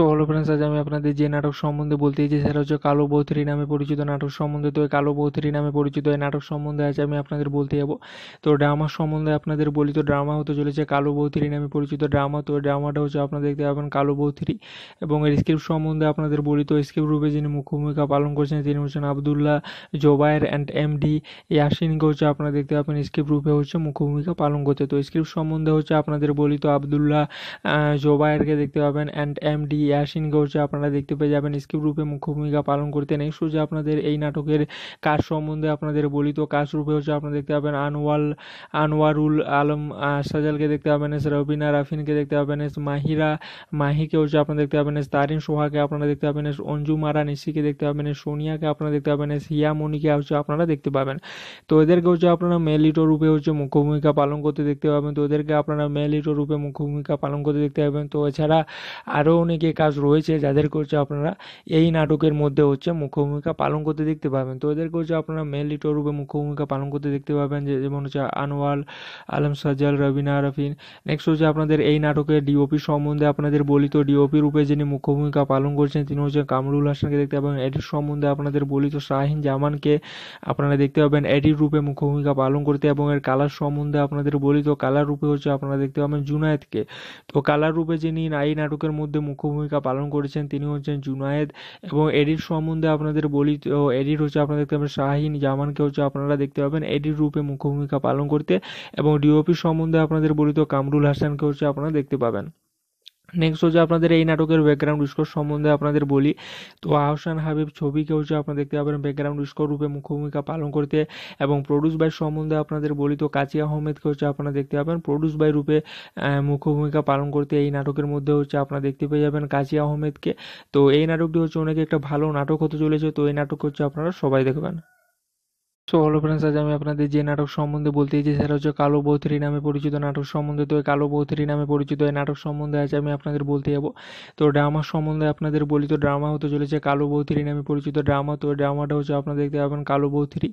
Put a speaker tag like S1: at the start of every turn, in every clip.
S1: so হলো friends আজ আমি আপনাদের যে নাটক সম্বন্ধে বলতে চাই সেটা হচ্ছে কালো বৌথরি নামে পরিচিত নাটক সম্বন্ধে তো কালো বৌথরি নামে পরিচিত এই নাটক সম্বন্ধে আজ আমি আপনাদের বলতে যাবো তো ড্রামা সম্বন্ধে আপনাদের বলি তো ড্রামা হতে চলেছে কালো বৌথরি নামে পরিচিত ড্রামা তো ড্রামাটা হচ্ছে আপনারা দেখতে পাবেন কালো বৌথরি এবং এর স্ক্রিপ্ট সম্বন্ধে আপনাদের বলি তো স্ক্রিপ্ট রূপে যিনি মুখ্য ভূমিকা পালন করছেন তিনি হচ্ছেন আবদুল্লাহ জোবায়ের অ্যান্ড এমডি ইয়াসিনকে হচ্ছে আপনারা দেখতে পাবেন স্ক্রিপ্ট রূপে হচ্ছে মুখ্য ভূমিকা পালন করতে তো স্ক্রিপ্ট সম্বন্ধে হচ্ছে আপনাদের বলি তো আবদুল্লাহ জোবায়েরকে দেখতে পাবেন অ্যান্ড এমডি ইয়াসিন ঘোষে আপনারা দেখতে পেয়ে যাবেন স্কিপ রূপে মুখ্য ভূমিকা পালন করতে নেই সোজা আপনাদের এই নাটকের কাজ সম্বন্ধে আপনাদের বলি তো কাজ রূপে হচ্ছে আপনারা দেখতে পাবেন আনোয়াল আনোয়ারুল আলম সাজালকে দেখতে পাবেন এস রবিনা রাফিনকে দেখতে পাবেন এস মাহিরা মাহিকে হচ্ছে আপনারা দেখতে পাবেন এস তারিন সোহাকে আপনারা দেখতে পাবেন এস অঞ্জু মারা নিশিকে দেখতে পাবেন এস সোনিয়াকে আপনারা দেখতে পাবেন এস হিয়ামণিকে হচ্ছে আপনারা দেখতে পাবেন তো এদেরকে হচ্ছে আপনারা মেলিটো রূপে হচ্ছে মুখ্য ভূমিকা পালন করতে দেখতে পাবেন তো এদেরকে আপনারা মেলিটো রূপে মুখ্য ভূমিকা পালন করতে দেখতে পাবেন তো এছাড়া আরও অনেকে কাজ রয়েছে যাদেরকে হচ্ছে আপনারা এই নাটকের মধ্যে হচ্ছে মুখ্য ভূমিকা পালন করতে দেখতে পাবেন তো এদেরকে হচ্ছে আপনারা মেন লিটর রূপে মুখ্য ভূমিকা পালন করতে দেখতে পাবেন যেমন হচ্ছে আনোয়াল আলম সাজাল রবিনা রফিন নেক্সট হচ্ছে আপনাদের এই নাটকের ডিওপি সম্বন্ধে আপনাদের বলিত ডিওপি রূপে যিনি মুখ্য ভূমিকা পালন করছেন তিনি হচ্ছে কামরুল হাসানকে দেখতে পাবেন এটির সম্বন্ধে আপনাদের বলিত শাহিন জামানকে আপনারা দেখতে পাবেন এটির রূপে মুখ্য ভূমিকা পালন করতে এবং এর কালার সম্বন্ধে আপনাদের বলিত কালার রূপে হচ্ছে আপনারা দেখতে পাবেন জুনায়েদকে তো কালার রূপে যিনি এই নাটকের মধ্যে মুখ্য ভূমিকা পালন করেছেন তিনি হচ্ছেন জুনায়েদ এবং এডির সম্বন্ধে আপনাদের বলি তো এডির হচ্ছে আপনারা দেখতে পাবেন শাহিন জামানকে হচ্ছে আপনারা দেখতে পাবেন এডির রূপে মুখ্য ভূমিকা পালন করতে এবং ডিওপি সম্বন্ধে আপনাদের বলি তো কামরুল হাসানকে হচ্ছে আপনারা দেখতে পাবেন নেক্সট হচ্ছে আপনাদের এই নাটকের ব্যাকগ্রাউন্ড স্কোর সম্বন্ধে আপনাদের বলি তো আহসান হাবিব ছবিকে হচ্ছে আপনারা দেখতে পাবেন ব্যাকগ্রাউন্ড স্কোর রূপে মুখ্য ভূমিকা পালন করতে এবং প্রডিউস বাই সম্বন্ধে আপনাদের বলি তো কাজী আহমেদকে হচ্ছে আপনারা দেখতে পাবেন প্রডিউস বাই রূপে মুখ্য ভূমিকা পালন করতে এই নাটকের মধ্যে হচ্ছে আপনারা দেখতে পেয়ে যাবেন কাজী আহমেদকে তো এই নাটকটি হচ্ছে অনেক একটা ভালো নাটক হতে চলেছে তো এই নাটক হচ্ছে আপনারা সবাই দেখবেন সো হলো ফ্রেন্ডস আজ আমি আপনাদের যে নাটক সম্বন্ধে বলতে চাইছি সেটা হচ্ছে কালো বৌথরি নামে পরিচিত নাটক সম্বন্ধে তো কালো বৌথরি নামে পরিচিত এই নাটক সম্বন্ধে আজ আমি আপনাদের বলতে যাব তো ড্রামা সম্বন্ধে আপনাদের বলি তো ড্রামা হতে চলেছে কালো বৌথরি নামে পরিচিত ড্রামা তো ড্রামাটা হচ্ছে আপনারা দেখতে পাবেন কালো বৌথরি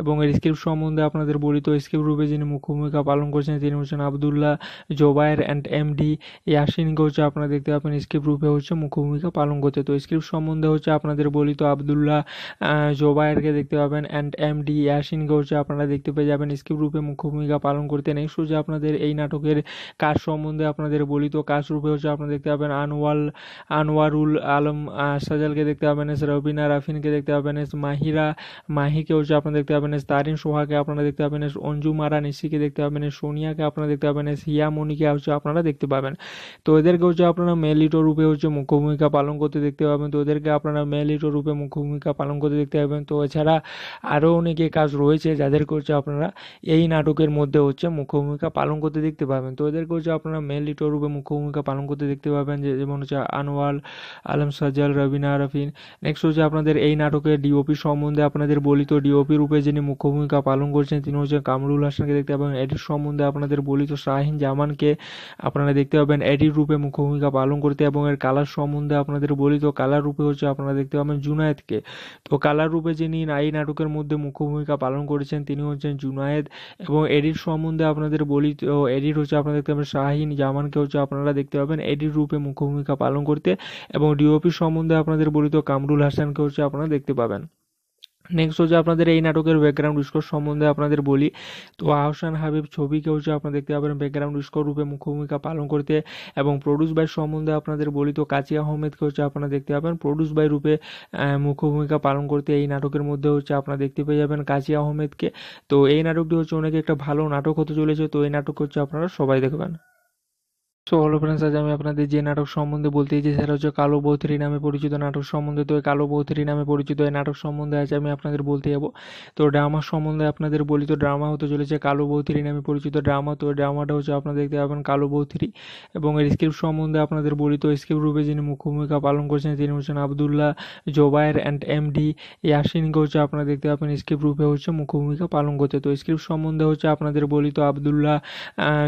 S1: এবং এর স্ক্রিপ্ট সম্বন্ধে আপনাদের বলি তো স্ক্রিপ্ট রূপে যিনি ভূমিকা পালন করছেন তিনি হচ্ছেন আবদুল্লাহ জোবায়ের অ্যান্ড এমডি ইয়াসিনকে হচ্ছে আপনারা দেখতে পাবেন স্ক্রিপ্ট রূপে হচ্ছে ভূমিকা পালন করতে তো স্ক্রিপ্ট সম্বন্ধে হচ্ছে আপনাদের বলি তো আবদুল্লাহ জোবায়েরকে দেখতে পাবেন অ্যান্ড এমডি ইয়াসিন ঘোষে আপনারা দেখতে পেয়ে যাবেন স্কিপ রূপে মুখ্য ভূমিকা পালন করতেন এই সোজা আপনাদের এই নাটকের কাজ সম্বন্ধে আপনাদের বলি তো কাজ রূপে হচ্ছে আপনারা দেখতে পাবেন আনোয়াল আনোয়ারুল আলম সাজালকে দেখতে পাবেন এস রবিনা রাফিনকে দেখতে পাবেন এস মাহিরা মাহিকে হচ্ছে আপনারা দেখতে পাবেন এস তারিন সোহাকে আপনারা দেখতে পাবেন এস অঞ্জু মারা নিশিকে দেখতে পাবেন এস সোনিয়াকে আপনারা দেখতে পাবেন এস মনিকে হচ্ছে আপনারা দেখতে পাবেন তো এদেরকে হচ্ছে আপনারা মেলিট রূপে হচ্ছে মুখ্য ভূমিকা পালন করতে দেখতে পাবেন তো এদেরকে আপনারা মেলিট রূপে মুখ্য ভূমিকা পালন করতে দেখতে পাবেন তো এছাড়া আরও অনেকে কাজ রয়েছে যাদেরকে হচ্ছে আপনারা এই নাটকের মধ্যে হচ্ছে মুখ্য ভূমিকা পালন করতে দেখতে পাবেন তো এদেরকে হচ্ছে আপনারা মেন লিটো রূপে মুখ্য ভূমিকা পালন করতে দেখতে পাবেন যে যেমন হচ্ছে আনোয়াল আলম সাজাল রবিনা রফিন নেক্সট হচ্ছে আপনাদের এই নাটকের ডিওপি সম্বন্ধে আপনাদের বলি তো ডিওপি রূপে যিনি মুখ্য ভূমিকা পালন করছেন তিনি হচ্ছে কামরুল হাসানকে দেখতে পাবেন এডির সম্বন্ধে আপনাদের বলি তো শাহিন জামানকে আপনারা দেখতে পাবেন এডির রূপে মুখ্য ভূমিকা পালন করতে এবং এর কালার সম্বন্ধে আপনাদের বলি তো কালার রূপে হচ্ছে আপনারা দেখতে পাবেন জুনায়েদকে তো কালার রূপে যিনি এই নাটকের মধ্যে মুখ্য ভূমিকা পালন করেছেন তিনি হচ্ছেন জুনায়েদ এবং এডির সম্বন্ধে আপনাদের বলি তো এডির হচ্ছে আপনারা দেখতে পাবেন শাহিন জামানকে হচ্ছে আপনারা দেখতে পাবেন এডির রূপে মুখ্য ভূমিকা পালন করতে এবং ডিওপি সম্বন্ধে আপনাদের বলি তো কামরুল হাসানকে হচ্ছে আপনারা দেখতে পাবেন নেক্সট হচ্ছে আপনাদের এই নাটকের ব্যাকগ্রাউন্ড স্কোর সম্বন্ধে আপনাদের বলি তো আহসান হাবিব ছবিকে হচ্ছে আপনারা দেখতে পাবেন ব্যাকগ্রাউন্ড স্কোর রূপে মুখ্যভূমিকা পালন করতে এবং প্রডিউস বাই সম্বন্ধে আপনাদের বলি তো কাচি আহমেদকে হচ্ছে আপনারা দেখতে পাবেন প্রডিউস বাই রূপে মুখ্য ভূমিকা পালন করতে এই নাটকের মধ্যে হচ্ছে আপনারা দেখতে পেয়ে যাবেন কাচি আহমেদকে তো এই নাটকটি হচ্ছে অনেক একটা ভালো নাটক হতে চলেছে তো এই নাটক হচ্ছে আপনারা সবাই দেখবেন সো হলো ফ্রেন্ডস আজ আমি আপনাদের যে নাটক সম্বন্ধে বলতে চাইছি সেটা হচ্ছে কালো বৌথরি নামে পরিচিত নাটক সম্বন্ধে তো কালো বৌথরি নামে পরিচিত এই নাটক সম্বন্ধে আজ আমি আপনাদের বলতে যাবো তো ড্রামা সম্বন্ধে আপনাদের বলি তো ড্রামা হতে চলেছে কালো বৌথরি নামে পরিচিত ড্রামা তো ড্রামাটা হচ্ছে আপনারা দেখতে পাবেন কালো বৌথরি এবং এর স্ক্রিপ্ট সম্বন্ধে আপনাদের বলি তো স্ক্রিপ্ট রূপে যিনি ভূমিকা পালন করছেন তিনি হচ্ছেন আবদুল্লাহ জোবায়ের অ্যান্ড এমডি ইয়াসিনকে হচ্ছে আপনারা দেখতে পাবেন স্ক্রিপ্ট রূপে হচ্ছে ভূমিকা পালন করতে তো স্ক্রিপ্ট সম্বন্ধে হচ্ছে আপনাদের বলি তো আবদুল্লাহ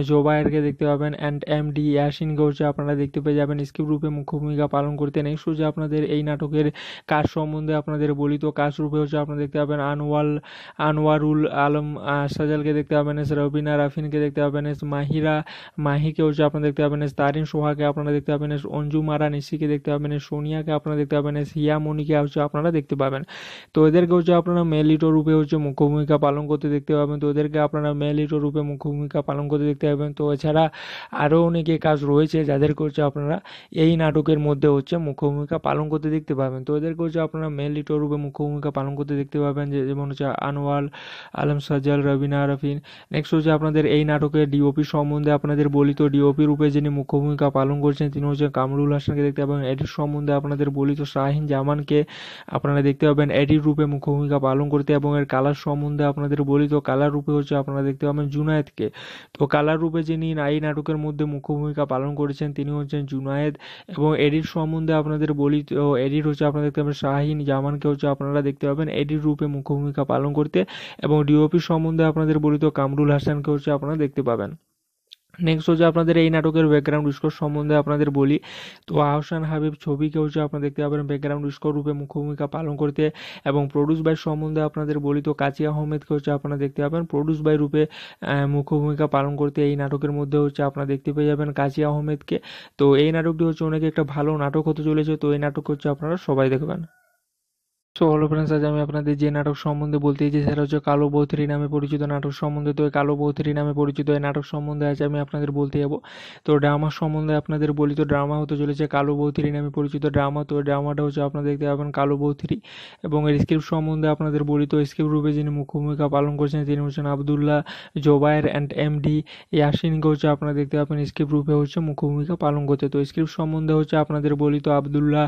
S1: জোবায়েরকে দেখতে পাবেন অ্যান্ড এমডি ইয়াসিন ঘোষে আপনারা দেখতে পেয়ে যাবেন স্কিপ রূপে মুখ্য ভূমিকা পালন করতেন এই সোজা আপনাদের এই নাটকের কাজ সম্বন্ধে আপনাদের বলি তো কাজ রূপে হচ্ছে আপনারা দেখতে পাবেন আনোয়াল আনোয়ারুল আলম সাজালকে দেখতে পাবেন এস রবিনা রাফিনকে দেখতে পাবেন এস মাহিরা মাহিকে হচ্ছে আপনারা দেখতে পাবেন এস তারিন সোহাকে আপনারা দেখতে পাবেন এস অঞ্জু মারা নিশিকে দেখতে পাবেন এস সোনিয়াকে আপনারা দেখতে পাবেন এস হিয়ামণিকে হচ্ছে আপনারা দেখতে পাবেন তো এদেরকে হচ্ছে আপনারা মেলিটো রূপে হচ্ছে মুখ্য ভূমিকা পালন করতে দেখতে পাবেন তো এদেরকে আপনারা মেলিটো রূপে মুখ্য ভূমিকা পালন করতে দেখতে পাবেন তো এছাড়া আরও অনেকে কাজ রয়েছে যাদের করছে আপনারা এই নাটকের মধ্যে হচ্ছে মুখ্য ভূমিকা পালন করতে দেখতে পাবেন তো এদের করছে আপনারা মেন লিটোর রূপে মুখ্য ভূমিকা পালন করতে দেখতে পাবেন যে যেমন হচ্ছে আনোয়াল আলম সাজ্জাল রবিনা রফিন নেক্সট হচ্ছে আপনাদের এই নাটকের ডিওপি সম্বন্ধে আপনাদের বলি তো ডিওপি রূপে যিনি মুখ্য ভূমিকা পালন করছেন তিনি হচ্ছে কামরুল হাসানকে দেখতে পাবেন এটির সম্বন্ধে আপনাদের বলি তো শাহিন জামানকে আপনারা দেখতে পাবেন এটির রূপে মুখ্য ভূমিকা পালন করতে এবং এর কালার সম্বন্ধে আপনাদের বলি তো কালার রূপে হচ্ছে আপনারা দেখতে পাবেন জুনায়েদকে তো কালার রূপে যিনি এই নাটকের মধ্যে মুখ্য ভূমিকা পালন করেছেন তিনি হচ্ছেন জুনায়েদ এবং এডিট সম্বন্ধে আপনাদের বলি তো এডিট হচ্ছে আপনারা দেখতে পাবেন শাহিন জামানকে হচ্ছে আপনারা দেখতে পাবেন এডিট রূপে মুখ্য ভূমিকা পালন করতে এবং ডিওপি সম্বন্ধে আপনাদের বলি তো কামরুল হাসানকে হচ্ছে আপনারা দেখতে পাবেন নেক্সট হচ্ছে আপনাদের এই নাটকের ব্যাকগ্রাউন্ড স্কোর সম্বন্ধে আপনাদের বলি তো আহসান হাবিব ছবিকে হচ্ছে আপনারা দেখতে পাবেন ব্যাকগ্রাউন্ড স্কোর রূপে মুখ্য ভূমিকা পালন করতে এবং প্রডিউস বাই সম্বন্ধে আপনাদের বলি তো কাজী আহমেদকে হচ্ছে আপনারা দেখতে পাবেন প্রডিউস বাই রূপে মুখ্য ভূমিকা পালন করতে এই নাটকের মধ্যে হচ্ছে আপনারা দেখতে পেয়ে যাবেন কাজী আহমেদকে তো এই নাটকটি হচ্ছে অনেক একটা ভালো নাটক হতে চলেছে তো এই নাটক হচ্ছে আপনারা সবাই দেখবেন সো হলো ফ্রেন্ডস আজ আমি আপনাদের যে নাটক সম্বন্ধে বলতে চাই সেটা হচ্ছে কালো বৌথরি নামে পরিচিত নাটক সম্বন্ধে তো কালো বৌথরি নামে পরিচিত এই নাটক সম্বন্ধে আজ আমি আপনাদের বলতে যাব তো ড্রামা সম্বন্ধে আপনাদের বলি তো ড্রামা হতে চলেছে কালো বৌথরি নামে পরিচিত ড্রামা তো ড্রামাটা হচ্ছে আপনারা দেখতে পাবেন কালো বৌথরি এবং এর স্ক্রিপ্ট সম্বন্ধে আপনাদের বলি তো স্ক্রিপ্ট রূপে যিনি মুখ্য ভূমিকা পালন করছেন তিনি হচ্ছেন আবদুল্লাহ জোবায়ের অ্যান্ড এমডি ইয়াসিনকে হচ্ছে আপনারা দেখতে পাবেন স্ক্রিপ্ট রূপে হচ্ছে মুখ্য ভূমিকা পালন করতে তো স্ক্রিপ্ট সম্বন্ধে হচ্ছে আপনাদের বলি তো আবদুল্লাহ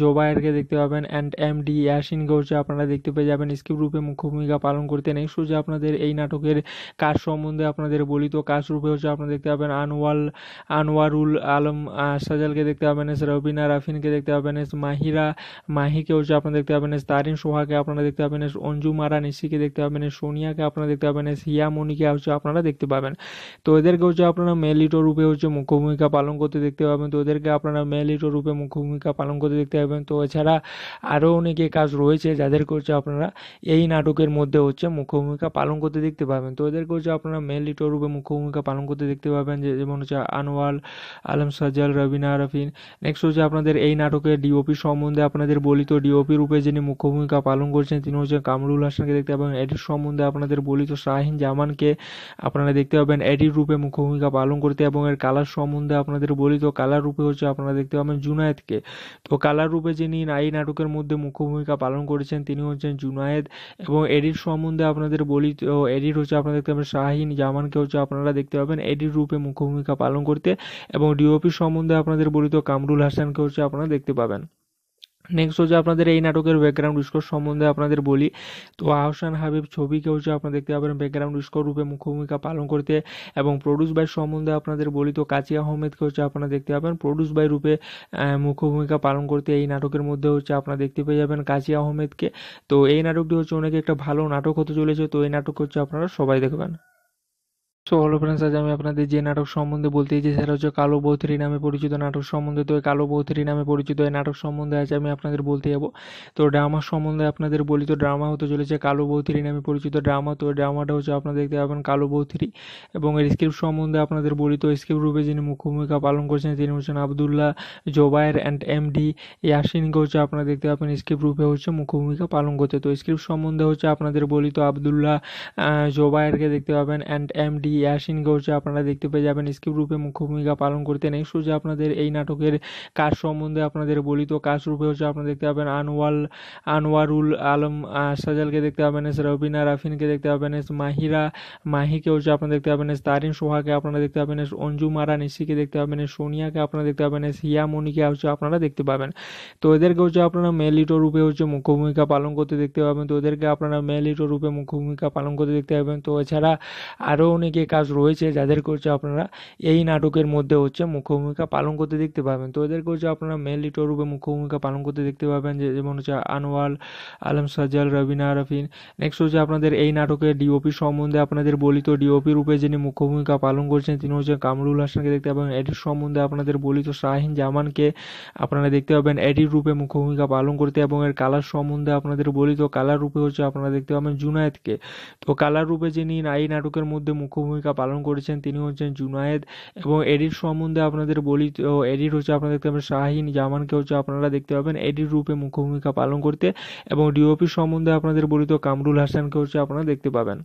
S1: জোবায়েরকে দেখতে পাবেন অ্যান্ড এমডি ইয়াসিন ঘোষ আপনারা দেখতে পেয়ে যাবেন স্কিপ রূপে মুখ্য ভূমিকা পালন করতে নেই শো যে আপনাদের এই নাটকের কাজ সম্বন্ধে আপনাদের বলি তো কাজ রূপে হচ্ছে আপনারা দেখতে পাবেন আনোয়াল আনোয়ারুল আলম সাজালকে দেখতে পাবেন এস রবিনা রাফিনকে দেখতে পাবেন এস মাহিরা মাহিকে হচ্ছে আপনারা দেখতে পাবেন এস তারিন সোহাকে আপনারা দেখতে পাবেন এস অঞ্জু মারা নিশিকে দেখতে পাবেন এস সোনিয়াকে আপনারা দেখতে পাবেন এস হিয়ামণিকে হচ্ছে আপনারা দেখতে পাবেন তো এদেরকে হচ্ছে আপনারা মেলিটো রূপে হচ্ছে মুখ্য ভূমিকা পালন করতে দেখতে পাবেন তো এদেরকে আপনারা মেলিটো রূপে মুখ্য ভূমিকা পালন করতে দেখতে পাবেন তো এছাড়া আরও অনেকে যে কাজ রয়েছে যাদেরকে হচ্ছে আপনারা এই নাটকের মধ্যে হচ্ছে মুখ্য ভূমিকা পালন করতে দেখতে পাবেন তো এদেরকে হচ্ছে আপনারা মেন লিটর রূপে মুখ্য ভূমিকা পালন করতে দেখতে পাবেন যে যেমন হচ্ছে আনোয়াল আলম সাজাল রবিনা আরফিন নেক্সট হচ্ছে আপনাদের এই নাটকে ডিওপি সম্বন্ধে আপনাদের বলি তো ডিওপি রূপে যিনি মুখ্য ভূমিকা পালন করছেন তিনি হচ্ছে কামরুল হাসানকে দেখতে পাবেন এটির সম্বন্ধে আপনাদের বলি তো শাহিন জামানকে আপনারা দেখতে পাবেন এটির রূপে মুখ্য ভূমিকা পালন করতে এবং এর কালার সম্বন্ধে আপনাদের বলি তো কালার রূপে হচ্ছে আপনারা দেখতে পাবেন জুনায়েদকে তো কালার রূপে যিনি এই নাটকের মধ্যে মুখ্য ভূমিকা পালন করেছেন তিনি হচ্ছেন জুনায়েদ এবং এডির সম্বন্ধে আপনাদের বলি তো এডির হচ্ছে আপনারা দেখতে পাবেন শাহিন জামানকে হচ্ছে আপনারা দেখতে পাবেন এডির রূপে মুখ্য ভূমিকা পালন করতে এবং ডিওপি সম্বন্ধে আপনাদের বলি তো কামরুল হাসানকে হচ্ছে আপনারা দেখতে পাবেন নেক্সট হচ্ছে আপনাদের এই নাটকের ব্যাকগ্রাউন্ড স্কোর সম্বন্ধে আপনাদের বলি তো আহসান হাবিব ছবিকে হচ্ছে আপনারা দেখতে পাবেন ব্যাকগ্রাউন্ড স্কোর রূপে মুখ্য ভূমিকা পালন করতে এবং প্রডিউস বাই সম্বন্ধে আপনাদের বলি তো কাজী আহমেদকে হচ্ছে আপনারা দেখতে পাবেন প্রডিউস বাই রূপে মুখ্য ভূমিকা পালন করতে এই নাটকের মধ্যে হচ্ছে আপনারা দেখতে পেয়ে যাবেন কাজী আহমেদকে তো এই নাটকটি হচ্ছে অনেক একটা ভালো নাটক হতে চলেছে তো এই নাটক হচ্ছে আপনারা সবাই দেখবেন সো হলো ফ্রেন্ডস আজ আমি আপনাদের যে নাটক সম্বন্ধে বলতে চাইছি সেটা হচ্ছে কালো বৌথরি নামে পরিচিত নাটক সম্বন্ধে তো কালো বৌথরি নামে পরিচিত এই নাটক সম্বন্ধে আজ আমি আপনাদের বলতে যাব তো ড্রামা সম্বন্ধে আপনাদের বলি তো ড্রামা হতে চলেছে কালো বৌথরি নামে পরিচিত ড্রামা তো ড্রামাটা হচ্ছে আপনারা দেখতে পাবেন কালো বৌথরি এবং এর স্ক্রিপ্ট সম্বন্ধে আপনাদের বলি তো স্ক্রিপ্ট রূপে যিনি মুখ্য ভূমিকা পালন করছেন তিনি হচ্ছেন আবদুল্লাহ জোবায়ের অ্যান্ড এমডি ইয়াসিনকে হচ্ছে আপনারা দেখতে পাবেন স্ক্রিপ্ট রূপে হচ্ছে মুখ্য ভূমিকা পালন করতে তো স্ক্রিপ্ট সম্বন্ধে হচ্ছে আপনাদের বলি তো আবদুল্লাহ জোবায়েরকে দেখতে পাবেন অ্যান্ড এমডি ইয়াসিন ঘোষে আপনারা দেখতে পেয়ে যাবেন স্কিপ রূপে মুখ্য ভূমিকা পালন করতেন এই শোজে আপনাদের এই নাটকের কাজ সম্বন্ধে আপনাদের বলি তো কাজ রূপে হচ্ছে আপনারা দেখতে পাবেন আনোয়াল আনোয়ারুল আলম সাজালকে দেখতে পাবেন এস রবিনা রাফিনকে দেখতে পাবেন এস মাহিরা মাহিকে হচ্ছে আপনারা দেখতে পাবেন এস তারিন সোহাকে আপনারা দেখতে পাবেন এস অঞ্জু মারা নিশিকে দেখতে পাবেন এস সোনিয়াকে আপনারা দেখতে পাবেন এস হিয়ামণিকে হচ্ছে আপনারা দেখতে পাবেন তো এদেরকে হচ্ছে আপনারা মেলিট রূপে হচ্ছে মুখ্য ভূমিকা পালন করতে দেখতে পাবেন তো ওদেরকে আপনারা মেলিট রূপে মুখ্য ভূমিকা পালন করতে দেখতে পাবেন তো এছাড়া আরও অনেকে কাজ রয়েছে যাদেরকে হচ্ছে আপনারা এই নাটকের মধ্যে হচ্ছে মুখ্য ভূমিকা পালন করতে দেখতে পাবেন তো এদেরকে হচ্ছে আপনারা মেল লিটোর রূপে মুখ্য ভূমিকা পালন করতে দেখতে পাবেন যে যেমন হচ্ছে আনোয়াল আলম সাজাল রবিনা রফিন নেক্সট হচ্ছে আপনাদের এই নাটকের ডিওপি সম্বন্ধে আপনাদের বলি তো ডিওপি রূপে যিনি মুখ্য ভূমিকা পালন করছেন তিনি হচ্ছে কামরুল হাসানকে দেখতে পাবেন এটির সম্বন্ধে আপনাদের বলি তো শাহিন জামানকে আপনারা দেখতে পাবেন এডির রূপে মুখ্য ভূমিকা পালন করতে এবং এর কালার সম্বন্ধে আপনাদের বলি তো কালার রূপে হচ্ছে আপনারা দেখতে পাবেন জুনায়েদকে তো কালার রূপে যিনি এই নাটকের মধ্যে মুখ্য ভূমিকা পালন করেছেন তিনি হচ্ছেন জুনায়েদ এবং এডির সম্বন্ধে আপনাদের বলি তো এডির হচ্ছে আপনারা দেখতে পাবেন শাহিন জামানকে হচ্ছে আপনারা দেখতে পাবেন এডির রূপে মুখ্য ভূমিকা পালন করতে এবং ডিওপি সম্বন্ধে আপনাদের বলি তো কামরুল হাসানকে হচ্ছে আপনারা দেখতে পাবেন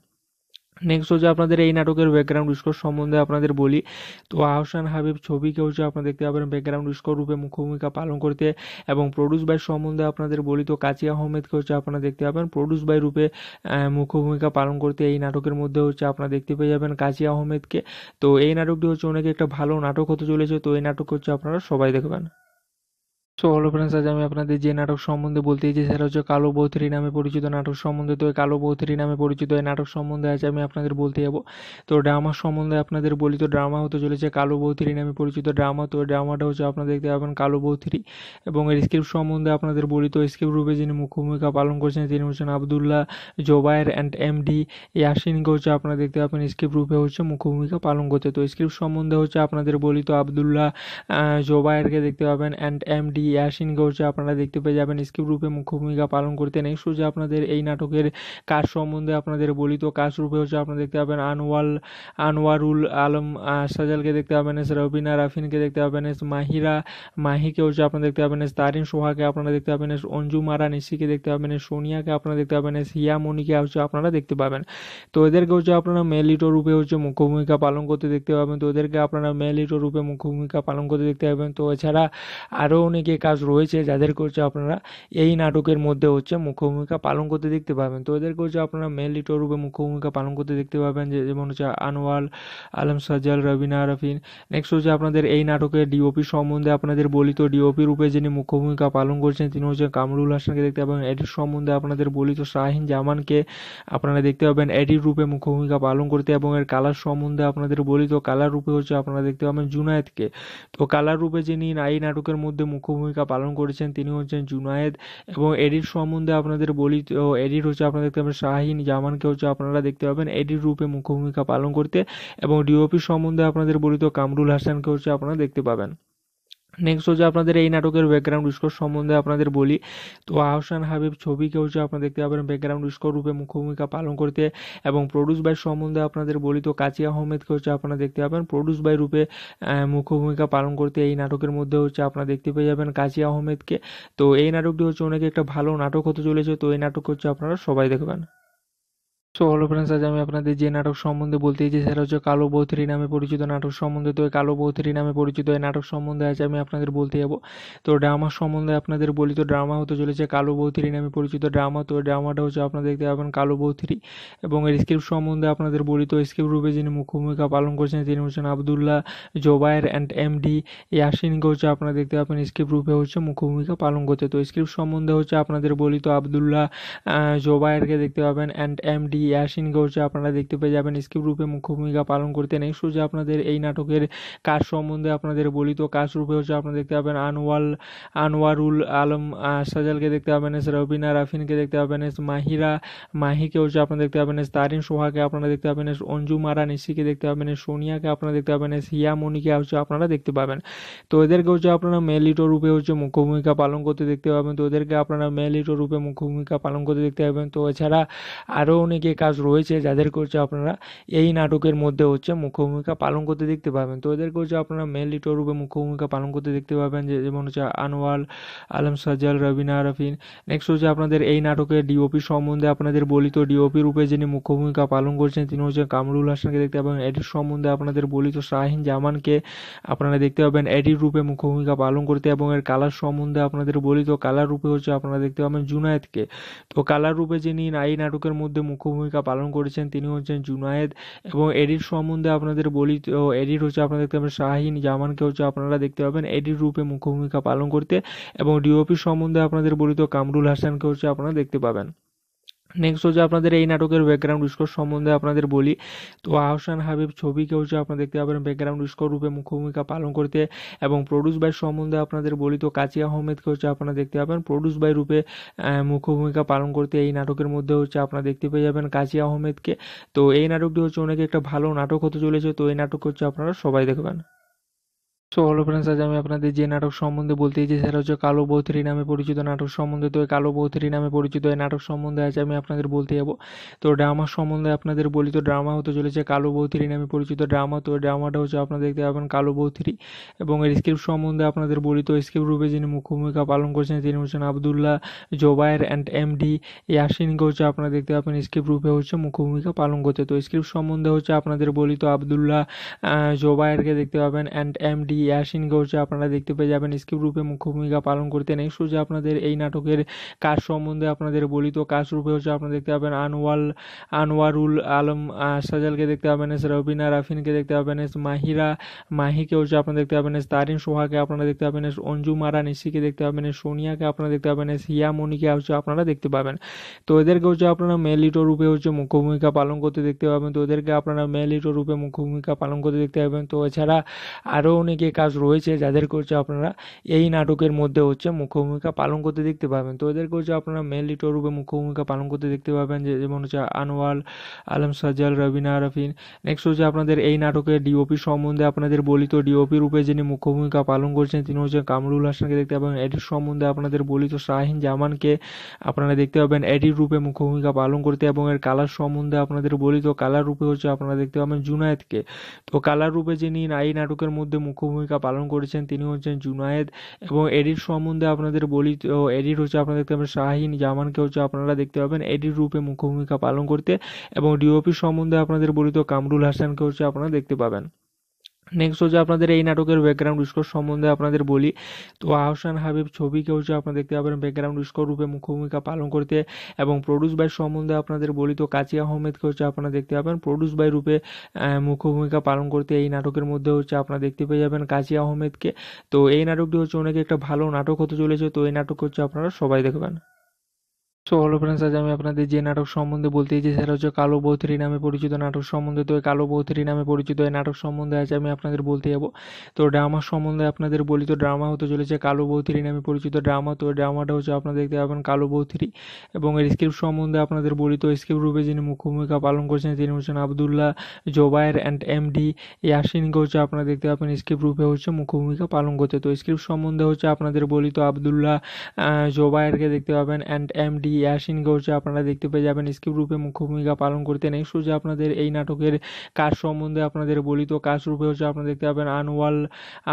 S1: নেক্সট হচ্ছে আপনাদের এই নাটকের ব্যাকগ্রাউন্ড স্কোর সম্বন্ধে আপনাদের বলি তো আহসান হাবিব ছবিকে হচ্ছে আপনারা দেখতে পাবেন ব্যাকগ্রাউন্ড স্কোর রূপে মুখ্যভূমিকা পালন করতে এবং প্রডিউস বাই সম্বন্ধে আপনাদের বলি তো কাচি আহমেদকে হচ্ছে আপনারা দেখতে পাবেন প্রডিউস বাই রূপে মুখ্য ভূমিকা পালন করতে এই নাটকের মধ্যে হচ্ছে আপনারা দেখতে পেয়ে যাবেন কাচি আহমেদকে তো এই নাটকটি হচ্ছে অনেক একটা ভালো নাটক হতে চলেছে তো এই নাটক হচ্ছে আপনারা সবাই দেখবেন সো হলো ফ্রেন্ডস আজ আমি আপনাদের যে নাটক সম্বন্ধে বলতে চাইছি সেটা হচ্ছে কালো বৌথরি নামে পরিচিত নাটক সম্বন্ধে তো কালো বৌথরি নামে পরিচিত এই নাটক সম্বন্ধে আজ আমি আপনাদের বলতে যাব তো ড্রামা সম্বন্ধে আপনাদের বলি তো ড্রামা হতে চলেছে কালো বৌথরি নামে পরিচিত ড্রামা তো ড্রামাটা হচ্ছে আপনারা দেখতে পাবেন কালো বৌথরি এবং এর স্ক্রিপ্ট সম্বন্ধে আপনাদের বলি তো স্ক্রিপ্ট রূপে যিনি মুখ্য ভূমিকা পালন করছেন তিনি হচ্ছেন আবদুল্লাহ জোবায়ের অ্যান্ড এমডি ইয়াসিনকে হচ্ছে আপনারা দেখতে পাবেন স্ক্রিপ্ট রূপে হচ্ছে ভূমিকা পালন করতে তো স্ক্রিপ্ট সম্বন্ধে হচ্ছে আপনাদের বলি তো আবদুল্লাহ জোবায়েরকে দেখতে পাবেন অ্যান্ড এমডি ইয়াসিন গৌসে আপনারা দেখতে পেয়ে যাবেন স্কিপ রূপে মুখ্য ভূমিকা পালন করতেন এই সোজা আপনাদের এই নাটকের কাজ সম্বন্ধে আপনাদের বলি তো কাজ রূপে হচ্ছে আপনারা দেখতে পাবেন আনোয়াল আনোয়ারুল আলম সাজালকে দেখতে পাবেন এস রবিনা রাফিনকে দেখতে পাবেন এস মাহিরা মাহিকে হচ্ছে আপনারা দেখতে পাবেন এস তারিন সোহাকে আপনারা দেখতে পাবেন এস অঞ্জু মারা নিশিকে দেখতে পাবেন এস সোনিয়াকে আপনারা দেখতে পাবেন এস হিয়ামণিকে হচ্ছে আপনারা দেখতে পাবেন তো এদেরকে হচ্ছে আপনারা মেলিটো রূপে হচ্ছে মুখ্য ভূমিকা পালন করতে দেখতে পাবেন তো এদেরকে আপনারা মেলিটো রূপে মুখ্য ভূমিকা পালন করতে দেখতে পাবেন তো এছাড়া আরও অনেকে কে কাজ রয়েছে যাদের করছে আপনারা এই নাটকের মধ্যে হচ্ছে মুখ্য ভূমিকা পালন করতে দেখতে পাবেন তো এদের করছে আপনারা মেল লিটোর রূপে মুখ্য ভূমিকা পালন করতে দেখতে পাবেন যে যেমন হচ্ছে আনোয়াল আলম সাজ্জাল রবিনা রফিন নেক্সট হচ্ছে আপনাদের এই নাটকের ডিওপি সম্বন্ধে আপনাদের বলিত ডিওপি রূপে যিনি মুখ্য ভূমিকা পালন করছেন তিনি হচ্ছে কামরুল হাসানকে দেখতে পাবেন এটির সম্বন্ধে আপনাদের বলিত শাহিন জামানকে আপনারা দেখতে পাবেন এডির রূপে মুখ্য ভূমিকা পালন করতে এবং এর কালার সম্বন্ধে আপনাদের বলিত কালার রূপে হচ্ছে আপনারা দেখতে পাবেন জুনায়েদকে তো কালার রূপে যিনি এই নাটকের মধ্যে মুখ্য ভূমিকা পালন করেছেন তিনি হচ্ছেন জুনায়েদ এবং এডিট সম্বন্ধে আপনাদের বলি তো এডিট হচ্ছে আপনারা দেখতে পাবেন শাহিন জামানকে হচ্ছে আপনারা দেখতে পাবেন এডিট রূপে মুখ্য ভূমিকা পালন করতে এবং ডিওপি সম্বন্ধে আপনাদের বলি তো কামরুল হাসানকে হচ্ছে আপনারা দেখতে পাবেন নেক্সট হচ্ছে আপনাদের এই নাটকের ব্যাকগ্রাউন্ড স্কোর সম্বন্ধে আপনাদের বলি তো আহসান হাবিব ছবিকে হচ্ছে আপনারা দেখতে পাবেন ব্যাকগ্রাউন্ড স্কোর রূপে মুখ্য ভূমিকা পালন করতে এবং প্রডিউস বাই সম্বন্ধে আপনাদের বলি তো কাজী আহমেদকে হচ্ছে আপনারা দেখতে পাবেন প্রডিউস বাই রূপে মুখ্য ভূমিকা পালন করতে এই নাটকের মধ্যে হচ্ছে আপনারা দেখতে পেয়ে যাবেন কাজী আহমেদকে তো এই নাটকটি হচ্ছে অনেক একটা ভালো নাটক হতে চলেছে তো এই নাটক হচ্ছে আপনারা সবাই দেখবেন সো হলো ফ্রেন্ডস আজ আমি আপনাদের যে নাটক সম্বন্ধে বলতে চাই সেটা হচ্ছে কালো বৌথরি নামে পরিচিত নাটক সম্বন্ধে তো কালো বৌথরি নামে পরিচিত এই নাটক সম্বন্ধে আজ আমি আপনাদের বলতে যাব তো ড্রামা সম্বন্ধে আপনাদের বলি তো ড্রামা হতে চলেছে কালো বৌথরি নামে পরিচিত ড্রামা তো ড্রামাটা হচ্ছে আপনারা দেখতে পাবেন কালো বৌথরি এবং এর স্ক্রিপ্ট সম্বন্ধে আপনাদের বলি তো স্ক্রিপ্ট রূপে যিনি মুখ্য ভূমিকা পালন করছেন তিনি হচ্ছেন আবদুল্লাহ জোবায়ের অ্যান্ড এমডি ইয়াসিনকে হচ্ছে আপনারা দেখতে পাবেন স্ক্রিপ্ট রূপে হচ্ছে মুখ্য ভূমিকা পালন করতে তো স্ক্রিপ্ট সম্বন্ধে হচ্ছে আপনাদের বলি তো আবদুল্লাহ জোবায়েরকে দেখতে পাবেন অ্যান্ড এমডি ইয়াসিন ঘোষ আপনারা দেখতে পেয়ে যাবেন স্কিপ রূপে মুখ্য ভূমিকা পালন করতেন এই সোজা আপনাদের এই নাটকের কাজ সম্বন্ধে আপনাদের বলি তো কাজ রূপে হচ্ছে আপনারা দেখতে পাবেন আনোয়াল আনোয়ারুল আলম সাজালকে দেখতে পাবেন এস রবিনা রাফিনকে দেখতে পাবেন এস মাহিরা মাহিকে হচ্ছে আপনারা দেখতে পাবেন এস তারিন সোহাকে আপনারা দেখতে পাবেন এস অঞ্জু মারা নিশিকে দেখতে পাবেন এস সোনিয়াকে আপনারা দেখতে পাবেন এস হিয়ামণিকে হচ্ছে আপনারা দেখতে পাবেন তো এদেরকে হচ্ছে আপনারা মেলিটো রূপে হচ্ছে মুখ্য ভূমিকা পালন করতে দেখতে পাবেন তো এদেরকে আপনারা মেলিটো রূপে মুখ্য ভূমিকা পালন করতে দেখতে পাবেন তো এছাড়া আরও অনেকে অনেকেই কাজ রয়েছে যাদেরকে হচ্ছে আপনারা এই নাটকের মধ্যে হচ্ছে মুখ্য ভূমিকা পালন করতে দেখতে পাবেন তো এদেরকে হচ্ছে আপনারা মেন লিটর রূপে মুখ্য ভূমিকা পালন করতে দেখতে পাবেন যে যেমন হচ্ছে আনোয়াল আলম সাজাল রবিনা আরফিন নেক্সট হচ্ছে আপনাদের এই নাটকের ডিওপি সম্বন্ধে আপনাদের বলি তো ডিওপি রূপে যিনি মুখ্য ভূমিকা পালন করছেন তিনি হচ্ছে কামরুল হাসানকে দেখতে পাবেন এটির সম্বন্ধে আপনাদের বলি তো শাহিন জামানকে আপনারা দেখতে পাবেন এডির রূপে মুখ্য ভূমিকা পালন করতে এবং এর কালার সম্বন্ধে আপনাদের বলি তো কালার রূপে হচ্ছে আপনারা দেখতে পাবেন জুনায়েদকে তো কালার রূপে যিনি এই নাটকের মধ্যে মুখ্য ভূমিকা পালন করেছেন তিনি হচ্ছেন জুনায়েদ এবং এডির সম্বন্ধে আপনাদের বলি তো এডির হচ্ছে আপনারা দেখতে পাবেন শাহিন জামানকে হচ্ছে আপনারা দেখতে পাবেন এডির রূপে মুখ্য ভূমিকা পালন করতে এবং ডিওপি সম্বন্ধে আপনাদের বলি তো কামরুল হাসানকে হচ্ছে আপনারা দেখতে পাবেন নেক্সট হচ্ছে আপনাদের এই নাটকের ব্যাকগ্রাউন্ড স্কোর সম্বন্ধে আপনাদের বলি তো আহসান হাবিব ছবিকে হচ্ছে আপনারা দেখতে পাবেন ব্যাকগ্রাউন্ড স্কোর রূপে মুখ্য ভূমিকা পালন করতে এবং প্রডিউস বাই সম্বন্ধে আপনাদের বলি তো কাচি আহমেদকে হচ্ছে আপনারা দেখতে পাবেন প্রডিউস বাই রূপে মুখ্য ভূমিকা পালন করতে এই নাটকের মধ্যে হচ্ছে আপনারা দেখতে পেয়ে যাবেন কাচি আহমেদকে তো এই নাটকটি হচ্ছে অনেক একটা ভালো নাটক হতে চলেছে তো এই নাটক হচ্ছে আপনারা সবাই দেখবেন সো হলো ফ্রেন্ডস আজ আমি আপনাদের যে নাটক সম্বন্ধে বলতে চাইছি সেটা হচ্ছে কালো বৌথরি নামে পরিচিত নাটক সম্বন্ধে তো কালো বৌথরি নামে পরিচিত এই নাটক সম্বন্ধে আজ আমি আপনাদের বলতে যাব তো ড্রামা সম্বন্ধে আপনাদের বলি তো ড্রামা হতে চলেছে কালো বৌথরি নামে পরিচিত ড্রামা তো ড্রামাটা হচ্ছে আপনারা দেখতে পাবেন কালো বৌথরি এবং এর স্ক্রিপ্ট সম্বন্ধে আপনাদের বলি তো স্ক্রিপ্ট রূপে যিনি ভূমিকা পালন করছেন তিনি হচ্ছেন আবদুল্লাহ জোবায়ের অ্যান্ড এমডি ইয়াসিনকে হচ্ছে আপনারা দেখতে পাবেন স্ক্রিপ্ট রূপে হচ্ছে ভূমিকা পালন করতে তো স্ক্রিপ্ট সম্বন্ধে হচ্ছে আপনাদের বলি তো আবদুল্লাহ জোবায়েরকে দেখতে পাবেন অ্যান্ড এমডি ইয়াসিন ঘোষে আপনারা দেখতে পেয়ে যাবেন স্ক্রিপ্ট রূপে মুখ্য ভূমিকা পালন করতে নেই সোজা আপনাদের এই নাটকের কাজ সম্বন্ধে আপনাদের বলি তো কাজ রূপে হচ্ছে আপনারা দেখতে পাবেন আনোয়াল আনোয়ারুল আলম সাজালকে দেখতে পাবেন এস রবিনা রাফিনকে দেখতে পাবেন এস মাহিরা মাহিকে হচ্ছে আপনারা দেখতে পাবেন এস তারিন সোহাকে আপনারা দেখতে পাবেন এস অঞ্জু মারা নিশিকে দেখতে পাবেন এস সোনিয়াকে আপনারা দেখতে পাবেন এস হিয়ামণিকে হচ্ছে আপনারা দেখতে পাবেন তো এদেরকে হচ্ছে আপনারা মেলিটো রূপে হচ্ছে মুখ্য ভূমিকা পালন করতে দেখতে পাবেন তো এদেরকে আপনারা মেলিটো রূপে মুখ্য ভূমিকা পালন করতে দেখতে পাবেন তো এছাড়া আরও অনেকে কাজ রয়েছে যাদেরকে হচ্ছে আপনারা এই নাটকের মধ্যে হচ্ছে মুখ্য ভূমিকা পালন করতে দেখতে পাবেন তো এদেরকে হচ্ছে আপনারা মেন লিটোর রূপে মুখ্য ভূমিকা পালন করতে দেখতে পাবেন যে যেমন হচ্ছে আনোয়াল আলম সাজাল রবিনা রফিন নেক্সট হচ্ছে আপনাদের এই নাটকের ডিওপি সম্বন্ধে আপনাদের বলি তো ডিওপি রূপে যিনি মুখ্য ভূমিকা পালন করছেন তিনি হচ্ছে কামরুল হাসানকে দেখতে পাবেন এটির সম্বন্ধে আপনাদের বলি তো শাহিন জামানকে আপনারা দেখতে পাবেন এডির রূপে মুখ্য ভূমিকা পালন করতে এবং এর কালার সম্বন্ধে আপনাদের বলি তো কালার রূপে হচ্ছে আপনারা দেখতে পাবেন জুনায়েদকে তো কালার রূপে যিনি এই নাটকের মধ্যে মুখ্য ভূমিকা পালন করেছেন তিনি হচ্ছেন জুনায়েদ এবং এডির সম্বন্ধে আপনাদের বলি তো এডির হচ্ছে আপনারা দেখতে পাবেন শাহিন জামানকে হচ্ছে আপনারা দেখতে পাবেন এডির রূপে মুখ্য ভূমিকা পালন করতে এবং ডিওপি সম্বন্ধে আপনাদের বলি তো কামরুল হাসানকে হচ্ছে আপনারা দেখতে পাবেন নেক্সট হচ্ছে আপনাদের এই নাটকের ব্যাকগ্রাউন্ড স্কোর সম্বন্ধে আপনাদের বলি তো আহসান হাবিব ছবিকে হচ্ছে আপনারা দেখতে পাবেন ব্যাকগ্রাউন্ড স্কোর রূপে মুখ্য ভূমিকা পালন করতে এবং প্রডিউস বাই সম্বন্ধে আপনাদের বলি তো কাচি আহমেদকে হচ্ছে আপনারা দেখতে পাবেন প্রডিউস বাই রূপে মুখ্য ভূমিকা পালন করতে এই নাটকের মধ্যে হচ্ছে আপনারা দেখতে পেয়ে যাবেন কাচি আহমেদকে তো এই নাটকটি হচ্ছে অনেক একটা ভালো নাটক হতে চলেছে তো এই নাটক হচ্ছে আপনারা সবাই দেখবেন সো হ্যালো ফ্রেন্ডস আজ আমি আপনাদের যে নাটক সম্বন্ধে বলতে চাইছি সেটা হচ্ছে কালো বৌথরি নামে পরিচিত নাটক সম্বন্ধে তো কালো বৌথরি নামে পরিচিত এই নাটক সম্বন্ধে আজ আমি আপনাদের বলতে যাব তো ড্রামা সম্বন্ধে আপনাদের বলি তো ড্রামা হতে চলেছে কালো বৌথরি নামে পরিচিত ড্রামা তো ড্রামাটা হচ্ছে আপনারা দেখতে পাবেন কালো বৌথরি এবং এর স্ক্রিপ্ট সম্বন্ধে আপনাদের বলি তো স্ক্রিপ্ট রূপে যিনি মুখ্য ভূমিকা পালন করছেন তিনি হচ্ছেন আবদুল্লাহ জোবায়ের অ্যান্ড এমডি ইয়াসিনকে হচ্ছে আপনারা দেখতে পাবেন স্ক্রিপ্ট রূপে হচ্ছে মুখ্য ভূমিকা পালন করতে তো স্ক্রিপ্ট সম্বন্ধে হচ্ছে আপনাদের বলি তো আবদুল্লাহ জোবায়েরকে দেখতে পাবেন অ্যান্ড এমডি ইয়াসিন ঘোষে আপনারা দেখতে পেয়ে যাবেন স্কিপ রূপে মুখ্য ভূমিকা পালন করতে নেই সোজা আপনাদের এই নাটকের কাজ সম্বন্ধে আপনাদের বলি তো কাজ রূপে হচ্ছে আপনারা দেখতে পাবেন আনোয়াল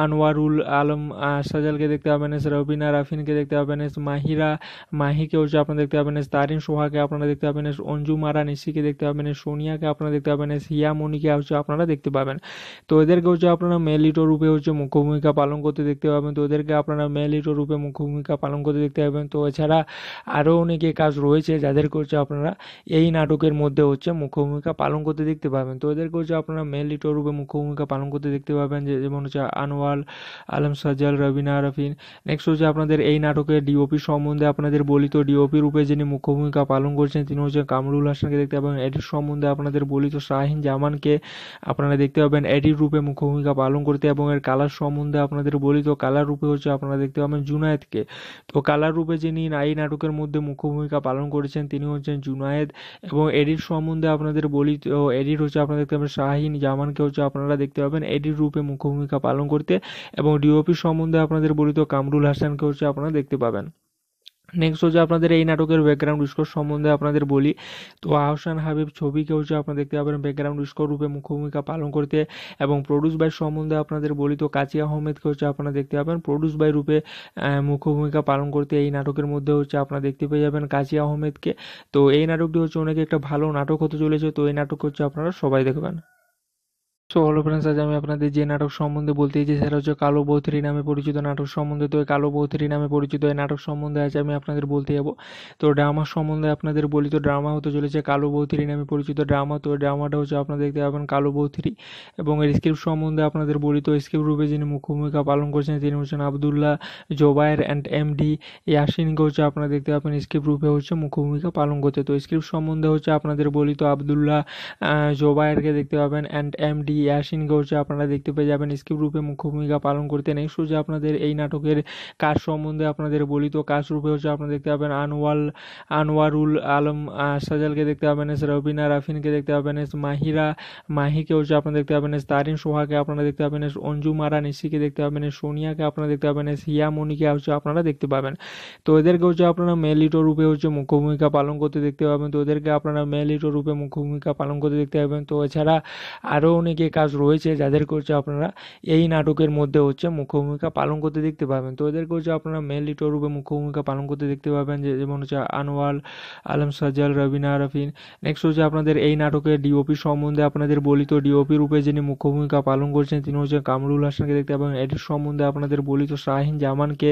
S1: আনোয়ারুল আলম সাজালকে দেখতে পাবেন এস রবিনা রাফিনকে দেখতে পাবেন এস মাহিরা মাহিকে হচ্ছে আপনারা দেখতে পাবেন এস তারিন সোহাকে আপনারা দেখতে পাবেন এস অঞ্জু মারা নিশিকে দেখতে পাবেন এস সোনিয়াকে আপনারা দেখতে পাবেন এস হিয়ামণিকে হচ্ছে আপনারা দেখতে পাবেন তো এদেরকে হচ্ছে আপনারা মেলিটো রূপে হচ্ছে মুখ্য ভূমিকা পালন করতে দেখতে পাবেন তো এদেরকে আপনারা মেলিটো রূপে মুখ্য ভূমিকা পালন করতে দেখতে পাবেন তো এছাড়া আরও অনেকে যে কাজ রয়েছে যাদের করছে আপনারা এই নাটকের মধ্যে হচ্ছে মুখ্য ভূমিকা পালন করতে দেখতে পাবেন তো এদের করছে আপনারা মেন লিটর রূপে মুখ্য ভূমিকা পালন করতে দেখতে পাবেন যে যেমন হচ্ছে আনোয়াল আলম সাজাল রবিনা রফিন নেক্সট হচ্ছে আপনাদের এই নাটকের ডিওপি সম্বন্ধে আপনাদের বলিত ডিওপি রূপে যিনি মুখ্য ভূমিকা পালন করছেন তিনি হচ্ছে কামরুল হাসানকে দেখতে পাবেন এটির সম্বন্ধে আপনাদের বলিত শাহিন জামানকে আপনারা দেখতে পাবেন এটির রূপে মুখ্য ভূমিকা পালন করতে এবং এর কালার সম্বন্ধে আপনাদের বলিত কালার রূপে হচ্ছে আপনারা দেখতে পাবেন জুনায়েদকে তো কালার রূপে যিনি এই নাটকের মধ্যে মুখ্য ভূমিকা পালন করেছেন তিনি হচ্ছেন জুনায়েদ এবং এডির সম্বন্ধে আপনাদের বলি তো এডির হচ্ছে আপনারা দেখতে পাবেন শাহিন জামানকে হচ্ছে আপনারা দেখতে পাবেন এডির রূপে মুখ্য ভূমিকা পালন করতে এবং ডিওপি সম্বন্ধে আপনাদের বলি তো কামরুল হাসানকে হচ্ছে আপনারা দেখতে পাবেন নেক্সট হচ্ছে আপনাদের এই নাটকের ব্যাকগ্রাউন্ড স্কোর সম্বন্ধে আপনাদের বলি তো আহসান হাবিব ছবিকে হচ্ছে আপনারা দেখতে পাবেন ব্যাকগ্রাউন্ড স্কোর রূপে মুখ্য ভূমিকা পালন করতে এবং প্রডিউস বাই সম্বন্ধে আপনাদের বলি তো কাজী আহমেদকে হচ্ছে আপনারা দেখতে পাবেন প্রডিউস বাই রূপে মুখ্য ভূমিকা পালন করতে এই নাটকের মধ্যে হচ্ছে আপনারা দেখতে পেয়ে যাবেন কাজী আহমেদকে তো এই নাটকটি হচ্ছে অনেক একটা ভালো নাটক হতে চলেছে তো এই নাটক হচ্ছে আপনারা সবাই দেখবেন সো হলো ফ্রেন্ডস আজ আমি আপনাদের যে নাটক সম্বন্ধে বলতে চাইছি সেটা হচ্ছে কালো বৌথরি নামে পরিচিত নাটক সম্বন্ধে তো কালো বৌথরি নামে পরিচিত এই নাটক সম্বন্ধে আজ আমি আপনাদের বলতে যাব তো ড্রামা সম্বন্ধে আপনাদের বলি তো ড্রামা হতে চলেছে কালো বৌথরি নামে পরিচিত ড্রামা তো ড্রামাটা হচ্ছে আপনারা দেখতে পাবেন কালো বৌথরি এবং এর স্ক্রিপ্ট সম্বন্ধে আপনাদের বলি তো স্ক্রিপ্ট রূপে যিনি মুখ্য ভূমিকা পালন করছেন তিনি হচ্ছেন আবদুল্লাহ জোবায়ের অ্যান্ড এমডি ইয়াসিনকে হচ্ছে আপনারা দেখতে পাবেন স্ক্রিপ্ট রূপে হচ্ছে মুখ্য ভূমিকা পালন করতে তো স্ক্রিপ্ট সম্বন্ধে হচ্ছে আপনাদের বলি তো আবদুল্লাহ জোবায়েরকে দেখতে পাবেন অ্যান্ড এমডি ইয়াসিন ঘোষ আপনারা দেখতে পেয়ে যাবেন স্ক্রিপ্ট রূপে মুখ্য ভূমিকা পালন করতেন এই সোজা আপনাদের এই নাটকের কাজ সম্বন্ধে আপনাদের বলি তো কাজ রূপে হচ্ছে আপনারা দেখতে পাবেন আনোয়াল আনোয়ারুল আলম সাজালকে দেখতে পাবেন এস রবিনা রাফিনকে দেখতে পাবেন এস মাহিরা মাহিকে হচ্ছে আপনারা দেখতে পাবেন এস তারিন সোহাকে আপনারা দেখতে পাবেন এস অঞ্জু মারা নিশিকে দেখতে পাবেন এস সোনিয়াকে আপনারা দেখতে পাবেন এস হিয়ামণিকে হচ্ছে আপনারা দেখতে পাবেন তো এদেরকে হচ্ছে আপনারা মেলিটো রূপে হচ্ছে মুখ্য ভূমিকা পালন করতে দেখতে পাবেন তো এদেরকে আপনারা মেলিটো রূপে মুখ্য ভূমিকা পালন করতে দেখতে পাবেন তো এছাড়া আরও অনেকে কাজ রয়েছে যাদের করছে আপনারা এই নাটকের মধ্যে হচ্ছে মুখ্য ভূমিকা পালন করতে দেখতে পাবেন তো এদেরকে করছে আপনারা মেন লিটোর রূপে মুখ্য ভূমিকা পালন করতে দেখতে পাবেন যে যেমন হচ্ছে আনোয়াল আলম সাজাল রবিনা আরফিন নেক্সট হচ্ছে আপনাদের এই নাটকে ডিওপি সম্বন্ধে আপনাদের বলি তো ডিওপি রূপে যিনি মুখ্য ভূমিকা পালন করছেন তিনি হচ্ছেন কামরুল হাসানকে দেখতে পাবেন এটির সম্বন্ধে আপনাদের বলি তো শাহিন জামানকে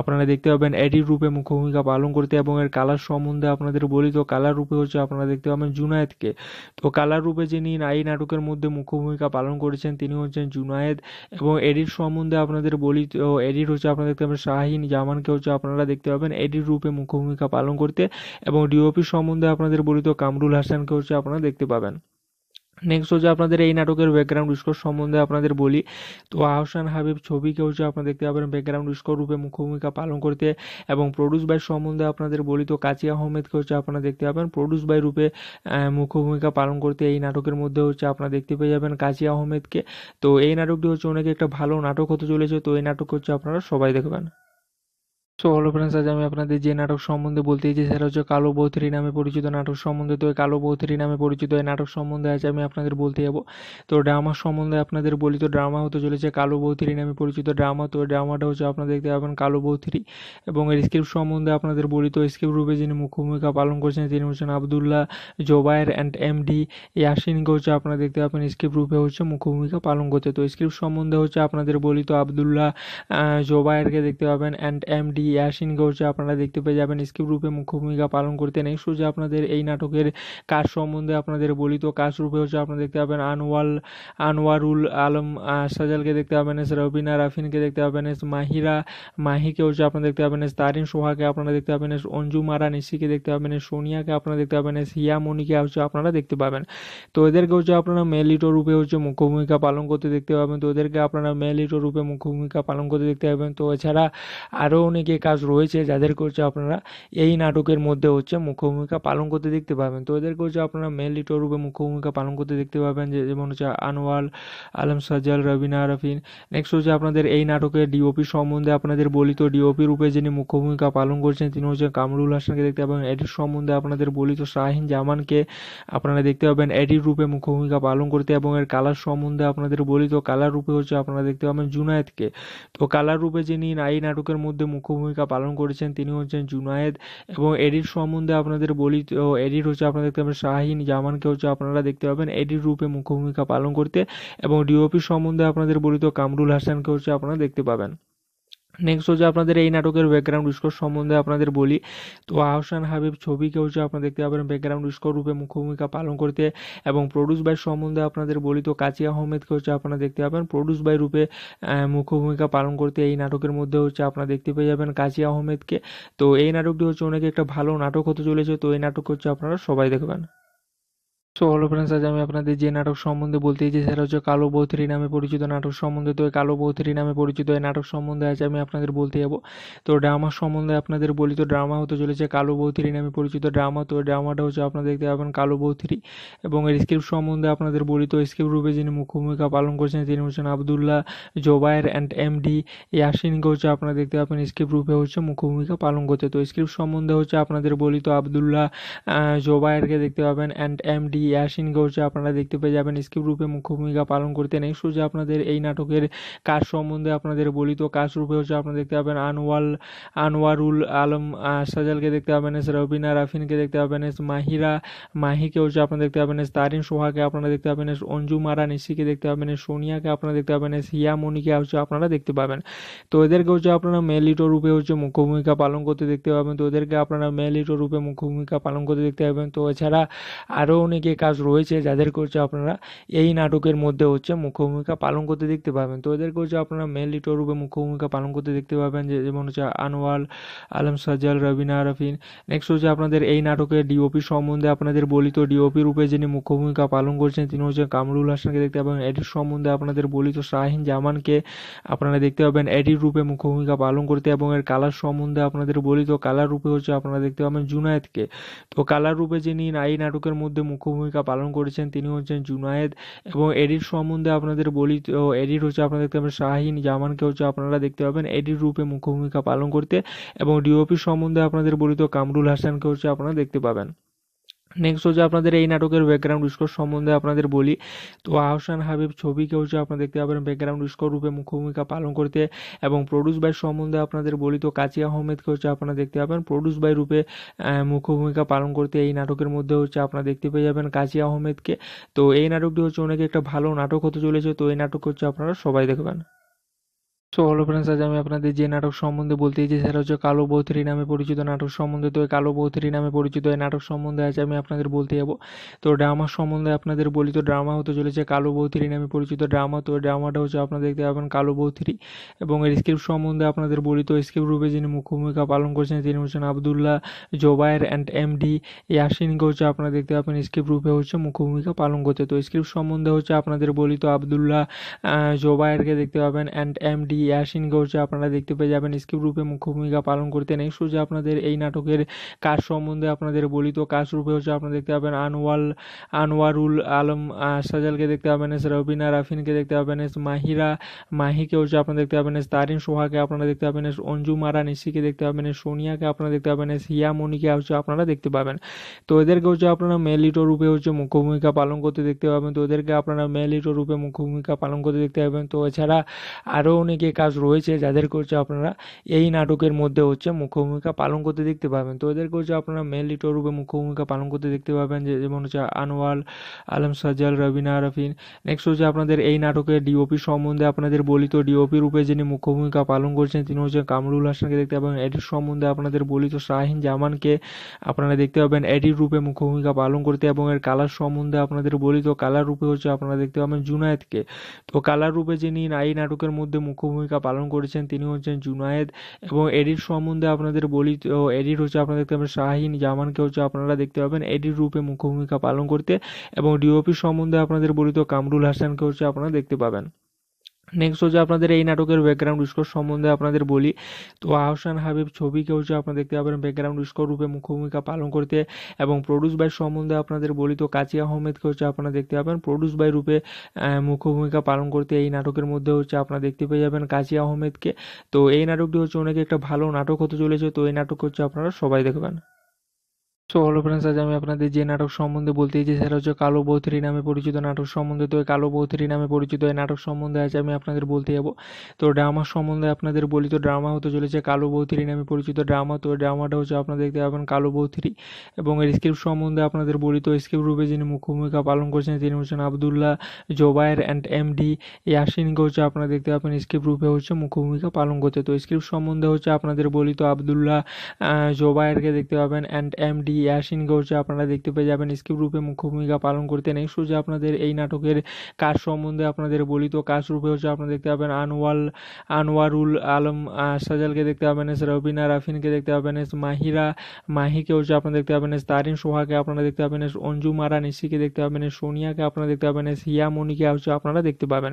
S1: আপনারা দেখতে পাবেন এডির রূপে মুখ্য ভূমিকা পালন করতে এবং এর কালার সম্বন্ধে আপনাদের বলি তো কালার রূপে হচ্ছে আপনারা দেখতে পাবেন জুনায়দকে তো কালার রূপে যিনি এই নাটকের মধ্যে মুখ্য ভূমিকা পালন করেছেন তিনি হচ্ছেন জুনায়েদ এবং এডির সম্বন্ধে আপনাদের বলি তো এডির হচ্ছে আপনারা দেখতে পাবেন শাহিন জামানকে হচ্ছে আপনারা দেখতে পাবেন এডির রূপে মুখ্য ভূমিকা পালন করতে এবং ডিওপি সম্বন্ধে আপনাদের বলি তো কামরুল হাসানকে হচ্ছে আপনারা দেখতে পাবেন নেক্সট হচ্ছে আপনাদের এই নাটকের ব্যাকগ্রাউন্ড স্কোর সম্বন্ধে আপনাদের বলি তো আহসান হাবিব ছবিকে হচ্ছে আপনারা দেখতে পাবেন ব্যাকগ্রাউন্ড স্কোর রূপে মুখ্য ভূমিকা পালন করতে এবং প্রডিউস বাই সম্বন্ধে আপনাদের বলি তো কাচি আহমেদকে হচ্ছে আপনারা দেখতে পাবেন প্রডিউস বাই রূপে মুখ্য ভূমিকা পালন করতে এই নাটকের মধ্যে হচ্ছে আপনারা দেখতে পেয়ে যাবেন কাজী আহমেদকে তো এই নাটকটি হচ্ছে অনেক একটা ভালো নাটক হতে চলেছে তো এই নাটক হচ্ছে আপনারা সবাই দেখবেন সো হলো ফ্রেন্ডস আজ আমি আপনাদের যে নাটক সম্বন্ধে বলতে চাইছি সেটা হচ্ছে কালো বৌথরি নামে পরিচিত নাটক সম্বন্ধে তো কালো বৌথরি নামে পরিচিত এই নাটক সম্বন্ধে আজ আমি আপনাদের বলতে যাব তো ড্রামা সম্বন্ধে আপনাদের বলি তো ড্রামা হতে চলেছে কালো বৌথরি নামে পরিচিত ড্রামা তো ড্রামাটা হচ্ছে আপনারা দেখতে পাবেন কালো বৌথরি এবং এর স্ক্রিপ্ট সম্বন্ধে আপনাদের বলি তো স্ক্রিপ্ট রূপে যিনি মুখ্যভূমিকা পালন করছেন তিনি হচ্ছেন আবদুল্লাহ জোবায়ের অ্যান্ড এমডি ইয়াসিনকে হচ্ছে আপনারা দেখতে পাবেন স্ক্রিপ্ট রূপে হচ্ছে মুখ্যভূমিকা পালন করতে তো স্ক্রিপ্ট সম্বন্ধে হচ্ছে আপনাদের বলি তো আবদুল্লাহ জোবায়েরকে দেখতে পাবেন অ্যান্ড এমডি ইয়াসিন ঘোষে আপনারা দেখতে পেয়ে যাবেন স্কিপ রূপে মুখ্য ভূমিকা পালন করতেন এই সোজা আপনাদের এই নাটকের কাজ সম্বন্ধে আপনাদের বলি তো কাজ রূপে হচ্ছে আপনারা দেখতে পাবেন আনোয়াল আনোয়ারুল আলম সাজালকে দেখতে পাবেন এস রবিনা রাফিনকে দেখতে পাবেন এস মাহিরা মাহিকে হচ্ছে আপনারা দেখতে পাবেন এস তারিন সোহাকে আপনারা দেখতে পাবেন এস অঞ্জু মারা নিশিকে দেখতে পাবেন এস সোনিয়াকে আপনারা দেখতে পাবেন এস হিয়ামণিকে হচ্ছে আপনারা দেখতে পাবেন তো এদেরকে হচ্ছে আপনারা মেলিটো রূপে হচ্ছে মুখ্য ভূমিকা পালন করতে দেখতে পাবেন তো এদেরকে আপনারা মেলিটো রূপে মুখ্য ভূমিকা পালন করতে দেখতে পাবেন তো এছাড়া আরও অনেকে কাজ রয়েছে যাদেরকে হচ্ছে আপনারা এই নাটকের মধ্যে হচ্ছে মুখ্য ভূমিকা পালন করতে দেখতে পাবেন তো এদেরকে হচ্ছে আপনারা মেন লিটোর রূপে মুখ্য ভূমিকা পালন করতে দেখতে পাবেন যে যেমন হচ্ছে আনোয়াল আলম সাজাল রবিনা রফিন নেক্সট হচ্ছে আপনাদের এই নাটকের ডিওপি সম্বন্ধে আপনাদের বলি তো ডিওপি রূপে যিনি মুখ্য ভূমিকা পালন করছেন তিনি হচ্ছে কামরুল হাসানকে দেখতে পাবেন এডির সম্বন্ধে আপনাদের বলি তো শাহিন জামানকে আপনারা দেখতে পাবেন এডির রূপে মুখ্য ভূমিকা পালন করতে এবং এর কালার সম্বন্ধে আপনাদের বলি তো কালার রূপে হচ্ছে আপনারা দেখতে পাবেন জুনায়েদকে তো কালার রূপে যিনি এই নাটকের মধ্যে মুখ্য ভূমিকা পালন করেছেন তিনি হচ্ছেন জুনায়েদ এবং এডির সম্বন্ধে আপনাদের বলি তো এডির হচ্ছে আপনারা দেখতে পাবেন শাহিন জামানকে হচ্ছে আপনারা দেখতে পাবেন এডির রূপে মুখ্য ভূমিকা পালন করতে এবং ডিওপি সম্বন্ধে আপনাদের বলি তো কামরুল হাসানকে হচ্ছে আপনারা দেখতে পাবেন নেক্সট হচ্ছে আপনাদের এই নাটকের ব্যাকগ্রাউন্ড স্কোর সম্বন্ধে আপনাদের বলি তো আহসান হাবিব ছবিকে হচ্ছে আপনারা দেখতে পাবেন ব্যাকগ্রাউন্ড স্কোর রূপে মুখ্য ভূমিকা পালন করতে এবং প্রডিউস বাই সম্বন্ধে আপনাদের বলি তো কাচি আহমেদকে হচ্ছে আপনারা দেখতে পাবেন প্রডিউস বাই রূপে মুখ্য ভূমিকা পালন করতে এই নাটকের মধ্যে হচ্ছে আপনারা দেখতে পেয়ে যাবেন কাচি আহমেদকে তো এই নাটকটি হচ্ছে অনেক একটা ভালো নাটক হতে চলেছে তো এই নাটক হচ্ছে আপনারা সবাই দেখবেন সো হলো ফ্রেন্ডস আজ আমি আপনাদের যে নাটক সম্বন্ধে বলতে চাই সেটা হচ্ছে কালো বৌথরি নামে পরিচিত নাটক সম্বন্ধে তো কালো বৌথরি নামে পরিচিত এই নাটক সম্বন্ধে আজ আমি আপনাদের বলতে যাবো তো ড্রামা সম্বন্ধে আপনাদের বলি তো ড্রামা হতে চলেছে কালো বৌথরি নামে পরিচিত ড্রামা তো ড্রামাটা হচ্ছে আপনারা দেখতে পাবেন কালো বৌথরি এবং এর স্ক্রিপ্ট সম্বন্ধে আপনাদের বলি তো স্ক্রিপ্ট রূপে যিনি মুখ্য ভূমিকা পালন করছেন তিনি হচ্ছেন আবদুল্লাহ জোবায়ের অ্যান্ড এমডি ইয়াসিনকে হচ্ছে আপনারা দেখতে পাবেন স্ক্রিপ্ট রূপে হচ্ছে মুখ্য ভূমিকা পালন করতে তো স্ক্রিপ্ট সম্বন্ধে হচ্ছে আপনাদের বলি তো আবদুল্লাহ জোবায়েরকে দেখতে পাবেন অ্যান্ড এমডি ইয়াসিন ঘোষে আপনারা দেখতে পেয়ে যাবেন স্কিপ রূপে মুখ্য ভূমিকা পালন করতে নেই সোজা আপনাদের এই নাটকের কাজ সম্বন্ধে আপনাদের বলি তো কাজ রূপে হচ্ছে আপনারা দেখতে পাবেন আনোয়াল আনোয়ারুল আলম সাজালকে দেখতে পাবেন এস রবিনা রাফিনকে দেখতে পাবেন এস মাহিরা মাহিকে হচ্ছে আপনারা দেখতে পাবেন এস তারিন সোহাকে আপনারা দেখতে পাবেন এস অঞ্জু মারা নিশিকে দেখতে পাবেন এস সোনিয়াকে আপনারা দেখতে পাবেন এস হিয়ামণিকে হচ্ছে আপনারা দেখতে পাবেন তো এদেরকে হচ্ছে আপনারা মেলিটো রূপে হচ্ছে মুখ্য ভূমিকা পালন করতে দেখতে পাবেন তো এদেরকে আপনারা মেলিটো রূপে মুখ্য ভূমিকা পালন করতে দেখতে পাবেন তো এছাড়া আরও অনেকে কাজ রয়েছে যাদের করছে আপনারা এই নাটকের মধ্যে হচ্ছে মুখ্য ভূমিকা পালন করতে দেখতে পাবেন তো এদের করছে আপনারা মেন লিটোর রূপে মুখ্য ভূমিকা পালন করতে দেখতে পাবেন যে যেমন হচ্ছে আনোয়াল আলম সাজাল রবিনা রফিন নেক্সট হচ্ছে আপনাদের এই নাটকের ডিওপি সম্বন্ধে আপনাদের বলিত ডিওপি রূপে যিনি মুখ্য ভূমিকা পালন করছেন তিনি হচ্ছে কামরুল হাসানকে দেখতে পাবেন এটির সম্বন্ধে আপনাদের বলিত শাহিন জামানকে আপনারা দেখতে পাবেন এটির রূপে মুখ্য ভূমিকা পালন করতে এবং এর কালার সম্বন্ধে আপনাদের বলিত কালার রূপে হচ্ছে আপনারা দেখতে পাবেন জুনায়েদকে তো কালার রূপে যিনি এই নাটকের মধ্যে মুখ্য ভূমিকা পালন করেছেন তিনি হচ্ছেন জুনায়েদ এবং এডির সম্বন্ধে আপনাদের বলি তো এডির হচ্ছে আপনারা দেখতে পাবেন শাহিন জামানকে হচ্ছে আপনারা দেখতে পাবেন এডির রূপে মুখ্য ভূমিকা পালন করতে এবং ডিওপি সম্বন্ধে আপনাদের বলি তো কামরুল হাসানকে হচ্ছে আপনারা দেখতে পাবেন নেক্সট হচ্ছে আপনাদের এই নাটকের ব্যাকগ্রাউন্ড স্কোর সম্বন্ধে আপনাদের বলি তো আহসান হাবিব ছবিকে হচ্ছে আপনারা দেখতে পাবেন ব্যাকগ্রাউন্ড স্কোর রূপে মুখ্য ভূমিকা পালন করতে এবং প্রডিউস বাই সম্বন্ধে আপনাদের বলি তো কাজী আহমেদকে হচ্ছে আপনারা দেখতে পাবেন প্রডিউস বাই রূপে মুখ্য ভূমিকা পালন করতে এই নাটকের মধ্যে হচ্ছে আপনারা দেখতে পেয়ে যাবেন কাজী আহমেদকে তো এই নাটকটি হচ্ছে অনেক একটা ভালো নাটক হতে চলেছে তো এই নাটক হচ্ছে আপনারা সবাই দেখবেন সো হলো ফ্রেন্ডস আজ আমি আপনাদের যে নাটক সম্বন্ধে বলতে চাইছি সেটা হচ্ছে কালো বৌথরি নামে পরিচিত নাটক সম্বন্ধে তো কালো বৌথরি নামে পরিচিত এই নাটক সম্বন্ধে আজ আমি আপনাদের বলতে যাব তো ড্রামা সম্বন্ধে আপনাদের বলি তো ড্রামা হতে চলেছে কালো বৌথরি নামে পরিচিত ড্রামা তো ড্রামাটা হচ্ছে আপনারা দেখতে পাবেন কালো বৌথরি এবং এর স্ক্রিপ্ট সম্বন্ধে আপনাদের বলি তো স্ক্রিপ্ট রূপে যিনি মুখ্য ভূমিকা পালন করছেন তিনি হচ্ছেন আবদুল্লাহ জোবায়ের অ্যান্ড এমডি ইয়াসিনকে হচ্ছে আপনারা দেখতে পাবেন স্ক্রিপ্ট রূপে হচ্ছে মুখ্য ভূমিকা পালন করতে তো স্ক্রিপ্ট সম্বন্ধে হচ্ছে আপনাদের বলি তো আবদুল্লাহ জোবায়েরকে দেখতে পাবেন অ্যান্ড এমডি ইয়াসিন ঘোষ আপনারা দেখতে পেয়ে যাবেন স্কিপ রূপে মুখ্য ভূমিকা পালন করতে নেই শো যে আপনাদের এই নাটকের কাজ সম্বন্ধে আপনাদের বলি তো কাজ রূপে হচ্ছে আপনারা দেখতে পাবেন আনোয়াল আনোয়ারুল আলম সাজালকে দেখতে পাবেন এস রবিনা রাফিনকে দেখতে পাবেন এস মাহিরা মাহিকে হচ্ছে আপনারা দেখতে পাবেন এস তারিন সোহাকে আপনারা দেখতে পাবেন এস অঞ্জু মারা নিশিকে দেখতে পাবেন এস সোনিয়াকে আপনারা দেখতে পাবেন এস মনিকে হচ্ছে আপনারা দেখতে পাবেন তো এদেরকে হচ্ছে আপনারা মেলিটো রূপে হচ্ছে মুখ্য ভূমিকা পালন করতে দেখতে পাবেন তো এদেরকে আপনারা মেলিটো রূপে মুখ্য ভূমিকা পালন করতে দেখতে পাবেন তো এছাড়া আরও অনেকে কাজ রয়েছে যাদেরকে হচ্ছে আপনারা এই নাটকের মধ্যে হচ্ছে মুখ্য ভূমিকা পালন করতে দেখতে পাবেন তো এদেরকে হচ্ছে আপনারা মেনলি রূপে মুখ্য ভূমিকা পালন করতে দেখতে পাবেন যে যেমন হচ্ছে আনোয়াল আলম সাজাল রবিনা আরফিন নেক্সট হচ্ছে আপনাদের এই নাটকে ডিওপি সম্বন্ধে আপনাদের বলি তো ডিওপি রূপে যিনি মুখ্য ভূমিকা পালন করছেন তিনি হচ্ছেন কামরুল হাসানকে দেখতে পাবেন এটির সম্বন্ধে আপনাদের বলি তো শাহিন জামানকে আপনারা দেখতে পাবেন এডির রূপে মুখ্য ভূমিকা পালন করতে এবং এর কালার সম্বন্ধে আপনাদের বলি তো কালার রূপে হচ্ছে আপনারা দেখতে পাবেন জুনায়েদকে তো কালার রূপে যিনি এই নাটকের মধ্যে মুখ্য ভূমিকা পালন করেছেন তিনি হচ্ছেন জুনায়েদ এবং এডির সম্বন্ধে আপনাদের বলি তো এডির হচ্ছে আপনারা দেখতে পাবেন শাহিন জামানকে হচ্ছে আপনারা দেখতে পাবেন এডির রূপে মুখ্য ভূমিকা পালন করতে এবং ডিওপি সম্বন্ধে আপনাদের বলি তো কামরুল হাসানকে হচ্ছে আপনারা দেখতে পাবেন নেক্সট হচ্ছে আপনাদের এই নাটকের ব্যাকগ্রাউন্ড স্কোর সম্বন্ধে আপনাদের বলি তো আহসান হাবিব ছবিকে হচ্ছে আপনারা দেখতে পাবেন ব্যাকগ্রাউন্ড স্কোর রূপে মুখ্য ভূমিকা পালন করতে এবং প্রডিউস বাই সম্বন্ধে আপনাদের বলি তো কাচি আহমেদকে হচ্ছে আপনারা দেখতে পাবেন প্রডিউস বাই রূপে মুখ্য ভূমিকা পালন করতে এই নাটকের মধ্যে হচ্ছে আপনারা দেখতে পেয়ে যাবেন কাচি আহমেদকে তো এই নাটকটি হচ্ছে অনেক একটা ভালো নাটক হতে চলেছে তো এই নাটক হচ্ছে আপনারা সবাই দেখবেন সো হলো ফ্রেন্ডস আজ আমি আপনাদের যে নাটক সম্বন্ধে বলতে চাইছি সেটা হচ্ছে কালো বৌথরি নামে পরিচিত নাটক সম্বন্ধে তো কালো বৌথরি নামে পরিচিত এই নাটক সম্বন্ধে আজ আমি আপনাদের বলতে যাব তো ড্রামা সম্বন্ধে আপনাদের বলি তো ড্রামা হতে চলেছে কালো বৌথরি নামে পরিচিত ড্রামা তো ড্রামাটা হচ্ছে আপনারা দেখতে পাবেন কালো বৌথরি এবং এর স্ক্রিপ্ট সম্বন্ধে আপনাদের বলি তো স্ক্রিপ্ট রূপে যিনি ভূমিকা পালন করছেন তিনি হচ্ছেন আবদুল্লাহ জোবায়ের অ্যান্ড এমডি ইয়াসিনকে হচ্ছে আপনারা দেখতে পাবেন স্ক্রিপ্ট রূপে হচ্ছে ভূমিকা পালন করতে তো স্ক্রিপ্ট সম্বন্ধে হচ্ছে আপনাদের বলি তো আবদুল্লাহ জোবায়েরকে দেখতে পাবেন অ্যান্ড এমডি ইয়াসিন ঘোষে আপনারা দেখতে পেয়ে যাবেন স্কিপ রূপে মুখ্য ভূমিকা পালন করতেন এই সোজা আপনাদের এই নাটকের কাজ সম্বন্ধে আপনাদের বলি তো কাজ রূপে হচ্ছে আপনারা দেখতে পাবেন আনোয়াল আনোয়ারুল আলম সাজালকে দেখতে পাবেন এস রবিনা রাফিনকে দেখতে পাবেন এস মাহিরা মাহিকে হচ্ছে আপনারা দেখতে পাবেন এস তারিন সোহাকে আপনারা দেখতে পাবেন এস অঞ্জু মারা নিশিকে দেখতে পাবেন এস সোনিয়াকে আপনারা দেখতে পাবেন এস মনিকে হচ্ছে আপনারা দেখতে পাবেন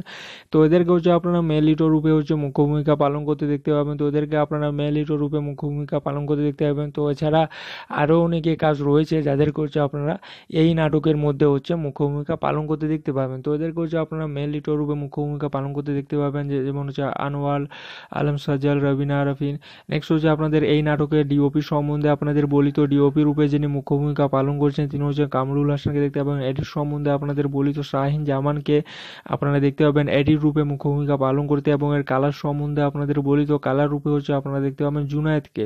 S1: তো এদেরকে হচ্ছে আপনারা মেলিটো রূপে হচ্ছে মুখ্য ভূমিকা পালন করতে দেখতে পাবেন তো এদেরকে আপনারা মেলিটো রূপে মুখ্য ভূমিকা পালন করতে দেখতে পাবেন তো এছাড়া আরও অনেকে কাজ রয়েছে যাদেরকে হচ্ছে আপনারা এই নাটকের মধ্যে হচ্ছে মুখ্য ভূমিকা পালন করতে দেখতে পাবেন তো এদের হচ্ছে আপনারা মেল লিটোর রূপে মুখ্য ভূমিকা পালন করতে দেখতে পাবেন যে যেমন হচ্ছে আনোয়াল আলম সাজাল রবিনা রফিন নেক্সট হচ্ছে আপনাদের এই নাটকের ডিওপি সম্বন্ধে আপনাদের বলি তো ডিওপি রূপে যিনি মুখ্য ভূমিকা পালন করছেন তিনি হচ্ছে কামরুল হাসানকে দেখতে পাবেন এটির সম্বন্ধে আপনাদের বলি তো শাহিন জামানকে আপনারা দেখতে পাবেন এডির রূপে মুখ্য ভূমিকা পালন করতে এবং এর কালার সম্বন্ধে আপনাদের বলি তো কালার রূপে হচ্ছে আপনারা দেখতে পাবেন জুনায়েদকে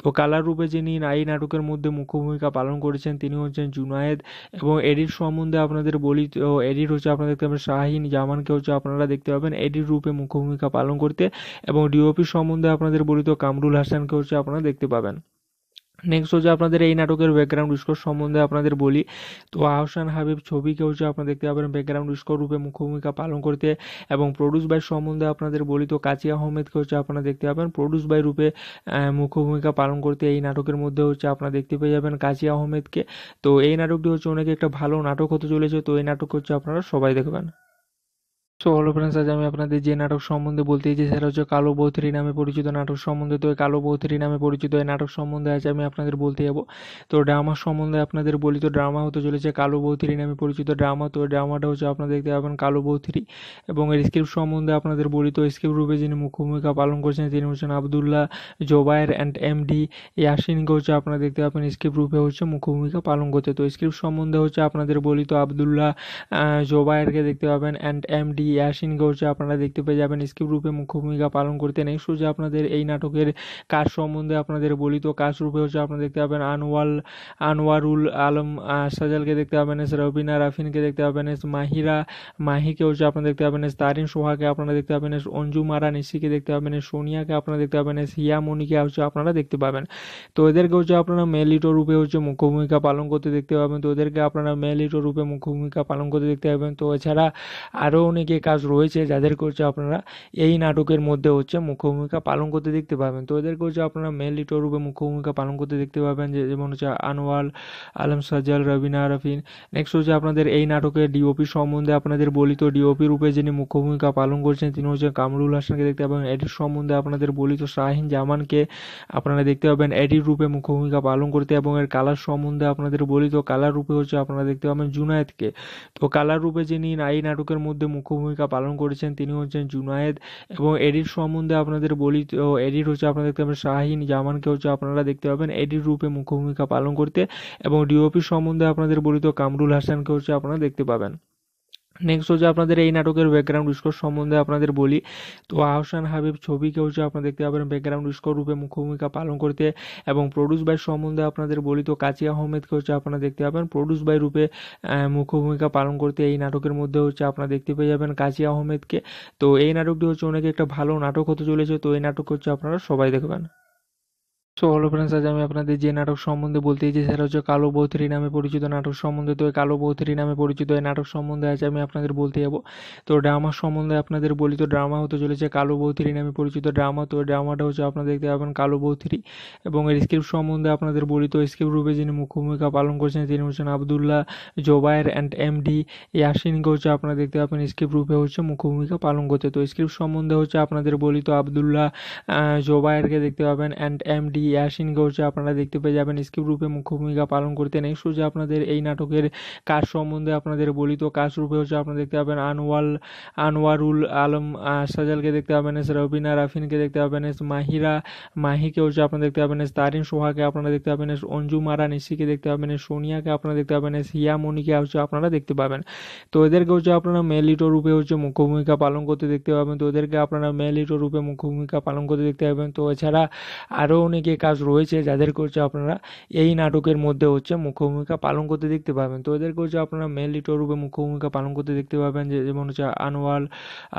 S1: তো কালার রূপে যিনি এই নাটকের মধ্যে মুখ্য ভূমিকা পালন করেছেন তিনি হচ্ছেন জুনায়েদ এবং এডির সম্বন্ধে আপনাদের বলি তো এডির হচ্ছে আপনারা দেখতে পাবেন শাহিন জামানকে হচ্ছে আপনারা দেখতে পাবেন এডির রূপে মুখ্য ভূমিকা পালন করতে এবং ডিওপি সম্বন্ধে আপনাদের বলি তো কামরুল হাসানকে হচ্ছে আপনারা দেখতে পাবেন নেক্সট হচ্ছে আপনাদের এই নাটকের ব্যাকগ্রাউন্ড স্কোর সম্বন্ধে আপনাদের বলি তো আহসান হাবিব ছবিকে হচ্ছে আপনারা দেখতে পাবেন ব্যাকগ্রাউন্ড স্কোর রূপে মুখ্য ভূমিকা পালন করতে এবং প্রডিউস বাই সম্বন্ধে আপনাদের বলি তো কাচি আহমেদকে হচ্ছে আপনারা দেখতে পাবেন প্রডিউস বাই রূপে মুখ্য ভূমিকা পালন করতে এই নাটকের মধ্যে হচ্ছে আপনারা দেখতে পেয়ে যাবেন কাচি আহমেদকে তো এই নাটকটি হচ্ছে অনেক একটা ভালো নাটক হতে চলেছে তো এই নাটক হচ্ছে আপনারা সবাই দেখবেন সো হলো ফ্রেন্ডস আজ আমি আপনাদের যে নাটক সম্বন্ধে বলতে চাইছি সেটা হচ্ছে কালো বৌথরি নামে পরিচিত নাটক সম্বন্ধে তো কালো বৌথরি নামে পরিচিত এই নাটক সম্বন্ধে আজ আমি আপনাদের বলতে যাবো তো ড্রামা সম্বন্ধে আপনাদের বলি তো ড্রামা হতে চলেছে কালো বৌথরি নামে পরিচিত ড্রামা তো ড্রামাটা হচ্ছে আপনারা দেখতে পাবেন কালো বৌথরি এবং এর স্ক্রিপ্ট সম্বন্ধে আপনাদের বলি তো স্ক্রিপ্ট রূপে যিনি ভূমিকা পালন করছেন তিনি হচ্ছেন আবদুল্লাহ জোবায়ের অ্যান্ড এমডি ইয়াসিনকে হচ্ছে আপনারা দেখতে পাবেন স্ক্রিপ্ট রূপে হচ্ছে ভূমিকা পালন করতে তো স্ক্রিপ্ট সম্বন্ধে হচ্ছে আপনাদের বলি তো আবদুল্লাহ জোবায়েরকে দেখতে পাবেন অ্যান্ড এমডি ইয়াসিন ঘোষে আপনারা দেখতে পেয়ে যাবেন স্কিপ রূপে মুখ্য ভূমিকা পালন করতেন এই সোজা আপনাদের এই নাটকের কাজ সম্বন্ধে আপনাদের বলি তো কাজ রূপে হচ্ছে আপনারা দেখতে পাবেন আনোয়াল আনোয়ারুল আলম সাজালকে দেখতে পাবেন এস রবিনা রাফিনকে দেখতে পাবেন এস মাহিরা মাহিকে হচ্ছে আপনারা দেখতে পাবেন এস তারিন সোহাকে আপনারা দেখতে পাবেন এস অঞ্জুমারা নিশিকে দেখতে পাবেন এস সোনিয়াকে আপনারা দেখতে পাবেন এস হিয়ামণিকে হচ্ছে আপনারা দেখতে পাবেন তো এদেরকে হচ্ছে আপনারা মেলিটো রূপে হচ্ছে মুখ্য ভূমিকা পালন করতে দেখতে পাবেন তো এদেরকে আপনারা মেলিটো রূপে মুখ্য ভূমিকা পালন করতে দেখতে পাবেন তো এছাড়া আরও অনেকে কে কাজ রয়েছে যাদের করছে আপনারা এই নাটকের মধ্যে হচ্ছে মুখ্য ভূমিকা পালন করতে দেখতে পাবেন তো এদের করছে আপনারা মেন লিটর রূপে মুখ্য ভূমিকা পালন করতে দেখতে পাবেন যে যেমন হচ্ছে আনোয়াল আলম সাজ্জাল রবিনা রফিন নেক্সট হচ্ছে আপনাদের এই নাটকের ডিওপি সম্বন্ধে আপনাদের বলি তো ডিওপি রূপে যিনি মুখ্য ভূমিকা পালন করছেন তিনি হচ্ছে কামরুল হাসানকে দেখতে পাবেন এটির সম্বন্ধে আপনাদের বলি তো শাহিন জামানকে আপনারা দেখতে পাবেন এডির রূপে মুখ্য ভূমিকা পালন করতে এবং এর কালার সম্বন্ধে আপনাদের বলি তো কালার রূপে হচ্ছে আপনারা দেখতে পাবেন জুনায়েদকে তো কালার রূপে যিনি এই নাটকের মধ্যে মুখ্য ভূমিকা পালন করেছেন তিনি হচ্ছেন জুনায়েদ এবং এডিট সম্বন্ধে আপনাদের বলি তো এডিট হচ্ছে আপনারা দেখতে পাবেন শাহিন জামানকে হচ্ছে আপনারা দেখতে পাবেন এডিট রূপে মুখ্য ভূমিকা পালন করতে এবং ডিওপি সম্বন্ধে আপনাদের বলি তো কামরুল হাসানকে হচ্ছে আপনারা দেখতে পাবেন নেক্সট হচ্ছে আপনাদের এই নাটকের ব্যাকগ্রাউন্ড স্কোর সম্বন্ধে আপনাদের বলি তো আহসান হাবিব ছবিকে হচ্ছে আপনারা দেখতে পাবেন ব্যাকগ্রাউন্ড স্কোর রূপে মুখ্য ভূমিকা পালন করতে এবং প্রডিউস বাই সম্বন্ধে আপনাদের বলি তো কাজী আহমেদকে হচ্ছে আপনারা দেখতে পাবেন প্রডিউস বাই রূপে মুখ্য ভূমিকা পালন করতে এই নাটকের মধ্যে হচ্ছে আপনারা দেখতে পেয়ে যাবেন কাজী আহমেদকে তো এই নাটকটি হচ্ছে অনেক একটা ভালো নাটক হতে চলেছে তো এই নাটক হচ্ছে আপনারা সবাই দেখবেন সো হলো ফ্রেন্ডস আজ আমি আপনাদের যে নাটক সম্বন্ধে বলতে চাই সেটা হচ্ছে কালো বৌথরি নামে পরিচিত নাটক সম্বন্ধে তো কালো বৌথরি নামে পরিচিত এই নাটক সম্বন্ধে আজ আমি আপনাদের বলতে যাব তো ড্রামা সম্বন্ধে আপনাদের বলি তো ড্রামা হতে চলেছে কালো বৌথরি নামে পরিচিত ড্রামা তো ড্রামাটা হচ্ছে আপনারা দেখতে পাবেন কালো বৌথরি এবং এর স্ক্রিপ্ট সম্বন্ধে আপনাদের বলি তো স্ক্রিপ্ট রূপে যিনি মুখ্য ভূমিকা পালন করছেন তিনি হচ্ছেন আবদুল্লাহ জোবায়ের অ্যান্ড এমডি ইয়াসিনকে হচ্ছে আপনারা দেখতে পাবেন স্ক্রিপ্ট রূপে হচ্ছে মুখ্য ভূমিকা পালন করতে তো স্ক্রিপ্ট সম্বন্ধে হচ্ছে আপনাদের বলি তো আবদুল্লাহ জোবায়েরকে দেখতে পাবেন অ্যান্ড এমডি ইয়াসিন ঘোষ আপনারা দেখতে পেয়ে যাবেন স্কিপ রূপে মুখ্য ভূমিকা পালন করতে নেই শো যে আপনাদের এই নাটকের কাজ সম্বন্ধে আপনাদের বলি তো কাজ রূপে হচ্ছে আপনারা দেখতে পাবেন আনোয়াল আনোয়ারুল আলম সাজালকে দেখতে পাবেন এস রবিনা রাফিনকে দেখতে পাবেন এস মাহিরা মাহিকে হচ্ছে আপনারা দেখতে পাবেন এস তারিন সোহাকে আপনারা দেখতে পাবেন এস অঞ্জু মারা নিশিকে দেখতে পাবেন এস সোনিয়াকে আপনারা দেখতে পাবেন এস হিয়ামণিকে হচ্ছে আপনারা দেখতে পাবেন তো এদেরকে হচ্ছে আপনারা মেলিটো রূপে হচ্ছে মুখ্য ভূমিকা পালন করতে দেখতে পাবেন তো এদেরকে আপনারা মেলিটো রূপে মুখ্য ভূমিকা পালন করতে দেখতে পাবেন তো এছাড়া আরও অনেকে যে কাজ রয়েছে যাদেরকে হচ্ছে আপনারা এই নাটকের মধ্যে হচ্ছে মুখ্য ভূমিকা পালন করতে দেখতে পাবেন তো এদেরকে হচ্ছে আপনারা মেন লিটোর রূপে মুখ্য ভূমিকা পালন করতে দেখতে পাবেন যে যেমন হচ্ছে আনোয়াল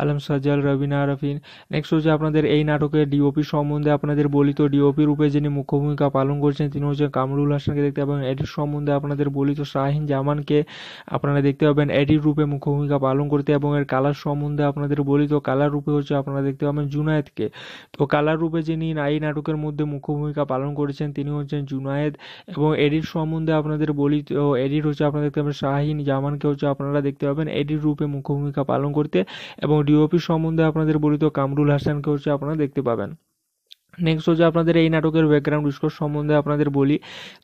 S1: আলম সাজাল রবিনা আরফিন নেক্সট হচ্ছে আপনাদের এই নাটকে ডিওপি সম্বন্ধে আপনাদের বলি তো ডিওপি রূপে যিনি মুখ্য ভূমিকা পালন করছেন তিনি হচ্ছে কামরুল হাসানকে দেখতে পাবেন এটির সম্বন্ধে আপনাদের বলি তো শাহিন জামানকে আপনারা দেখতে পাবেন এডির রূপে মুখ্য ভূমিকা পালন করতে এবং এর কালার সম্বন্ধে আপনাদের বলি তো কালার রূপে হচ্ছে আপনারা দেখতে পাবেন জুনায়েদকে তো কালার রূপে যিনি এই নাটকের মধ্যে মুখ্য ভূমিকা পালন করেছেন তিনি হচ্ছেন জুনায়েদ এবং এডির সম্বন্ধে আপনাদের বলি তো এডির হচ্ছে আপনারা দেখতে পাবেন শাহিন জামানকে হচ্ছে আপনারা দেখতে পাবেন এডির রূপে মুখ্য ভূমিকা পালন করতে এবং ডিওপি সম্বন্ধে আপনাদের বলি তো কামরুল হাসানকে হচ্ছে আপনারা দেখতে পাবেন নেক্সট হচ্ছে আপনাদের এই নাটকের ব্যাকগ্রাউন্ড স্কোর সম্বন্ধে আপনাদের বলি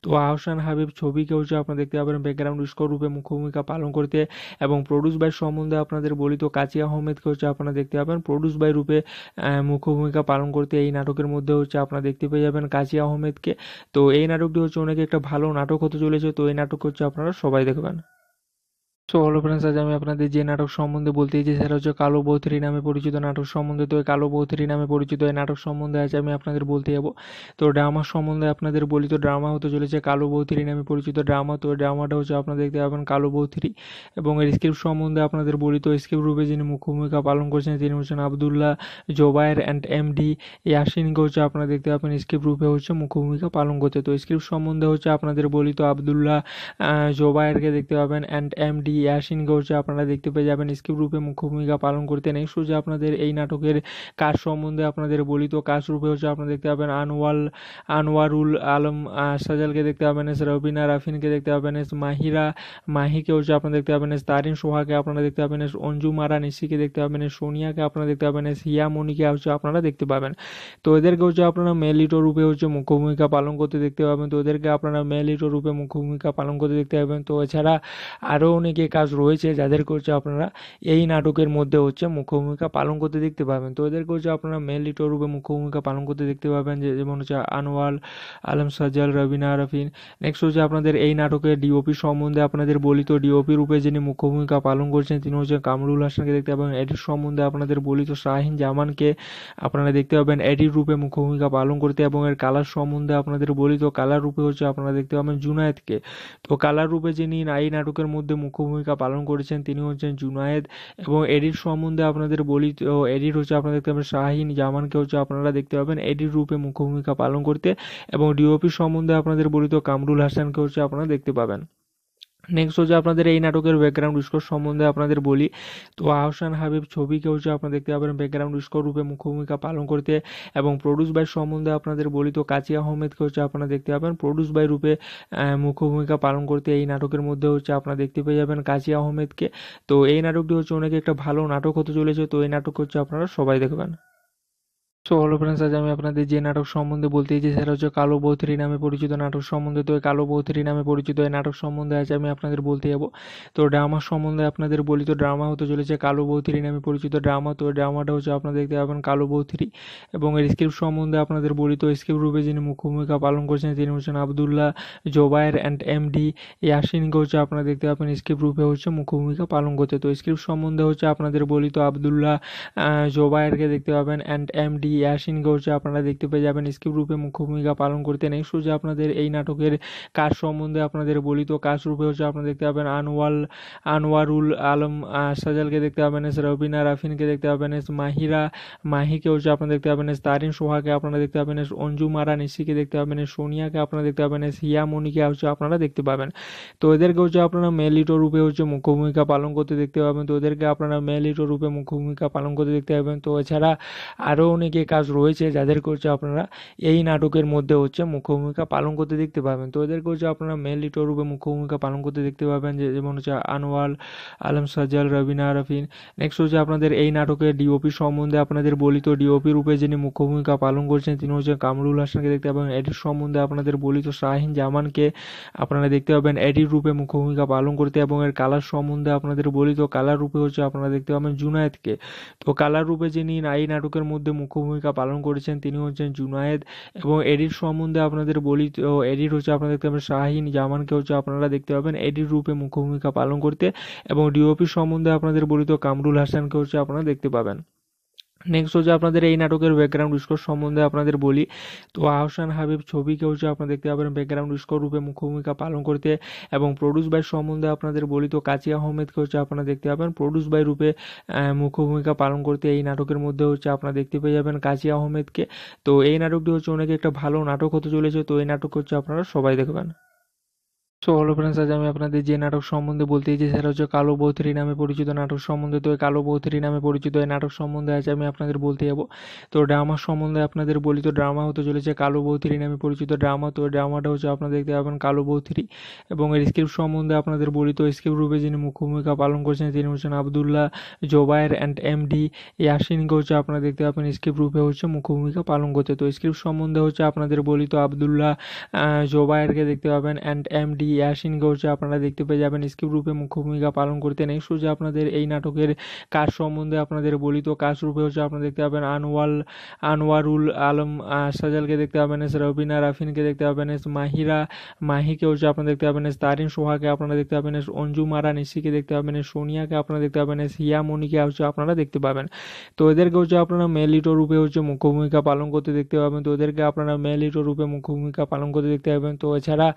S1: তো আহসান হাবিব ছবিকে হচ্ছে আপনারা দেখতে পাবেন ব্যাকগ্রাউন্ড স্কোর রূপে মুখ্য ভূমিকা পালন করতে এবং প্রডিউস বাই সম্বন্ধে আপনাদের বলি তো কাচি আহমেদকে হচ্ছে আপনারা দেখতে পাবেন প্রডিউস বাই রূপে মুখ্য ভূমিকা পালন করতে এই নাটকের মধ্যে হচ্ছে আপনারা দেখতে পেয়ে যাবেন কাচি আহমেদকে তো এই নাটকটি হচ্ছে অনেক একটা ভালো নাটক হতে চলেছে তো এই নাটক হচ্ছে আপনারা সবাই দেখবেন সো হলো ফ্রেন্ডস আজ আমি আপনাদের যে নাটক সম্বন্ধে বলতে চাইছি সেটা হচ্ছে কালো বৌথরি নামে পরিচিত নাটক সম্বন্ধে তো কালো বৌথরি নামে পরিচিত এই নাটক সম্বন্ধে আজ আমি আপনাদের বলতে যাব তো ড্রামা সম্বন্ধে আপনাদের বলি তো ড্রামা হতে চলেছে কালো বৌথরি নামে পরিচিত ড্রামা তো ড্রামাটা হচ্ছে আপনারা দেখতে পাবেন কালো বৌথরি এবং এর স্ক্রিপ্ট সম্বন্ধে আপনাদের বলি তো স্ক্রিপ্ট রূপে যিনি মুখ্য ভূমিকা পালন করছেন তিনি হচ্ছেন আবদুল্লাহ জোবায়ের অ্যান্ড এমডি ইয়াসিনকে হচ্ছে আপনারা দেখতে পাবেন স্ক্রিপ্ট রূপে হচ্ছে ভূমিকা পালন করতে তো স্ক্রিপ্ট সম্বন্ধে হচ্ছে আপনাদের বলি তো আবদুল্লাহ জোবায়েরকে দেখতে পাবেন অ্যান্ড এমডি ইয়াসিন ঘোষে আপনারা দেখতে পেয়ে যাবেন স্কিপ রূপে মুখ্য ভূমিকা পালন করতেন এই সোজা আপনাদের এই নাটকের কাজ সম্বন্ধে আপনাদের বলি তো কাজ রূপে হচ্ছে আপনারা দেখতে পাবেন আনোয়াল আনোয়ারুল আলম সাজালকে দেখতে পাবেন এস রবিনা রাফিনকে দেখতে পাবেন এস মাহিরা মাহিকে হচ্ছে আপনারা দেখতে পাবেন এস তারিন সোহাকে আপনারা দেখতে পাবেন এস অঞ্জুমারা নিশিকে দেখতে পাবেন এস সোনিয়াকে আপনারা দেখতে পাবেন এস হিয়ামণিকে হচ্ছে আপনারা দেখতে পাবেন তো এদেরকে হচ্ছে আপনারা মেলিটো রূপে হচ্ছে মুখ্য ভূমিকা পালন করতে দেখতে পাবেন তো এদেরকে আপনারা মেলিটো রূপে মুখ্য ভূমিকা পালন করতে দেখতে পাবেন তো এছাড়া আরও অনেকে কে কাজ রয়েছে যাদের করছে আপনারা এই নাটকের মধ্যে হচ্ছে মুখ্য ভূমিকা পালন করতে দেখতে পাবেন তো এদের করছে আপনারা মেল লিটোর রূপে মুখ্য ভূমিকা পালন করতে দেখতে পাবেন যে যেমন হচ্ছে আনোয়াল আলম সাজ্জাল রবিনা রফিন নেক্সট হচ্ছে আপনাদের এই নাটকের ডিওপি সম্বন্ধে আপনাদের বলিত ডিওপি রূপে যিনি মুখ্য ভূমিকা পালন করছেন তিনি হচ্ছে কামরুল হাসানকে দেখতে পাবেন এটির সম্বন্ধে আপনাদের বলিত শাহিন জামানকে আপনারা দেখতে পাবেন এটির রূপে মুখ্য ভূমিকা পালন করতে এবং এর কালার সম্বন্ধে আপনাদের বলিত কালার রূপে হচ্ছে আপনারা দেখতে পাবেন জুনায়েদকে তো কালার রূপে যিনি এই নাটকের মধ্যে মুখ্য ভূমিকা পালন করেছেন তিনি হচ্ছেন জুনায়েদ এবং এডিট সম্বন্ধে আপনাদের বলি তো এডিট হচ্ছে আপনারা দেখতে পাবেন শাহিন জামানকে হচ্ছে আপনারা দেখতে পাবেন এডিট রূপে মুখ্য ভূমিকা পালন করতে এবং ডিওপি সম্বন্ধে আপনাদের বলি তো কামরুল হাসানকে হচ্ছে আপনারা দেখতে পাবেন নেক্সট হচ্ছে আপনাদের এই নাটকের ব্যাকগ্রাউন্ড স্কোর সম্বন্ধে আপনাদের বলি তো আহসান হাবিব ছবিকে হচ্ছে আপনারা দেখতে পাবেন ব্যাকগ্রাউন্ড স্কোর রূপে মুখ্য ভূমিকা পালন করতে এবং প্রডিউস বাই সম্বন্ধে আপনাদের বলি তো কাচি আহমেদকে হচ্ছে আপনারা দেখতে পাবেন প্রডিউস বাই রূপে মুখ্য ভূমিকা পালন করতে এই নাটকের মধ্যে হচ্ছে আপনারা দেখতে পেয়ে যাবেন কাজী আহমেদকে তো এই নাটকটি হচ্ছে অনেক একটা ভালো নাটক হতে চলেছে তো এই নাটক হচ্ছে আপনারা সবাই দেখবেন সো হলো ফ্রেন্ডস আজ আমি আপনাদের যে নাটক সম্বন্ধে বলতে চাই সেটা হচ্ছে কালো বৌথরি নামে পরিচিত নাটক সম্বন্ধে তো কালো বৌথরি নামে পরিচিত এই নাটক সম্বন্ধে আজ আমি আপনাদের বলতে যাব তো ড্রামা সম্বন্ধে আপনাদের বলি তো ড্রামা হতে চলেছে কালো বৌথরি নামে পরিচিত ড্রামা তো ড্রামাটা হচ্ছে আপনারা দেখতে পাবেন কালো বৌথরি এবং এর স্ক্রিপ্ট সম্বন্ধে আপনাদের বলি তো স্ক্রিপ্ট রূপে যিনি মুখ্য ভূমিকা পালন করছেন তিনি হচ্ছেন আবদুল্লাহ জোবায়ের অ্যান্ড এমডি ইয়াসিনকে হচ্ছে আপনারা দেখতে পাবেন স্ক্রিপ্ট রূপে হচ্ছে মুখ্য ভূমিকা পালন করতে তো স্ক্রিপ্ট সম্বন্ধে হচ্ছে আপনাদের বলি তো আবদুল্লাহ জোবায়েরকে দেখতে পাবেন অ্যান্ড এমডি ইয়াসিন ঘোষ আপনারা দেখতে পেয়ে যাবেন স্কিপ রূপে মুখ্য ভূমিকা পালন করতে নেই সোজা আপনাদের এই নাটকের কাজ সম্বন্ধে আপনাদের বলি তো কাজ রূপে হচ্ছে আপনারা দেখতে পাবেন আনোয়াল আনোয়ারুল আলম সাজালকে দেখতে পাবেন এস রবিনা রাফিনকে দেখতে পাবেন এস মাহিরা মাহিকে হচ্ছে আপনারা দেখতে পাবেন এস তারিন সোহাকে আপনারা দেখতে পাবেন এস অঞ্জু মারা নিশিকে দেখতে পাবেন এস সোনিয়াকে আপনারা দেখতে পাবেন এস হিয়ামণিকে হচ্ছে আপনারা দেখতে পাবেন তো এদেরকে হচ্ছে আপনারা মেলিটো রূপে হচ্ছে মুখ্য ভূমিকা পালন করতে দেখতে পাবেন তো এদেরকে আপনারা মেলিটো রূপে মুখ্য ভূমিকা পালন করতে দেখতে পাবেন তো এছাড়া আরও অনেকে যে কাজ রয়েছে যাদের করছে আপনারা এই নাটকের মধ্যে হচ্ছে মুখ্য ভূমিকা পালন করতে দেখতে পাবেন তো এদের করছে আপনারা মেন লিটর রূপে মুখ্য ভূমিকা পালন করতে দেখতে পাবেন যে যেমন হচ্ছে আনোয়াল আলম সাজ্জাল রবিনা রফিন নেক্সট হচ্ছে আপনাদের এই নাটকের ডিওপি সম্বন্ধে আপনাদের বলি তো ডিওপি রূপে যিনি মুখ্য ভূমিকা পালন করছেন তিনি হচ্ছে কামরুল হাসানকে দেখতে পাবেন এটির সম্বন্ধে আপনাদের বলি তো শাহিন জামানকে আপনারা দেখতে পাবেন এডির রূপে মুখ্য ভূমিকা পালন করতে এবং এর কালার সম্বন্ধে আপনাদের বলি তো কালার রূপে হচ্ছে আপনারা দেখতে পাবেন জুনায়েদকে তো কালার রূপে যিনি এই নাটকের মধ্যে মুখ্য ভূমিকা পালন করেছেন তিনি হচ্ছেন জুনায়েদ এবং এডির সম্বন্ধে আপনাদের বলি তো এডির হচ্ছে আপনারা দেখতে পাবেন শাহিন জামানকে হচ্ছে আপনারা দেখতে পাবেন এডির রূপে মুখ্য ভূমিকা পালন করতে এবং ডিওপি সম্বন্ধে আপনাদের বলি তো কামরুল হাসানকে হচ্ছে আপনারা দেখতে পাবেন নেক্সট হচ্ছে আপনাদের এই নাটকের ব্যাকগ্রাউন্ড স্কোর সম্বন্ধে আপনাদের বলি তো আহসান হাবিব ছবিকে হচ্ছে আপনারা দেখতে পাবেন ব্যাকগ্রাউন্ড স্কোর রূপে মুখ্য ভূমিকা পালন করতে এবং প্রডিউস বাই সম্বন্ধে আপনাদের বলি তো কাচি আহমেদকে হচ্ছে আপনারা দেখতে পাবেন প্রডিউস বাই রূপে মুখ্য ভূমিকা পালন করতে এই নাটকের মধ্যে হচ্ছে আপনারা দেখতে পেয়ে যাবেন কাচি আহমেদকে তো এই নাটকটি হচ্ছে অনেক একটা ভালো নাটক হতে চলেছে তো এই নাটক হচ্ছে আপনারা সবাই দেখবেন সো হলো ফ্রেন্ডস আজ আমি আপনাদের যে নাটক সম্বন্ধে বলতে চাইছি সেটা হচ্ছে কালো বৌথরি নামে পরিচিত নাটক সম্বন্ধে তো কালো বৌথরি নামে পরিচিত এই নাটক সম্বন্ধে আজ আমি আপনাদের বলতে যাব তো ড্রামা সম্বন্ধে আপনাদের বলি তো ড্রামা হতে চলেছে কালো বৌথরি নামে পরিচিত ড্রামা তো ড্রামাটা হচ্ছে আপনারা দেখতে পাবেন কালো বৌথরি এবং এর স্ক্রিপ্ট সম্বন্ধে আপনাদের বলি তো স্ক্রিপ্ট রূপে যিনি মুখ্য ভূমিকা পালন করছেন তিনি হচ্ছেন আবদুল্লাহ জোবায়ের অ্যান্ড এমডি ইয়াসিনকে হচ্ছে আপনারা দেখতে পাবেন স্ক্রিপ্ট রূপে হচ্ছে মুখ্য ভূমিকা পালন করতে তো স্ক্রিপ্ট সম্বন্ধে হচ্ছে আপনাদের বলি তো আবদুল্লাহ জোবায়েরকে দেখতে পাবেন অ্যান্ড এমডি ইয়াসিন ঘোষে আপনারা দেখতে পেয়ে যাবেন স্কিপ রূপে মুখ্য ভূমিকা পালন করতে নেই শোজে আপনাদের এই নাটকের কাজ সম্বন্ধে আপনাদের বলি তো কাজ রূপে হচ্ছে আপনারা দেখতে পাবেন আনোয়াল আনোয়ারুল আলম সাজালকে দেখতে পাবেন এস রবিনা রাফিনকে দেখতে পাবেন এস মাহিরা মাহিকে হচ্ছে আপনারা দেখতে পাবেন এস তারিন সোহাকে আপনারা দেখতে পাবেন এস অঞ্জু মারা নিশিকে দেখতে পাবেন এস সোনিয়াকে আপনারা দেখতে পাবেন এস হিয়ামণিকে হচ্ছে আপনারা দেখতে পাবেন তো এদেরকে হচ্ছে আপনারা মেলিটো রূপে হচ্ছে মুখ্য ভূমিকা পালন করতে দেখতে পাবেন তো ওদেরকে আপনারা মেলিটো রূপে মুখ্য ভূমিকা পালন করতে দেখতে পাবেন তো এছাড়া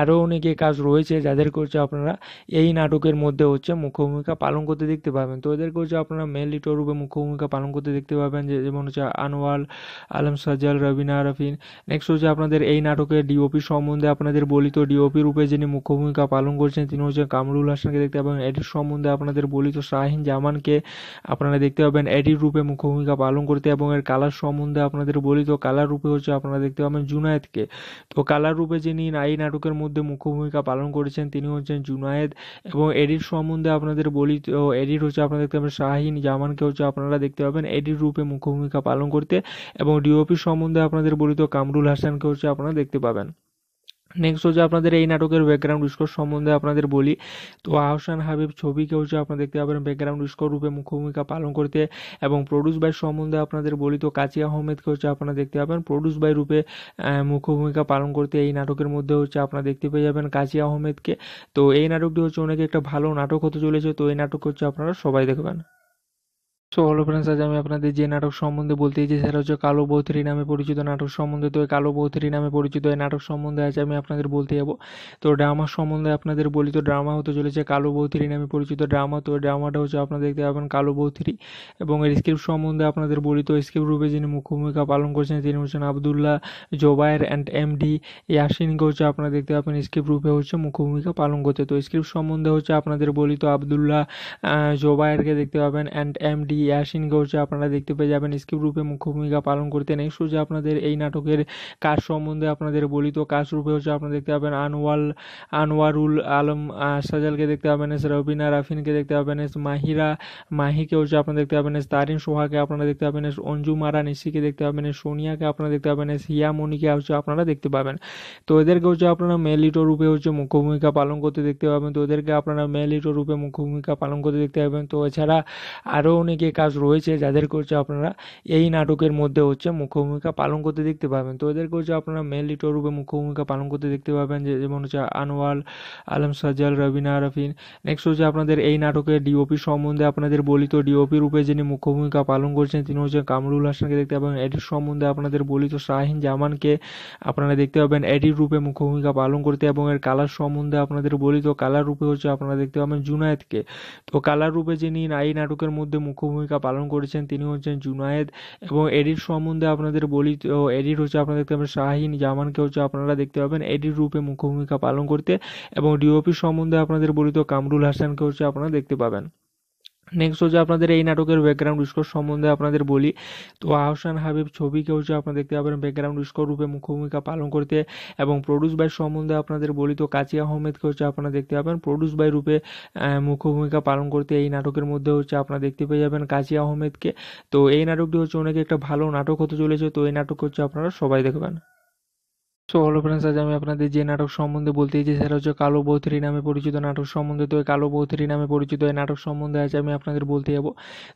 S1: আরও অনেকে কাজ রয়েছে যাদের করছে আপনারা এই নাটকের মধ্যে হচ্ছে মুখ্য ভূমিকা পালন করতে দেখতে পাবেন তো এদেরকে করছে আপনারা মেল লিটোর রূপে মুখ্য ভূমিকা পালন করতে দেখতে পাবেন যে যেমন হচ্ছে আনোয়াল আলম সাজাল রবিনা রফিন নেক্সট হচ্ছে আপনাদের এই নাটকের ডিওপি সম্বন্ধে আপনাদের বলি তো ডিওপি রূপে যিনি মুখ্য ভূমিকা পালন করছেন তিনি হচ্ছে কামরুল হাসানকে দেখতে পাবেন এটির সম্বন্ধে আপনাদের বলি তো শাহিন জামানকে আপনারা দেখতে পাবেন এডির রূপে মুখ্য ভূমিকা পালন করতে এবং এর কালার সম্বন্ধে আপনাদের বলি তো কালার রূপে হচ্ছে আপনারা দেখতে পাবেন জুনায়দকে তো কালার রূপে যিনি এই নাটকের মধ্যে মুখ্য ভূমিকা পালন করেছেন তিনি হচ্ছেন জুনায়েদ এবং এডির সম্বন্ধে আপনাদের বলি তো এডির হচ্ছে আপনারা দেখতে পাবেন শাহিন জামানকে হচ্ছে আপনারা দেখতে পাবেন এডির রূপে মুখ্য ভূমিকা পালন করতে এবং ডিওপি সম্বন্ধে আপনাদের বলি তো কামরুল হাসানকে হচ্ছে আপনারা দেখতে পাবেন নেক্সট হচ্ছে আপনাদের এই নাটকের ব্যাকগ্রাউন্ড স্কোর সম্বন্ধে আপনাদের বলি তো আহসান হাবিব ছবিকে হচ্ছে আপনারা দেখতে পাবেন ব্যাকগ্রাউন্ড স্কোর রূপে মুখ্য ভূমিকা পালন করতে এবং প্রডিউস বাই সম্বন্ধে আপনাদের বলি তো কাচি আহমেদকে হচ্ছে আপনারা দেখতে পাবেন প্রডিউস বাই রূপে মুখ্য ভূমিকা পালন করতে এই নাটকের মধ্যে হচ্ছে আপনারা দেখতে পেয়ে যাবেন কাচি আহমেদকে তো এই নাটকটি হচ্ছে অনেক একটা ভালো নাটক হতে চলেছে তো এই নাটক হচ্ছে আপনারা সবাই দেখবেন সো হলো ফ্রেন্ডস আজ আমি আপনাদের যে নাটক সম্বন্ধে বলতে চাইছি সেটা হচ্ছে কালো বৌথরি নামে পরিচিত নাটক সম্বন্ধে তো কালো বৌথরি নামে পরিচিত এই নাটক সম্বন্ধে আজ আমি আপনাদের বলতে যাব তো ড্রামা সম্বন্ধে আপনাদের বলি তো ড্রামা হতে চলেছে কালো বৌথরি নামে পরিচিত ড্রামা তো ড্রামাটা হচ্ছে আপনারা দেখতে পাবেন কালো বৌথরি এবং এর স্ক্রিপ্ট সম্বন্ধে আপনাদের বলি তো স্ক্রিপ্ট রূপে যিনি মুখ্য ভূমিকা পালন করছেন তিনি হচ্ছেন আবদুল্লাহ জোবায়ের অ্যান্ড এমডি ইয়াসিনকে হচ্ছে আপনারা দেখতে পাবেন স্ক্রিপ্ট রূপে হচ্ছে মুখ্য ভূমিকা পালন করতে তো স্ক্রিপ্ট সম্বন্ধে হচ্ছে আপনাদের বলি তো আবদুল্লাহ জোবায়েরকে দেখতে পাবেন অ্যান্ড এমডি ইয়াসিন ঘোষে আপনারা দেখতে পেয়ে যাবেন স্কিপ রূপে মুখ্য ভূমিকা পালন করতেন এই সোজা আপনাদের এই নাটকের কাজ সম্বন্ধে আপনাদের বলি তো কাজ রূপে হচ্ছে আপনারা দেখতে পাবেন আনোয়াল আনোয়ারুল আলম সাজালকে দেখতে পাবেন এস রবিনা রাফিনকে দেখতে পাবেন এস মাহিরা মাহিকে হচ্ছে আপনারা দেখতে পাবেন এস তারিন সোহাকে আপনারা দেখতে পাবেন এস অঞ্জুমারা নিশিকে দেখতে পাবেন এস সোনিয়াকে আপনারা দেখতে পাবেন এস মনিকে হচ্ছে আপনারা দেখতে পাবেন তো এদেরকে হচ্ছে আপনারা মেলিটো রূপে হচ্ছে মুখ্য ভূমিকা পালন করতে দেখতে পাবেন তো এদেরকে আপনারা মেলিটো রূপে মুখ্য ভূমিকা পালন করতে দেখতে পাবেন তো এছাড়া আরও অনেকে কাজ রয়েছে যাদেরকে হচ্ছে আপনারা এই নাটকের মধ্যে হচ্ছে মুখ্য ভূমিকা পালন করতে দেখতে পাবেন তো এদেরকে হচ্ছে আপনারা মেল লিটোর রূপে মুখ্য ভূমিকা পালন করতে দেখতে পাবেন যে যেমন হচ্ছে আনোয়াল আলম সাজাল রবিনা রফিন নেক্সট হচ্ছে আপনাদের এই নাটকের ডিওপি সম্বন্ধে আপনাদের বলিত ডিওপি রূপে যিনি মুখ্য ভূমিকা পালন করছেন তিনি হচ্ছে কামরুল হাসানকে দেখতে পাবেন এটির সম্বন্ধে আপনাদের বলিত শাহিন জামানকে আপনারা দেখতে পাবেন এডির রূপে মুখ্য ভূমিকা পালন করতে এবং এর কালার সম্বন্ধে আপনাদের বলিত কালার রূপে হচ্ছে আপনারা দেখতে পাবেন জুনায়েদকে তো কালার রূপে যিনি এই নাটকের মধ্যে মুখ্য ভূমিকা পালন করেছেন তিনি হচ্ছেন জুনায়েদ এবং এডির সম্বন্ধে আপনাদের বলি তো এডির হচ্ছে আপনারা দেখতে পাবেন শাহিন জামানকে হচ্ছে আপনারা দেখতে পাবেন এডির রূপে মুখ্য ভূমিকা পালন করতে এবং ডিওপি সম্বন্ধে আপনাদের বলি তো কামরুল হাসানকে হচ্ছে আপনারা দেখতে পাবেন নেক্সট হচ্ছে আপনাদের এই নাটকের ব্যাকগ্রাউন্ড স্কোর সম্বন্ধে আপনাদের বলি তো আহসান হাবিব ছবিকে হচ্ছে আপনারা দেখতে পাবেন ব্যাকগ্রাউন্ড স্কোর রূপে মুখ্যভূমিকা পালন করতে এবং প্রডিউস বাই সম্বন্ধে আপনাদের বলি তো কাচি আহমেদকে হচ্ছে আপনারা দেখতে পাবেন প্রডিউস বাই রূপে মুখ্য ভূমিকা পালন করতে এই নাটকের মধ্যে হচ্ছে আপনারা দেখতে পেয়ে যাবেন কাচি আহমেদকে তো এই নাটকটি হচ্ছে অনেক একটা ভালো নাটক হতে চলেছে তো এই নাটক হচ্ছে আপনারা সবাই দেখবেন সো হলো ফ্রেন্ডস আজ আমি আপনাদের যে নাটক সম্বন্ধে বলতে চাই সেটা হচ্ছে কালো বৌথরি নামে পরিচিত নাটক সম্বন্ধে তো কালো বৌথরি নামে পরিচিত এই নাটক সম্বন্ধে আজ আমি আপনাদের বলতে যাব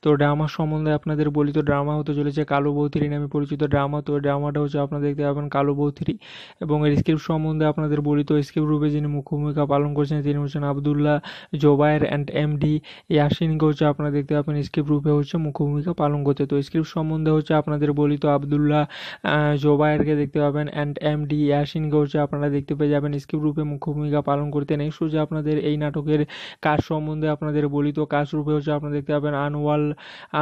S1: তো ড্রামা সম্বন্ধে আপনাদের বলি তো ড্রামা হতে চলেছে কালো বৌথরি নামে পরিচিত ড্রামা তো ড্রামাটা হচ্ছে আপনারা দেখতে পাবেন কালো বৌথরি এবং এর স্ক্রিপ্ট সম্বন্ধে আপনাদের বলি তো স্ক্রিপ্ট রূপে যিনি মুখ্য ভূমিকা পালন করছেন তিনি হচ্ছেন আবদুল্লাহ জোবায়ের অ্যান্ড এমডি ইয়াসিনকে হচ্ছে আপনারা দেখতে পাবেন স্ক্রিপ্ট রূপে হচ্ছে মুখ্য ভূমিকা পালন করতে তো স্ক্রিপ্ট সম্বন্ধে হচ্ছে আপনাদের বলি তো আবদুল্লাহ জোবায়েরকে দেখতে পাবেন অ্যান্ড এমডি ইয়াসিন ঘোষে আপনারা দেখতে পেয়ে যাবেন স্কিপ রূপে মুখ্য ভূমিকা পালন করতে নেই সোজা আপনাদের এই নাটকের কাজ সম্বন্ধে আপনাদের বলি তো কাজ রূপে হচ্ছে আপনারা দেখতে পাবেন আনোয়াল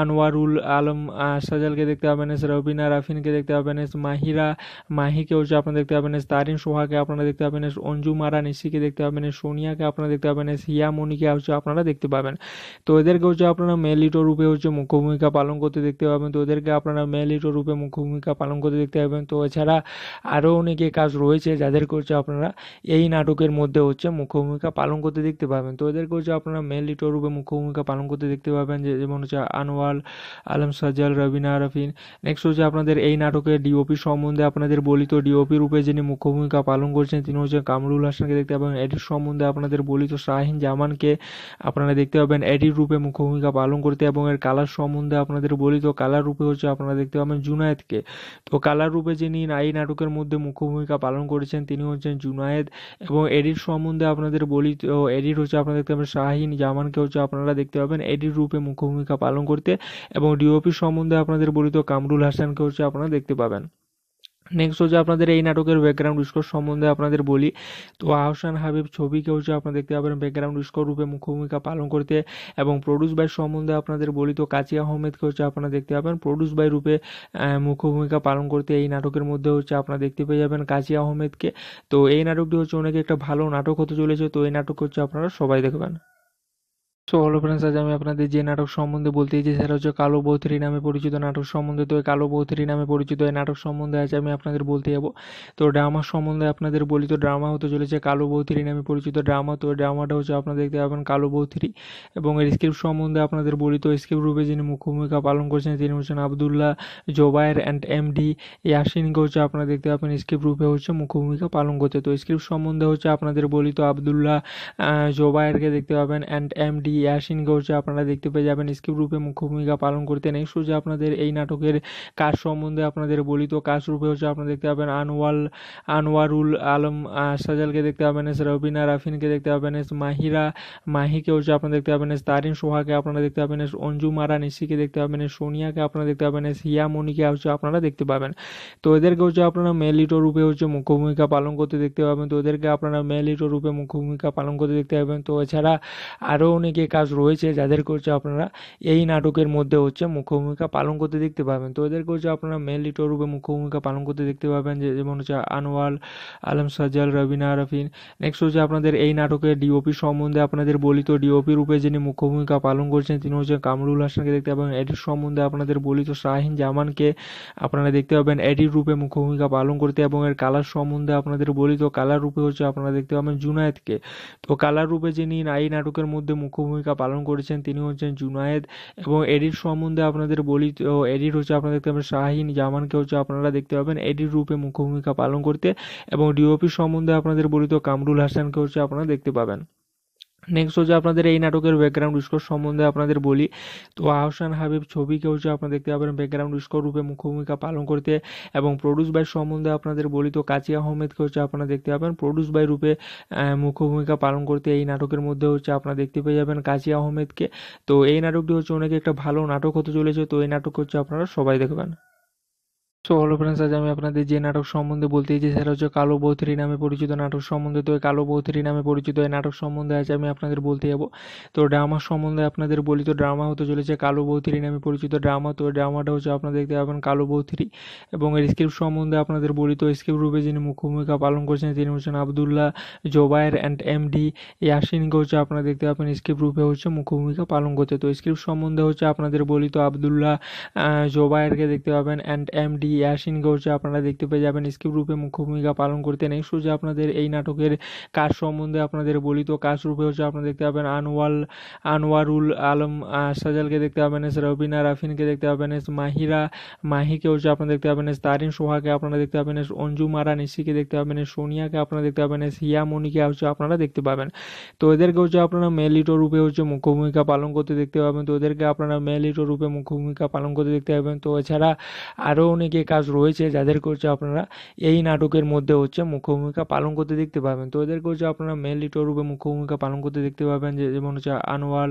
S1: আনোয়ারুল আলম সাজালকে দেখতে পাবেন এস রবিনা রাফিনকে দেখতে পাবেন এস মাহিরা মাহিকে হচ্ছে আপনারা দেখতে পাবেন এস তারিন সোহাকে আপনারা দেখতে পাবেন এস অঞ্জু মারা নিশিকে দেখতে পাবেন এস সোনিয়াকে আপনারা দেখতে পাবেন এস হিয়ামণিকে হচ্ছে আপনারা দেখতে পাবেন তো এদেরকে হচ্ছে আপনারা মেলিটো রূপে হচ্ছে মুখ্য ভূমিকা পালন করতে দেখতে পাবেন তো এদেরকে আপনারা মেলিটো রূপে মুখ্য ভূমিকা পালন করতে দেখতে পাবেন তো এছাড়া আরও অনেকে যে কাজ রয়েছে যাদেরকে হচ্ছে আপনারা এই নাটকের মধ্যে হচ্ছে মুখ্য ভূমিকা পালন করতে দেখতে পাবেন তো এদেরকে হচ্ছে আপনারা মেন লিটর রূপে মুখ্য ভূমিকা পালন করতে দেখতে পাবেন যে যেমন হচ্ছে আনোয়াল আলম সাজাল রবিনা রফিন নেক্সট হচ্ছে আপনাদের এই নাটকের ডিওপি সম্বন্ধে আপনাদের বলিত ডিওপি রূপে যিনি মুখ্য ভূমিকা পালন করছেন তিনি হচ্ছে কামরুল হাসানকে দেখতে পাবেন এটির সম্বন্ধে আপনাদের বলিত শাহিন জামানকে আপনারা দেখতে পাবেন এটির রূপে মুখ্য ভূমিকা পালন করতে এবং এর কালার সম্বন্ধে আপনাদের বলিত কালার রূপে হচ্ছে আপনারা দেখতে পাবেন জুনায়েদকে তো কালার রূপে যিনি এই নাটকের মধ্যে মুখ্য ভূমিকা পালন করেছেন তিনি হচ্ছেন জুনায়েদ এবং এডির সম্বন্ধে আপনাদের বলি তো এডির হচ্ছে আপনারা দেখতে পাবেন শাহিন জামানকে হচ্ছে আপনারা দেখতে পাবেন এডির রূপে মুখ্য ভূমিকা পালন করতে এবং ডিওপি সম্বন্ধে আপনাদের বলি তো কামরুল হাসানকে হচ্ছে আপনারা দেখতে পাবেন নেক্সট হচ্ছে আপনাদের এই নাটকের ব্যাকগ্রাউন্ড স্কোর সম্বন্ধে আপনাদের বলি তো আহসান হাবিব ছবিকে হচ্ছে আপনারা দেখতে পাবেন ব্যাকগ্রাউন্ড স্কোর রূপে মুখ্য ভূমিকা পালন করতে এবং প্রডিউস বাই সম্বন্ধে আপনাদের বলি তো কাজী আহমেদকে হচ্ছে আপনারা দেখতে পাবেন প্রডিউস বাই রূপে মুখ্য ভূমিকা পালন করতে এই নাটকের মধ্যে হচ্ছে আপনারা দেখতে পেয়ে যাবেন কাজী আহমেদকে তো এই নাটকটি হচ্ছে অনেক একটা ভালো নাটক হতে চলেছে তো এই নাটক হচ্ছে আপনারা সবাই দেখবেন সো হ্যালো ফ্রেন্ডস আজ আমি আপনাদের যে নাটক সম্বন্ধে বলতে চাইছি সেটা হচ্ছে কালো বৌথরি নামে পরিচিত নাটক সম্বন্ধে তো কালো বৌথরি নামে পরিচিত এই নাটক সম্বন্ধে আজ আমি আপনাদের বলতে যাবো তো ড্রামা সম্বন্ধে আপনাদের বলি তো ড্রামা হতে চলেছে কালো বৌথরি নামে পরিচিত ড্রামা তো ড্রামাটা হচ্ছে আপনারা দেখতে পাবেন কালো বৌথরি এবং এর স্ক্রিপ্ট সম্বন্ধে আপনাদের বলি তো স্ক্রিপ্ট রূপে যিনি মুখ্য ভূমিকা পালন করছেন তিনি হচ্ছেন আবদুল্লাহ জোবায়ের অ্যান্ড এমডি ইয়াসিনকে হচ্ছে আপনারা দেখতে পাবেন স্ক্রিপ্ট রূপে হচ্ছে মুখ্য ভূমিকা পালন করতে তো স্ক্রিপ্ট সম্বন্ধে হচ্ছে আপনাদের বলি তো আবদুল্লাহ জোবায়েরকে দেখতে পাবেন অ্যান্ড এমডি ইয়াসিন ঘোষ আপনারা দেখতে পেয়ে যাবেন স্ক্রিপ্ট রূপে মুখ্য ভূমিকা পালন করতে নেই সোজা আপনাদের এই নাটকের কাজ সম্বন্ধে আপনাদের বলি তো কাজ রূপে হচ্ছে আপনারা দেখতে পাবেন আনোয়াল আনোয়ারুল আলম সাজালকে দেখতে পাবেন এস রবিনা রাফিনকে দেখতে পাবেন এস মাহিরা মাহিকে হচ্ছে আপনারা দেখতে পাবেন এস তারিন সোহাকে আপনারা দেখতে পাবেন এস অঞ্জু মারা নিশিকে দেখতে পাবেন এস সোনিয়াকে আপনারা দেখতে পাবেন এস হিয়ামণিকে হচ্ছে আপনারা দেখতে পাবেন তো এদেরকে হচ্ছে আপনারা মেলিটো রূপে হচ্ছে মুখ্য ভূমিকা পালন করতে দেখতে পাবেন তো এদেরকে আপনারা মেলিটো রূপে মুখ্য ভূমিকা পালন করতে দেখতে পাবেন তো এছাড়া আরও অনেকে কাজ রয়েছে যাদের করছে আপনারা এই নাটকের মধ্যে হচ্ছে মুখ্য ভূমিকা পালন করতে দেখতে পাবেন তো এদেরকে করছে আপনারা মেনলি রূপে মুখ্য ভূমিকা পালন করতে দেখতে পাবেন যে যেমন হচ্ছে আনোয়াল আলম সাজাল রবিনা রফিন নেক্সট হচ্ছে আপনাদের এই নাটকের ডিওপি সম্বন্ধে আপনাদের বলি তো ডিওপি রূপে যিনি মুখ্য ভূমিকা পালন করছেন তিনি হচ্ছেন কামরুল হাসানকে দেখতে পাবেন এটির সম্বন্ধে আপনাদের বলি তো শাহিন জামানকে আপনারা দেখতে পাবেন এডির রূপে মুখ্য ভূমিকা পালন করতে এবং এর কালার সম্বন্ধে আপনাদের বলি তো কালার রূপে হচ্ছে আপনারা দেখতে পাবেন জুনায়েদকে তো কালার রূপে যিনি এই নাটকের মধ্যে মুখ্য ভূমিকা পালন করেছেন তিনি হচ্ছেন জুনায়েদ এবং এডির সম্বন্ধে আপনাদের বলি তো এডির হচ্ছে আপনারা দেখতে পাবেন শাহিন জামানকে হচ্ছে আপনারা দেখতে পাবেন এডির রূপে মুখ্য ভূমিকা পালন করতে এবং ডিওপি সম্বন্ধে আপনাদের বলি তো কামরুল হাসানকে হচ্ছে আপনারা দেখতে পাবেন নেক্সট হচ্ছে আপনাদের এই নাটকের ব্যাকগ্রাউন্ড স্কোর সম্বন্ধে আপনাদের বলি তো আহসান হাবিব ছবিকে হচ্ছে আপনারা দেখতে পাবেন ব্যাকগ্রাউন্ড স্কোর রূপে মুখ্য ভূমিকা পালন করতে এবং প্রডিউস বাই সম্বন্ধে আপনাদের বলি তো কাচি আহমেদকে হচ্ছে আপনারা দেখতে পাবেন প্রডিউস বাই রূপে মুখ্য ভূমিকা পালন করতে এই নাটকের মধ্যে হচ্ছে আপনারা দেখতে পেয়ে যাবেন কাচি আহমেদকে তো এই নাটকটি হচ্ছে অনেক একটা ভালো নাটক হতে চলেছে তো এই নাটক হচ্ছে আপনারা সবাই দেখবেন সো হলো ফ্রেন্ডস আজ আমি আপনাদের যে নাটক সম্বন্ধে বলতে চাইছি সেটা হচ্ছে কালো বৌথরি নামে পরিচিত নাটক সম্বন্ধে তো কালো বৌথরি নামে পরিচিত এই নাটক সম্বন্ধে আজ আমি আপনাদের বলতে যাব তো ড্রামা সম্বন্ধে আপনাদের বলি তো ড্রামা হতে চলেছে কালো বৌথরি নামে পরিচিত ড্রামা তো ড্রামাটা হচ্ছে আপনারা দেখতে পাবেন কালো বৌথরি এবং এর স্ক্রিপ্ট সম্বন্ধে আপনাদের বলি তো স্ক্রিপ্ট রূপে যিনি মুখ্যভূমিকা পালন করছেন তিনি হচ্ছেন আবদুল্লাহ জোবায়ের অ্যান্ড এমডি ইয়াসিনকে হচ্ছে আপনারা দেখতে পাবেন স্ক্রিপ্ট রূপে হচ্ছে মুখ্যভূমিকা পালন করতে তো স্ক্রিপ্ট সম্বন্ধে হচ্ছে আপনাদের বলি তো আবদুল্লাহ জোবায়েরকে দেখতে পাবেন অ্যান্ড এমডি ইয়াসিন ঘোষে আপনারা দেখতে পেয়ে যাবেন স্কিপ রূপে মুখ্য ভূমিকা পালন করতেন এই সোজা আপনাদের এই নাটকের কাজ সম্বন্ধে আপনাদের বলি তো কাজ রূপে হচ্ছে আপনারা দেখতে পাবেন আনোয়াল আনোয়ারুল আলম সাজালকে দেখতে পাবেন এস রবিনা রাফিনকে দেখতে পাবেন এস মাহিরা মাহিকে হচ্ছে আপনারা দেখতে পাবেন এস তারিন সোহাকে আপনারা দেখতে পাবেন এস অঞ্জু মারা নিশিকে দেখতে পাবেন এস সোনিয়াকে আপনারা দেখতে পাবেন এস হিয়ামণিকে হচ্ছে আপনারা দেখতে পাবেন তো এদেরকে হচ্ছে আপনারা মেলিটো রূপে হচ্ছে মুখ্য ভূমিকা পালন করতে দেখতে পাবেন তো এদেরকে আপনারা মেলিটো রূপে মুখ্য ভূমিকা পালন করতে দেখতে পাবেন তো এছাড়া আরও অনেকে কাজ রয়েছে যাদেরকে হচ্ছে আপনারা এই নাটকের মধ্যে হচ্ছে মুখ্য ভূমিকা পালন করতে দেখতে পাবেন তো এদেরকে হচ্ছে আপনারা মেন লিটোর রূপে মুখ্য ভূমিকা পালন করতে দেখতে পাবেন যে যেমন হচ্ছে আনোয়াল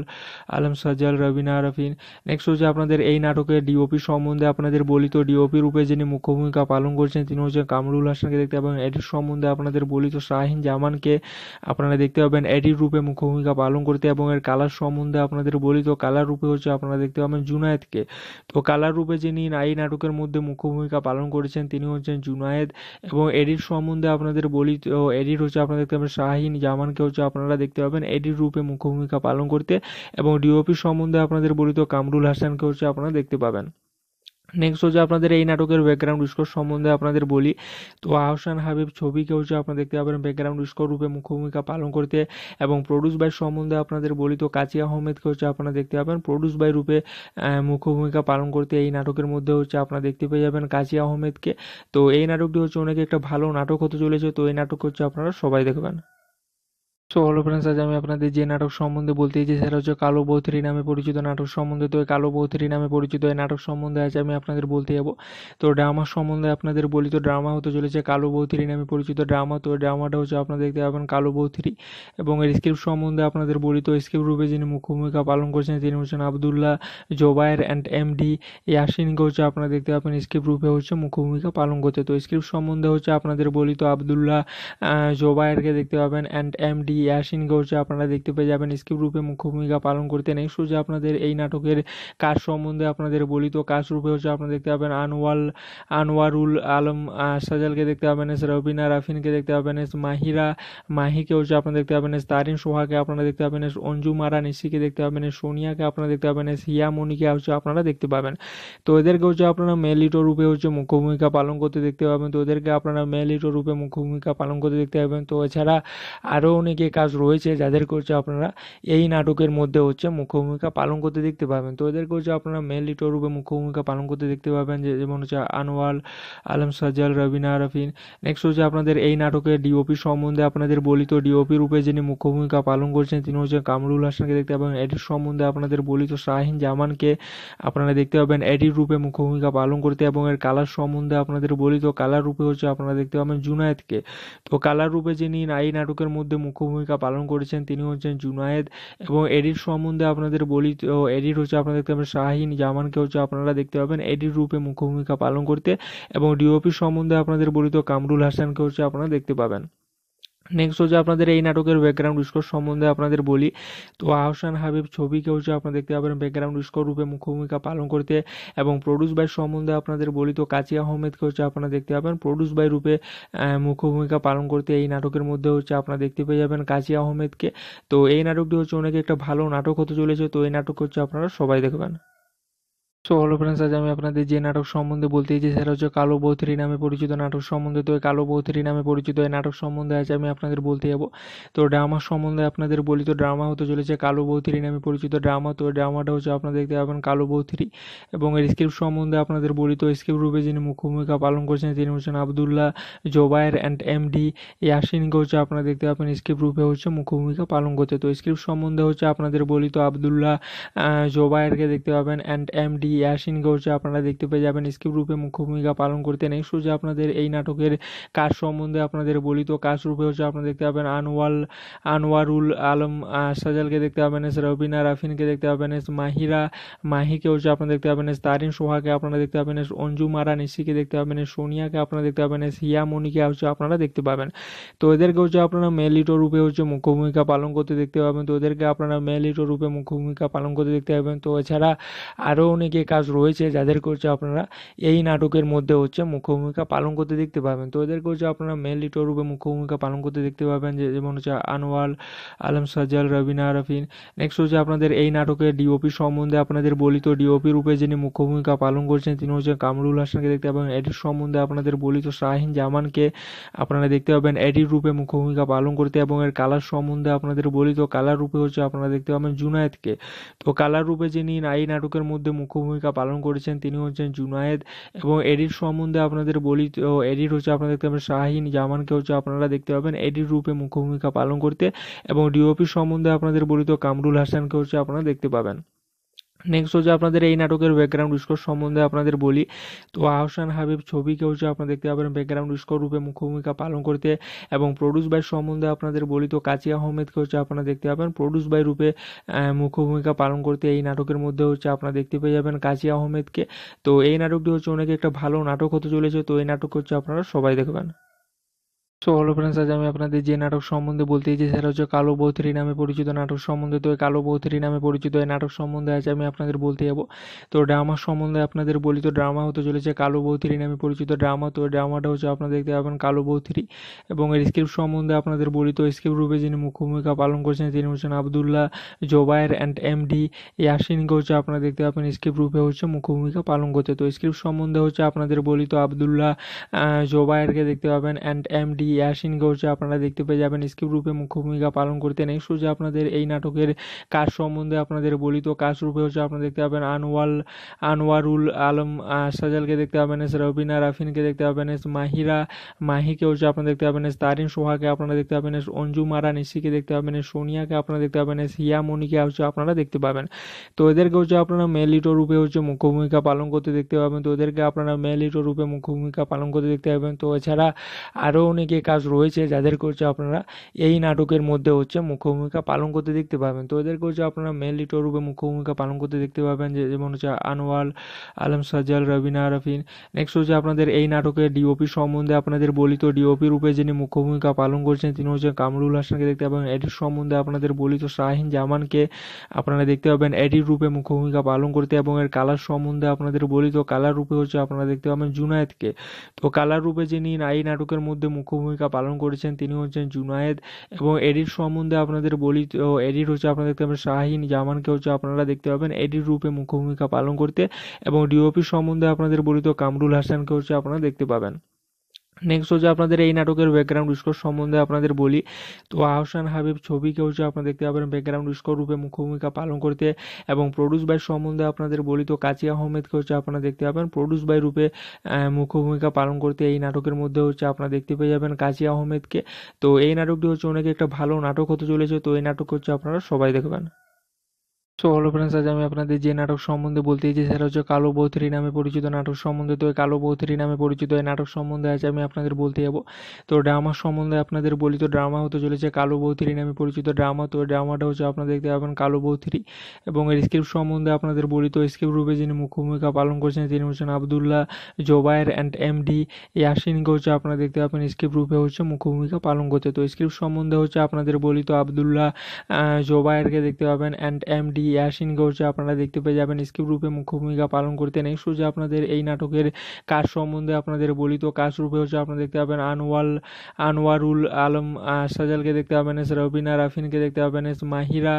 S1: আলম সাজাল রবিনা রফিন নেক্সট হচ্ছে আপনাদের এই নাটকের ডিওপি সম্বন্ধে আপনাদের বলি তো ডিওপি রূপে যিনি মুখ্য ভূমিকা পালন করছেন তিনি হচ্ছে কামরুল হাসানকে দেখতে পাবেন এটির সম্বন্ধে আপনাদের বলি তো শাহিন জামানকে আপনারা দেখতে পাবেন এটির রূপে মুখ্য ভূমিকা পালন করতে এবং এর কালার সম্বন্ধে আপনাদের বলি তো কালার রূপে হচ্ছে আপনারা দেখতে পাবেন জুনায়েদকে তো কালার রূপে যিনি এই নাটকের মধ্যে মুখ্য ভূমিকা পালন করেছেন তিনি হচ্ছেন জুনায়েদ এবং এডির সম্বন্ধে আপনাদের বলি তো এডির হচ্ছে আপনারা দেখতে পাবেন শাহিন জামানকে হচ্ছে আপনারা দেখতে পাবেন এডির রূপে মুখ্য ভূমিকা পালন করতে এবং ডিওপি সম্বন্ধে আপনাদের বলি তো কামরুল হাসানকে হচ্ছে আপনারা দেখতে পাবেন নেক্সট হচ্ছে আপনাদের এই নাটকের ব্যাকগ্রাউন্ড স্কোর সম্বন্ধে আপনাদের বলি তো আহসান হাবিব ছবিকে হচ্ছে আপনারা দেখতে পাবেন ব্যাকগ্রাউন্ড স্কোর রূপে মুখ্য ভূমিকা পালন করতে এবং প্রডিউস বাই সম্বন্ধে আপনাদের বলি তো কাজী আহমেদকে হচ্ছে আপনারা দেখতে পাবেন প্রডিউস বাই রূপে মুখ্য ভূমিকা পালন করতে এই নাটকের মধ্যে হচ্ছে আপনারা দেখতে পেয়ে যাবেন কাজী আহমেদকে তো এই নাটকটি হচ্ছে অনেক একটা ভালো নাটক হতে চলেছে তো এই নাটক হচ্ছে আপনারা সবাই দেখবেন সো হ্যালো ফ্রেন্ডস আজ আমি আপনাদের যে নাটক সম্বন্ধে বলতে চাইছি সেটা হচ্ছে কালো বৌথরি নামে পরিচিত নাটক সম্বন্ধে তো কালো বৌথরি নামে পরিচিত এই নাটক সম্বন্ধে আজ আমি আপনাদের বলতে যাব তো ড্রামা সম্বন্ধে আপনাদের বলি তো ড্রামা হতে চলেছে কালো বৌথরি নামে পরিচিত ড্রামা তো ড্রামাটা হচ্ছে আপনারা দেখতে পাবেন কালো বৌথরি এবং এর স্ক্রিপ্ট সম্বন্ধে আপনাদের বলি তো স্ক্রিপ্ট রূপে যিনি মুখ্য ভূমিকা পালন করছেন তিনি হচ্ছেন আবদুল্লাহ জোবায়ের অ্যান্ড এমডি ইয়াসিনকে হচ্ছে আপনারা দেখতে পাবেন স্ক্রিপ্ট রূপে হচ্ছে মুখ্য ভূমিকা পালন করতে তো স্ক্রিপ্ট সম্বন্ধে হচ্ছে আপনাদের বলি তো আবদুল্লাহ জোবায়েরকে দেখতে পাবেন অ্যান্ড এমডি ইয়াসিন ঘোষে আপনারা দেখতে পেয়ে যাবেন স্কিপ রূপে মুখ্য ভূমিকা পালন করতে নেই সোজা আপনাদের এই নাটকের কাজ সম্বন্ধে আপনাদের বলি তো কাজ রূপে হচ্ছে আপনারা দেখতে পাবেন আনোয়াল আনোয়ারুল আলম সাজালকে দেখতে পাবেন এস রবিনা রাফিনকে দেখতে পাবেন এস মাহিরা মাহিকে হচ্ছে আপনারা দেখতে পাবেন এস তারিন সোহাকে আপনারা দেখতে পাবেন এস অঞ্জুমারা নিশিকে দেখতে পাবেন এস সোনিয়াকে আপনারা দেখতে পাবেন এস হিয়ামণিকে হচ্ছে আপনারা দেখতে পাবেন তো এদেরকে হচ্ছে আপনারা মেলিটো রূপে হচ্ছে মুখ্য ভূমিকা পালন করতে দেখতে পাবেন তো এদেরকে আপনারা মেলিটো রূপে মুখ্য ভূমিকা পালন করতে দেখতে পাবেন তো এছাড়া আরও অনেকে কে কাজ রয়েছে যাদের করছে আপনারা এই নাটকের মধ্যে হচ্ছে মুখ্য ভূমিকা পালন করতে দেখতে পাবেন তো এদের করছে আপনারা মেন লিটর রূপে মুখ্য ভূমিকা পালন করতে দেখতে পাবেন যে যেমন হচ্ছে আনোয়াল আলম সাজাল রবিনা রফিন নেক্সট হচ্ছে আপনাদের এই নাটকের ডিওপি সম্বন্ধে আপনাদের বলিত ডিওপি রূপে যিনি মুখ্য ভূমিকা পালন করছেন তিনি হচ্ছে কামরুল হাসানকে দেখতে পাবেন এটির সম্বন্ধে আপনাদের বলিত শাহিন জামানকে আপনারা দেখতে পাবেন এটির রূপে মুখ্য ভূমিকা পালন করতে এবং এর কালার সম্বন্ধে আপনাদের বলিত কালার রূপে হচ্ছে আপনারা দেখতে পাবেন জুনায়েদকে তো কালার রূপে যিনি এই নাটকের মধ্যে মুখ্য ভূমিকা পালন করেছেন তিনি হচ্ছেন জুনায়েদ এবং এডির সম্বন্ধে আপনাদের বলি তো এডির হচ্ছে আপনারা দেখতে পাবেন শাহিন জামানকে হচ্ছে আপনারা দেখতে পাবেন এডির রূপে মুখ্য ভূমিকা পালন করতে এবং ডিওপি সম্বন্ধে আপনাদের বলি তো কামরুল হাসানকে হচ্ছে আপনারা দেখতে পাবেন নেক্সট হচ্ছে আপনাদের এই নাটকের ব্যাকগ্রাউন্ড স্কোর সম্বন্ধে আপনাদের বলি তো আহসান হাবিব ছবিকে হচ্ছে আপনারা দেখতে পাবেন ব্যাকগ্রাউন্ড স্কোর রূপে মুখ্য ভূমিকা পালন করতে এবং প্রডিউস বাই সম্বন্ধে আপনাদের বলি তো কাজী আহমেদকে হচ্ছে আপনারা দেখতে পাবেন প্রডিউস বাই রূপে মুখ্য ভূমিকা পালন করতে এই নাটকের মধ্যে হচ্ছে আপনারা দেখতে পেয়ে যাবেন কাজী আহমেদকে তো এই নাটকটি হচ্ছে অনেক একটা ভালো নাটক হতে চলেছে তো এই নাটক হচ্ছে আপনারা সবাই দেখবেন সো হলো ফ্রেন্ডস আজ আমি আপনাদের যে নাটক সম্বন্ধে বলতে চাইছি সেটা হচ্ছে কালো বৌথরি নামে পরিচিত নাটক সম্বন্ধে তো কালো বৌথরি নামে পরিচিত এই নাটক সম্বন্ধে আজ আমি আপনাদের বলতে যাব তো ড্রামা সম্বন্ধে আপনাদের বলি তো ড্রামা হতে চলেছে কালো বৌথরি নামে পরিচিত ড্রামা তো ড্রামাটা হচ্ছে আপনারা দেখতে পাবেন কালো বৌথরি এবং এর স্ক্রিপ্ট সম্বন্ধে আপনাদের বলি তো স্ক্রিপ্ট রূপে যিনি ভূমিকা পালন করছেন তিনি হচ্ছেন আবদুল্লাহ জোবায়ের অ্যান্ড এমডি ইয়াসিনকে হচ্ছে আপনারা দেখতে পাবেন স্ক্রিপ্ট রূপে হচ্ছে ভূমিকা পালন করতে তো স্ক্রিপ্ট সম্বন্ধে হচ্ছে আপনাদের বলি তো আবদুল্লাহ জোবায়েরকে দেখতে পাবেন অ্যান্ড এমডি ইয়াসিন ঘোষে আপনারা দেখতে পেয়ে যাবেন স্কিপ রূপে মুখ্য ভূমিকা পালন করতেন এই সোজা আপনাদের এই নাটকের কাজ সম্বন্ধে আপনাদের বলি তো কাজ রূপে হচ্ছে আপনারা দেখতে পাবেন আনোয়াল আনোয়ারুল আলম সাজালকে দেখতে পাবেন এস রবিনা রাফিনকে দেখতে পাবেন এস মাহিরা মাহিকে হচ্ছে আপনারা দেখতে পাবেন এস তারিন সোহাকে আপনারা দেখতে পাবেন এস অঞ্জু মারা নিশিকে দেখতে পাবেন এস সোনিয়াকে আপনারা দেখতে পাবেন এস মনিকে হচ্ছে আপনারা দেখতে পাবেন তো এদেরকে হচ্ছে আপনারা মেলিট রূপে হচ্ছে মুখ্য ভূমিকা পালন করতে দেখতে পাবেন তো এদেরকে আপনারা মেলিট রূপে মুখ্য ভূমিকা পালন করতে দেখতে পাবেন তো এছাড়া আরও অনেকে কাজ রয়েছে যাদেরকে হচ্ছে আপনারা এই নাটকের মধ্যে হচ্ছে মুখ্য ভূমিকা পালন করতে দেখতে পাবেন তো এদেরকে হচ্ছে আপনারা মেন লিটো রূপে মুখ্য ভূমিকা পালন করতে দেখতে পাবেন যে যেমন হচ্ছে আনোয়াল আলম সাজাল রবিনা রফিন নেক্সট হচ্ছে আপনাদের এই নাটকের ডিওপি সম্বন্ধে আপনাদের বলি তো ডিওপি রূপে যিনি মুখ্য ভূমিকা পালন করছেন তিনি হচ্ছে কামরুল হাসানকে দেখতে পাবেন এডির সম্বন্ধে আপনাদের বলি তো শাহিন জামানকে আপনারা দেখতে পাবেন এডির রূপে মুখ্য ভূমিকা পালন করতে এবং এর কালার সম্বন্ধে আপনাদের বলি তো কালার রূপে হচ্ছে আপনারা দেখতে পাবেন জুনায়েদকে তো কালার রূপে যিনি এই নাটকের মধ্যে মুখ্য ভূমিকা পালন করেছেন তিনি হচ্ছেন জুনায়েদ এবং এডির সম্বন্ধে আপনাদের বলি তো এডির হচ্ছে আপনারা দেখতে পাবেন শাহিন জামানকে হচ্ছে আপনারা দেখতে পাবেন এডির রূপে মুখ্য ভূমিকা পালন করতে এবং ডিওপি সম্বন্ধে আপনাদের বলি তো কামরুল হাসানকে হচ্ছে আপনারা দেখতে পাবেন নেক্সট হচ্ছে আপনাদের এই নাটকের ব্যাকগ্রাউন্ড স্কোর সম্বন্ধে আপনাদের বলি তো আহসান হাবিব ছবিকে হচ্ছে আপনারা দেখতে পাবেন ব্যাকগ্রাউন্ড স্কোর রূপে মুখ্যভূমিকা পালন করতে এবং প্রডিউস বাই সম্বন্ধে আপনাদের বলি তো কাচি আহমেদকে হচ্ছে আপনারা দেখতে পাবেন প্রডিউস বাই রূপে মুখ্য ভূমিকা পালন করতে এই নাটকের মধ্যে হচ্ছে আপনারা দেখতে পেয়ে যাবেন কাচি আহমেদকে তো এই নাটকটি হচ্ছে অনেক একটা ভালো নাটক হতে চলেছে তো এই নাটক হচ্ছে আপনারা সবাই দেখবেন সো হলো ফ্রেন্ডস আজ আমি আপনাদের যে নাটক সম্বন্ধে বলতে চাইছি সেটা হচ্ছে কালো বৌথরি নামে পরিচিত নাটক সম্বন্ধে তো কালো বৌথরি নামে পরিচিত এই নাটক সম্বন্ধে আজ আমি আপনাদের বলতে যাবো তো ড্রামা সম্বন্ধে আপনাদের বলি তো ড্রামা হতে চলেছে কালো বৌথরি নামে পরিচিত ড্রামা তো ড্রামাটা হচ্ছে আপনারা দেখতে পাবেন কালো বৌথরি এবং এর স্ক্রিপ্ট সম্বন্ধে আপনাদের বলি তো স্ক্রিপ্ট রূপে যিনি ভূমিকা পালন করছেন তিনি হচ্ছেন আবদুল্লাহ জোবায়ের অ্যান্ড এমডি ইয়াসিনকে হচ্ছে আপনারা দেখতে পাবেন স্ক্রিপ্ট রূপে হচ্ছে মুখ্যভূমিকা পালন করতে তো স্ক্রিপ্ট সম্বন্ধে হচ্ছে আপনাদের বলি তো আবদুল্লাহ জোবায়েরকে দেখতে পাবেন অ্যান্ড এমডি ইয়াসিন ঘোষে আপনারা দেখতে পেয়ে যাবেন স্কিপ রূপে মুখ্য ভূমিকা পালন করতেন এই সোজা আপনাদের এই নাটকের কাজ সম্বন্ধে আপনাদের বলি তো কাজ রূপে হচ্ছে আপনারা দেখতে পাবেন আনোয়াল আনোয়ারুল আলম সাজালকে দেখতে পাবেন এস রবিনা রাফিনকে দেখতে পাবেন এস মাহিরা মাহিকে হচ্ছে আপনারা দেখতে পাবেন এস তারিন সোহাকে আপনারা দেখতে পাবেন এস অঞ্জু মারা নিশিকে দেখতে পাবেন এস সোনিয়াকে আপনারা দেখতে পাবেন এস হিয়ামণিকে হচ্ছে আপনারা দেখতে পাবেন তো এদেরকে হচ্ছে আপনারা মেলিটো রূপে হচ্ছে মুখ্য ভূমিকা পালন করতে দেখতে পাবেন তো এদেরকে আপনারা মেলিটো রূপে মুখ্য ভূমিকা পালন করতে দেখতে পাবেন তো এছাড়া আরও অনেকে কে কাজ রয়েছে যাদের করছে আপনারা এই নাটকের মধ্যে হচ্ছে মুখ্য ভূমিকা পালন করতে দেখতে পাবেন তো এদের করছে আপনারা মেন লিটর রূপে মুখ্য ভূমিকা পালন করতে দেখতে পাবেন যে যেমন হচ্ছে আনোয়াল আলম সাজ্জাল রবিনা রফিন নেক্সট হচ্ছে আপনাদের এই নাটকের ডিওপি সম্বন্ধে আপনাদের বলি তো ডিওপি রূপে যিনি মুখ্য ভূমিকা পালন করছেন তিনি হচ্ছে কামরুল হাসানকে দেখতে পাবেন এটির সম্বন্ধে আপনাদের বলি তো শাহিন জামানকে আপনারা দেখতে পাবেন এটির রূপে মুখ্য ভূমিকা পালন করতে এবং এর কালার সম্বন্ধে আপনাদের বলি তো কালার রূপে হচ্ছে আপনারা দেখতে পাবেন জুনায়েদকে তো কালার রূপে যিনি এই নাটকের মধ্যে মুখ্য ভূমিকা পালন করেছেন তিনি হচ্ছেন জুনায়েদ এবং এডিট সম্বন্ধে আপনাদের বলি তো এডিট হচ্ছে আপনারা দেখতে পাবেন শাহিন জামানকে হচ্ছে আপনারা দেখতে পাবেন এডিট রূপে মুখ্য ভূমিকা পালন করতে এবং ডিওপি সম্বন্ধে আপনাদের বলি তো কামরুল হাসানকে হচ্ছে আপনারা দেখতে পাবেন নেক্সট হচ্ছে আপনাদের এই নাটকের ব্যাকগ্রাউন্ড স্কোর সম্বন্ধে আপনাদের বলি তো আহসান হাবিব ছবিকে হচ্ছে আপনারা দেখতে পাবেন ব্যাকগ্রাউন্ড স্কোর রূপে মুখ্য ভূমিকা পালন করতে এবং প্রডিউস বাই সম্বন্ধে আপনাদের বলি তো কাজী আহমেদকে হচ্ছে আপনারা দেখতে পাবেন প্রডিউস বাই রূপে মুখ্য ভূমিকা পালন করতে এই নাটকের মধ্যে হচ্ছে আপনারা দেখতে পেয়ে যাবেন কাজী আহমেদকে তো এই নাটকটি হচ্ছে অনেক একটা ভালো নাটক হতে চলেছে তো এই নাটক হচ্ছে আপনারা সবাই দেখবেন সো হলো ফ্রেন্ডস আজ আমি আপনাদের যে নাটক সম্বন্ধে বলতে চাই সেটা হচ্ছে কালো বৌথরি নামে পরিচিত নাটক সম্বন্ধে তো কালো বৌথরি নামে পরিচিত এই নাটক সম্বন্ধে আজ আমি আপনাদের বলতে যাব তো ড্রামা সম্বন্ধে আপনাদের বলি তো ড্রামা হতে চলেছে কালো বৌথরি নামে পরিচিত ড্রামা তো ড্রামাটা হচ্ছে আপনারা দেখতে পাবেন কালো বৌথরি এবং এর স্ক্রিপ্ট সম্বন্ধে আপনাদের বলি তো স্ক্রিপ্ট রূপে যিনি মুখ্য ভূমিকা পালন করছেন তিনি হচ্ছেন আবদুল্লাহ জোবায়ের অ্যান্ড এমডি ইয়াসিনকে হচ্ছে আপনারা দেখতে পাবেন স্ক্রিপ্ট রূপে হচ্ছে মুখ্য ভূমিকা পালন করতে তো স্ক্রিপ্ট সম্বন্ধে হচ্ছে আপনাদের বলি তো আবদুল্লাহ জোবায়েরকে দেখতে পাবেন অ্যান্ড এমডি ইয়াসিন ঘোষ আপনারা দেখতে পেয়ে যাবেন স্কিপ রূপে মুখ্য ভূমিকা পালন করতে নেই শো যে আপনাদের এই নাটকের কাজ সম্বন্ধে আপনাদের বলি তো কাজ রূপে হচ্ছে আপনারা দেখতে পাবেন আনোয়াল আনোয়ারুল আলম সাজালকে দেখতে পাবেন এস রবিনা রাফিনকে দেখতে পাবেন এস মাহিরা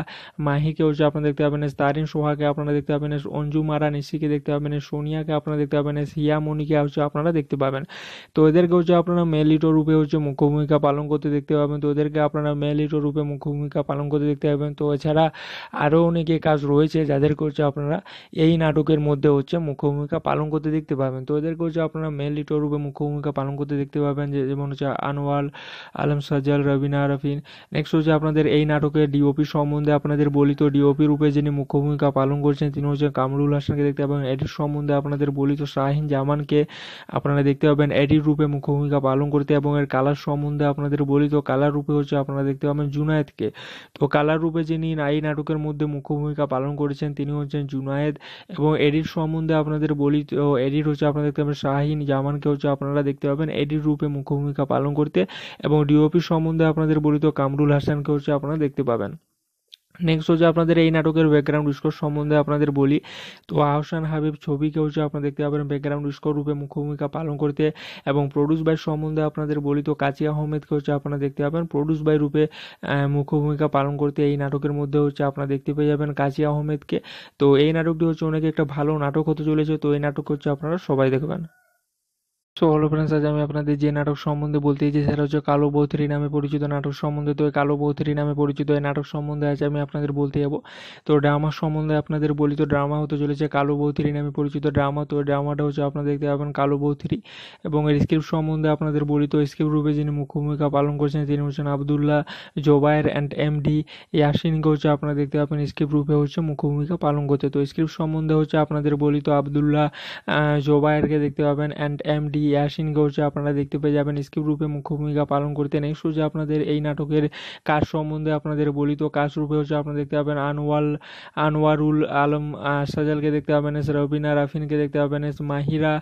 S1: মাহিকে হচ্ছে আপনারা দেখতে পাবেন এস তারিন সোহাকে আপনারা দেখতে পাবেন এস অঞ্জু মারা নিশিকে দেখতে পাবেন এস সোনিয়াকে আপনারা দেখতে পাবেন এস হিয়ামণিকে হচ্ছে আপনারা দেখতে পাবেন তো এদেরকে হচ্ছে আপনারা মেলিটো রূপে হচ্ছে মুখ্য ভূমিকা পালন করতে দেখতে পাবেন তো এদেরকে আপনারা মেলিটো রূপে মুখ্য ভূমিকা পালন করতে দেখতে পাবেন তো এছাড়া আরও অনেকে যে কাজ রয়েছে যাদেরকে হচ্ছে আপনারা এই নাটকের মধ্যে হচ্ছে মুখ্য ভূমিকা পালন করতে দেখতে পাবেন তো এদেরকে হচ্ছে আপনারা মেন লিটর রূপে মুখ্য ভূমিকা পালন করতে দেখতে পাবেন যে যেমন হচ্ছে আনোয়াল আলম সাজাল রবিনা আরফিন নেক্সট হচ্ছে আপনাদের এই নাটকে ডিওপি সম্বন্ধে আপনাদের বলি তো ডিওপি রূপে যিনি মুখ্য ভূমিকা পালন করছেন তিনি হচ্ছে কামরুল হাসানকে দেখতে পাবেন এটির সম্বন্ধে আপনাদের বলি তো শাহিন জামানকে আপনারা দেখতে পাবেন এডির রূপে মুখ্য ভূমিকা পালন করতে এবং এর কালার সম্বন্ধে আপনাদের বলি তো কালার রূপে হচ্ছে আপনারা দেখতে পাবেন জুনায়েদকে তো কালার রূপে যিনি এই নাটকের মধ্যে মুখ্য ভূমিকা পালন করেছেন তিনি হচ্ছেন জুনায়েদ এবং এডির সম্বন্ধে আপনাদের বলি তো এডির হচ্ছে আপনারা দেখতে পাবেন শাহিন জামানকে হচ্ছে আপনারা দেখতে পাবেন এডির রূপে মুখ্য ভূমিকা পালন করতে এবং ডিওপি সম্বন্ধে আপনাদের বলি তো কামরুল হাসানকে হচ্ছে আপনারা দেখতে পাবেন নেক্সট হচ্ছে আপনাদের এই নাটকের ব্যাকগ্রাউন্ড স্কোর সম্বন্ধে আপনাদের বলি তো আহসান হাবিব ছবিকে হচ্ছে আপনারা দেখতে পাবেন ব্যাকগ্রাউন্ড স্কোর রূপে মুখ্য ভূমিকা পালন করতে এবং প্রডিউস বাই সম্বন্ধে আপনাদের বলি তো কাজী আহমেদকে হচ্ছে আপনারা দেখতে পাবেন প্রডিউস বাই রূপে মুখ্য ভূমিকা পালন করতে এই নাটকের মধ্যে হচ্ছে আপনারা দেখতে পেয়ে যাবেন কাজী আহমেদকে তো এই নাটকটি হচ্ছে অনেক একটা ভালো নাটক হতে চলেছে তো এই নাটক হচ্ছে আপনারা সবাই দেখবেন সো হলো ফ্রেন্ডস আজ আমি আপনাদের যে নাটক সম্বন্ধে বলতে চাইছি সেটা হচ্ছে কালো বৌথরি নামে পরিচিত নাটক সম্বন্ধে তো কালো বৌথরি নামে পরিচিত এই নাটক সম্বন্ধে আজ আমি আপনাদের বলতে যাব তো ড্রামা সম্বন্ধে আপনাদের বলি তো ড্রামা হতে চলেছে কালো বৌথরি নামে পরিচিত ড্রামা তো ড্রামাটা হচ্ছে আপনারা দেখতে পাবেন কালো বৌথরি এবং এর স্ক্রিপ্ট সম্বন্ধে আপনাদের বলি তো স্ক্রিপ্ট রূপে যিনি মুখ্য ভূমিকা পালন করছেন তিনি হচ্ছেন আবদুল্লাহ জোবায়ের অ্যান্ড এমডি ইয়াসিনকে হচ্ছে আপনারা দেখতে পাবেন স্ক্রিপ্ট রূপে হচ্ছে মুখ্য ভূমিকা পালন করতে তো স্ক্রিপ্ট সম্বন্ধে হচ্ছে আপনাদের বলি তো আবদুল্লাহ জোবায়েরকে দেখতে পাবেন অ্যান্ড এমডি ইয়াসিন ঘোষে আপনারা দেখতে পেয়ে যাবেন স্কিপ রূপে মুখ্য ভূমিকা পালন করতে নেই সোজা আপনাদের এই নাটকের কাজ সম্বন্ধে আপনাদের বলি তো কাজ রূপে হচ্ছে আপনারা দেখতে পাবেন আনোয়াল আনোয়ারুল আলম সাজালকে দেখতে পাবেন এস রবিনা রাফিনকে দেখতে পাবেন এস মাহিরা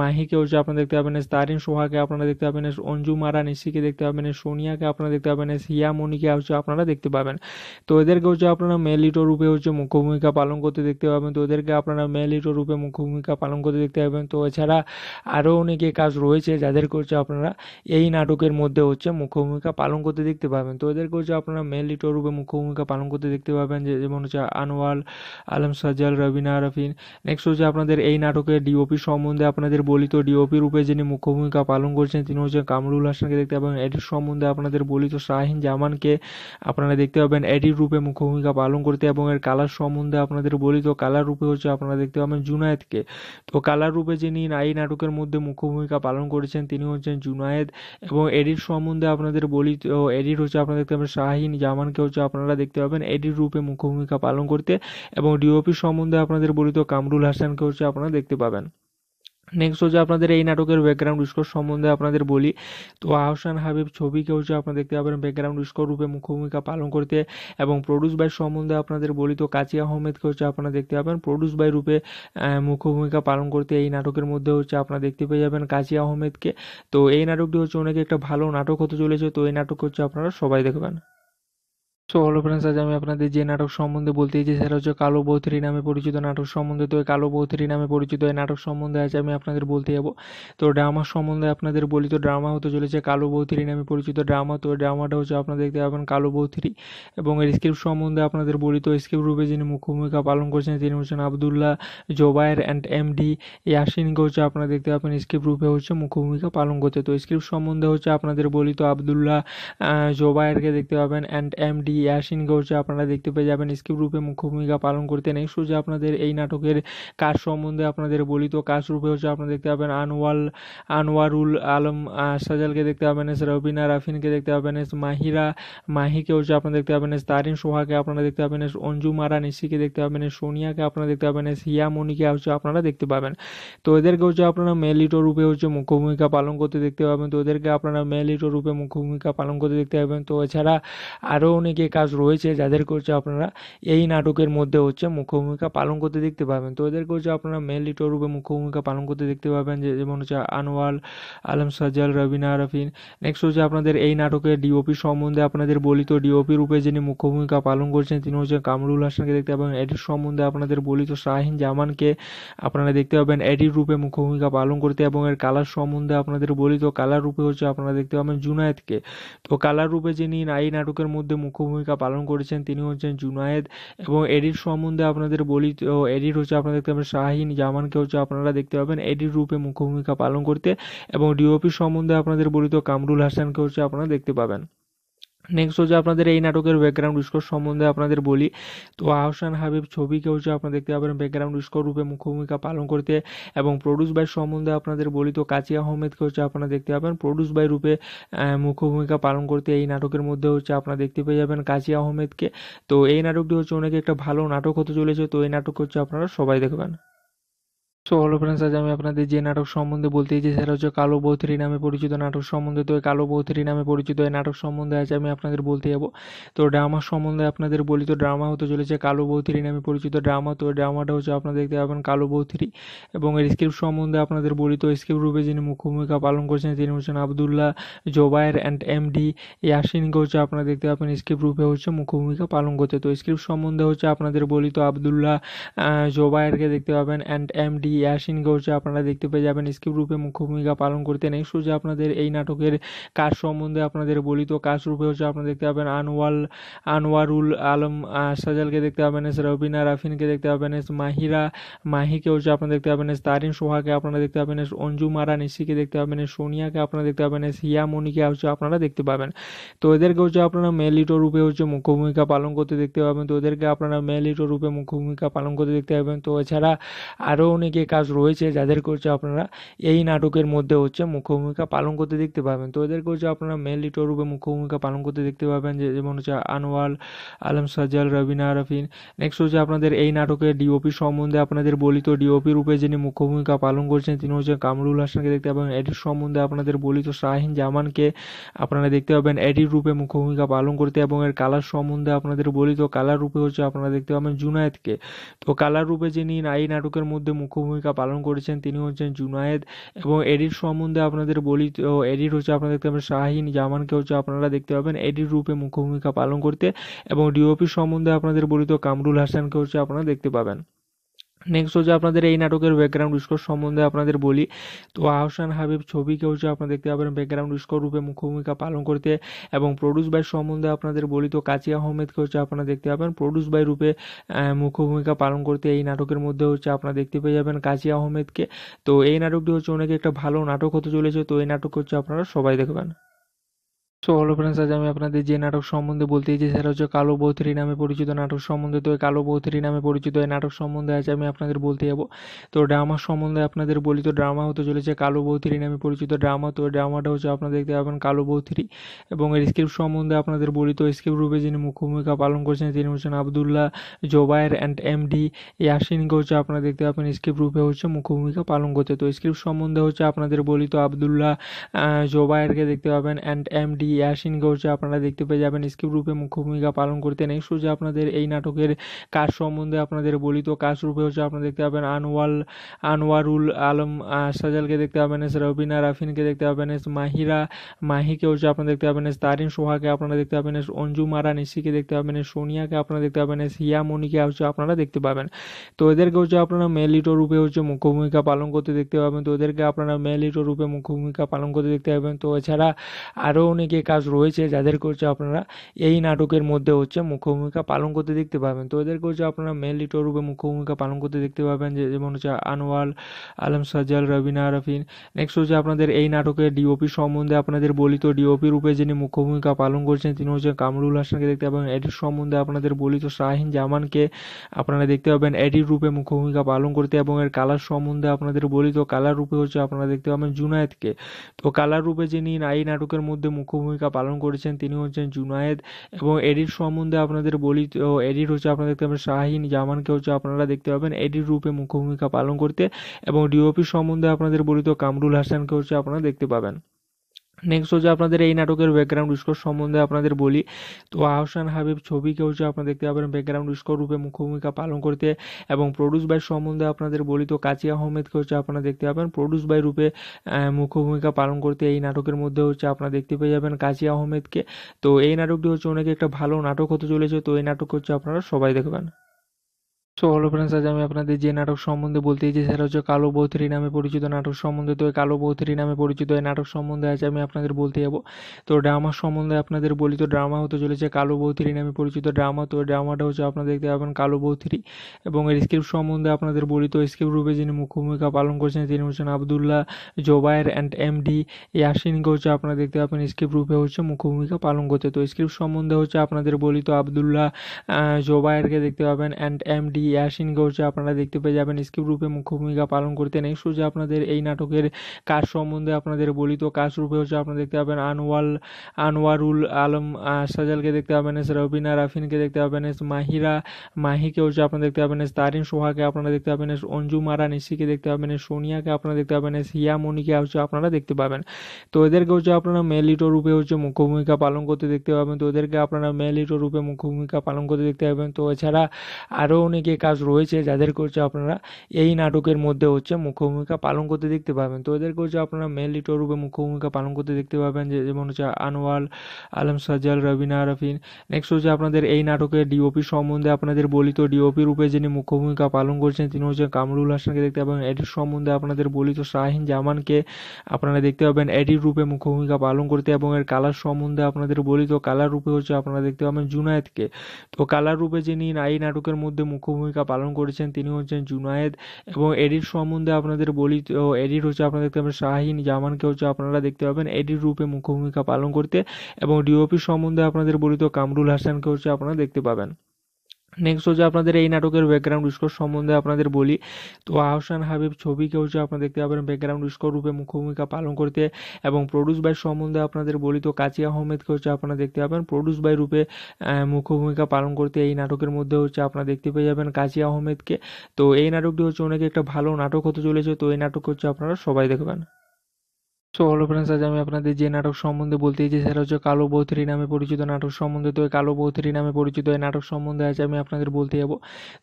S1: মাহিকে হচ্ছে আপনারা দেখতে পাবেন এস তারিন সোহাকে আপনারা দেখতে পাবেন এস অঞ্জু মারা নিশিকে দেখতে পাবেন এস সোনিয়াকে আপনারা দেখতে পাবেন এস হিয়ামণিকে হচ্ছে আপনারা দেখতে পাবেন তো এদেরকে হচ্ছে আপনারা মেলিটো রূপে হচ্ছে মুখ্য ভূমিকা পালন করতে দেখতে পাবেন তো ওদেরকে আপনারা মেলিটো রূপে মুখ্য ভূমিকা পালন করতে দেখতে পাবেন তো এছাড়া আরও অনেকে কাজ রয়েছে যাদেরকে হচ্ছে আপনারা এই নাটকের মধ্যে হচ্ছে মুখ্য ভূমিকা পালন করতে দেখতে পাবেন তো এদেরকে হচ্ছে আপনারা মেল লিটোর রূপে মুখ্য ভূমিকা পালন করতে দেখতে পাবেন যে যেমন হচ্ছে আনোয়াল আলম সাজাল রবিনা রফিন নেক্সট হচ্ছে আপনাদের এই নাটকের ডিওপি সম্বন্ধে আপনাদের বলি তো ডিওপি রূপে যিনি মুখ্য ভূমিকা পালন করছেন তিনি হচ্ছে কামরুল হাসানকে দেখতে পাবেন এটির সম্বন্ধে আপনাদের বলি তো শাহিন জামানকে আপনারা দেখতে পাবেন এডির রূপে মুখ্য ভূমিকা পালন করতে এবং এর কালার সম্বন্ধে আপনাদের বলি তো কালার রূপে হচ্ছে আপনারা দেখতে পাবেন জুনায়েদকে তো কালার রূপে যিনি এই নাটকের মধ্যে মুখ্য ভূমিকা পালন করেছেন তিনি হচ্ছেন জুনায়েদ এবং এডির সম্বন্ধে আপনাদের বলি তো এডির হচ্ছে আপনারা দেখতে পাবেন শাহিন জামানকে হচ্ছে আপনারা দেখতে পাবেন এডির রূপে মুখ্য ভূমিকা পালন করতে এবং ডিওপি সম্বন্ধে আপনাদের বলি তো কামরুল হাসানকে হচ্ছে আপনারা দেখতে পাবেন নেক্সট হচ্ছে আপনাদের এই নাটকের ব্যাকগ্রাউন্ড স্কোর সম্বন্ধে আপনাদের বলি তো আহসান হাবিব ছবিকে হচ্ছে আপনারা দেখতে পাবেন ব্যাকগ্রাউন্ড স্কোর রূপে মুখ্যভূমিকা পালন করতে এবং প্রডিউস বাই সম্বন্ধে আপনাদের বলি তো কাচি আহমেদকে হচ্ছে আপনারা দেখতে পাবেন প্রডিউস বাই রূপে মুখ্য ভূমিকা পালন করতে এই নাটকের মধ্যে হচ্ছে আপনারা দেখতে পেয়ে যাবেন কাচি আহমেদকে তো এই নাটকটি হচ্ছে অনেক একটা ভালো নাটক হতে চলেছে তো এই নাটক হচ্ছে আপনারা সবাই দেখবেন সো হলো ফ্রেন্ডস আজ আমি আপনাদের যে নাটক সম্বন্ধে বলতে চাইছি সেটা হচ্ছে কালো বৌথরি নামে পরিচিত নাটক সম্বন্ধে তো কালো বৌথরি নামে পরিচিত এই নাটক সম্বন্ধে আজ আমি আপনাদের বলতে যাব তো ড্রামা সম্বন্ধে আপনাদের বলি তো ড্রামা হতে চলেছে কালো বৌথরি নামে পরিচিত ড্রামা তো ড্রামাটা হচ্ছে আপনারা দেখতে পাবেন কালো বৌথরি এবং এর স্ক্রিপ্ট সম্বন্ধে আপনাদের বলি তো স্ক্রিপ্ট রূপে যিনি মুখ্য ভূমিকা পালন করছেন তিনি হচ্ছেন আবদুল্লাহ জোবায়ের অ্যান্ড এমডি ইয়াসিনকে হচ্ছে আপনারা দেখতে পাবেন স্ক্রিপ্ট রূপে হচ্ছে ভূমিকা পালন করতে তো স্ক্রিপ্ট সম্বন্ধে হচ্ছে আপনাদের বলি তো আবদুল্লাহ জোবায়েরকে দেখতে পাবেন অ্যান্ড এমডি ইয়াসিন গৌসে আপনারা দেখতে পেয়ে যাবেন স্কিপ রূপে মুখ্য ভূমিকা পালন করতেন এই সোজা আপনাদের এই নাটকের কাজ সম্বন্ধে আপনাদের বলি তো কাজ রূপে হচ্ছে আপনারা দেখতে পাবেন আনোয়াল আনোয়ারুল আলম সাজালকে দেখতে পাবেন এস রবিনা রাফিনকে দেখতে পাবেন এস মাহিরা মাহিকে হচ্ছে আপনারা দেখতে পাবেন এস তারিন সোহাকে আপনারা দেখতে পাবেন এস অঞ্জু মারা নিশিকে দেখতে পাবেন এস সোনিয়াকে আপনারা দেখতে পাবেন এস হিয়ামণিকে হচ্ছে আপনারা দেখতে পাবেন তো এদেরকে হচ্ছে আপনারা মেলিটো রূপে হচ্ছে মুখ্য ভূমিকা পালন করতে দেখতে পাবেন তো এদেরকে আপনারা মেলিটো রূপে মুখ্য ভূমিকা পালন করতে দেখতে পাবেন তো এছাড়া আরও অনেকে কাজ রয়েছে যাদেরকে হচ্ছে আপনারা এই নাটকের মধ্যে হচ্ছে মুখ্য ভূমিকা পালন করতে দেখতে পাবেন তো এদেরকে হচ্ছে আপনারা মেন লিটোর রূপে মুখ্য ভূমিকা পালন করতে দেখতে পাবেন যে যেমন হচ্ছে আনোয়াল আলম সাজ্জাল রবিনা রফিন নেক্সট হচ্ছে আপনাদের এই নাটকের ডিওপি সম্বন্ধে আপনাদের বলিত ডিওপি রূপে যিনি মুখ্য ভূমিকা পালন করছেন তিনি হচ্ছে কামরুল হাসানকে দেখতে পাবেন এটির সম্বন্ধে আপনাদের বলিত শাহিন জামানকে আপনারা দেখতে পাবেন এটির রূপে মুখ্য ভূমিকা পালন করতে এবং এর কালার সম্বন্ধে আপনাদের বলিত কালার রূপে হচ্ছে আপনারা দেখতে পাবেন জুনায়েদকে তো কালার রূপে যিনি এই নাটকের মধ্যে মুখ্য ভূমিকা পালন করেছেন তিনি হচ্ছেন জুনায়েদ এবং এডিট সম্বন্ধে আপনাদের বলি তো এডিট হচ্ছে আপনারা দেখতে পাবেন শাহিন জামানকে হচ্ছে আপনারা দেখতে পাবেন এডিট রূপে মুখ্য ভূমিকা পালন করতে এবং ডিওপি সম্বন্ধে আপনাদের বলি তো কামরুল হাসানকে হচ্ছে আপনারা দেখতে পাবেন নেক্সট হচ্ছে আপনাদের এই নাটকের ব্যাকগ্রাউন্ড স্কোর সম্বন্ধে আপনাদের বলি তো আহসান হাবিব ছবিকে হচ্ছে আপনারা দেখতে পাবেন ব্যাকগ্রাউন্ড স্কোর রূপে মুখ্য ভূমিকা পালন করতে এবং প্রডিউস বাই সম্বন্ধে আপনাদের বলি তো কাচি আহমেদকে হচ্ছে আপনারা দেখতে পাবেন প্রডিউস বাই রূপে মুখ্য ভূমিকা পালন করতে এই নাটকের মধ্যে হচ্ছে আপনারা দেখতে পেয়ে যাবেন কাজী আহমেদকে তো এই নাটকটি হচ্ছে অনেক একটা ভালো নাটক হতে চলেছে তো এই নাটক হচ্ছে আপনারা সবাই দেখবেন সো হলো ফ্রেন্ডস আজ আমি আপনাদের যে নাটক সম্বন্ধে বলতে চাই সেটা হচ্ছে কালো বৌথরি নামে পরিচিত নাটক সম্বন্ধে তো কালো বৌথরি নামে পরিচিত এই নাটক সম্বন্ধে আজ আমি আপনাদের বলতে যাব তো ড্রামা সম্বন্ধে আপনাদের বলি তো ড্রামা হতে চলেছে কালো বৌথরি নামে পরিচিত ড্রামা তো ড্রামাটা হচ্ছে আপনারা দেখতে পাবেন কালো বৌথরি এবং এর স্ক্রিপ্ট সম্বন্ধে আপনাদের বলি তো স্ক্রিপ্ট রূপে যিনি মুখ্য ভূমিকা পালন করছেন তিনি হচ্ছেন আবদুল্লাহ জোবায়ের অ্যান্ড এমডি ইয়াসিনকে হচ্ছে আপনারা দেখতে পাবেন স্ক্রিপ্ট রূপে হচ্ছে মুখ্য ভূমিকা পালন করতে তো স্ক্রিপ্ট সম্বন্ধে হচ্ছে আপনাদের বলি তো আবদুল্লাহ জোবায়েরকে দেখতে পাবেন অ্যান্ড এমডি ইয়াসিন ঘোষ আপনারা দেখতে পেয়ে যাবেন স্কিপ রূপে মুখ্য ভূমিকা পালন করতেন এই সোজা আপনাদের এই নাটকের কাজ সম্বন্ধে আপনাদের বলি তো কাজ রূপে হচ্ছে আপনারা দেখতে পাবেন আনোয়াল আনোয়ারুল আলম সাজালকে দেখতে পাবেন এস রবিনা রাফিনকে দেখতে পাবেন এস মাহিরা মাহিকে হচ্ছে আপনারা দেখতে পাবেন এস তারিন সোহাকে আপনারা দেখতে পাবেন এস অঞ্জু মারা নিশিকে দেখতে পাবেন এস সোনিয়াকে আপনারা দেখতে পাবেন এস হিয়ামণিকে হচ্ছে আপনারা দেখতে পাবেন তো এদেরকে হচ্ছে আপনারা মেলিটো রূপে হচ্ছে মুখ্য ভূমিকা পালন করতে দেখতে পাবেন তো এদেরকে আপনারা মেলিটো রূপে মুখ্য ভূমিকা পালন করতে দেখতে পাবেন তো এছাড়া আরও অনেকে যে কাজ রয়েছে যাদেরকে হচ্ছে আপনারা এই নাটকের মধ্যে হচ্ছে মুখ্য ভূমিকা পালন করতে দেখতে পাবেন তো এদেরকে হচ্ছে আপনারা মেন লিটোর রূপে মুখ্য ভূমিকা পালন করতে দেখতে পাবেন যে যেমন হচ্ছে আনোয়াল আলম সাজাল রবিনা আরফিন নেক্সট হচ্ছে আপনাদের এই নাটকের ডিওপি সম্বন্ধে আপনাদের বলি তো ডিওপি রূপে যিনি মুখ্য ভূমিকা পালন করছেন তিনি হচ্ছে কামরুল হাসানকে দেখতে পাবেন এটির সম্বন্ধে আপনাদের বলি তো শাহিন জামানকে আপনারা দেখতে পাবেন এডির রূপে মুখ্য ভূমিকা পালন করতে এবং এর কালার সম্বন্ধে আপনাদের বলি তো কালার রূপে হচ্ছে আপনারা দেখতে পাবেন জুনায়েদকে তো কালার রূপে যিনি এই নাটকের মধ্যে মুখ্য ভূমিকা পালন করেছেন তিনি হচ্ছেন জুনায়েদ এবং এডির সম্বন্ধে আপনাদের বলি তো এডির হচ্ছে আপনারা দেখতে পাবেন শাহিন জামানকে হচ্ছে আপনারা দেখতে পাবেন এডির রূপে মুখ্য ভূমিকা পালন করতে এবং ডিওপি সম্বন্ধে আপনাদের বলি তো কামরুল হাসানকে হচ্ছে আপনারা দেখতে পাবেন নেক্সট হচ্ছে আপনাদের এই নাটকের ব্যাকগ্রাউন্ড স্কোর সম্বন্ধে আপনাদের বলি তো আহসান হাবিব ছবিকে হচ্ছে আপনারা দেখতে পাবেন ব্যাকগ্রাউন্ড স্কোর রূপে মুখ্য ভূমিকা পালন করতে এবং প্রডিউস বাই সম্বন্ধে আপনাদের বলি তো কাচি আহমেদকে হচ্ছে আপনারা দেখতে পাবেন প্রডিউস বাই রূপে মুখ্য ভূমিকা পালন করতে এই নাটকের মধ্যে হচ্ছে আপনারা দেখতে পেয়ে যাবেন কাচি আহমেদকে তো এই নাটকটি হচ্ছে অনেক একটা ভালো নাটক হতে চলেছে তো এই নাটক হচ্ছে আপনারা সবাই দেখবেন সো হলো ফ্রেন্ডস আজ আমি আপনাদের যে নাটক সম্বন্ধে বলতে চাইছি সেটা হচ্ছে কালো বৌথরি নামে পরিচিত নাটক সম্বন্ধে তো কালো বৌথরি নামে পরিচিত এই নাটক সম্বন্ধে আজ আমি আপনাদের বলতে যাব তো ড্রামা সম্বন্ধে আপনাদের বলি তো ড্রামা হতে চলেছে কালো বৌথরি নামে পরিচিত ড্রামা তো ড্রামাটা হচ্ছে আপনারা দেখতে পাবেন কালো বৌথরি এবং এর স্ক্রিপ্ট সম্বন্ধে আপনাদের বলি তো স্ক্রিপ্ট রূপে যিনি ভূমিকা পালন করছেন তিনি হচ্ছেন আবদুল্লাহ জোবায়ের অ্যান্ড এমডি ইয়াসিনকে হচ্ছে আপনারা দেখতে পাবেন স্ক্রিপ্ট রূপে হচ্ছে ভূমিকা পালন করতে তো স্ক্রিপ্ট সম্বন্ধে হচ্ছে আপনাদের বলি তো আবদুল্লাহ জোবায়েরকে দেখতে পাবেন অ্যান্ড এমডি ইয়াসিন ঘোষে আপনারা দেখতে পেয়ে যাবেন স্ক্রিপ্ট রূপে মুখ্য ভূমিকা পালন করতে নেই সোজা আপনাদের এই নাটকের কাজ সম্বন্ধে আপনাদের বলিত কাজ রূপে হচ্ছে আপনারা দেখতে পাবেন আনোয়াল আনোয়ারুল আলম সাজালকে দেখতে পাবেন এস রবিনা রাফিনকে দেখতে পাবেন এস মাহিরা মাহিকে হচ্ছে আপনারা দেখতে পাবেন এস তারিন সোহাকে আপনারা দেখতে পাবেন এস অঞ্জু মারা নিশিকে দেখতে পাবেন এস সোনিয়াকে আপনারা দেখতে পাবেন এস হিয়ামণিকে হচ্ছে আপনারা দেখতে পাবেন তো এদেরকে হচ্ছে আপনারা মেলিট রূপে হচ্ছে মুখ্য ভূমিকা পালন করতে দেখতে পাবেন তো এদেরকে আপনারা মেলিট রূপে মুখ্য ভূমিকা পালন করতে দেখতে পাবেন তো এছাড়া আরও অনেকে কাজ রয়েছে যাদেরকে হচ্ছে আপনারা এই নাটকের মধ্যে হচ্ছে মুখ্য ভূমিকা পালন করতে দেখতে পাবেন তো এদেরকে হচ্ছে আপনারা মেন লিটোর রূপে মুখ্য ভূমিকা পালন করতে দেখতে পাবেন যে যেমন হচ্ছে আনোয়াল আলম সাজাল রবিনা রফিন নেক্সট হচ্ছে আপনাদের এই নাটকের ডিওপি সম্বন্ধে আপনাদের বলি তো ডিওপি রূপে যিনি মুখ্য ভূমিকা পালন করছেন তিনি হচ্ছে কামরুল হাসানকে দেখতে পাবেন এটির সম্বন্ধে আপনাদের বলি তো শাহিন জামানকে আপনারা দেখতে পাবেন এডির রূপে মুখ্য ভূমিকা পালন করতে এবং এর কালার সম্বন্ধে আপনাদের বলি তো কালার রূপে হচ্ছে আপনারা দেখতে পাবেন জুনায়েদকে তো কালার রূপে যিনি এই নাটকের মধ্যে মুখ্য ভূমিকা পালন করেছেন তিনি হচ্ছেন জুনায়েদ এবং এডির সম্বন্ধে আপনাদের বলি তো এডির হচ্ছে আপনারা দেখতে পাবেন শাহিন জামানকে হচ্ছে আপনারা দেখতে পাবেন এডির রূপে মুখ্য ভূমিকা পালন করতে এবং ডিওপি সম্বন্ধে আপনাদের বলি তো কামরুল হাসানকে হচ্ছে আপনারা দেখতে পাবেন নেক্সট হচ্ছে আপনাদের এই নাটকের ব্যাকগ্রাউন্ড স্কোর সম্বন্ধে আপনাদের বলি তো আহসান হাবিব ছবিকে হচ্ছে আপনারা দেখতে পাবেন ব্যাকগ্রাউন্ড স্কোর রূপে মুখ্য ভূমিকা পালন করতে এবং প্রডিউস বাই সম্বন্ধে আপনাদের বলি তো কাচি আহমেদকে হচ্ছে আপনারা দেখতে পাবেন প্রডিউস বাই রূপে মুখ্য ভূমিকা পালন করতে এই নাটকের মধ্যে হচ্ছে আপনারা দেখতে পেয়ে যাবেন কাচি আহমেদকে তো এই নাটকটি হচ্ছে অনেক একটা ভালো নাটক হতে চলেছে তো এই নাটক হচ্ছে আপনারা সবাই দেখবেন সো হ্যালো ফ্রেন্ডস আজ আমি আপনাদের যে নাটক সম্বন্ধে বলতে চাইছি সেটা হচ্ছে কালো বৌথরি নামে পরিচিত নাটক সম্বন্ধে তো কালো বৌথরি নামে পরিচিত এই নাটক সম্বন্ধে আজ আমি আপনাদের বলতে যাব তো ড্রামা সম্বন্ধে আপনাদের বলি তো ড্রামা হতে চলেছে কালো বৌথরি নামে পরিচিত ড্রামা তো ড্রামাটা হচ্ছে আপনারা দেখতে পাবেন কালো বৌথরি এবং এর স্ক্রিপ্ট সম্বন্ধে আপনাদের বলি তো স্ক্রিপ্ট রূপে যিনি মুখ্য ভূমিকা পালন করছেন তিনি হচ্ছেন আবদুল্লাহ জোবায়ের অ্যান্ড এমডি ইয়াসিনকে হচ্ছে আপনারা দেখতে পাবেন স্ক্রিপ্ট রূপে হচ্ছে মুখ্য ভূমিকা পালন করতে তো স্ক্রিপ্ট সম্বন্ধে হচ্ছে আপনাদের বলি তো আবদুল্লাহ জোবায়েরকে দেখতে পাবেন অ্যান্ড এমডি ইয়াসিন ঘোষে আপনারা দেখতে পেয়ে যাবেন স্কিপ রূপে মুখ্য ভূমিকা পালন করতে নেই সোজা আপনাদের এই নাটকের কাজ সম্বন্ধে আপনাদের বলি তো কাজ রূপে হচ্ছে আপনারা দেখতে পাবেন আনোয়াল আনোয়ারুল আলম সাজালকে দেখতে পাবেন এস রবিনা রাফিনকে দেখতে পাবেন এস মাহিরা মাহিকে হচ্ছে আপনারা দেখতে পাবেন এস তারিন সোহাকে আপনারা দেখতে পাবেন এস অঞ্জু মারা নিশিকে দেখতে পাবেন এস সোনিয়াকে আপনারা দেখতে পাবেন এস হিয়ামণিকে হচ্ছে আপনারা দেখতে পাবেন তো এদেরকে হচ্ছে আপনারা মেলিটো রূপে হচ্ছে মুখ্য ভূমিকা পালন করতে দেখতে পাবেন তো এদেরকে আপনারা মেলিটো রূপে মুখ্য ভূমিকা পালন করতে দেখতে পাবেন তো এছাড়া আরও অনেকে যে কাজ রয়েছে যাদের করছে আপনারা এই নাটকের মধ্যে হচ্ছে মুখ্য ভূমিকা পালন করতে দেখতে পাবেন তো এদের করছে আপনারা মেন লিটর রূপে মুখ্য ভূমিকা পালন করতে দেখতে পাবেন যে যেমন হচ্ছে আনোয়াল আলম সাজাল রবিনা রফিন নেক্সট হচ্ছে আপনাদের এই নাটকের ডিওপি সম্বন্ধে আপনাদের বলিত ডিওপি রূপে যিনি মুখ্য ভূমিকা পালন করছেন তিনি হচ্ছে কামরুল হাসানকে দেখতে পাবেন এটির সম্বন্ধে আপনাদের বলিত শাহিন জামানকে আপনারা দেখতে পাবেন এটির রূপে মুখ্য ভূমিকা পালন করতে এবং এর কালার সম্বন্ধে আপনাদের বলিত কালার রূপে হচ্ছে আপনারা দেখতে পাবেন জুনায়েদকে তো কালার রূপে যিনি এই নাটকের মধ্যে মুখ্য ভূমিকা পালন করেছেন তিনি হচ্ছেন জুনায়েদ এবং এডির সম্বন্ধে আপনাদের বলি তো এডির হচ্ছে আপনারা দেখতে পাবেন শাহিন জামানকে হচ্ছে আপনারা দেখতে পাবেন এডির রূপে মুখ্য ভূমিকা পালন করতে এবং ডিওপি সম্বন্ধে আপনাদের বলি তো কামরুল হাসানকে হচ্ছে আপনারা দেখতে পাবেন নেক্সট হচ্ছে আপনাদের এই নাটকের ব্যাকগ্রাউন্ড স্কোর সম্বন্ধে আপনাদের বলি তো আহসান হাবিব ছবিকে হচ্ছে আপনারা দেখতে পাবেন ব্যাকগ্রাউন্ড স্কোর রূপে মুখ্য ভূমিকা পালন করতে এবং প্রডিউস বাই সম্বন্ধে আপনাদের বলি তো কাজী আহমেদকে হচ্ছে আপনারা দেখতে পাবেন প্রডিউস বাই রূপে মুখ্য ভূমিকা পালন করতে এই নাটকের মধ্যে হচ্ছে আপনারা দেখতে পেয়ে যাবেন কাজী আহমেদকে তো এই নাটকটি হচ্ছে অনেক একটা ভালো নাটক হতে চলেছে তো এই নাটক হচ্ছে আপনারা সবাই দেখবেন সো হলো ফ্রেন্ডস আজ আমি আপনাদের যে নাটক সম্বন্ধে বলতে চাইছি সেটা হচ্ছে কালো বৌথরি নামে পরিচিত নাটক সম্বন্ধে তো কালো বৌথরি নামে পরিচিত এই নাটক সম্বন্ধে আজ আমি আপনাদের বলতে যাব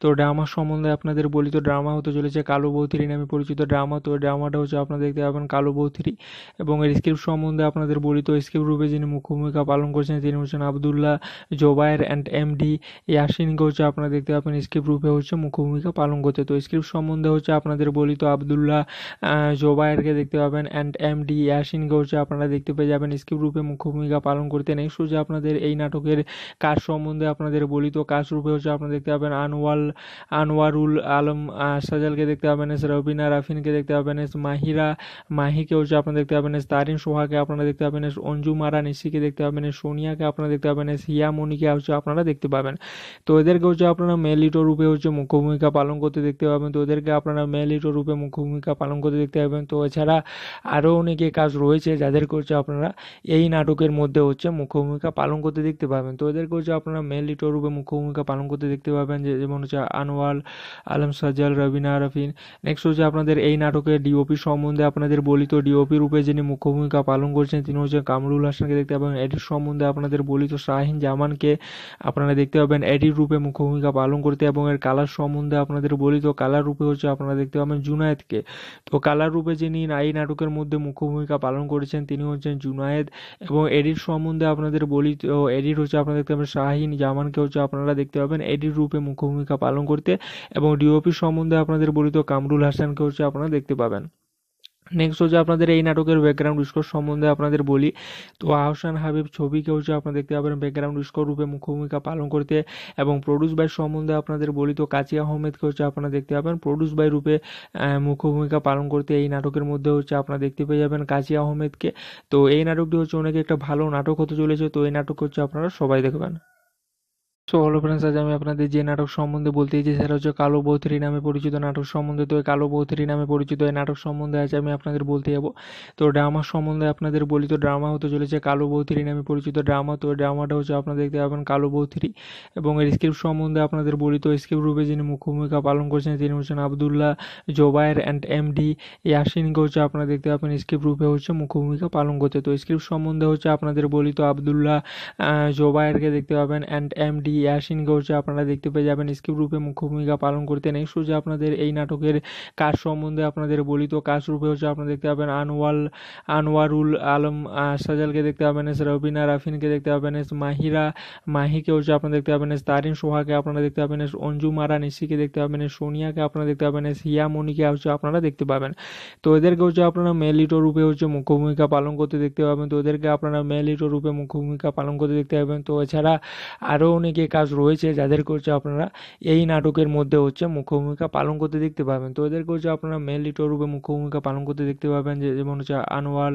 S1: তো ড্রামা সম্বন্ধে আপনাদের বলি তো ড্রামা হতে চলেছে কালো বৌথরি নামে পরিচিত ড্রামা তো ড্রামাটা হচ্ছে আপনারা দেখতে পাবেন কালো বৌথরি এবং এর স্ক্রিপ্ট সম্বন্ধে আপনাদের বলি তো স্ক্রিপ্ট রূপে যিনি মুখ্য ভূমিকা পালন করছেন তিনি হচ্ছেন আবদুল্লাহ জোবায়ের অ্যান্ড এমডি ইয়াসিনকে হচ্ছে আপনারা দেখতে পাবেন স্ক্রিপ্ট রূপে হচ্ছে মুখ্য ভূমিকা পালন করতে তো স্ক্রিপ্ট সম্বন্ধে হচ্ছে আপনাদের বলি তো আবদুল্লাহ জোবায়েরকে দেখতে পাবেন অ্যান্ড এমডি ইয়াসিন ঘোষ আপনারা দেখতে পেয়ে যাবেন স্ক্রিপ্ট রূপে মুখ্য ভূমিকা পালন করতেন এই সোজা আপনাদের এই নাটকের কাজ সম্বন্ধে আপনাদের বলি তো কাজ রূপে হচ্ছে আপনারা দেখতে পাবেন আনোয়াল আনোয়ারুল আলম সাজালকে দেখতে পাবেন এস রবিনা রাফিনকে দেখতে পাবেন এস মাহিরা মাহিকে হচ্ছে আপনারা দেখতে পাবেন এস তারিন সোহাকে আপনারা দেখতে পাবেন এস অঞ্জু মারা নিশিকে দেখতে পাবেন এস সোনিয়াকে আপনারা দেখতে পাবেন এস হিয়ামণিকে হচ্ছে আপনারা দেখতে পাবেন তো এদেরকে হচ্ছে আপনারা মেলিটো রূপে হচ্ছে মুখ্য ভূমিকা পালন করতে দেখতে পাবেন তো এদেরকে আপনারা মেলিটো রূপে মুখ্য ভূমিকা পালন করতে দেখতে পাবেন তো এছাড়া আরও অনেকে কাজ রয়েছে যাদের করছে আপনারা এই নাটকের মধ্যে হচ্ছে মুখ্য ভূমিকা পালন করতে দেখতে পাবেন তো এদেরকে করছে আপনারা মেন লিটোর রূপে মুখ্য ভূমিকা পালন করতে দেখতে পাবেন যে যেমন হচ্ছে আনোয়াল আলম সাজাল রবিনা রফিন নেক্সট হচ্ছে আপনাদের এই নাটকে ডিওপি সম্বন্ধে আপনাদের বলি তো ডিওপি রূপে যিনি মুখ্য ভূমিকা পালন করছেন তিনি হচ্ছেন কামরুল হাসানকে দেখতে পাবেন এটির সম্বন্ধে আপনাদের বলি তো শাহিন জামানকে আপনারা দেখতে পাবেন এডির রূপে মুখ্য ভূমিকা পালন করতে এবং এর কালার সম্বন্ধে আপনাদের বলি তো কালার রূপে হচ্ছে আপনারা দেখতে পাবেন জুনায়দকে তো কালার রূপে যিনি এই নাটকের মধ্যে মুখ্য ভূমিকা পালন করেছেন তিনি হচ্ছেন জুনায়েদ এবং এডির সম্বন্ধে আপনাদের বলি তো এডির হচ্ছে আপনারা দেখতে পাবেন শাহিন জামানকে হচ্ছে আপনারা দেখতে পাবেন এডির রূপে মুখ্য ভূমিকা পালন করতে এবং ডিওপি সম্বন্ধে আপনাদের বলি তো কামরুল হাসানকে হচ্ছে আপনারা দেখতে পাবেন নেক্সট হচ্ছে আপনাদের এই নাটকের ব্যাকগ্রাউন্ড স্কোর সম্বন্ধে আপনাদের বলি তো আহসান হাবিব ছবিকে হচ্ছে আপনারা দেখতে পাবেন ব্যাকগ্রাউন্ড স্কোর রূপে মুখ্য ভূমিকা পালন করতে এবং প্রডিউস বাই সম্বন্ধে আপনাদের বলি তো কাচি আহমেদকে হচ্ছে আপনারা দেখতে পাবেন প্রডিউস বাই রূপে মুখ্য ভূমিকা পালন করতে এই নাটকের মধ্যে হচ্ছে আপনারা দেখতে পেয়ে যাবেন কাজী আহমেদকে তো এই নাটকটি হচ্ছে অনেক একটা ভালো নাটক হতে চলেছে তো এই নাটক হচ্ছে আপনারা সবাই দেখবেন সো হলো ফ্রেন্ডস আজ আমি আপনাদের যে নাটক সম্বন্ধে বলতে চাইছি সেটা হচ্ছে কালো বৌথরি নামে পরিচিত নাটক সম্বন্ধে তো কালো বৌথরি নামে পরিচিত এই নাটক সম্বন্ধে আজ আমি আপনাদের বলতে যাব তো ড্রামা সম্বন্ধে আপনাদের বলি তো ড্রামা হতে চলেছে কালো বৌথরি নামে পরিচিত ড্রামা তো ড্রামাটা হচ্ছে আপনারা দেখতে পাবেন কালো বৌথরি এবং এর স্ক্রিপ্ট সম্বন্ধে আপনাদের বলি তো স্ক্রিপ্ট রূপে যিনি ভূমিকা পালন করছেন তিনি হচ্ছেন আবদুল্লাহ জোবায়ের অ্যান্ড এমডি ইয়াসিনকে হচ্ছে আপনারা দেখতে পাবেন স্ক্রিপ্ট রূপে হচ্ছে মুখ্যভূমিকা পালন করতে তো স্ক্রিপ্ট সম্বন্ধে হচ্ছে আপনাদের বলি তো আবদুল্লাহ জোবায়েরকে দেখতে পাবেন অ্যান্ড এমডি ইয়াসিন ঘোষে আপনারা দেখতে পেয়ে যাবেন স্কিপ রূপে মুখ্য ভূমিকা পালন করতেন এই সোজা আপনাদের এই নাটকের কাজ সম্বন্ধে আপনাদের বলি তো কাজ রূপে হচ্ছে আপনারা দেখতে পাবেন আনোয়াল আনোয়ারুল আলম সাজালকে দেখতে পাবেন এস রবিনা রাফিনকে দেখতে পাবেন এস মাহিরা মাহিকে হচ্ছে আপনারা দেখতে পাবেন এস তারিন সোহাকে আপনারা দেখতে পাবেন এস অঞ্জু মারা নিশিকে দেখতে পাবেন এস সোনিয়াকে আপনারা দেখতে পাবেন এস হিয়ামণিকে হচ্ছে আপনারা দেখতে পাবেন তো এদেরকে হচ্ছে আপনারা মেলিটো রূপে হচ্ছে মুখ্য ভূমিকা পালন করতে দেখতে পাবেন তো এদেরকে আপনারা মেলিটো রূপে মুখ্য ভূমিকা পালন করতে দেখতে পাবেন তো এছাড়া আরও অনেকে কাজ রয়েছে যাদেরকে হচ্ছে আপনারা এই নাটকের মধ্যে হচ্ছে মুখ্য ভূমিকা পালন করতে দেখতে পাবেন তো এদেরকে হচ্ছে আপনারা মেন লিটোর রূপে মুখ্য ভূমিকা পালন করতে দেখতে পাবেন যে যেমন হচ্ছে আনোয়াল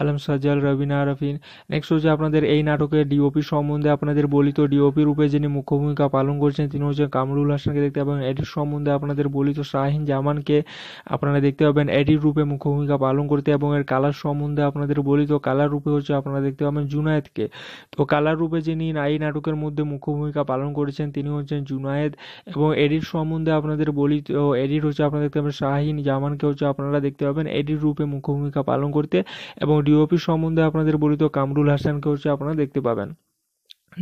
S1: আলম সাজাল রবিনা রফিন নেক্সট হচ্ছে আপনাদের এই নাটকের ডিওপি সম্বন্ধে আপনাদের বলি তো ডিওপি রূপে যিনি মুখ্য ভূমিকা পালন করছেন তিনি হচ্ছে কামরুল হাসানকে দেখতে পাবেন এডির সম্বন্ধে আপনাদের বলি তো শাহিন জামানকে আপনারা দেখতে পাবেন এডির রূপে মুখ্য ভূমিকা পালন করতে এবং এর কালার সম্বন্ধে আপনাদের বলি তো কালার রূপে হচ্ছে আপনারা দেখতে পাবেন জুনায়েদকে তো কালার রূপে যিনি এই নাটকের মধ্যে মুখ্য ভূমিকা পালন করেছেন তিনি হচ্ছেন জুনায়েদ এবং এডির সম্বন্ধে আপনাদের বলি তো এডির হচ্ছে আপনারা দেখতে পাবেন শাহিন জামানকে হচ্ছে আপনারা দেখতে পাবেন এডির রূপে মুখ্য ভূমিকা পালন করতে এবং ডিওপি সম্বন্ধে আপনাদের বলি তো কামরুল হাসানকে হচ্ছে আপনারা দেখতে পাবেন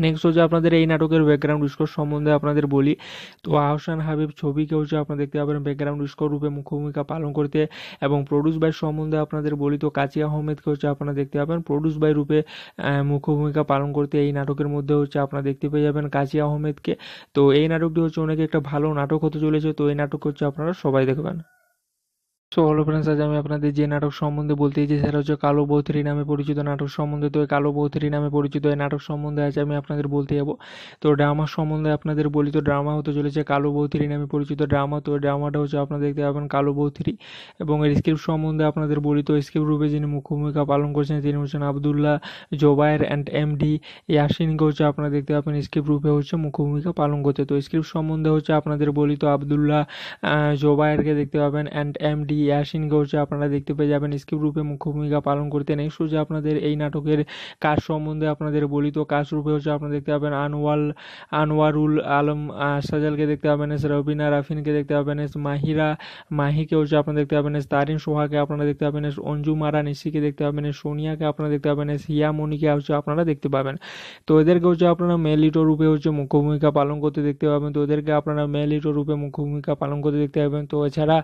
S1: নেক্সট হচ্ছে আপনাদের এই নাটকের ব্যাকগ্রাউন্ড স্কোর সম্বন্ধে আপনাদের বলি তো আহসান হাবিব ছবিকে হচ্ছে আপনারা দেখতে পাবেন ব্যাকগ্রাউন্ড স্কোর রূপে মুখ্য ভূমিকা পালন করতে এবং প্রডিউস বাই সম্বন্ধে আপনাদের বলি তো কাচি আহমেদকে হচ্ছে আপনারা দেখতে পাবেন প্রডিউস বাই রূপে মুখ্য ভূমিকা পালন করতে এই নাটকের মধ্যে হচ্ছে আপনারা দেখতে পেয়ে যাবেন কাচি আহমেদকে তো এই নাটকটি হচ্ছে অনেক একটা ভালো নাটক হতে চলেছে তো এই নাটক হচ্ছে আপনারা সবাই দেখবেন সো হলো ফ্রেন্ডস আজ আমি আপনাদের যে নাটক সম্বন্ধে বলতে চাই সেটা হচ্ছে কালো বৌথরি নামে পরিচিত নাটক সম্বন্ধে তো কালো বৌথরি নামে পরিচিত এই নাটক সম্বন্ধে আজ আমি আপনাদের বলতে যাবো তো ড্রামা সম্বন্ধে আপনাদের বলি তো ড্রামা হতে চলেছে কালো বৌথরি নামে পরিচিত ড্রামা তো ড্রামাটা হচ্ছে আপনারা দেখতে পাবেন কালো বৌথরি এবং এর স্ক্রিপ্ট সম্বন্ধে আপনাদের বলি তো স্ক্রিপ্ট রূপে যিনি মুখ্য ভূমিকা পালন করছেন তিনি হচ্ছেন আবদুল্লাহ জোবায়ের অ্যান্ড এমডি ইয়াসিনকে হচ্ছে আপনারা দেখতে পাবেন স্ক্রিপ্ট রূপে হচ্ছে মুখ্য ভূমিকা পালন করতে তো স্ক্রিপ্ট সম্বন্ধে হচ্ছে আপনাদের বলি তো আবদুল্লাহ জোবায়েরকে দেখতে পাবেন অ্যান্ড এমডি ইয়াসিন ঘোষে আপনারা দেখতে পেয়ে যাবেন স্কিপ রূপে মুখ্য ভূমিকা পালন করতে নেই সোজা আপনাদের এই নাটকের কাজ সম্বন্ধে আপনাদের বলি তো কাজ রূপে হচ্ছে আপনারা দেখতে পাবেন আনোয়াল আনোয়ারুল আলম সাজালকে দেখতে পাবেন এস রবিনা রাফিনকে দেখতে পাবেন এস মাহিরা মাহিকে হচ্ছে আপনারা দেখতে পাবেন এস তারিন সোহাকে আপনারা দেখতে পাবেন এস অঞ্জু মারা নিশিকে দেখতে পাবেন এস সোনিয়াকে আপনারা দেখতে পাবেন এস হিয়ামণিকে হচ্ছে আপনারা দেখতে পাবেন তো এদেরকে হচ্ছে আপনারা মেলিটো রূপে হচ্ছে মুখ্য ভূমিকা পালন করতে দেখতে পাবেন তো এদেরকে আপনারা মেলিটো রূপে মুখ্য ভূমিকা পালন করতে দেখতে পাবেন তো এছাড়া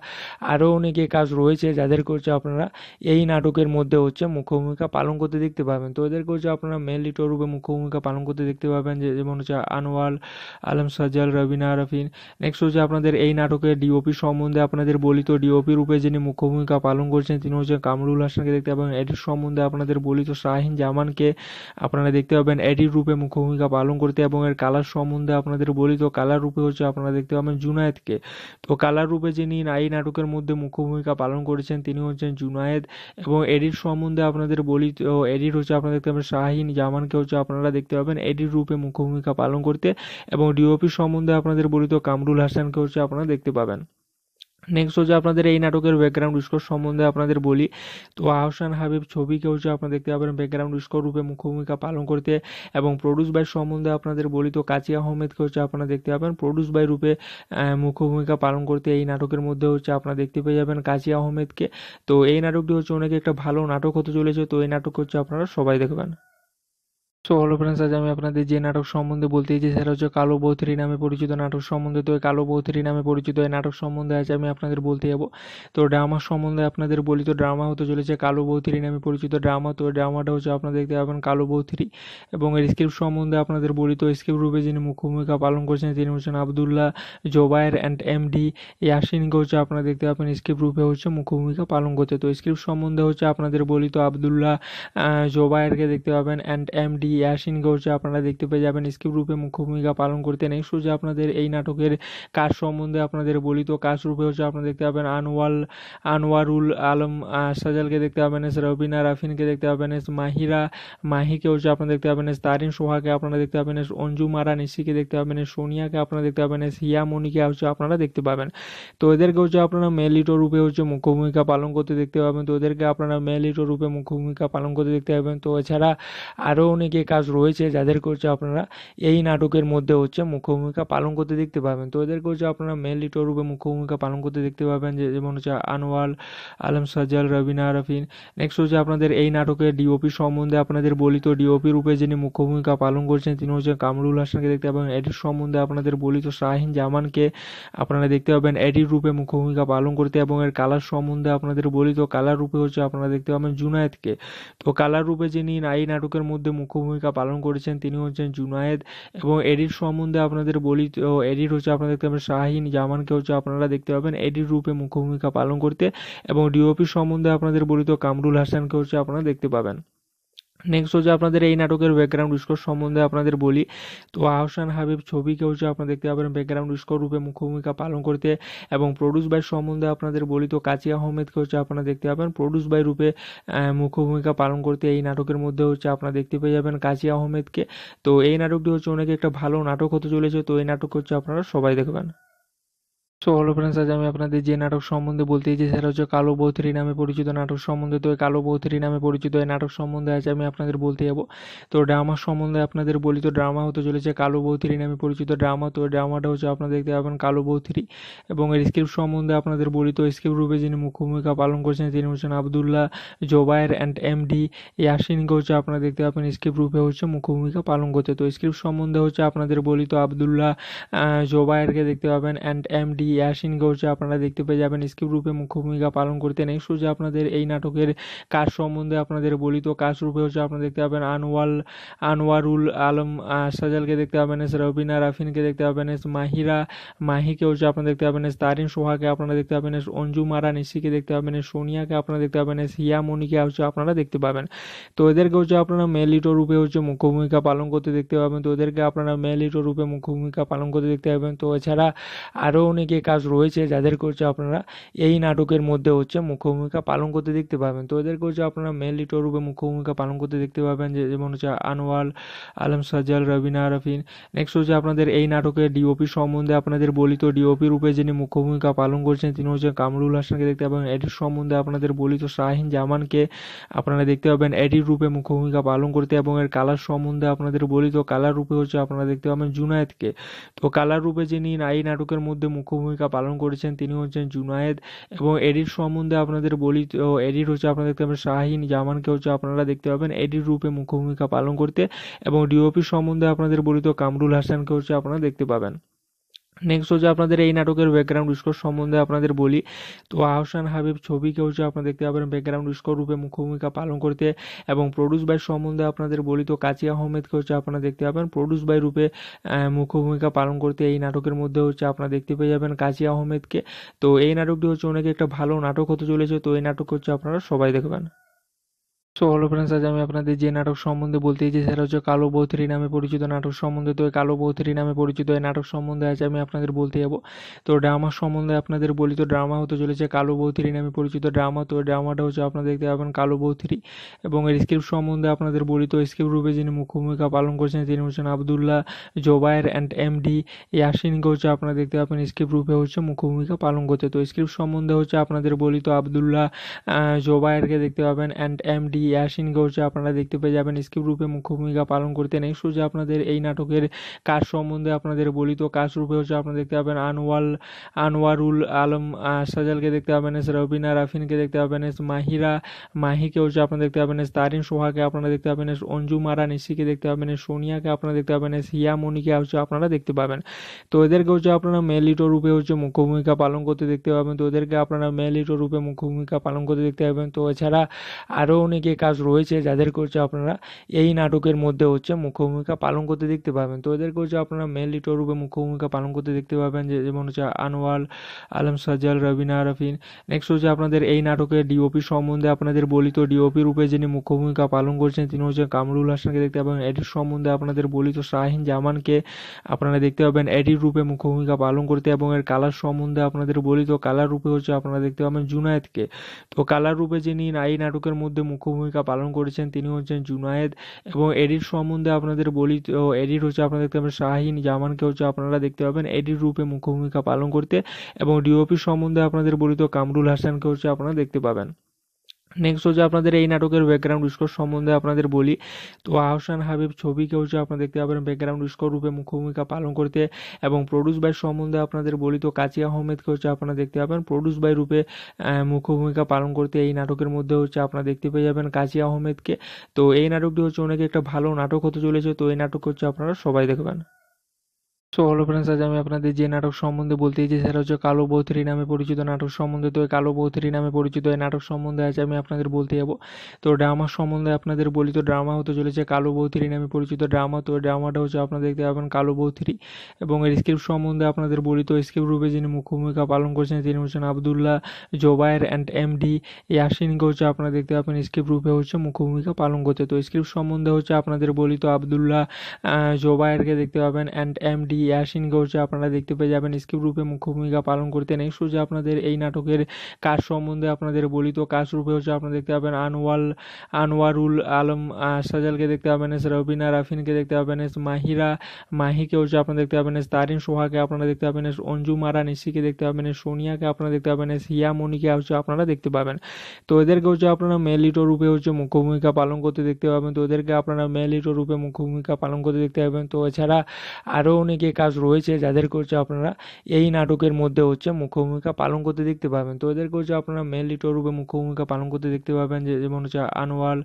S1: আরও অনেকে কে কাজ রয়েছে যাদের করছে আপনারা এই নাটকের মধ্যে হচ্ছে মুখ্য ভূমিকা পালন করতে দেখতে পাবেন তো এদের করছে আপনারা মেন লিটর রূপে মুখ্য ভূমিকা পালন করতে দেখতে পাবেন যে যেমন হচ্ছে আনোয়াল আলম সাজাল রবিনা রফিন নেক্সট হচ্ছে আপনাদের এই নাটকের ডিওপি সম্বন্ধে আপনাদের বলিত ডিওপি রূপে যিনি মুখ্য ভূমিকা পালন করছেন তিনি হচ্ছে কামরুল হাসানকে দেখতে পাবেন এটির সম্বন্ধে আপনাদের বলিত শাহিন জামানকে আপনারা দেখতে পাবেন এডির রূপে মুখ্য ভূমিকা পালন করতে এবং এর কালার সম্বন্ধে আপনাদের বলিত কালার রূপে হচ্ছে আপনারা দেখতে পাবেন জুনায়েদকে তো কালার রূপে যিনি এই নাটকের মধ্যে মুখ্য ভূমিকা পালন করেছেন তিনি হচ্ছেন জুনায়েদ এবং এডির সম্বন্ধে আপনাদের বলি তো এডির হচ্ছে আপনারা দেখতে পাবেন শাহিন জামানকে হচ্ছে আপনারা দেখতে পাবেন এডির রূপে মুখ্য ভূমিকা পালন করতে এবং ডিওপি সম্বন্ধে আপনাদের বলি তো কামরুল হাসানকে হচ্ছে আপনারা দেখতে পাবেন নেক্সট হচ্ছে আপনাদের এই নাটকের ব্যাকগ্রাউন্ড স্কোর সম্বন্ধে আপনাদের বলি তো আহসান হাবিব ছবিকে হচ্ছে আপনারা দেখতে পাবেন ব্যাকগ্রাউন্ড স্কোর রূপে মুখ্য ভূমিকা পালন করতে এবং প্রডিউস বাই সম্বন্ধে আপনাদের বলি তো কাজী আহমেদকে হচ্ছে আপনারা দেখতে পাবেন প্রডিউস বাই রূপে মুখ্য ভূমিকা পালন করতে এই নাটকের মধ্যে হচ্ছে আপনারা দেখতে পেয়ে যাবেন কাজী আহমেদকে তো এই নাটকটি হচ্ছে অনেক একটা ভালো নাটক হতে চলেছে তো এই নাটক হচ্ছে আপনারা সবাই দেখবেন সো হলো ফ্রেন্ডস আজ আমি আপনাদের যে নাটক সম্বন্ধে বলতে চাইছি সেটা হচ্ছে কালো বৌথরি নামে পরিচিত নাটক সম্বন্ধে তো কালো বৌথরি নামে পরিচিত এই নাটক সম্বন্ধে আজ আমি আপনাদের বলতে যাব তো ড্রামা সম্বন্ধে আপনাদের বলি তো ড্রামা হতে চলেছে কালো বৌথরি নামে পরিচিত ড্রামা তো ড্রামাটা হচ্ছে আপনারা দেখতে পাবেন কালো বৌথরি এবং এর স্ক্রিপ্ট সম্বন্ধে আপনাদের বলি তো স্ক্রিপ্ট রূপে যিনি মুখ্য ভূমিকা পালন করছেন তিনি হচ্ছেন আবদুল্লাহ জোবায়ের অ্যান্ড এমডি ইয়াসিনকে হচ্ছে আপনারা দেখতে পাবেন স্ক্রিপ্ট রূপে হচ্ছে মুখ্য ভূমিকা পালন করতে তো স্ক্রিপ্ট সম্বন্ধে হচ্ছে আপনাদের বলি তো আবদুল্লাহ জোবায়েরকে দেখতে পাবেন অ্যান্ড এমডি ইয়াসিন ঘোষ আপনারা দেখতে পেয়ে যাবেন স্ক্রিপ্ট রূপে মুখ্য ভূমিকা পালন করতে নেই শোজে আপনাদের এই নাটকের কাজ সম্বন্ধে আপনাদের বলি তো কাজ রূপে হচ্ছে আপনারা দেখতে পাবেন আনোয়াল আনোয়ারুল আলম সাজালকে দেখতে পাবেন এস রবিনা রাফিনকে দেখতে পাবেন এস মাহিরা মাহিকে হচ্ছে আপনারা দেখতে পাবেন এস তারিন সোহাকে আপনারা দেখতে পাবেন এস অঞ্জু মারা নিশিকে দেখতে পাবেন এস সোনিয়াকে আপনারা দেখতে পাবেন এস মনিকে হচ্ছে আপনারা দেখতে পাবেন তো এদেরকে হচ্ছে আপনারা মেলিটো রূপে হচ্ছে মুখ্য ভূমিকা পালন করতে দেখতে পাবেন তো এদেরকে আপনারা মেলিটো রূপে মুখ্য ভূমিকা পালন করতে দেখতে পাবেন তো এছাড়া আরও অনেকে কাজ রয়েছে যাদেরকে হচ্ছে আপনারা এই নাটকের মধ্যে হচ্ছে মুখ্য ভূমিকা পালন করতে দেখতে পাবেন তো এদেরকে হচ্ছে আপনারা মেন লিটোর রূপে মুখ্য ভূমিকা পালন করতে দেখতে পাবেন যে যেমন হচ্ছে আনোয়াল আলম সাজাল রবিনা আরফিন নেক্সট হচ্ছে আপনাদের এই নাটকে ডিওপি সম্বন্ধে আপনাদের বলি তো ডিওপি রূপে যিনি মুখ্য ভূমিকা পালন করছেন তিনি হচ্ছেন কামরুল হাসানকে দেখতে পাবেন এটির সম্বন্ধে আপনাদের বলি তো শাহিন জামানকে আপনারা দেখতে পাবেন এডির রূপে মুখ্য ভূমিকা পালন করতে এবং এর কালার সম্বন্ধে আপনাদের বলি তো কালার রূপে হচ্ছে আপনারা দেখতে পাবেন জুনায়েদকে তো কালার রূপে যিনি এই নাটকের মধ্যে মুখ্য ভূমিকা পালন করেছেন তিনি হচ্ছেন জুনায়েদ এবং এডির সম্বন্ধে আপনাদের বলি তো এডির হচ্ছে আপনারা দেখতে পাবেন শাহিন জামানকে হচ্ছে আপনারা দেখতে পাবেন এডির রূপে মুখ্য ভূমিকা পালন করতে এবং ডিওপি সম্বন্ধে আপনাদের বলি তো কামরুল হাসানকে হচ্ছে আপনারা দেখতে পাবেন নেক্সট হচ্ছে আপনাদের এই নাটকের ব্যাকগ্রাউন্ড স্কোর সম্বন্ধে আপনাদের বলি তো আহসান হাবিব ছবিকে হচ্ছে আপনারা দেখতে পাবেন ব্যাকগ্রাউন্ড স্কোর রূপে মুখ্য ভূমিকা পালন করতে এবং প্রডিউস বাই সম্বন্ধে আপনাদের বলি তো কাচি আহমেদকে হচ্ছে আপনারা দেখতে পাবেন প্রডিউস বাই রূপে মুখ্য ভূমিকা পালন করতে এই নাটকের মধ্যে হচ্ছে আপনারা দেখতে পেয়ে যাবেন কাচি আহমেদকে তো এই নাটকটি হচ্ছে অনেক একটা ভালো নাটক হতে চলেছে তো এই নাটক হচ্ছে আপনারা সবাই দেখবেন সো হলো ফ্রেন্ডস আজ আমি আপনাদের যে নাটক সম্বন্ধে বলতে চাইছি সেটা হচ্ছে কালো বৌথরি নামে পরিচিত নাটক সম্বন্ধে তো কালো বৌথরি নামে পরিচিত এই নাটক সম্বন্ধে আজ আমি আপনাদের বলতে যাব তো ড্রামা সম্বন্ধে আপনাদের বলি তো ড্রামা হতে চলেছে কালো বৌথরি নামে পরিচিত ড্রামা তো ড্রামাটা হচ্ছে আপনারা দেখতে পাবেন কালো বৌথরি এবং এর স্ক্রিপ্ট সম্বন্ধে আপনাদের বলি তো স্ক্রিপ্ট রূপে যিনি ভূমিকা পালন করছেন তিনি হচ্ছেন আবদুল্লাহ জোবায়ের অ্যান্ড এমডি ইয়াসিনকে হচ্ছে আপনারা দেখতে পাবেন স্ক্রিপ্ট রূপে হচ্ছে ভূমিকা পালন করতে তো স্ক্রিপ্ট সম্বন্ধে হচ্ছে আপনাদের বলি তো আবদুল্লাহ জোবায়েরকে দেখতে পাবেন অ্যান্ড এমডি ইয়াসিন ঘোষে আপনারা দেখতে পেয়ে যাবেন স্কিপ রূপে মুখ্য ভূমিকা পালন করতেন এই সোজা আপনাদের এই নাটকের কাজ সম্বন্ধে আপনাদের বলি তো কাজ রূপে হচ্ছে আপনারা দেখতে পাবেন আনোয়াল আনোয়ারুল আলম সাজালকে দেখতে পাবেন এস রবিনা রাফিনকে দেখতে পাবেন এস মাহিরা মাহিকে হচ্ছে আপনারা দেখতে পাবেন এস তারিন সোহাকে আপনারা দেখতে পাবেন এস অঞ্জু মারা নিশিকে দেখতে পাবেন এস সোনিয়াকে আপনারা দেখতে পাবেন এস মনিকে হচ্ছে আপনারা দেখতে পাবেন তো এদেরকে হচ্ছে আপনারা মেলিটো রূপে হচ্ছে মুখ্য ভূমিকা পালন করতে দেখতে পাবেন তো এদেরকে আপনারা মেলিটো রূপে মুখ্য ভূমিকা পালন করতে দেখতে পাবেন তো এছাড়া আরও অনেকে কাজ রয়েছে যাদেরকে হচ্ছে আপনারা এই নাটকের মধ্যে হচ্ছে মুখ্য ভূমিকা পালন করতে দেখতে পাবেন তো এদেরকে হচ্ছে আপনারা মেন লিটো রূপে মুখ্য ভূমিকা পালন করতে দেখতে পাবেন যে যেমন হচ্ছে আনোয়াল আলম সাজাল রবিনা রফিন নেক্সট হচ্ছে আপনাদের এই নাটকের ডিওপি সম্বন্ধে আপনাদের বলি তো ডিওপি রূপে যিনি মুখ্য ভূমিকা পালন করছেন তিনি হচ্ছে কামরুল হাসানকে দেখতে পাবেন এটির সম্বন্ধে আপনাদের বলি তো শাহিন জামানকে আপনারা দেখতে পাবেন এডির রূপে মুখ্য ভূমিকা পালন করতে এবং এর কালার সম্বন্ধে আপনাদের বলি তো কালার রূপে হচ্ছে আপনারা দেখতে পাবেন জুনায়েদকে তো কালার রূপে যিনি এই নাটকের মধ্যে মুখ্য ভূমিকা পালন করেছেন তিনি হচ্ছেন জুনায়েদ এবং এডির সম্বন্ধে আপনাদের বলি তো এডির হচ্ছে আপনারা দেখতে পাবেন শাহিন জামানকে হচ্ছে আপনারা দেখতে পাবেন এডির রূপে মুখ্য ভূমিকা পালন করতে এবং ডিওপি সম্বন্ধে আপনাদের বলি তো কামরুল হাসানকে হচ্ছে আপনারা দেখতে পাবেন নেক্সট হচ্ছে আপনাদের এই নাটকের ব্যাকগ্রাউন্ড স্কোর সম্বন্ধে আপনাদের বলি তো আহসান হাবিব ছবিকে হচ্ছে আপনারা দেখতে পাবেন ব্যাকগ্রাউন্ড স্কোর রূপে মুখ্য ভূমিকা পালন করতে এবং প্রডিউস বাই সম্বন্ধে আপনাদের বলি তো কাচি আহমেদকে হচ্ছে আপনারা দেখতে পাবেন প্রডিউস বাই রূপে মুখ্য ভূমিকা পালন করতে এই নাটকের মধ্যে হচ্ছে আপনারা দেখতে পেয়ে যাবেন কাচি আহমেদকে তো এই নাটকটি হচ্ছে অনেক একটা ভালো নাটক হতে চলেছে তো এই নাটক হচ্ছে আপনারা সবাই দেখবেন সো হলো ফ্রেন্ডস আজ আমি আপনাদের যে নাটক সম্বন্ধে বলতে চাই সেটা হচ্ছে কালো বৌথরি নামে পরিচিত নাটক সম্বন্ধে তো কালো বৌথরি নামে পরিচিত এই নাটক সম্বন্ধে আজ আমি আপনাদের বলতে যাব তো ড্রামা সম্বন্ধে আপনাদের বলি তো ড্রামা হতে চলেছে কালো বৌথরি নামে পরিচিত ড্রামা তো ড্রামাটা হচ্ছে আপনারা দেখতে পাবেন কালো বৌথরি এবং এর স্ক্রিপ্ট সম্বন্ধে আপনাদের বলি তো স্ক্রিপ্ট রূপে যিনি মুখ্য ভূমিকা পালন করছেন তিনি হচ্ছেন আবদুল্লাহ জোবায়ের অ্যান্ড এমডি ইয়াসিনকে হচ্ছে আপনারা দেখতে পাবেন স্ক্রিপ্ট রূপে হচ্ছে মুখ্য ভূমিকা পালন করতে তো স্ক্রিপ্ট সম্বন্ধে হচ্ছে আপনাদের বলি তো আবদুল্লাহ জোবায়েরকে দেখতে পাবেন অ্যান্ড এমডি ইয়াসিন ঘোষ আপনারা দেখতে পেয়ে যাবেন স্কিপ রূপে মুখ্য ভূমিকা পালন করতেন এই সোজা আপনাদের এই নাটকের কাজ সম্বন্ধে আপনাদের বলি তো কাজ রূপে হচ্ছে আপনারা দেখতে পাবেন আনোয়াল আনোয়ারুল আলম সাজালকে দেখতে পাবেন এস রবিনা রাফিনকে দেখতে পাবেন এস মাহিরা মাহিকে হচ্ছে আপনারা দেখতে পাবেন এস তারিন সোহাকে আপনারা দেখতে পাবেন এস অঞ্জু মারা নিশিকে দেখতে পাবেন এস সোনিয়াকে আপনারা দেখতে পাবেন এস হিয়ামণিকে হচ্ছে আপনারা দেখতে পাবেন তো এদেরকে হচ্ছে আপনারা মেলিটো রূপে হচ্ছে মুখ্য ভূমিকা পালন করতে দেখতে পাবেন তো এদেরকে আপনারা মেলিটো রূপে মুখ্য ভূমিকা পালন করতে দেখতে পাবেন তো এছাড়া আরও অনেকে যে কাজ রয়েছে যাদেরকে হচ্ছে আপনারা এই নাটকের মধ্যে হচ্ছে মুখ্য ভূমিকা পালন করতে দেখতে পাবেন তো এদেরকে হচ্ছে আপনারা মেন লিটর রূপে মুখ্য ভূমিকা পালন করতে দেখতে পাবেন যে যেমন হচ্ছে আনোয়াল আলম সাজ্জাল রবিনা আরফিন নেক্সট হচ্ছে আপনাদের এই নাটকে ডিওপি সম্বন্ধে আপনাদের বলি তো ডিওপি রূপে যিনি মুখ্য ভূমিকা পালন করছেন তিনি হচ্ছে কামরুল হাসানকে দেখতে পাবেন এটির সম্বন্ধে আপনাদের বলি তো শাহিন জামানকে আপনারা দেখতে পাবেন এডির রূপে মুখ্য ভূমিকা পালন করতে এবং এর কালার সম্বন্ধে আপনাদের বলি তো কালার রূপে হচ্ছে আপনারা দেখতে পাবেন জুনায়েদকে তো কালার রূপে যিনি এই নাটকের মধ্যে মুখ্য ভূমিকা পালন করেছেন তিনি হচ্ছেন জুনায়েদ এবং এডির সম্বন্ধে আপনাদের বলি তো এডির হচ্ছে আপনারা দেখতে পাবেন শাহিন জামানকে হচ্ছে আপনারা দেখতে পাবেন এডির রূপে মুখ্য ভূমিকা পালন করতে এবং ডিওপি সম্বন্ধে আপনাদের বলি তো কামরুল হাসানকে হচ্ছে আপনারা দেখতে পাবেন নেক্সট হচ্ছে আপনাদের এই নাটকের ব্যাকগ্রাউন্ড স্কোর সম্বন্ধে আপনাদের বলি তো আহসান হাবিব ছবিকে হচ্ছে আপনারা দেখতে পাবেন ব্যাকগ্রাউন্ড স্কোর রূপে মুখ্য ভূমিকা পালন করতে এবং প্রডিউস বাই সম্বন্ধে আপনাদের বলি তো কাচি আহমেদকে হচ্ছে আপনারা দেখতে পাবেন প্রডিউস বাই রূপে মুখ্য ভূমিকা পালন করতে এই নাটকের মধ্যে হচ্ছে আপনারা দেখতে পেয়ে যাবেন কাচি আহমেদকে তো এই নাটকটি হচ্ছে অনেক একটা ভালো নাটক হতে চলেছে তো এই নাটক হচ্ছে আপনারা সবাই দেখবেন সো হলো ফ্রেন্ডস আজ আমি আপনাদের যে নাটক সম্বন্ধে বলতে চাইছি সেটা হচ্ছে কালো বৌথরি নামে পরিচিত নাটক সম্বন্ধে তো কালো বৌথরি নামে পরিচিত এই নাটক সম্বন্ধে আজ আমি আপনাদের বলতে যাব তো ড্রামা সম্বন্ধে আপনাদের বলি তো ড্রামা হতে চলেছে কালো বৌথরি নামে পরিচিত ড্রামা তো ড্রামাটা হচ্ছে আপনারা দেখতে পাবেন কালো বৌথরি এবং এর স্ক্রিপ্ট সম্বন্ধে আপনাদের বলি তো স্ক্রিপ্ট রূপে যিনি ভূমিকা পালন করছেন তিনি হচ্ছেন আবদুল্লাহ জোবায়ের অ্যান্ড এমডি ইয়াসিনকে হচ্ছে আপনারা দেখতে পাবেন স্ক্রিপ্ট রূপে হচ্ছে ভূমিকা পালন করতে তো স্ক্রিপ্ট সম্বন্ধে হচ্ছে আপনাদের বলি তো আবদুল্লাহ জোবায়েরকে দেখতে পাবেন অ্যান্ড এমডি ইয়াসিন ঘোষে আপনারা দেখতে পেয়ে যাবেন স্কিপ রূপে মুখ্য ভূমিকা পালন করতে নেই সোজা আপনাদের এই নাটকের কাজ সম্বন্ধে আপনাদের বলি তো কাজ রূপে হচ্ছে আপনারা দেখতে পাবেন আনোয়াল আনোয়ারুল আলম সাজালকে দেখতে পাবেন এস রবিনা রাফিনকে দেখতে পাবেন এস মাহিরা মাহিকে হচ্ছে আপনারা দেখতে পাবেন এস তারিন সোহাকে আপনারা দেখতে পাবেন এস অঞ্জু মারা নিশিকে দেখতে পাবেন এস সোনিয়াকে আপনারা দেখতে পাবেন এস হিয়ামণিকে হচ্ছে আপনারা দেখতে পাবেন তো এদেরকে হচ্ছে আপনারা মেলিটো রূপে হচ্ছে মুখ্য ভূমিকা পালন করতে দেখতে পাবেন তো এদেরকে আপনারা মেলিটো রূপে মুখ্য ভূমিকা পালন করতে দেখতে পাবেন তো এছাড়া আরও অনেকে কাজ রয়েছে যাদেরকে হচ্ছে আপনারা এই নাটকের মধ্যে হচ্ছে মুখ্য ভূমিকা পালন করতে দেখতে পাবেন তো এদেরকে হচ্ছে আপনারা মেন লিটোর রূপে মুখ্য ভূমিকা পালন করতে দেখতে পাবেন যে যেমন হচ্ছে আনোয়াল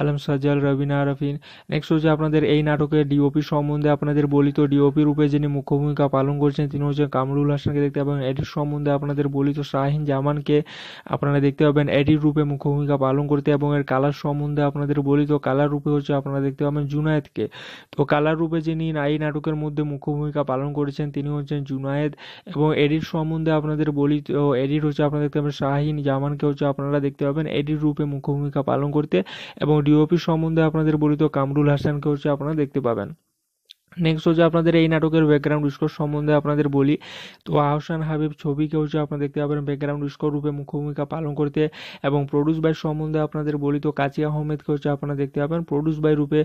S1: আলম সাজাল রবিনা রফিন নেক্সট হচ্ছে আপনাদের এই নাটকের ডিওপি সম্বন্ধে আপনাদের বলি তো ডিওপি রূপে যিনি মুখ্য ভূমিকা পালন করছেন তিনি হচ্ছে কামরুল হাসানকে দেখতে পাবেন এটির সম্বন্ধে আপনাদের বলি তো শাহিন জামানকে আপনারা দেখতে পাবেন এডির রূপে মুখ্য ভূমিকা পালন করতে এবং এর কালার সম্বন্ধে আপনাদের বলি তো কালার রূপে হচ্ছে আপনারা দেখতে পাবেন জুনায়েদকে তো কালার রূপে যিনি এই নাটকের মধ্যে মুখ্য ভূমিকা পালন করেছেন তিনি হচ্ছেন জুনায়েদ এবং এডির সম্বন্ধে আপনাদের বলি তো এডির হচ্ছে আপনারা দেখতে পাবেন শাহিন জামানকে হচ্ছে আপনারা দেখতে পাবেন এডির রূপে মুখ্য ভূমিকা পালন করতে এবং ডিওপি সম্বন্ধে আপনাদের বলি তো কামরুল হাসানকে হচ্ছে আপনারা দেখতে পাবেন নেক্সট হচ্ছে আপনাদের এই নাটকের ব্যাকগ্রাউন্ড স্কোর সম্বন্ধে আপনাদের বলি তো আহসান হাবিব ছবিকে হচ্ছে আপনারা দেখতে পাবেন ব্যাকগ্রাউন্ড স্কোর রূপে মুখ্য ভূমিকা পালন করতে এবং প্রডিউস বাই সম্বন্ধে আপনাদের বলি তো কাচি আহমেদকে হচ্ছে আপনারা দেখতে পাবেন প্রডিউস বাই রূপে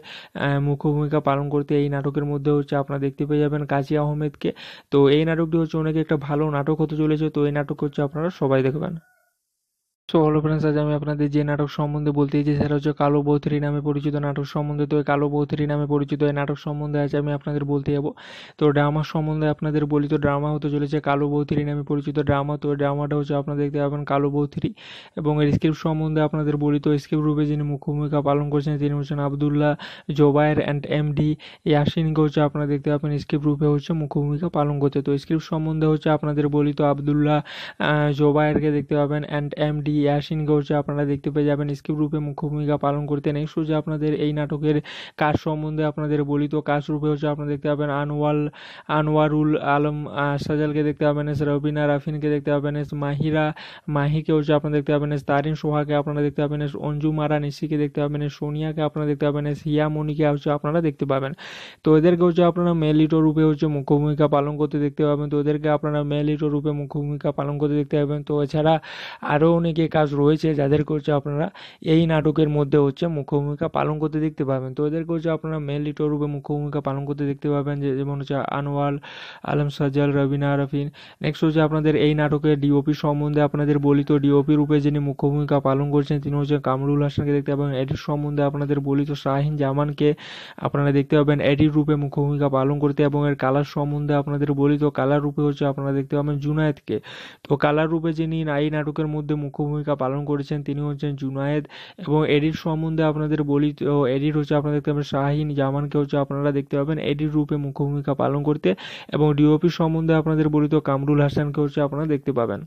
S1: মুখ্য ভূমিকা পালন করতে এই নাটকের মধ্যে হচ্ছে আপনারা দেখতে পেয়ে যাবেন কাচি আহমেদকে তো এই নাটকটি হচ্ছে অনেক একটা ভালো নাটক হতে চলেছে তো এই নাটক হচ্ছে আপনারা সবাই দেখবেন সো হলো ফ্রেন্ডস আজ আমি আপনাদের যে নাটক সম্বন্ধে বলতে চাইছি সেটা হচ্ছে কালো বৌথরি নামে পরিচিত নাটক সম্বন্ধে তো কালো বৌথরি নামে পরিচিত এই নাটক সম্বন্ধে আজ আমি আপনাদের বলতে যাব তো ড্রামা সম্বন্ধে আপনাদের বলি তো ড্রামা হতে চলেছে কালো বৌথরি নামে পরিচিত ড্রামা তো ড্রামাটা হচ্ছে আপনারা দেখতে পাবেন কালো বৌথরি এবং এর স্ক্রিপ্ট সম্বন্ধে আপনাদের বলি তো স্ক্রিপ্ট রূপে যিনি মুখ্য ভূমিকা পালন করছেন তিনি হচ্ছেন আবদুল্লাহ জোবায়ের অ্যান্ড এমডি ইয়াসিনকে হচ্ছে আপনারা দেখতে পাবেন স্ক্রিপ্ট রূপে হচ্ছে মুখ্য ভূমিকা পালন করতে তো স্ক্রিপ্ট সম্বন্ধে হচ্ছে আপনাদের বলি তো আবদুল্লাহ জোবায়েরকে দেখতে পাবেন অ্যান্ড এমডি ইয়াসিন ঘোষে আপনারা দেখতে পেয়ে যাবেন স্কিপ রূপে মুখ্য ভূমিকা পালন করতেন এই সোজা আপনাদের এই নাটকের কাজ সম্বন্ধে আপনাদের বলি তো কাজ রূপে হচ্ছে আপনারা দেখতে পাবেন আনোয়াল আনোয়ারুল আলম সাজালকে দেখতে পাবেন এস রবিনা রাফিনকে দেখতে পাবেন এস মাহিরা মাহিকে হচ্ছে আপনারা দেখতে পাবেন এস তারিন সোহাকে আপনারা দেখতে পাবেন এস অঞ্জুমারা নিশিকে দেখতে পাবেন এস সোনিয়াকে আপনারা দেখতে পাবেন এস মনিকে হচ্ছে আপনারা দেখতে পাবেন তো এদেরকে হচ্ছে আপনারা মেলিটো রূপে হচ্ছে মুখ্য ভূমিকা পালন করতে দেখতে পাবেন তো এদেরকে আপনারা মেলিটো রূপে মুখ্য ভূমিকা পালন করতে দেখতে পাবেন তো এছাড়া আরও অনেকে কাজ রয়েছে যাদেরকে হচ্ছে আপনারা এই নাটকের মধ্যে হচ্ছে মুখ্য ভূমিকা পালন করতে দেখতে পাবেন তো এদেরকে হচ্ছে আপনারা মেন লিটোর রূপে মুখ্য ভূমিকা পালন করতে দেখতে পাবেন যে যেমন হচ্ছে আনোয়াল আলম সাজাল রবিনা রফিন নেক্সট হচ্ছে আপনাদের এই নাটকের ডিওপি সম্বন্ধে আপনাদের বলিত ডিওপি রূপে যিনি মুখ্য ভূমিকা পালন করছেন তিনি হচ্ছে কামরুল হাসানকে দেখতে পাবেন এটির সম্বন্ধে আপনাদের বলিত শাহিন জামানকে আপনারা দেখতে পাবেন এটির রূপে মুখ্য ভূমিকা পালন করতে এবং এর কালার সম্বন্ধে আপনাদের বলিত কালার রূপে হচ্ছে আপনারা দেখতে পাবেন জুনায়েদকে তো কালার রূপে যিনি এই নাটকের মধ্যে মুখ্য ভূমিকা পালন করেছেন তিনি হচ্ছেন জুনায়েদ এবং এডিট সম্বন্ধে আপনাদের বলি তো এডিট হচ্ছে আপনারা দেখতে পাবেন শাহিন জামানকে হচ্ছে আপনারা দেখতে পাবেন এডিট রূপে মুখ্য ভূমিকা পালন করতে এবং ডিওপি সম্বন্ধে আপনাদের বলি তো কামরুল হাসানকে হচ্ছে আপনারা দেখতে পাবেন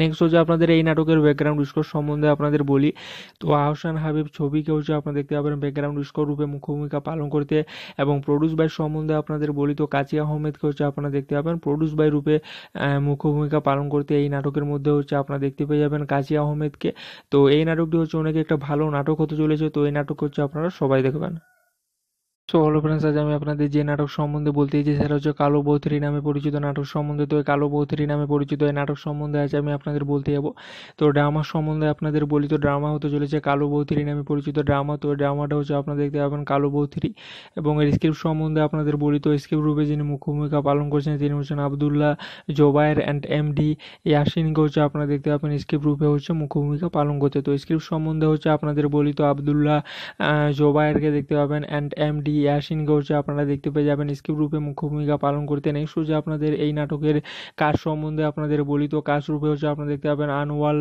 S1: নেক্সট হচ্ছে আপনাদের এই নাটকের ব্যাকগ্রাউন্ড স্কোর সম্বন্ধে আপনাদের বলি তো আহসান হাবিব ছবিকে হচ্ছে আপনারা দেখতে পাবেন ব্যাকগ্রাউন্ড স্কোর রূপে মুখ্য ভূমিকা পালন করতে এবং প্রডিউস বাই সম্বন্ধে আপনাদের বলি তো কাচি আহমেদকে হচ্ছে আপনারা দেখতে পাবেন প্রডিউস বাই রূপে মুখ্য ভূমিকা পালন করতে এই নাটকের মধ্যে হচ্ছে আপনারা দেখতে পেয়ে যাবেন কাজী আহমেদকে তো এই নাটকটি হচ্ছে অনেক একটা ভালো নাটক হতে চলেছে তো এই নাটক হচ্ছে আপনারা সবাই দেখবেন সো হলো ফ্রেন্ডস আজ আমি আপনাদের যে নাটক সম্বন্ধে বলতে চাই সেটা হচ্ছে কালো বৌথরি নামে পরিচিত নাটক সম্বন্ধে তো কালো বৌথরি নামে পরিচিত এই নাটক সম্বন্ধে আজ আমি আপনাদের বলতে যাব তো ড্রামা সম্বন্ধে আপনাদের বলি তো ড্রামা হতে চলেছে কালো বৌথরি নামে পরিচিত ড্রামা তো ড্রামাটা হচ্ছে আপনারা দেখতে পাবেন কালো বৌথরি এবং এর স্ক্রিপ্ট সম্বন্ধে আপনাদের বলি তো স্ক্রিপ্ট রূপে যিনি মুখ্য ভূমিকা পালন করছেন তিনি হচ্ছেন আবদুল্লাহ জোবায়ের অ্যান্ড এমডি ইয়াসিনকে হচ্ছে আপনারা দেখতে পাবেন স্ক্রিপ্ট রূপে হচ্ছে মুখ্য ভূমিকা পালন করতে তো স্ক্রিপ্ট সম্বন্ধে হচ্ছে আপনাদের বলি তো আবদুল্লাহ জোবায়েরকে দেখতে পাবেন অ্যান্ড এমডি ইয়াসিন ঘোষ আপনারা দেখতে পেয়ে যাবেন স্কিপ রূপে মুখ্য ভূমিকা পালন করতে নেই সোজা আপনাদের এই নাটকের কাজ সম্বন্ধে আপনাদের বলি তো কাজ রূপে হচ্ছে আপনারা দেখতে পাবেন আনোয়াল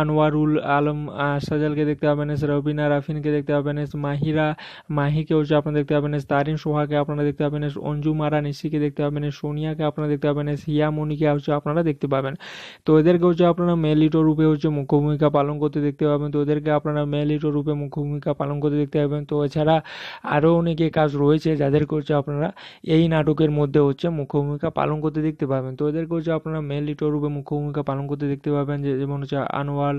S1: আনোয়ারুল আলম সাজালকে দেখতে পাবেন এস রবিনা রাফিনকে দেখতে পাবেন এস মাহিরা মাহিকে হচ্ছে আপনারা দেখতে পাবেন এস তারিন সোহাকে আপনারা দেখতে পাবেন এস অঞ্জু মারা নিশিকে দেখতে পাবেন এস সোনিয়াকে আপনারা দেখতে পাবেন এস হিয়ামণিকে হচ্ছে আপনারা দেখতে পাবেন তো এদেরকে হচ্ছে আপনারা মেলিটো রূপে হচ্ছে মুখ্য ভূমিকা পালন করতে দেখতে পাবেন তো এদেরকে আপনারা মেলিটো রূপে মুখ্য ভূমিকা পালন করতে দেখতে পাবেন তো এছাড়া আরও অনেকে যে কাজ রয়েছে যাদের করছে আপনারা এই নাটকের মধ্যে হচ্ছে মুখ্য ভূমিকা পালন করতে দেখতে পাবেন তো এদের করছে আপনারা মেন লিটর রূপে মুখ্য ভূমিকা পালন করতে দেখতে পাবেন যে যেমন হচ্ছে আনোয়াল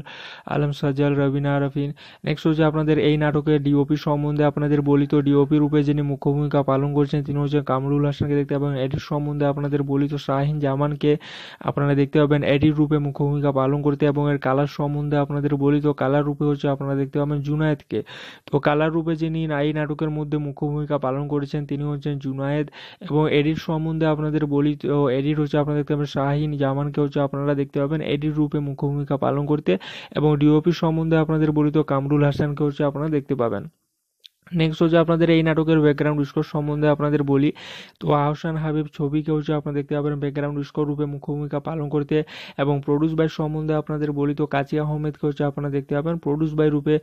S1: আলম সাজ্জাল রবিনা রফিন নেক্সট হচ্ছে আপনাদের এই নাটকের ডিওপি সম্বন্ধে আপনাদের বলি তো ডিওপি রূপে যিনি মুখ্য ভূমিকা পালন করছেন তিনি হচ্ছে কামরুল হাসানকে দেখতে পাবেন এটির সম্বন্ধে আপনাদের বলি তো শাহিন জামানকে আপনারা দেখতে পাবেন এডির রূপে মুখ্য ভূমিকা পালন করতে এবং এর কালার সম্বন্ধে আপনাদের বলি তো কালার রূপে হচ্ছে আপনারা দেখতে পাবেন জুনায়েদকে তো কালার রূপে যিনি এই নাটকের মধ্যে মুখ্য ভূমিকা পালন করেছেন তিনি হচ্ছেন জুনায়েদ এবং এডির সম্বন্ধে আপনাদের বলি তো এডির হচ্ছে আপনারা দেখতে পাবেন শাহিন জামানকে হচ্ছে আপনারা দেখতে পাবেন এডির রূপে মুখ্য ভূমিকা পালন করতে এবং ডিওপি সম্বন্ধে আপনাদের বলি তো কামরুল হাসানকে হচ্ছে আপনারা দেখতে পাবেন নেক্সট হচ্ছে আপনাদের এই নাটকের ব্যাকগ্রাউন্ড স্কোর সম্বন্ধে আপনাদের বলি তো আহসান হাবিব ছবিকে হচ্ছে আপনারা দেখতে পাবেন ব্যাকগ্রাউন্ড স্কোর রূপে মুখ্য ভূমিকা পালন করতে এবং প্রডিউস বাই সম্বন্ধে আপনাদের বলি তো কাচি আহমেদকে হচ্ছে আপনারা দেখতে পাবেন প্রডিউস বাই রূপে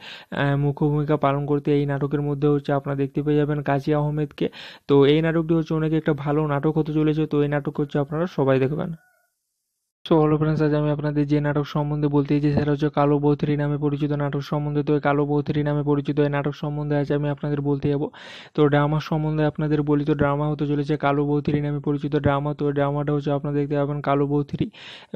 S1: মুখ্য ভূমিকা পালন করতে এই নাটকের মধ্যে হচ্ছে আপনারা দেখতে পেয়ে যাবেন কাচি আহমেদকে তো এই নাটকটি হচ্ছে অনেক একটা ভালো নাটক হতে চলেছে তো এই নাটক হচ্ছে আপনারা সবাই দেখবেন সো হলো ফ্রেন্ডস আজ আমি আপনাদের যে নাটক সম্বন্ধে বলতে চাইছি সেটা হচ্ছে কালো বৌথরি নামে পরিচিত নাটক সম্বন্ধে তো কালো বৌথরি নামে পরিচিত এই নাটক সম্বন্ধে আজ আমি আপনাদের বলতে যাব তো ড্রামা সম্বন্ধে আপনাদের বলি তো ড্রামা হতে চলেছে কালো বৌথরি নামে পরিচিত ড্রামা তো ড্রামাটা হচ্ছে আপনারা দেখতে পাবেন কালো বৌথরি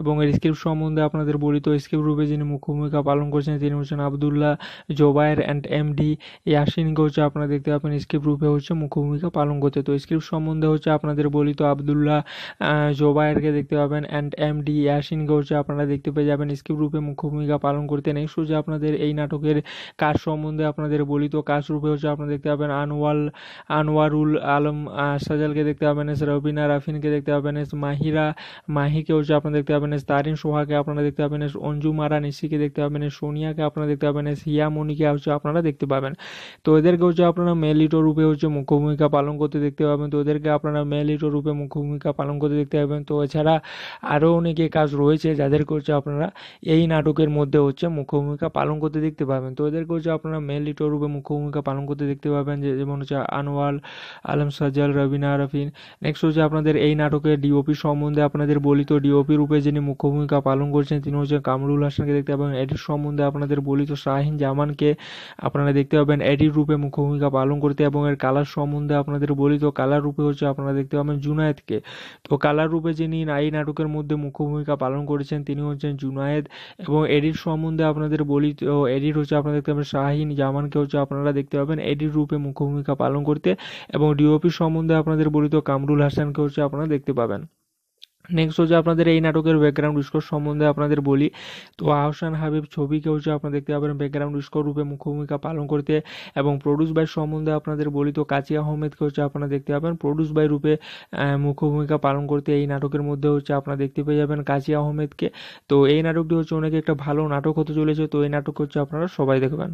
S1: এবং এর স্ক্রিপ্ট সম্বন্ধে আপনাদের বলি তো স্ক্রিপ্ট রূপে যিনি মুখ্য ভূমিকা পালন করছেন তিনি হচ্ছেন আবদুল্লাহ জোবায়ের অ্যান্ড এমডি ইয়াসিনকে হচ্ছে আপনারা দেখতে পাবেন স্ক্রিপ্ট রূপে হচ্ছে মুখ্য ভূমিকা পালন করতে তো স্ক্রিপ্ট সম্বন্ধে হচ্ছে আপনাদের বলি তো আবদুল্লাহ জোবায়েরকে দেখতে পাবেন অ্যান্ড এমডি ইয়াসিন ঘোষে আপনারা দেখতে পেয়ে যাবেন স্কিপ রূপে মুখ্য ভূমিকা পালন করতে নেই শোজে আপনাদের এই নাটকের কাজ সম্বন্ধে আপনাদের বলি তো কাজ রূপে হচ্ছে আপনারা দেখতে পাবেন আনোয়াল আনোয়ারুল আলম সাজালকে দেখতে পাবেন এস রবিনা রাফিনকে দেখতে পাবেন এস মাহিরা মাহিকে হচ্ছে আপনারা দেখতে পাবেন এস তারিন সোহাকে আপনারা দেখতে পাবেন এস অঞ্জু মারা নিশিকে দেখতে পাবেন এস সোনিয়াকে আপনারা দেখতে পাবেন এস হিয়ামণিকে হচ্ছে আপনারা দেখতে পাবেন তো এদেরকে হচ্ছে আপনারা মেলিটো রূপে হচ্ছে মুখ্য ভূমিকা পালন করতে দেখতে পাবেন তো ওদেরকে আপনারা মেলিটো রূপে মুখ্য ভূমিকা পালন করতে দেখতে পাবেন তো এছাড়া আরও অনেকে কাজ রয়েছে যাদেরকে হচ্ছে আপনারা এই নাটকের মধ্যে হচ্ছে মুখ্য ভূমিকা পালন করতে দেখতে পাবেন তো এদেরকে হচ্ছে আপনারা মেল লিটোর রূপে মুখ্য ভূমিকা পালন করতে দেখতে পাবেন যে যেমন হচ্ছে আনোয়াল আলম সাজাল রবিনা রফিন নেক্সট হচ্ছে আপনাদের এই নাটকের ডিওপি সম্বন্ধে আপনাদের বলি তো ডিওপি রূপে যিনি মুখ্য ভূমিকা পালন করছেন তিনি হচ্ছে কামরুল হাসানকে দেখতে পাবেন এটির সম্বন্ধে আপনাদের বলি তো শাহিন জামানকে আপনারা দেখতে পাবেন এডির রূপে মুখ্য ভূমিকা পালন করতে এবং এর কালার সম্বন্ধে আপনাদের বলি তো কালার রূপে হচ্ছে আপনারা দেখতে পাবেন জুনায়েদকে তো কালার রূপে যিনি এই নাটকের মধ্যে মুখ্য ভূমিকা পালন করেছেন তিনি হচ্ছেন জুনায়েদ এবং এডির সম্বন্ধে আপনাদের বলি তো এডির হচ্ছে আপনারা দেখতে পাবেন শাহিন জামানকে হচ্ছে আপনারা দেখতে পাবেন এডির রূপে মুখ্য ভূমিকা পালন করতে এবং ডিওপি সম্বন্ধে আপনাদের বলি তো কামরুল হাসানকে হচ্ছে আপনারা দেখতে পাবেন নেক্সট হচ্ছে আপনাদের এই নাটকের ব্যাকগ্রাউন্ড স্কোর সম্বন্ধে আপনাদের বলি তো আহসান হাবিব ছবিকে হচ্ছে আপনারা দেখতে পাবেন ব্যাকগ্রাউন্ড স্কোর রূপে মুখ্য ভূমিকা পালন করতে এবং প্রডিউস বাই সম্বন্ধে আপনাদের বলি তো কাচি আহমেদকে হচ্ছে আপনারা দেখতে পাবেন প্রডিউস বাই রূপে মুখ্য ভূমিকা পালন করতে এই নাটকের মধ্যে হচ্ছে আপনারা দেখতে পেয়ে যাবেন কাচি আহমেদকে তো এই নাটকটি হচ্ছে অনেক একটা ভালো নাটক হতে চলেছে তো এই নাটক হচ্ছে আপনারা সবাই দেখবেন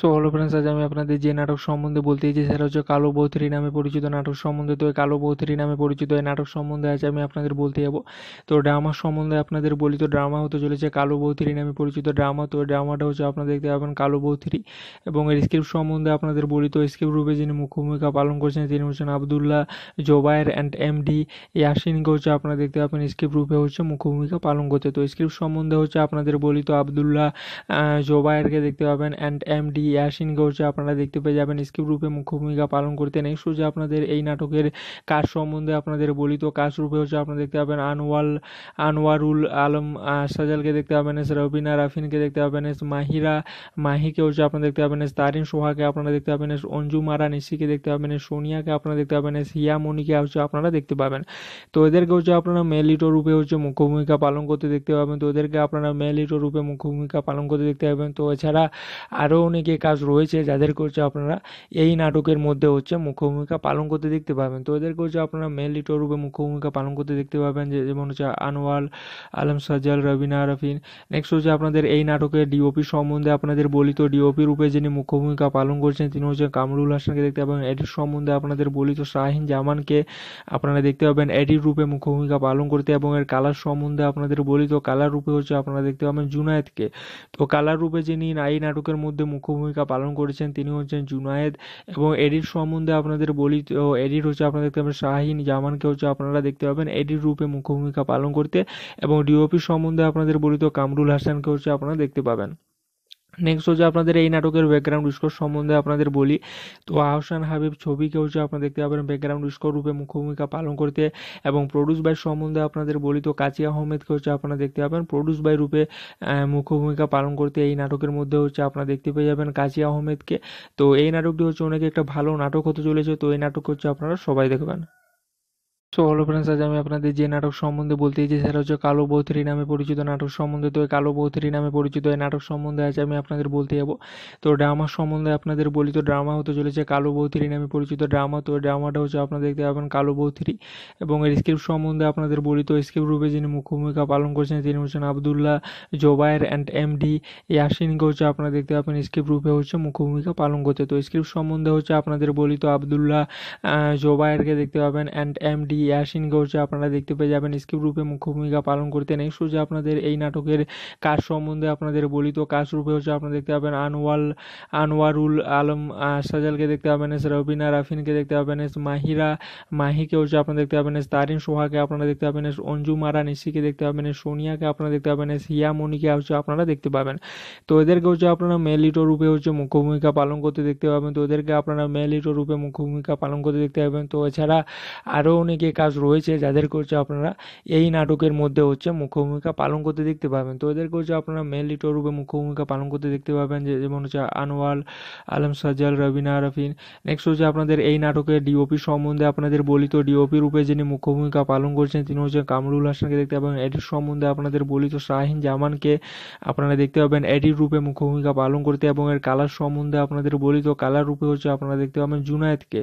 S1: সো হলো ফ্রেন্ডস আজ আমি আপনাদের যে নাটক সম্বন্ধে বলতে চাইছি সেটা হচ্ছে কালো বৌথরি নামে পরিচিত নাটক সম্বন্ধে তো কালো বৌথরি নামে পরিচিত এই নাটক সম্বন্ধে আজ আমি আপনাদের বলতে যাব তো ড্রামা সম্বন্ধে আপনাদের বলি তো ড্রামা হতে চলেছে কালো বৌথরি নামে পরিচিত ড্রামা তো ড্রামাটা হচ্ছে আপনারা দেখতে পাবেন কালো বৌথরি এবং এর স্ক্রিপ্ট সম্বন্ধে আপনাদের বলি তো স্ক্রিপ্ট রূপে যিনি মুখ্য ভূমিকা পালন করছেন তিনি হচ্ছেন আবদুল্লাহ জোবায়ের অ্যান্ড এমডি ইয়াসিনকে হচ্ছে আপনারা দেখতে পাবেন স্ক্রিপ্ট রূপে হচ্ছে মুখ্য ভূমিকা পালন করতে তো স্ক্রিপ্ট সম্বন্ধে হচ্ছে আপনাদের বলি তো আবদুল্লাহ জোবায়েরকে দেখতে পাবেন অ্যান্ড এমডি ইয়াসিন ঘোষে আপনারা দেখতে পেয়ে যাবেন স্কিপ রূপে মুখ্য ভূমিকা পালন করতেন এই সোজা আপনাদের এই নাটকের কাজ সম্বন্ধে আপনাদের বলি তো কাজ রূপে হচ্ছে আপনারা দেখতে পাবেন আনোয়াল আনোয়ারুল আলম সাজালকে দেখতে পাবেন এস রবিনা রাফিনকে দেখতে পাবেন এস মাহিরা মাহিকে হচ্ছে আপনারা দেখতে পাবেন এস তারিন সোহাকে আপনারা দেখতে পাবেন এস অঞ্জুমারা নিশিকে দেখতে পাবেন এস সোনিয়াকে আপনারা দেখতে পাবেন এস মনিকে হচ্ছে আপনারা দেখতে পাবেন তো এদেরকে হচ্ছে আপনারা মেলিটো রূপে হচ্ছে মুখ্য ভূমিকা পালন করতে দেখতে পাবেন তো এদেরকে আপনারা মেলিটো রূপে মুখ্য ভূমিকা পালন করতে দেখতে পাবেন তো এছাড়া আরও অনেকে যে কাজ রয়েছে যাদেরকে হচ্ছে আপনারা এই নাটকের মধ্যে হচ্ছে মুখ্য ভূমিকা পালন করতে দেখতে পাবেন তো এদেরকে হচ্ছে আপনারা মেল লিটোর রূপে মুখ্য ভূমিকা পালন করতে দেখতে পাবেন যে যেমন হচ্ছে আনোয়াল আলম সাজাল রবিনা রফিন নেক্সট হচ্ছে আপনাদের এই নাটকের ডিওপি সম্বন্ধে আপনাদের বলিত ডিওপি রূপে যিনি মুখ্য ভূমিকা পালন করছেন তিনি হচ্ছে কামরুল হাসানকে দেখতে পাবেন এটির সম্বন্ধে আপনাদের বলিত শাহিন জামানকে আপনারা দেখতে পাবেন এডির রূপে মুখ্য ভূমিকা পালন করতে এবং এর কালার সম্বন্ধে আপনাদের বলিত কালার রূপে হচ্ছে আপনারা দেখতে পাবেন জুনায়েদকে তো কালার রূপে যিনি এই নাটকের মধ্যে মুখ্য ভূমিকা পালন করেছেন তিনি হচ্ছেন জুনায়েদ এবং এডির সম্বন্ধে আপনাদের বলি তো এডির হচ্ছে আপনারা দেখতে পাবেন শাহিন জামানকে হচ্ছে আপনারা দেখতে পাবেন এডির রূপে মুখ্য ভূমিকা পালন করতে এবং ডিওপি সম্বন্ধে আপনাদের বলি তো কামরুল হাসানকে হচ্ছে আপনারা দেখতে পাবেন নেক্সট হচ্ছে আপনাদের এই নাটকের ব্যাকগ্রাউন্ড স্কোর সম্বন্ধে আপনাদের বলি তো আহসান হাবিব ছবিকে হচ্ছে আপনারা দেখতে পাবেন ব্যাকগ্রাউন্ড স্কোর রূপে মুখ্য ভূমিকা পালন করতে এবং প্রডিউস বাই সম্বন্ধে আপনাদের বলি তো কাচি আহমেদকে হচ্ছে আপনারা দেখতে পাবেন প্রডিউস বাই রূপে মুখ্য ভূমিকা পালন করতে এই নাটকের মধ্যে হচ্ছে আপনারা দেখতে পেয়ে যাবেন কাজী আহমেদকে তো এই নাটকটি হচ্ছে অনেক একটা ভালো নাটক হতে চলেছে তো এই নাটক হচ্ছে আপনারা সবাই দেখবেন সো হলো ফ্রেন্ডস আজ আমি আপনাদের যে নাটক সম্বন্ধে বলতে চাইছি সেটা হচ্ছে কালো বৌথরি নামে পরিচিত নাটক সম্বন্ধে তো কালো বৌথরি নামে পরিচিত এই নাটক সম্বন্ধে আজ আমি আপনাদের বলতে যাব তো ড্রামা সম্বন্ধে আপনাদের বলি তো ড্রামা হতে চলেছে কালো বৌথরি নামে পরিচিত ড্রামা তো ড্রামাটা হচ্ছে আপনারা দেখতে পাবেন কালো বৌথরি এবং এর স্ক্রিপ্ট সম্বন্ধে আপনাদের বলি তো স্ক্রিপ্ট রূপে যিনি মুখ্য ভূমিকা পালন করছেন তিনি হচ্ছেন আবদুল্লাহ জোবায়ের অ্যান্ড এমডি ইয়াসিনকে হচ্ছে আপনারা দেখতে পাবেন স্ক্রিপ্ট রূপে হচ্ছে মুখ্য ভূমিকা পালন করতে তো স্ক্রিপ্ট সম্বন্ধে হচ্ছে আপনাদের বলি তো আবদুল্লাহ জোবায়েরকে দেখতে পাবেন অ্যান্ড এমডি ইয়াসিন ঘোষ আপনারা দেখতে পেয়ে যাবেন স্ক্রিপ্ট রূপে মুখ্য ভূমিকা পালন করতে নেই সোজা আপনাদের এই নাটকের কাজ সম্বন্ধে আপনাদের বলি তো কাজ রূপে হচ্ছে আপনারা দেখতে পাবেন আনোয়াল আনোয়ারুল আলম সাজালকে দেখতে পাবেন এস রবিনা রাফিনকে দেখতে পাবেন এস মাহিরা মাহিকে হচ্ছে আপনারা দেখতে পাবেন এস তারিন সোহাকে আপনারা দেখতে পাবেন এস অঞ্জু মারা নিশিকে দেখতে পাবেন এস সোনিয়াকে আপনারা দেখতে পাবেন এস মনিকে হচ্ছে আপনারা দেখতে পাবেন তো এদেরকে হচ্ছে আপনারা মেলিটো রূপে হচ্ছে মুখ্য ভূমিকা পালন করতে দেখতে পাবেন তো এদেরকে আপনারা মেলিটো রূপে মুখ্য ভূমিকা পালন করতে দেখতে পাবেন তো এছাড়া আরও অনেকে কাজ রয়েছে যাদের করছে আপনারা এই নাটকের মধ্যে হচ্ছে মুখ্য ভূমিকা পালন করতে দেখতে পাবেন তো এদের করছে আপনারা মেন লিটোর রূপে মুখ্য ভূমিকা পালন করতে দেখতে পাবেন যে যেমন হচ্ছে আনোয়াল আলম সাজাল রবিনা আরফিন নেক্সট হচ্ছে আপনাদের এই নাটকে ডিওপি সম্বন্ধে আপনাদের বলি তো ডিওপি রূপে যিনি মুখ্য ভূমিকা পালন করছেন তিনি হচ্ছেন কামরুল হাসানকে দেখতে পাবেন এটির সম্বন্ধে আপনাদের বলি তো শাহিন জামানকে আপনারা দেখতে পাবেন এডির রূপে মুখ্য ভূমিকা পালন করতে এবং এর কালার সম্বন্ধে আপনাদের বলি তো কালার রূপে হচ্ছে আপনারা দেখতে পাবেন জুনায়েদকে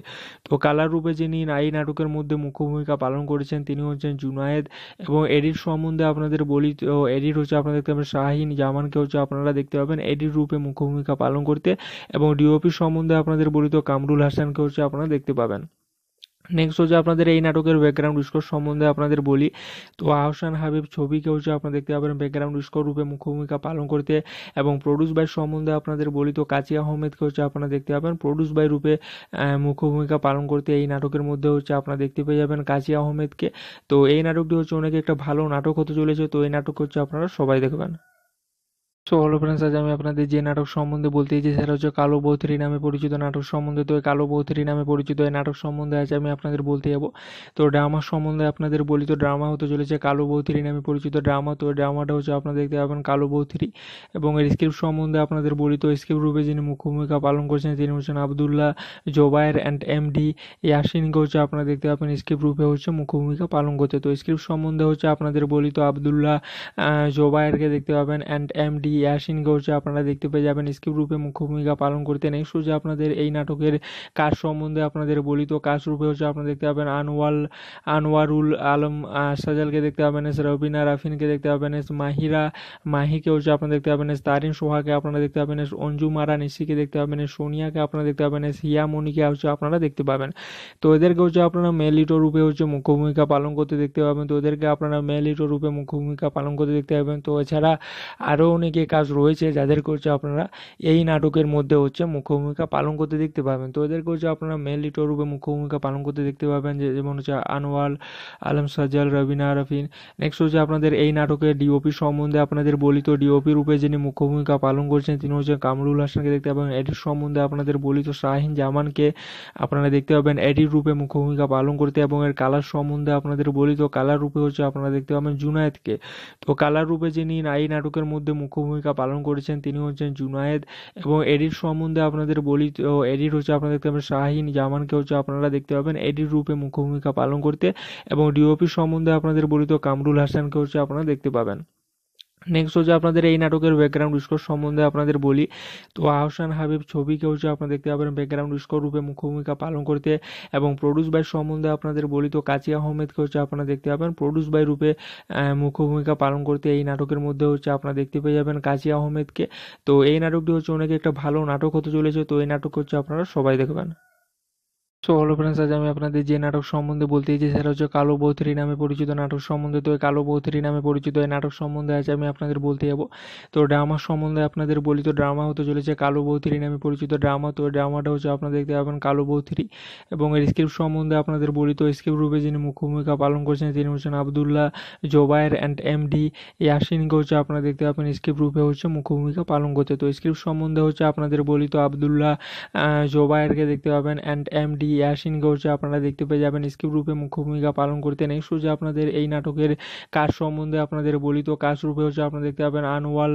S1: তো কালার রূপে যিনি এই নাটকের মধ্যে মুখ্য ভূমিকা পালন করেছেন তিনি হচ্ছেন জুনায়েদ এবং এডির সম্বন্ধে আপনাদের বলি তো এডির হচ্ছে আপনারা দেখতে পাবেন শাহিন জামানকে হচ্ছে আপনারা দেখতে পাবেন এডির রূপে মুখ্য ভূমিকা পালন করতে এবং ডিওপি সম্বন্ধে আপনাদের বলি তো কামরুল হাসানকে হচ্ছে আপনারা দেখতে পাবেন নেক্সট হচ্ছে আপনাদের এই নাটকের ব্যাকগ্রাউন্ড স্কোর সম্বন্ধে আপনাদের বলি তো আহসান হাবিব ছবিকে হচ্ছে আপনারা দেখতে পাবেন ব্যাকগ্রাউন্ড স্কোর রূপে মুখ্য ভূমিকা পালন করতে এবং প্রডিউস বাই সম্বন্ধে আপনাদের বলি তো কাচি আহমেদকে হচ্ছে আপনারা দেখতে পাবেন প্রডিউস বাই রূপে মুখ্য ভূমিকা পালন করতে এই নাটকের মধ্যে হচ্ছে আপনারা দেখতে পেয়ে যাবেন কাচি আহমেদকে তো এই নাটকটি হচ্ছে অনেক একটা ভালো নাটক হতে চলেছে তো এই নাটক হচ্ছে আপনারা সবাই দেখবেন সো হলো ফ্রেন্ডস আজ আমি আপনাদের যে নাটক সম্বন্ধে বলতে চাইছি সেটা হচ্ছে কালো বৌথরি নামে পরিচিত নাটক সম্বন্ধে তো কালো বৌথরি নামে পরিচিত এই নাটক সম্বন্ধে আজ আমি আপনাদের বলতে যাব তো ড্রামা সম্বন্ধে আপনাদের বলি তো ড্রামা হতে চলেছে কালো বৌথরি নামে পরিচিত ড্রামা তো ড্রামাটা হচ্ছে আপনারা দেখতে পাবেন কালো বৌথরি এবং এর স্ক্রিপ্ট সম্বন্ধে আপনাদের বলি তো স্ক্রিপ্ট রূপে যিনি ভূমিকা পালন করছেন তিনি হচ্ছেন আবদুল্লাহ জোবায়ের অ্যান্ড এমডি ইয়াসিনকে হচ্ছে আপনারা দেখতে পাবেন স্ক্রিপ্ট রূপে হচ্ছে ভূমিকা পালন করতে তো স্ক্রিপ্ট সম্বন্ধে হচ্ছে আপনাদের বলি তো আবদুল্লাহ জোবায়েরকে দেখতে পাবেন অ্যান্ড এমডি ইয়াসিন ঘোষে আপনারা দেখতে পেয়ে যাবেন স্কিপ রূপে মুখ্য ভূমিকা পালন করতেন এই সোজা আপনাদের এই নাটকের কাজ সম্বন্ধে আপনাদের বলি তো কাজ রূপে হচ্ছে আপনারা দেখতে পাবেন আনোয়াল আনোয়ারুল আলম সাজালকে দেখতে পাবেন এস রবিনা রাফিনকে দেখতে পাবেন এস মাহিরা মাহিকে হচ্ছে আপনারা দেখতে পাবেন এস তারিন সোহাকে আপনারা দেখতে পাবেন এস অঞ্জু মারা নিশিকে দেখতে পাবেন এস সোনিয়াকে আপনারা দেখতে পাবেন এস মনিকে হচ্ছে আপনারা দেখতে পাবেন তো এদেরকে হচ্ছে আপনারা মেলিটো রূপে হচ্ছে মুখ্য ভূমিকা পালন করতে দেখতে পাবেন তো ওদেরকে আপনারা মেলিটো রূপে মুখ্য ভূমিকা পালন করতে দেখতে পাবেন তো এছাড়া আরও অনেকে কাজ রয়েছে যাদেরকে হচ্ছে আপনারা এই নাটকের মধ্যে হচ্ছে মুখ্য ভূমিকা পালন করতে দেখতে পাবেন তো এদের হচ্ছে আপনারা মেল লিটো রূপে মুখ্য ভূমিকা পালন করতে দেখতে পাবেন যে যেমন হচ্ছে আনোয়াল আলম সাজাল রবিনা রফিন নেক্সট হচ্ছে আপনাদের এই নাটকের ডিওপি সম্বন্ধে আপনাদের বলি তো ডিওপি রূপে যিনি মুখ্য ভূমিকা পালন করছেন তিনি হচ্ছে কামরুল হাসানকে দেখতে পাবেন এটির সম্বন্ধে আপনাদের বলি তো শাহিন জামানকে আপনারা দেখতে পাবেন এডির রূপে মুখ্য ভূমিকা পালন করতে এবং এর কালার সম্বন্ধে আপনাদের বলি তো কালার রূপে হচ্ছে আপনারা দেখতে পাবেন জুনায়েদকে তো কালার রূপে যিনি এই নাটকের মধ্যে মুখ্য ভূমিকা পালন করেছেন তিনি হচ্ছেন জুনায়েদ এবং এডির সম্বন্ধে আপনাদের বলি তো এডির হচ্ছে আপনারা দেখতে পাবেন শাহিন জামানকে হচ্ছে আপনারা দেখতে পাবেন এডির রূপে মুখ্য ভূমিকা পালন করতে এবং ডিওপি সম্বন্ধে আপনাদের বলি তো কামরুল হাসানকে হচ্ছে আপনারা দেখতে পাবেন নেক্সট হচ্ছে আপনাদের এই নাটকের ব্যাকগ্রাউন্ড স্কোর সম্বন্ধে আপনাদের বলি তো আহসান হাবিব ছবিকে হচ্ছে আপনারা দেখতে পাবেন ব্যাকগ্রাউন্ড স্কোর রূপে মুখ্য ভূমিকা পালন করতে এবং প্রডিউস বাই সম্বন্ধে আপনাদের বলি তো কাচি আহমেদকে হচ্ছে আপনারা দেখতে পাবেন প্রডিউস বাই রূপে মুখ্য ভূমিকা পালন করতে এই নাটকের মধ্যে হচ্ছে আপনারা দেখতে পেয়ে যাবেন কাচি আহমেদকে তো এই নাটকটি হচ্ছে অনেক একটা ভালো নাটক হতে চলেছে তো এই নাটক হচ্ছে আপনারা সবাই দেখবেন সো হ্যালো ফ্রেন্ডস আজ আমি আপনাদের যে নাটক সম্বন্ধে বলতে চাইছি সেটা হচ্ছে কালো বৌথরি নামে পরিচিত নাটক সম্বন্ধে তো কালো বৌথরি নামে পরিচিত এই নাটক সম্বন্ধে আজ আমি আপনাদের বলতে যাব তো ড্রামা সম্বন্ধে আপনাদের বলি তো ড্রামা হতে চলেছে কালো বৌথরি নামে পরিচিত ড্রামা তো ড্রামাটা হচ্ছে আপনারা দেখতে পাবেন কালো বৌথরি এবং এর স্ক্রিপ্ট সম্বন্ধে আপনাদের বলি তো স্ক্রিপ্ট রূপে যিনি ভূমিকা পালন করছেন তিনি হচ্ছেন আবদুল্লাহ জোবায়ের অ্যান্ড এমডি ইয়াসিনকে হচ্ছে আপনারা দেখতে পাবেন স্ক্রিপ্ট রূপে হচ্ছে ভূমিকা পালন করতে তো স্ক্রিপ্ট সম্বন্ধে হচ্ছে আপনাদের বলি তো আবদুল্লাহ জোবায়েরকে দেখতে পাবেন অ্যান্ড এমডি অভিনেত্রী ইয়াসিন ঘোষে আপনারা দেখতে পেয়ে যাবেন স্কিপ রূপে মুখ্য ভূমিকা পালন করতেন নেই সোজা আপনাদের এই নাটকের কাজ সম্বন্ধে আপনাদের বলি তো কাজ রূপে হচ্ছে আপনারা দেখতে পাবেন আনোয়াল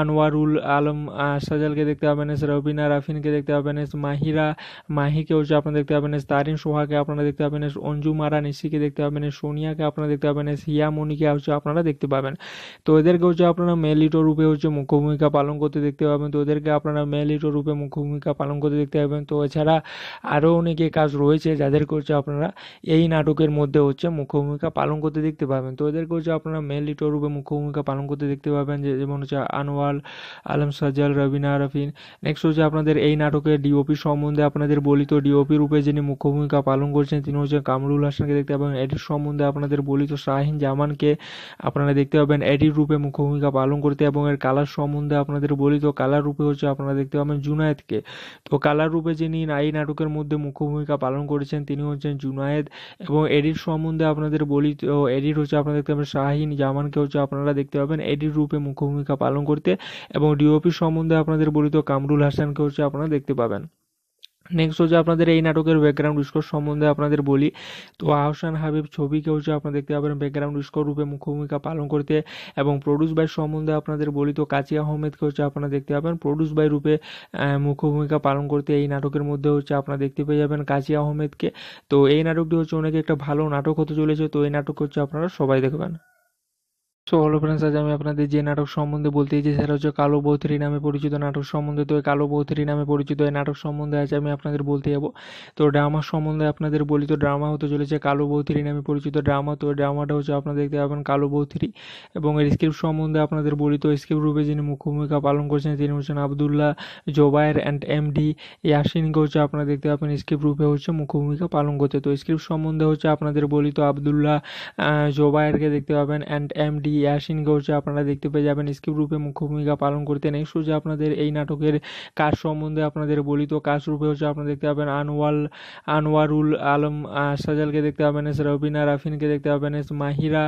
S1: আনোয়ারুল আলম সাজালকে দেখতে পাবেন এস রবিনা রাফিনকে দেখতে পাবেন এস মাহিরা মাহিকে হচ্ছে আপনারা দেখতে পাবেন এস তারিন সোহাকে আপনারা দেখতে পাবেন এস অঞ্জুমারা নিশিকে দেখতে পাবেন এস সোনিয়াকে আপনারা দেখতে পাবেন এস মনিকে হচ্ছে আপনারা দেখতে পাবেন তো এদেরকে হচ্ছে আপনারা মেলিটো রূপে হচ্ছে মুখ্য ভূমিকা পালন করতে দেখতে পাবেন তো এদেরকে আপনারা মেলিটো রূপে মুখ্য ভূমিকা পালন করতে দেখতে পাবেন তো এছাড়া আরও অনেকে যে কাজ রয়েছে যাদের করছে আপনারা এই নাটকের মধ্যে হচ্ছে মুখ্য ভূমিকা পালন করতে দেখতে পাবেন তো এদের করছে আপনারা মেন লিটর রূপে মুখ্য ভূমিকা পালন করতে দেখতে পাবেন যে যেমন হচ্ছে আনোয়াল আলম সাজাল রবিনা রফিন নেক্সট হচ্ছে আপনাদের এই নাটকের ডিওপি সম্বন্ধে আপনাদের বলি তো ডিওপি রূপে যিনি মুখ্য ভূমিকা পালন করছেন তিনি হচ্ছে কামরুল হাসানকে দেখতে পাবেন এটির সম্বন্ধে আপনাদের বলি তো শাহিন জামানকে আপনারা দেখতে পাবেন এডির রূপে মুখ্য ভূমিকা পালন করতে এবং এর কালার সম্বন্ধে আপনাদের বলি তো কালার রূপে হচ্ছে আপনারা দেখতে পাবেন জুনায়েদকে তো কালার রূপে যিনি এই নাটকের মধ্যে মুখ্য ভূমিকা পালন করেছেন তিনি হচ্ছেন জুনায়েদ এবং এডিট সম্বন্ধে আপনাদের বলি তো এডিট হচ্ছে আপনারা দেখতে পাবেন শাহিন জামানকে হচ্ছে আপনারা দেখতে পাবেন এডিট রূপে মুখ্য ভূমিকা পালন করতে এবং ডিওপি সম্বন্ধে আপনাদের বলি তো কামরুল হাসানকে হচ্ছে আপনারা দেখতে পাবেন নেক্সট হচ্ছে আপনাদের এই নাটকের ব্যাকগ্রাউন্ড স্কোর সম্বন্ধে আপনাদের বলি তো আহসান হাবিব ছবিকে হচ্ছে আপনারা দেখতে পাবেন ব্যাকগ্রাউন্ড স্কোর রূপে মুখ্য ভূমিকা পালন করতে এবং প্রডিউস বাই সম্বন্ধে আপনাদের বলি তো কাজী আহমেদকে হচ্ছে আপনারা দেখতে পাবেন প্রডিউস বাই রূপে মুখ্য ভূমিকা পালন করতে এই নাটকের মধ্যে হচ্ছে আপনারা দেখতে পেয়ে যাবেন কাজী আহমেদকে তো এই নাটকটি হচ্ছে অনেক একটা ভালো নাটক হতে চলেছে তো এই নাটক হচ্ছে আপনারা সবাই দেখবেন সো হলো ফ্রেন্ডস আজ আমি আপনাদের যে নাটক সম্বন্ধে বলতে চাই সেটা হচ্ছে কালো বৌথরি নামে পরিচিত নাটক সম্বন্ধে তো কালো বৌথরি নামে পরিচিত এই নাটক সম্বন্ধে আজ আমি আপনাদের বলতে যাব তো ড্রামা সম্বন্ধে আপনাদের বলি তো ড্রামা হতে চলেছে কালো বৌথরি নামে পরিচিত ড্রামা তো ড্রামাটা হচ্ছে আপনারা দেখতে পাবেন কালো বৌথরি এবং এর স্ক্রিপ্ট সম্বন্ধে আপনাদের বলি তো স্ক্রিপ্ট রূপে যিনি মুখ্য ভূমিকা পালন করছেন তিনি হচ্ছেন আবদুল্লাহ জোবায়ের অ্যান্ড এমডি ইয়াসিনকে হচ্ছে আপনারা দেখতে পাবেন স্ক্রিপ্ট রূপে হচ্ছে মুখ্য ভূমিকা পালন করতে তো স্ক্রিপ্ট সম্বন্ধে হচ্ছে আপনাদের বলি তো আবদুল্লাহ জোবায়েরকে দেখতে পাবেন অ্যান্ড এমডি ইয়াসিন ঘোষ আপনারা দেখতে পেয়ে যাবেন স্কিপ রূপে মুখ্য ভূমিকা পালন করতে নেই শো যে আপনাদের এই নাটকের কাজ সম্বন্ধে আপনাদের বলি তো কাজ রূপে হচ্ছে আপনারা দেখতে পাবেন আনোয়াল আনোয়ারুল আলম সাজালকে দেখতে পাবেন এস রবিনা রাফিনকে দেখতে পাবেন এস মাহিরা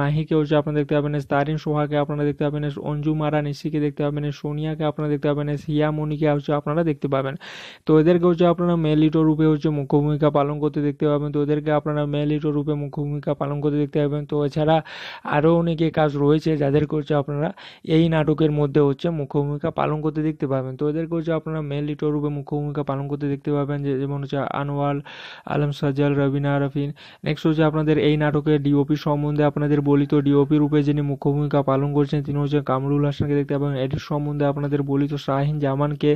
S1: মাহিকে হচ্ছে আপনারা দেখতে পাবেন এস তারিন সোহাকে আপনারা দেখতে পাবেন এস অঞ্জু মারা নিশিকে দেখতে পাবেন এস সোনিয়াকে আপনারা দেখতে পাবেন এস হিয়ামণিকে হচ্ছে আপনারা দেখতে পাবেন তো এদেরকে হচ্ছে আপনারা মেলিটো রূপে হচ্ছে মুখ্য ভূমিকা পালন করতে দেখতে পাবেন তো এদেরকে আপনারা মেলিটো রূপে মুখ্য ভূমিকা পালন করতে দেখতে পাবেন তো এছাড়া আরও অনেকে যে কাজ রয়েছে যাদেরকে হচ্ছে আপনারা এই নাটকের মধ্যে হচ্ছে মুখ্য ভূমিকা পালন করতে দেখতে পাবেন তো এদেরকে হচ্ছে আপনারা মেন লিটোর রূপে মুখ্য ভূমিকা পালন করতে দেখতে পাবেন যে যেমন হচ্ছে আনোয়াল আলম সাজাল রবিনা আরফিন নেক্সট হচ্ছে আপনাদের এই নাটকে ডিওপি সম্বন্ধে আপনাদের বলি তো ডিওপি রূপে যিনি মুখ্য ভূমিকা পালন করছেন তিনি হচ্ছে কামরুল হাসানকে দেখতে পাবেন এটির সম্বন্ধে আপনাদের বলি তো শাহিন জামানকে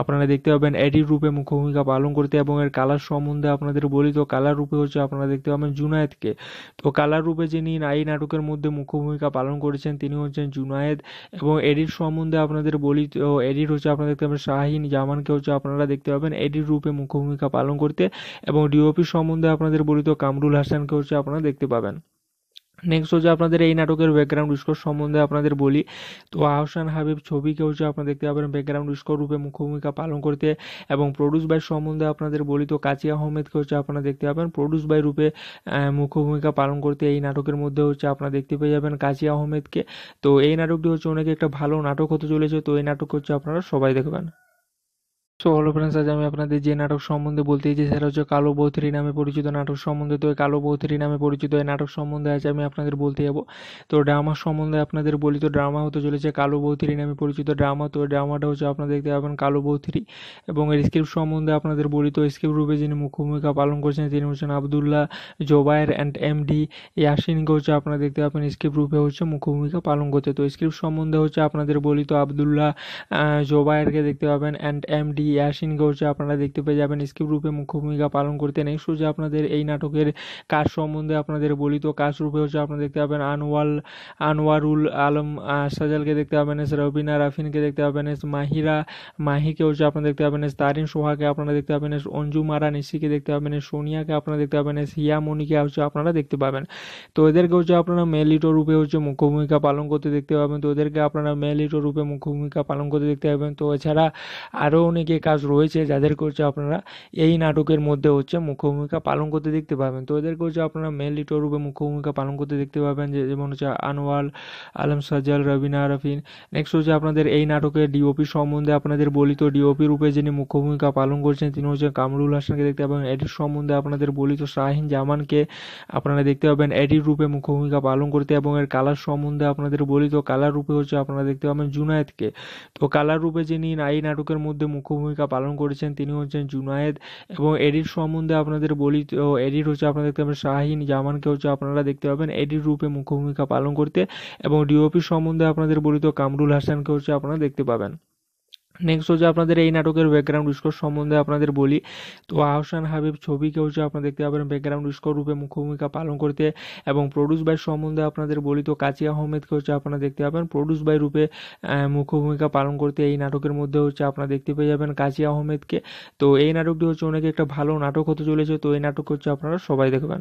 S1: আপনারা দেখতে পাবেন এডির রূপে মুখ্য ভূমিকা পালন করতে এবং এর কালার সম্বন্ধে আপনাদের বলি তো কালার রূপে হচ্ছে আপনারা দেখতে পাবেন জুনায়েদকে তো কালার রূপে যিনি এই নাটকের মধ্যে মুখ্য ভূমিকা পালন করেছেন তিনি হচ্ছেন জুনায়েদ এবং এডির সম্বন্ধে আপনাদের বলি তো এডির হচ্ছে আপনারা দেখতে পাবেন শাহিন জামানকে হচ্ছে আপনারা দেখতে পাবেন এডির রূপে মুখ্য ভূমিকা পালন করতে এবং ডিওপি সম্বন্ধে আপনাদের বলি তো কামরুল হাসানকে হচ্ছে আপনারা দেখতে পাবেন নেক্সট হচ্ছে আপনাদের এই নাটকের ব্যাকগ্রাউন্ড স্কোর সম্বন্ধে আপনাদের বলি তো আহসান হাবিব ছবিকে হচ্ছে আপনারা দেখতে পাবেন ব্যাকগ্রাউন্ড স্কোর রূপে মুখ্য ভূমিকা পালন করতে এবং প্রডিউস বাই সম্বন্ধে আপনাদের বলি তো কাচি আহমেদকে হচ্ছে আপনারা দেখতে পাবেন প্রডিউস বাই রূপে মুখ্য ভূমিকা পালন করতে এই নাটকের মধ্যে হচ্ছে আপনারা দেখতে পেয়ে যাবেন কাচি আহমেদকে তো এই নাটকটি হচ্ছে অনেক একটা ভালো নাটক হতে চলেছে তো এই নাটক হচ্ছে আপনারা সবাই দেখবেন সো হলো ফ্রেন্ডস আজ আমি আপনাদের যে নাটক সম্বন্ধে বলতে চাইছি সেটা হচ্ছে কালো বৌথরি নামে পরিচিত নাটক সম্বন্ধে তো কালো বৌথরি নামে পরিচিত এই নাটক সম্বন্ধে আজ আমি আপনাদের বলতে যাব তো ড্রামা সম্বন্ধে আপনাদের বলি তো ড্রামা হতে চলেছে কালো বৌথরি নামে পরিচিত ড্রামা তো ড্রামাটা হচ্ছে আপনারা দেখতে পাবেন কালো বৌথরি এবং এর স্ক্রিপ্ট সম্বন্ধে আপনাদের বলি তো স্ক্রিপ্ট রূপে যিনি ভূমিকা পালন করছেন তিনি হচ্ছেন আবদুল্লাহ জোবায়ের অ্যান্ড এমডি ইয়াসিনকে হচ্ছে আপনারা দেখতে পাবেন স্ক্রিপ্ট রূপে হচ্ছে ভূমিকা পালন করতে তো স্ক্রিপ্ট সম্বন্ধে হচ্ছে আপনাদের বলি তো আবদুল্লাহ জোবায়েরকে দেখতে পাবেন অ্যান্ড এমডি ইয়াসিন ঘোষে আপনারা দেখতে পেয়ে যাবেন স্কিপ রূপে মুখ্য ভূমিকা পালন করতেন এই সোজা আপনাদের এই নাটকের কাজ সম্বন্ধে আপনাদের বলি তো কাজ রূপে হচ্ছে আপনারা দেখতে পাবেন আনোয়াল আনোয়ারুল আলম সাজালকে দেখতে পাবেন এস রবিনা রাফিনকে দেখতে পাবেন এস মাহিরা মাহিকে হচ্ছে আপনারা দেখতে পাবেন এস তারিন সোহাকে আপনারা দেখতে পাবেন এস অঞ্জু মারা নিশিকে দেখতে পাবেন এস সোনিয়াকে আপনারা দেখতে পাবেন এস মনিকে হচ্ছে আপনারা দেখতে পাবেন তো এদেরকে হচ্ছে আপনারা মেলিট রূপে হচ্ছে মুখ্য ভূমিকা পালন করতে দেখতে পাবেন তো এদেরকে আপনারা মেলিট রূপে মুখ্য ভূমিকা পালন করতে দেখতে পাবেন তো এছাড়া আরও অনেকে কাজ রয়েছে যাদেরকে হচ্ছে আপনারা এই নাটকের মধ্যে হচ্ছে মুখ্য ভূমিকা পালন করতে দেখতে পাবেন তো এদেরকে হচ্ছে আপনারা মেন লিটো রূপে মুখ্য ভূমিকা পালন করতে দেখতে পাবেন যে যেমন হচ্ছে আনোয়াল আলম সাজাল রবিনা রফিন নেক্সট হচ্ছে আপনাদের এই নাটকের ডিওপি সম্বন্ধে আপনাদের বলি তো ডিওপি রূপে যিনি মুখ্য ভূমিকা পালন করছেন তিনি হচ্ছে কামরুল হাসানকে দেখতে পাবেন এডির সম্বন্ধে আপনাদের বলি তো শাহিন জামানকে আপনারা দেখতে পাবেন এডির রূপে মুখ্য ভূমিকা পালন করতে এবং এর কালার সম্বন্ধে আপনাদের বলি তো কালার রূপে হচ্ছে আপনারা দেখতে পাবেন জুনায়েদকে তো কালার রূপে যিনি এই নাটকের মধ্যে মুখ্য ভূমিকা পালন করেছেন তিনি হচ্ছেন জুনায়েদ এবং এডির সম্বন্ধে আপনাদের বলি তো এডির হচ্ছে আপনারা দেখতে পাবেন শাহিন জামানকে হচ্ছে আপনারা দেখতে পাবেন এডির রূপে মুখ্য ভূমিকা পালন করতে এবং ডিওপি সম্বন্ধে আপনাদের বলি তো কামরুল হাসানকে হচ্ছে আপনারা দেখতে পাবেন নেক্সট হচ্ছে আপনাদের এই নাটকের ব্যাকগ্রাউন্ড স্কোর সম্বন্ধে আপনাদের বলি তো আহসান হাবিব ছবিকে হচ্ছে আপনারা দেখতে পাবেন ব্যাকগ্রাউন্ড স্কোর রূপে মুখ্যভূমিকা পালন করতে এবং প্রডিউস বাই সম্বন্ধে আপনাদের বলি তো কাচি আহমেদকে হচ্ছে আপনারা দেখতে পাবেন প্রডিউস বাই রূপে মুখ্য ভূমিকা পালন করতে এই নাটকের মধ্যে হচ্ছে আপনারা দেখতে পেয়ে যাবেন কাচি আহমেদকে তো এই নাটকটি হচ্ছে অনেক একটা ভালো নাটক হতে চলেছে তো এই নাটক হচ্ছে আপনারা সবাই দেখবেন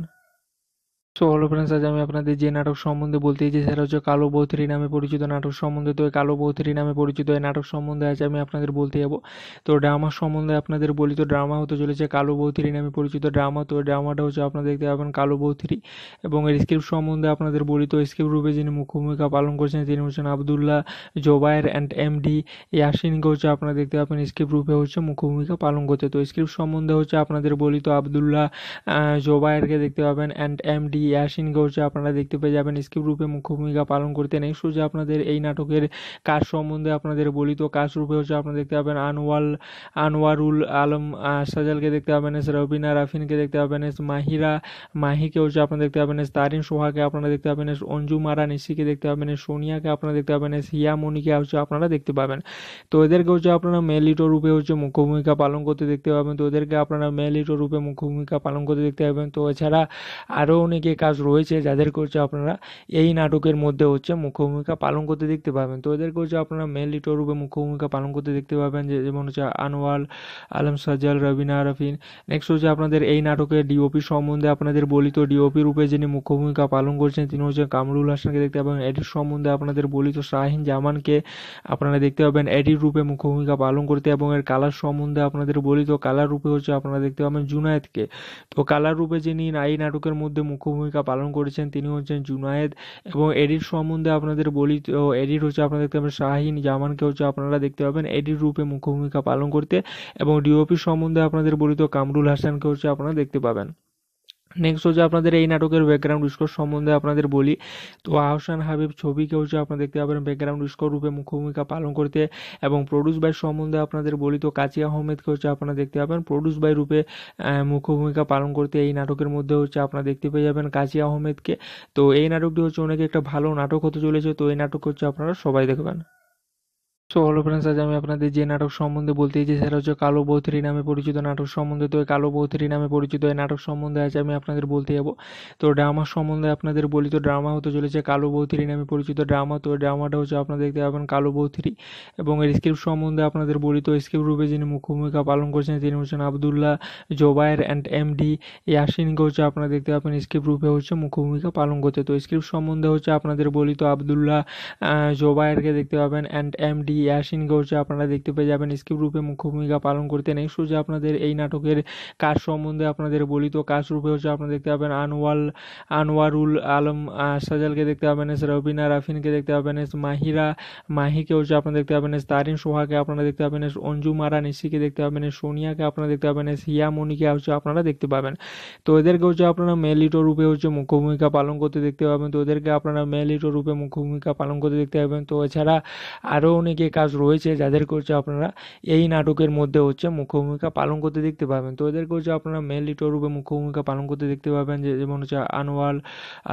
S1: সো হ্যালো ফ্রেন্ডস আজ আমি আপনাদের যে নাটক সম্বন্ধে বলতে চাইছি সেটা হচ্ছে কালো বৌথরি নামে পরিচিত নাটক সম্বন্ধে তো কালো বৌথরি নামে পরিচিত এই নাটক সম্বন্ধে আজ আমি আপনাদের বলতে যাব তো ড্রামা সম্বন্ধে আপনাদের বলি তো ড্রামা হতে চলেছে কালো বৌথরি নামে পরিচিত ড্রামা তো ড্রামাটা হচ্ছে আপনারা দেখতে পাবেন কালো বৌথরি এবং এর স্ক্রিপ্ট সম্বন্ধে আপনাদের বলি তো স্ক্রিপ্ট রূপে যিনি মুখ্যভূমিকা পালন করছেন তিনি হচ্ছেন আবদুল্লাহ জোবায়ের অ্যান্ড এমডি ইয়াসিনকে হচ্ছে আপনারা দেখতে পাবেন স্ক্রিপ্ট রূপে হচ্ছে মুখ্যভূমিকা পালন করতে তো স্ক্রিপ্ট সম্বন্ধে হচ্ছে আপনাদের বলি তো আবদুল্লাহ জোবায়েরকে দেখতে পাবেন অ্যান্ড এমডি নাটকটি ইয়াসিন গৌসে আপনারা দেখতে পেয়ে যাবেন স্কিপ রূপে মুখ্য ভূমিকা পালন করতেন এই সোজা আপনাদের এই নাটকের কাজ সম্বন্ধে আপনাদের বলি তো কাজ রূপে হচ্ছে আপনারা দেখতে পাবেন আনোয়াল আনোয়ারুল আলম সাজালকে দেখতে পাবেন এস রবিনা রাফিনকে দেখতে পাবেন এস মাহিরা মাহিকে হচ্ছে আপনারা দেখতে পাবেন এস তারিন সোহাকে আপনারা দেখতে পাবেন এস অঞ্জু মারা নিশিকে দেখতে পাবেন এস সোনিয়াকে আপনারা দেখতে পাবেন এস মনিকে হচ্ছে আপনারা দেখতে পাবেন তো এদেরকে হচ্ছে আপনারা মেলিটো রূপে হচ্ছে মুখ্য ভূমিকা পালন করতে দেখতে পাবেন তো এদেরকে আপনারা মেলিটো রূপে মুখ্য ভূমিকা পালন করতে দেখতে পাবেন তো এছাড়া আরও অনেকে কে কাজ রয়েছে যাদের করছে আপনারা এই নাটকের মধ্যে হচ্ছে মুখ্য ভূমিকা পালন করতে দেখতে পাবেন তো এদের করছে আপনারা মেন লিটোর রূপে মুখ্য ভূমিকা পালন করতে দেখতে পাবেন যে যেমন হচ্ছে আনোয়াল আলম সাজ্জাল রবিনা রফিন নেক্সট হচ্ছে আপনাদের এই নাটকের ডিওপি সম্বন্ধে আপনাদের বলি তো ডিওপি রূপে যিনি মুখ্য ভূমিকা পালন করছেন তিনি হচ্ছে কামরুল হাসানকে দেখতে পাবেন এটির সম্বন্ধে আপনাদের বলি তো শাহিন জামানকে আপনারা দেখতে পাবেন এটির রূপে মুখ্য ভূমিকা পালন করতে এবং এর কালার সম্বন্ধে আপনাদের বলি তো কালার রূপে হচ্ছে আপনারা দেখতে পাবেন জুনায়েদকে তো কালার রূপে যিনি এই নাটকের মধ্যে মুখ্য ভূমিকা পালন করেছেন তিনি হচ্ছেন জুনায়েদ এবং এডিট সম্বন্ধে আপনাদের বলি তো এডিট হচ্ছে আপনারা দেখতে পাবেন শাহিন জামানকে হচ্ছে আপনারা দেখতে পাবেন এডিট রূপে মুখ্য ভূমিকা পালন করতে এবং ডিওপি সম্বন্ধে আপনাদের বলি তো কামরুল হাসানকে হচ্ছে আপনারা দেখতে পাবেন নেক্সট হচ্ছে আপনাদের এই নাটকের ব্যাকগ্রাউন্ড স্কোর সম্বন্ধে আপনাদের বলি তো আহসান হাবিব ছবিকে হচ্ছে আপনারা দেখতে পাবেন ব্যাকগ্রাউন্ড স্কোর রূপে মুখ্য ভূমিকা পালন করতে এবং প্রডিউস বাই সম্বন্ধে আপনাদের বলি তো কাজী আহমেদকে হচ্ছে আপনারা দেখতে পাবেন প্রডিউস বাই রূপে মুখ্য ভূমিকা পালন করতে এই নাটকের মধ্যে হচ্ছে আপনারা দেখতে পেয়ে যাবেন কাজী আহমেদকে তো এই নাটকটি হচ্ছে অনেক একটা ভালো নাটক হতে চলেছে তো এই নাটক হচ্ছে আপনারা সবাই দেখবেন সো হলো ফ্রেন্ডস আজ আমি আপনাদের যে নাটক সম্বন্ধে বলতে চাইছি সেটা হচ্ছে কালো বৌথরি নামে পরিচিত নাটক সম্বন্ধে তো কালো বৌথরি নামে পরিচিত এই নাটক সম্বন্ধে আজ আমি আপনাদের বলতে যাব তো ড্রামা সম্বন্ধে আপনাদের বলি তো ড্রামা হতে চলেছে কালো বৌথরি নামে পরিচিত ড্রামা তো ড্রামাটা হচ্ছে আপনারা দেখতে পাবেন কালো বৌথরি এবং এর স্ক্রিপ্ট সম্বন্ধে আপনাদের বলি তো স্ক্রিপ্ট রূপে যিনি মুখ্য ভূমিকা পালন করছেন তিনি হচ্ছেন আবদুল্লাহ জোবায়ের অ্যান্ড এমডি ইয়াসিনকে হচ্ছে আপনারা দেখতে পাবেন স্ক্রিপ্ট রূপে হচ্ছে মুখ্য ভূমিকা পালন করতে তো স্ক্রিপ্ট সম্বন্ধে হচ্ছে আপনাদের বলি তো আবদুল্লাহ জোবায়েরকে দেখতে পাবেন অ্যান্ড এমডি ইয়াসিন ঘোষে আপনারা দেখতে পেয়ে যাবেন স্কিপ রূপে মুখ্য ভূমিকা পালন করতে নেই শোজে আপনাদের এই নাটকের কাজ সম্বন্ধে আপনাদের বলি তো কাজ রূপে হচ্ছে আপনারা দেখতে পাবেন আনোয়াল আনোয়ারুল আলম সাজালকে দেখতে পাবেন এস রবিনা রাফিনকে দেখতে পাবেন এস মাহিরা মাহিকে হচ্ছে আপনারা দেখতে পাবেন এস তারিন সোহাকে আপনারা দেখতে পাবেন এস অঞ্জু মারা নিশিকে দেখতে পাবেন এস সোনিয়াকে আপনারা দেখতে পাবেন এস হিয়ামণিকে হচ্ছে আপনারা দেখতে পাবেন তো এদেরকে হচ্ছে আপনারা মেলিটো রূপে হচ্ছে মুখ্য ভূমিকা পালন করতে দেখতে পাবেন তো ওদেরকে আপনারা মেলিটো রূপে মুখ্য ভূমিকা পালন করতে দেখতে পাবেন তো এছাড়া আরও অনেকে কাজ রয়েছে যাদের করছে আপনারা এই নাটকের মধ্যে হচ্ছে মুখ্য ভূমিকা পালন করতে দেখতে পাবেন তো এদেরকে করছে আপনারা মেল লিটোর রূপে মুখ্য ভূমিকা পালন করতে দেখতে পাবেন যে যেমন হচ্ছে আনোয়াল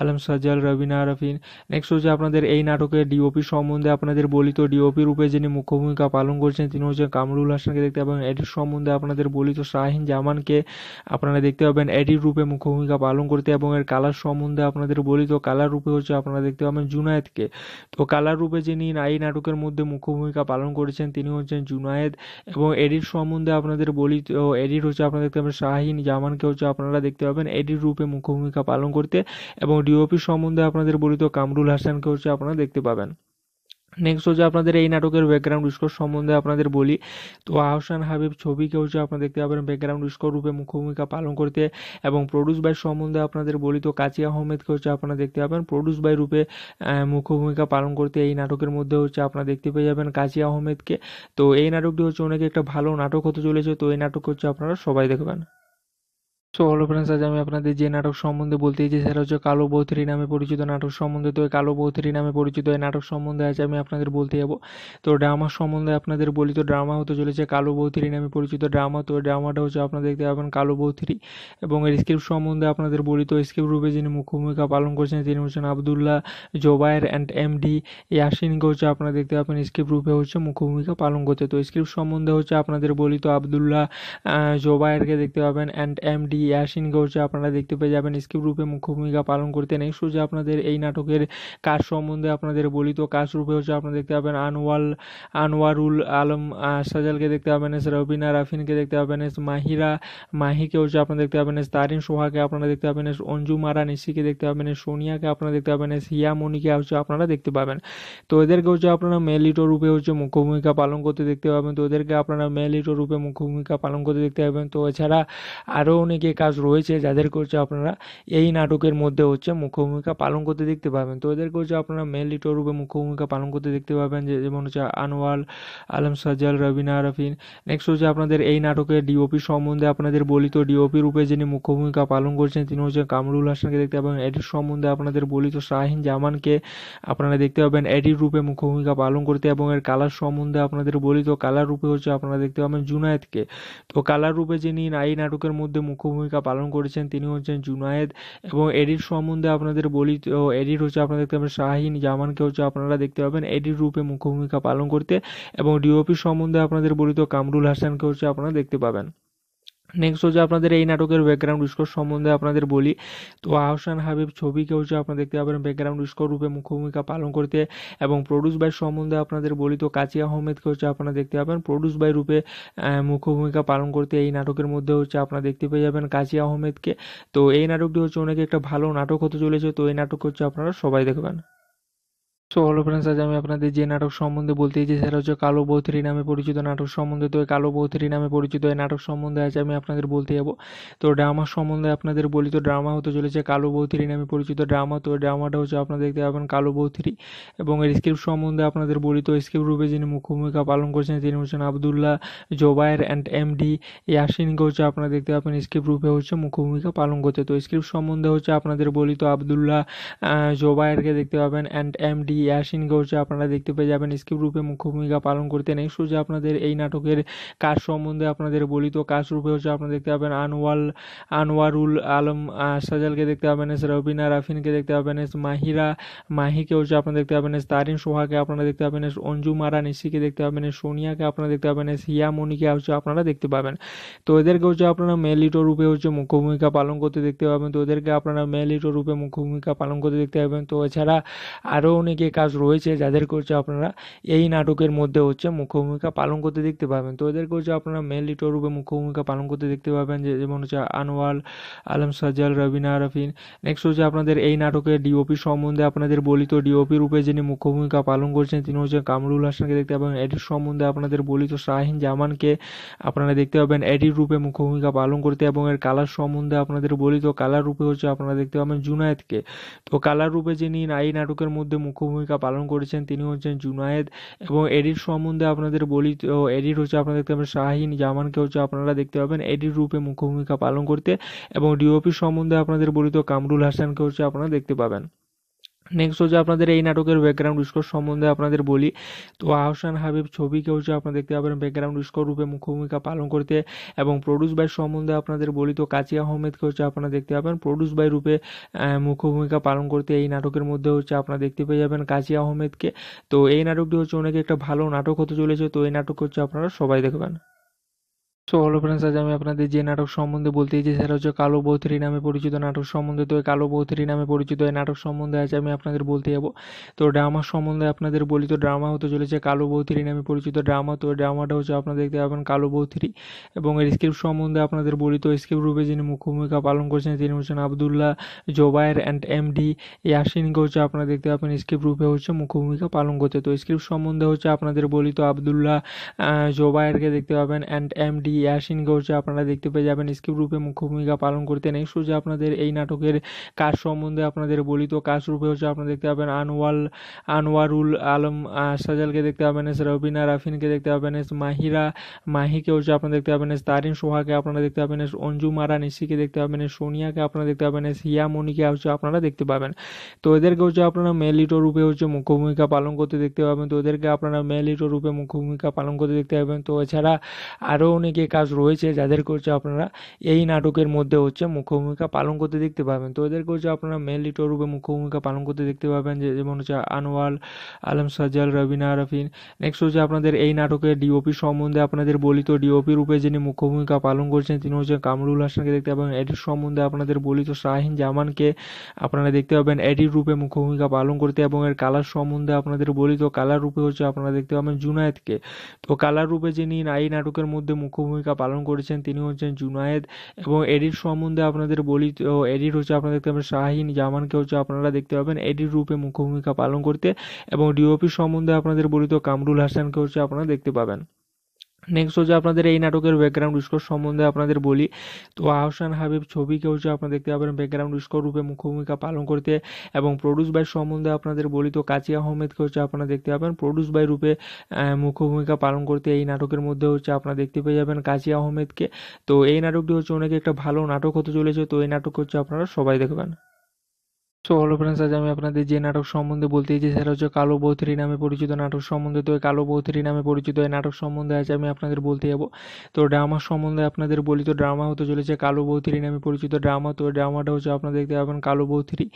S1: আলম সাজাল রবিনা রফিন নেক্সট হচ্ছে আপনাদের এই নাটকের ডিওপি সম্বন্ধে আপনাদের বলি তো ডিওপি রূপে যিনি মুখ্য ভূমিকা পালন করছেন তিনি হচ্ছে কামরুল হাসানকে দেখতে পাবেন এটির সম্বন্ধে আপনাদের বলি তো শাহিন জামানকে আপনারা দেখতে পাবেন এডির রূপে মুখ্য ভূমিকা পালন করতে এবং এর কালার সম্বন্ধে আপনাদের বলি তো কালার রূপে হচ্ছে আপনারা দেখতে পাবেন জুনায়েদকে তো কালার রূপে যিনি এই নাটকের মধ্যে মুখ্য ভূমিকা পালন করেছেন তিনি হচ্ছেন জুনায়েদ এবং এডির সম্বন্ধে আপনাদের বলি তো এডির হচ্ছে আপনারা দেখতে পাবেন শাহিন জামানকে হচ্ছে আপনারা দেখতে পাবেন এডির রূপে মুখ্য ভূমিকা পালন করতে এবং ডিওপি সম্বন্ধে আপনাদের বলি তো কামরুল হাসানকে হচ্ছে আপনারা দেখতে পাবেন নেক্সট হচ্ছে আপনাদের এই নাটকের ব্যাকগ্রাউন্ড স্কোর সম্বন্ধে আপনাদের বলি তো আহসান হাবিব ছবিকে হচ্ছে আপনারা দেখতে পাবেন ব্যাকগ্রাউন্ড স্কোর রূপে মুখ্য ভূমিকা পালন করতে এবং প্রডিউস বাই সম্বন্ধে আপনাদের বলি তো কাচি আহমেদকে হচ্ছে আপনারা দেখতে পাবেন প্রডিউস বাই রূপে মুখ্য ভূমিকা পালন করতে এই নাটকের মধ্যে হচ্ছে আপনারা দেখতে পেয়ে যাবেন কাচি আহমেদকে তো এই নাটকটি হচ্ছে অনেক একটা ভালো নাটক হতে চলেছে তো এই নাটক হচ্ছে আপনারা সবাই দেখবেন সো হলো ফ্রেন্ডস আজ আমি আপনাদের যে নাটক সম্বন্ধে বলতে চাইছি সেটা হচ্ছে কালো বৌথরি নামে পরিচিত নাটক সম্বন্ধে তো কালো বৌথরি নামে পরিচিত এই নাটক সম্বন্ধে আজ আমি আপনাদের বলতে যাব তো ড্রামা সম্বন্ধে আপনাদের বলি তো ড্রামা হতে চলেছে কালো বৌথরি নামে পরিচিত ড্রামা তো ড্রামাটা হচ্ছে আপনারা দেখতে পাবেন কালো বৌথরি এবং এর স্ক্রিপ্ট সম্বন্ধে আপনাদের বলি তো স্ক্রিপ্ট রূপে যিনি মুখ্য ভূমিকা পালন করছেন তিনি হচ্ছেন আবদুল্লাহ জোবায়ের অ্যান্ড এমডি ইয়াসিনকে হচ্ছে আপনারা দেখতে পাবেন স্ক্রিপ্ট রূপে হচ্ছে মুখ্য ভূমিকা পালন করতে তো স্ক্রিপ্ট সম্বন্ধে হচ্ছে আপনাদের বলি তো আবদুল্লাহ জোবায়েরকে দেখতে পাবেন অ্যান্ড এমডি ইয়াসিন ঘোষে আপনারা দেখতে পেয়ে যাবেন স্কিপ রূপে মুখ্য ভূমিকা পালন করতেন এই সোজা আপনাদের এই নাটকের কাজ সম্বন্ধে আপনাদের বলি তো কাজ রূপে হচ্ছে আপনারা দেখতে পাবেন আনোয়াল আনোয়ারুল আলম সাজালকে দেখতে পাবেন এস রবিনা রাফিনকে দেখতে পাবেন এস মাহিরা মাহিকে হচ্ছে আপনারা দেখতে পাবেন এস তারিন সোহাকে আপনারা দেখতে পাবেন এস অঞ্জুমারা নিশিকে দেখতে পাবেন এস সোনিয়াকে আপনারা দেখতে পাবেন এস মনিকে হচ্ছে আপনারা দেখতে পাবেন তো এদেরকে হচ্ছে আপনারা মেলিটো রূপে হচ্ছে মুখ্য ভূমিকা পালন করতে দেখতে পাবেন তো এদেরকে আপনারা মেলিটো রূপে মুখ্য ভূমিকা পালন করতে দেখতে পাবেন তো এছাড়া আরও অনেকে কাজ রয়েছে যাদেরকে হচ্ছে আপনারা এই নাটকের মধ্যে হচ্ছে মুখ্য ভূমিকা পালন করতে দেখতে পাবেন তো এদেরকে হচ্ছে আপনারা মেল লিটোর রূপে মুখ্য ভূমিকা পালন করতে দেখতে পাবেন যে যেমন হচ্ছে আনোয়াল আলম সাজাল রবিনা রফিন নেক্সট হচ্ছে আপনাদের এই নাটকের ডিওপি সম্বন্ধে আপনাদের বলিত ডিওপি রূপে যিনি মুখ্য ভূমিকা পালন করছেন তিনি হচ্ছে কামরুল হাসানকে দেখতে পাবেন এডির সম্বন্ধে আপনাদের বলিত শাহিন জামানকে আপনারা দেখতে পাবেন এডির রূপে মুখ্য ভূমিকা পালন করতে এবং এর কালার সম্বন্ধে আপনাদের বলিত কালার রূপে হচ্ছে আপনারা দেখতে পাবেন জুনায়েদকে তো কালার রূপে যিনি এই নাটকের মধ্যে মুখ্য ভূমিকা পালন করেছেন তিনি হচ্ছেন জুনায়েদ এবং এডির সম্বন্ধে আপনাদের বলি তো এডির হচ্ছে আপনারা দেখতে পাবেন শাহিন জামানকে হচ্ছে আপনারা দেখতে পাবেন এডির রূপে মুখ্য ভূমিকা পালন করতে এবং ডিওপি সম্বন্ধে আপনাদের বলি তো কামরুল হাসানকে হচ্ছে আপনারা দেখতে পাবেন নেক্সট হচ্ছে আপনাদের এই নাটকের ব্যাকগ্রাউন্ড স্কোর সম্বন্ধে আপনাদের বলি তো আহসান হাবিব ছবিকে হচ্ছে আপনারা দেখতে পাবেন ব্যাকগ্রাউন্ড স্কোর রূপে মুখ্য ভূমিকা পালন করতে এবং প্রডিউস বাই সম্বন্ধে আপনাদের বলি তো কাচি আহমেদকে হচ্ছে আপনারা দেখতে পাবেন প্রডিউস বাই রূপে মুখ্য ভূমিকা পালন করতে এই নাটকের মধ্যে হচ্ছে আপনারা দেখতে পেয়ে যাবেন কাচি আহমেদকে তো এই নাটকটি হচ্ছে অনেক একটা ভালো নাটক হতে চলেছে তো এই নাটক হচ্ছে আপনারা সবাই দেখবেন সো হলো ফ্রেন্ডস আজ আমি আপনাদের যে নাটক সম্বন্ধে বলতে চাই সেটা হচ্ছে কালো বৌথরি নামে পরিচিত নাটক সম্বন্ধে তো কালো বৌথরি নামে পরিচিত এই নাটক সম্বন্ধে আজ আমি আপনাদের বলতে যাব তো ড্রামা সম্বন্ধে আপনাদের বলি তো ড্রামা হতে চলেছে কালো বৌথরি নামে পরিচিত ড্রামা তো ড্রামাটা হচ্ছে আপনারা দেখতে পাবেন কালো বৌথরি এবং এর স্ক্রিপ্ট সম্বন্ধে আপনাদের বলি তো স্ক্রিপ্ট রূপে যিনি মুখ্য ভূমিকা পালন করছেন তিনি হচ্ছেন আবদুল্লাহ জোবায়ের অ্যান্ড এমডি ইয়াসিনকে হচ্ছে আপনারা দেখতে পাবেন স্ক্রিপ্ট রূপে হচ্ছে মুখ্য ভূমিকা পালন করতে তো স্ক্রিপ্ট সম্বন্ধে হচ্ছে আপনাদের বলি তো আবদুল্লাহ জোবায়েরকে দেখতে পাবেন অ্যান্ড এমডি ইয়াসিন ঘোষে আপনারা দেখতে পেয়ে যাবেন স্কিপ রূপে মুখ্য ভূমিকা পালন করতে নেই সোজা আপনাদের এই নাটকের কাজ সম্বন্ধে আপনাদের বলি তো কাজ রূপে হচ্ছে আপনারা দেখতে পাবেন আনোয়াল আনোয়ারুল আলম সাজালকে দেখতে পাবেন এস রবিনা রাফিনকে দেখতে পাবেন এস মাহিরা মাহিকে হচ্ছে আপনারা দেখতে পাবেন এস তারিন সোহাকে আপনারা দেখতে পাবেন এস অঞ্জু মারা নিশিকে দেখতে পাবেন এস সোনিয়াকে আপনারা দেখতে পাবেন এস হিয়ামণিকে হচ্ছে আপনারা দেখতে পাবেন তো এদেরকে হচ্ছে আপনারা মেলিটো রূপে হচ্ছে মুখ্য ভূমিকা পালন করতে দেখতে পাবেন তো এদেরকে আপনারা মেলিটো রূপে মুখ্য ভূমিকা পালন করতে দেখতে পাবেন তো এছাড়া আরও অনেকে যে কাজ রয়েছে যাদেরকে হচ্ছে আপনারা এই নাটকের মধ্যে হচ্ছে মুখ্য ভূমিকা পালন করতে দেখতে পাবেন তো এদেরকে হচ্ছে আপনারা মেন লিটর রূপে মুখ্য ভূমিকা পালন করতে দেখতে পাবেন যে যেমন হচ্ছে আনোয়াল আলম সাজ্জাল রবিনা রফিন নেক্সট হচ্ছে আপনাদের এই নাটকের ডিওপি সম্বন্ধে আপনাদের বলিত ডিওপি রূপে যিনি মুখ্য ভূমিকা পালন করছেন তিনি হচ্ছে কামরুল হাসানকে দেখতে পাবেন এটির সম্বন্ধে আপনাদের বলিত শাহিন জামানকে আপনারা দেখতে পাবেন এটির রূপে মুখ্য ভূমিকা পালন করতে এবং এর কালার সম্বন্ধে আপনাদের বলিত কালার রূপে হচ্ছে আপনারা দেখতে পাবেন জুনায়েদকে তো কালার রূপে যিনি এই নাটকের মধ্যে মুখ্য ভূমিকা পালন করেছেন তিনি হচ্ছেন জুনায়েদ এবং এডির সম্বন্ধে আপনাদের বলি তো এডির হচ্ছে আপনারা দেখতে পাবেন শাহিন জামানকে হচ্ছে আপনারা দেখতে পাবেন এডির রূপে মুখ্য ভূমিকা পালন করতে এবং ডিওপি সম্বন্ধে আপনাদের বলি তো কামরুল হাসানকে হচ্ছে আপনারা দেখতে পাবেন নেক্সট হচ্ছে আপনাদের এই নাটকের ব্যাকগ্রাউন্ড স্কোর সম্বন্ধে আপনাদের বলি তো আহসান হাবিব ছবিকে হচ্ছে আপনারা দেখতে পাবেন ব্যাকগ্রাউন্ড স্কোর রূপে মুখ্য ভূমিকা পালন করতে এবং প্রডিউস বাই সম্বন্ধে আপনাদের বলি তো কাজী আহমেদকে হচ্ছে আপনারা দেখতে পাবেন প্রডিউস বাই রূপে মুখ্য ভূমিকা পালন করতে এই নাটকের মধ্যে হচ্ছে আপনারা দেখতে পেয়ে যাবেন কাজী আহমেদকে তো এই নাটকটি হচ্ছে অনেক একটা ভালো নাটক হতে চলেছে তো এই নাটক হচ্ছে আপনারা সবাই দেখবেন সো হলো ফ্রেন্ডস আজ আমি আপনাদের যে নাটক সম্বন্ধে বলতে চাইছি সেটা হচ্ছে কালো বৌথরি নামে পরিচিত নাটক সম্বন্ধে তো কালো বৌথরি নামে পরিচিত এই নাটক সম্বন্ধে আজ আমি আপনাদের বলতে যাবো তো ড্রামা সম্বন্ধে আপনাদের বলি তো ড্রামা হতে চলেছে কালো বৌথরি নামে পরিচিত ড্রামা তো ড্রামাটা হচ্ছে আপনারা দেখতে পাবেন কালো বৌথরি এবং এর স্ক্রিপ্ট সম্বন্ধে আপনাদের বলি তো স্ক্রিপ্ট রূপে যিনি মুখ্য ভূমিকা পালন করছেন তিনি হচ্ছেন আবদুল্লাহ জোবায়ের অ্যান্ড এমডি ইয়াসিনকে হচ্ছে আপনারা দেখতে পাবেন স্ক্রিপ্ট রূপে হচ্ছে মুখ্য ভূমিকা পালন করতে তো স্ক্রিপ্ট সম্বন্ধে হচ্ছে আপনাদের বলি তো আবদুল্লাহ জোবায়েরকে দেখতে পাবেন অ্যান্ড এমডি ইয়াসিন ঘোষ আপনারা দেখতে পেয়ে যাবেন স্ক্রিপ্ট রূপে মুখ্য ভূমিকা পালন করতে নেই সোজা আপনাদের এই নাটকের কাজ সম্বন্ধে আপনাদের বলি তো কাজ রূপে হচ্ছে আপনারা দেখতে পাবেন আনোয়াল আনোয়ারুল আলম সাজালকে দেখতে পাবেন এস রবিনা রাফিনকে দেখতে পাবেন এস মাহিরা মাহিকে হচ্ছে আপনারা দেখতে পাবেন এস তারিন সোহাকে আপনারা দেখতে পাবেন এস অঞ্জু মারা নিশিকে দেখতে পাবেন এস সোনিয়াকে আপনারা দেখতে পাবেন এস হিয়ামণিকে হচ্ছে আপনারা দেখতে পাবেন তো এদেরকে হচ্ছে আপনারা মেলিটো রূপে হচ্ছে মুখ্য ভূমিকা পালন করতে দেখতে পাবেন তো এদেরকে আপনারা মেলিটো রূপে মুখ্য ভূমিকা পালন করতে দেখতে পাবেন তো এছাড়া আরও অনেকে কাজ রয়েছে যাদের করছে আপনারা এই নাটকের মধ্যে হচ্ছে মুখ্য ভূমিকা পালন করতে দেখতে পাবেন তো এদেরকে করছে আপনারা মেনলি রূপে মুখ্য ভূমিকা পালন করতে দেখতে পাবেন যে যেমন হচ্ছে আনোয়াল আলম সাজাল রবিনা রফিন নেক্সট হচ্ছে আপনাদের এই নাটকের ডিওপি সম্বন্ধে আপনাদের বলি তো ডিওপি রূপে যিনি মুখ্য ভূমিকা পালন করছেন তিনি হচ্ছেন কামরুল হাসানকে দেখতে পাবেন এটির সম্বন্ধে আপনাদের বলি তো শাহিন জামানকে আপনারা দেখতে পাবেন এডির রূপে মুখ্য ভূমিকা পালন করতে এবং এর কালার সম্বন্ধে আপনাদের বলি তো কালার রূপে হচ্ছে আপনারা দেখতে পাবেন জুনায়েদকে তো কালার রূপে যিনি এই নাটকের মধ্যে মুখ্য ভূমিকা পালন করেছেন তিনি হচ্ছেন জুনায়েদ এবং এডির সম্বন্ধে আপনাদের বলি তো এডির হচ্ছে আপনারা দেখতে পাবেন শাহিন জামানকে হচ্ছে আপনারা দেখতে পাবেন এডির রূপে মুখ্য ভূমিকা পালন করতে এবং ডিওপি সম্বন্ধে আপনাদের বলি তো কামরুল হাসানকে হচ্ছে আপনারা দেখতে পাবেন নেক্সট হচ্ছে আপনাদের এই নাটকের ব্যাকগ্রাউন্ড স্কোর সম্বন্ধে আপনাদের বলি তো আহসান হাবিব ছবিকে হচ্ছে আপনারা দেখতে পাবেন ব্যাকগ্রাউন্ড স্কোর রূপে মুখ্য ভূমিকা পালন করতে এবং প্রডিউস বাই সম্বন্ধে আপনাদের বলি তো কাচি আহমেদকে হচ্ছে আপনারা দেখতে পাবেন প্রডিউস বাই রূপে মুখ্য ভূমিকা পালন করতে এই নাটকের মধ্যে হচ্ছে আপনারা দেখতে পেয়ে যাবেন কাচি আহমেদকে তো এই নাটকটি হচ্ছে অনেক একটা ভালো নাটক হতে চলেছে তো এই নাটক হচ্ছে আপনারা সবাই দেখবেন সো হলো ফ্রেন্ডস আজ আমি আপনাদের যে নাটক সম্বন্ধে বলতে চাইছি সেটা হচ্ছে কালো বৌথরি নামে পরিচিত নাটক সম্বন্ধে তো কালো বৌথরি নামে পরিচিত এই নাটক সম্বন্ধে আজ আমি আপনাদের বলতে যাব তো ড্রামা সম্বন্ধে আপনাদের বলি তো ড্রামা হতে চলেছে কালো বৌথরি নামে পরিচিত ড্রামা তো ড্রামাটা হচ্ছে আপনারা দেখতে পাবেন কালো বৌথরি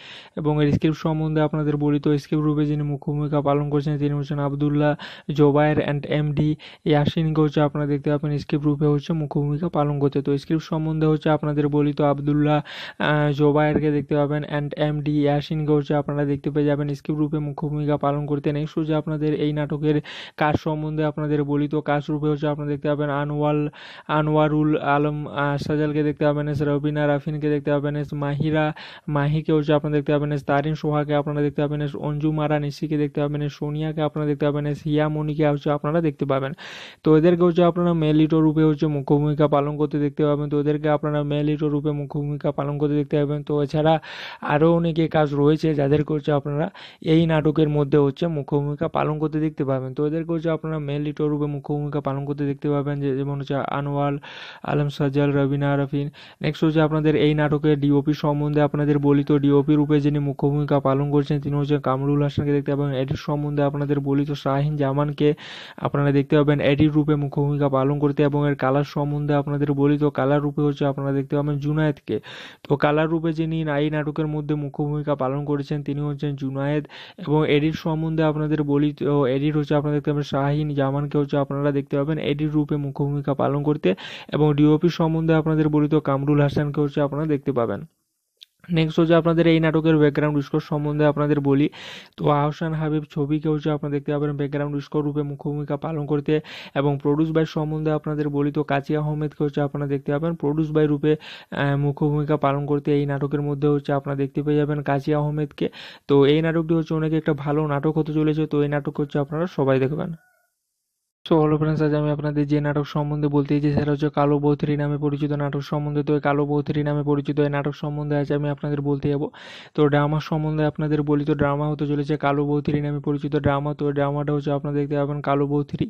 S1: এবং এর স্ক্রিপ্ট সম্বন্ধে আপনাদের বলি তো স্ক্রিপ্ট রূপে যিনি মুখ্যভূমিকা পালন করছেন তিনি হচ্ছেন আবদুল্লাহ জোবায়ের অ্যান্ড এমডি ইয়াসিনকে হচ্ছে আপনারা দেখতে পাবেন স্ক্রিপ্ট রূপে হচ্ছে মুখ্যভূমিকা পালন করতে তো স্ক্রিপ্ট সম্বন্ধে হচ্ছে আপনাদের বলি তো আবদুল্লাহ জোবায়েরকে দেখতে পাবেন অ্যান্ড এমডি ইয়াসিন ঘোষে আপনারা দেখতে পেয়ে যাবেন স্কিপ রূপে মুখ্য ভূমিকা পালন করতেন এই সোজা আপনাদের এই নাটকের কাজ সম্বন্ধে আপনাদের বলি তো কাজ রূপে হচ্ছে আপনারা দেখতে পাবেন আনোয়াল আনোয়ারুল আলম সাজালকে দেখতে পাবেন এস রবিনা রাফিনকে দেখতে পাবেন এস মাহিরা মাহিকে হচ্ছে আপনারা দেখতে পাবেন এস তারিন সোহাকে আপনারা দেখতে পাবেন এস অঞ্জু মারা নিশিকে দেখতে পাবেন এস সোনিয়াকে আপনারা দেখতে পাবেন এস হিয়ামণিকে হচ্ছে আপনারা দেখতে পাবেন তো এদেরকে হচ্ছে আপনারা মেলিটো রূপে হচ্ছে মুখ্য ভূমিকা পালন করতে দেখতে পাবেন তো এদেরকে আপনারা মেলিটো রূপে মুখ্য ভূমিকা পালন করতে দেখতে পাবেন তো এছাড়া আরও অনেকে যে কাজ রয়েছে যাদের করছে আপনারা এই নাটকের মধ্যে হচ্ছে মুখ্য ভূমিকা পালন করতে দেখতে পাবেন তো এদের করছে আপনারা মেল লিটোর রূপে মুখ্য ভূমিকা পালন করতে দেখতে পাবেন যে যেমন হচ্ছে আনোয়াল আলম সাজাল রবিনা রফিন নেক্সট হচ্ছে আপনাদের এই নাটকের ডিওপি সম্বন্ধে আপনাদের বলি তো ডিওপি রূপে যিনি মুখ্য ভূমিকা পালন করছেন তিনি হচ্ছে কামরুল হাসানকে দেখতে পাবেন এটির সম্বন্ধে আপনাদের বলি তো শাহিন জামানকে আপনারা দেখতে পাবেন এটির রূপে মুখ্য ভূমিকা পালন করতে এবং এর কালার সম্বন্ধে আপনাদের বলি তো কালার রূপে হচ্ছে আপনারা দেখতে পাবেন জুনায়েদকে তো কালার রূপে যিনি এই নাটকের মধ্যে মুখ্য ভূমিকা পালন করেছেন তিনি হচ্ছেন জুনায়েদ এবং এডির সম্বন্ধে আপনাদের বলি তো এডির হচ্ছে আপনারা দেখতে পাবেন শাহিন জামানকে হচ্ছে আপনারা দেখতে পাবেন এডির রূপে মুখ্য ভূমিকা পালন করতে এবং ডিওপি সম্বন্ধে আপনাদের বলি তো কামরুল হাসানকে হচ্ছে আপনারা দেখতে পাবেন নেক্সট হচ্ছে আপনাদের এই নাটকের ব্যাকগ্রাউন্ড স্কোর সম্বন্ধে আপনাদের বলি তো আহসান হাবিব ছবিকে হচ্ছে আপনারা দেখতে পাবেন ব্যাকগ্রাউন্ড স্কোর রূপে মুখ্যভূমিকা পালন করতে এবং প্রডিউস বাই সম্বন্ধে আপনাদের বলি তো কাজী আহমেদকে হচ্ছে আপনারা দেখতে পাবেন প্রডিউস বাই রূপে মুখ্য ভূমিকা পালন করতে এই নাটকের মধ্যে হচ্ছে আপনারা দেখতে পেয়ে যাবেন কাজী আহমেদকে তো এই নাটকটি হচ্ছে অনেক একটা ভালো নাটক হতে চলেছে তো এই নাটক হচ্ছে আপনারা সবাই দেখবেন সো হ্যালো ফ্রেন্ডস আজ আমি আপনাদের যে নাটক সম্বন্ধে বলতে চাইছি সেটা হচ্ছে কালো বৌথরি নামে পরিচিত নাটক সম্বন্ধে তো কালো বৌথরি নামে পরিচিত এই নাটক সম্বন্ধে আজ আমি আপনাদের বলতে যাব তো ড্রামা সম্বন্ধে আপনাদের বলি তো ড্রামা হতে চলেছে কালো বৌথরি নামে পরিচিত ড্রামা তো ড্রামাটা হচ্ছে আপনারা দেখতে পাবেন কালো বৌথরি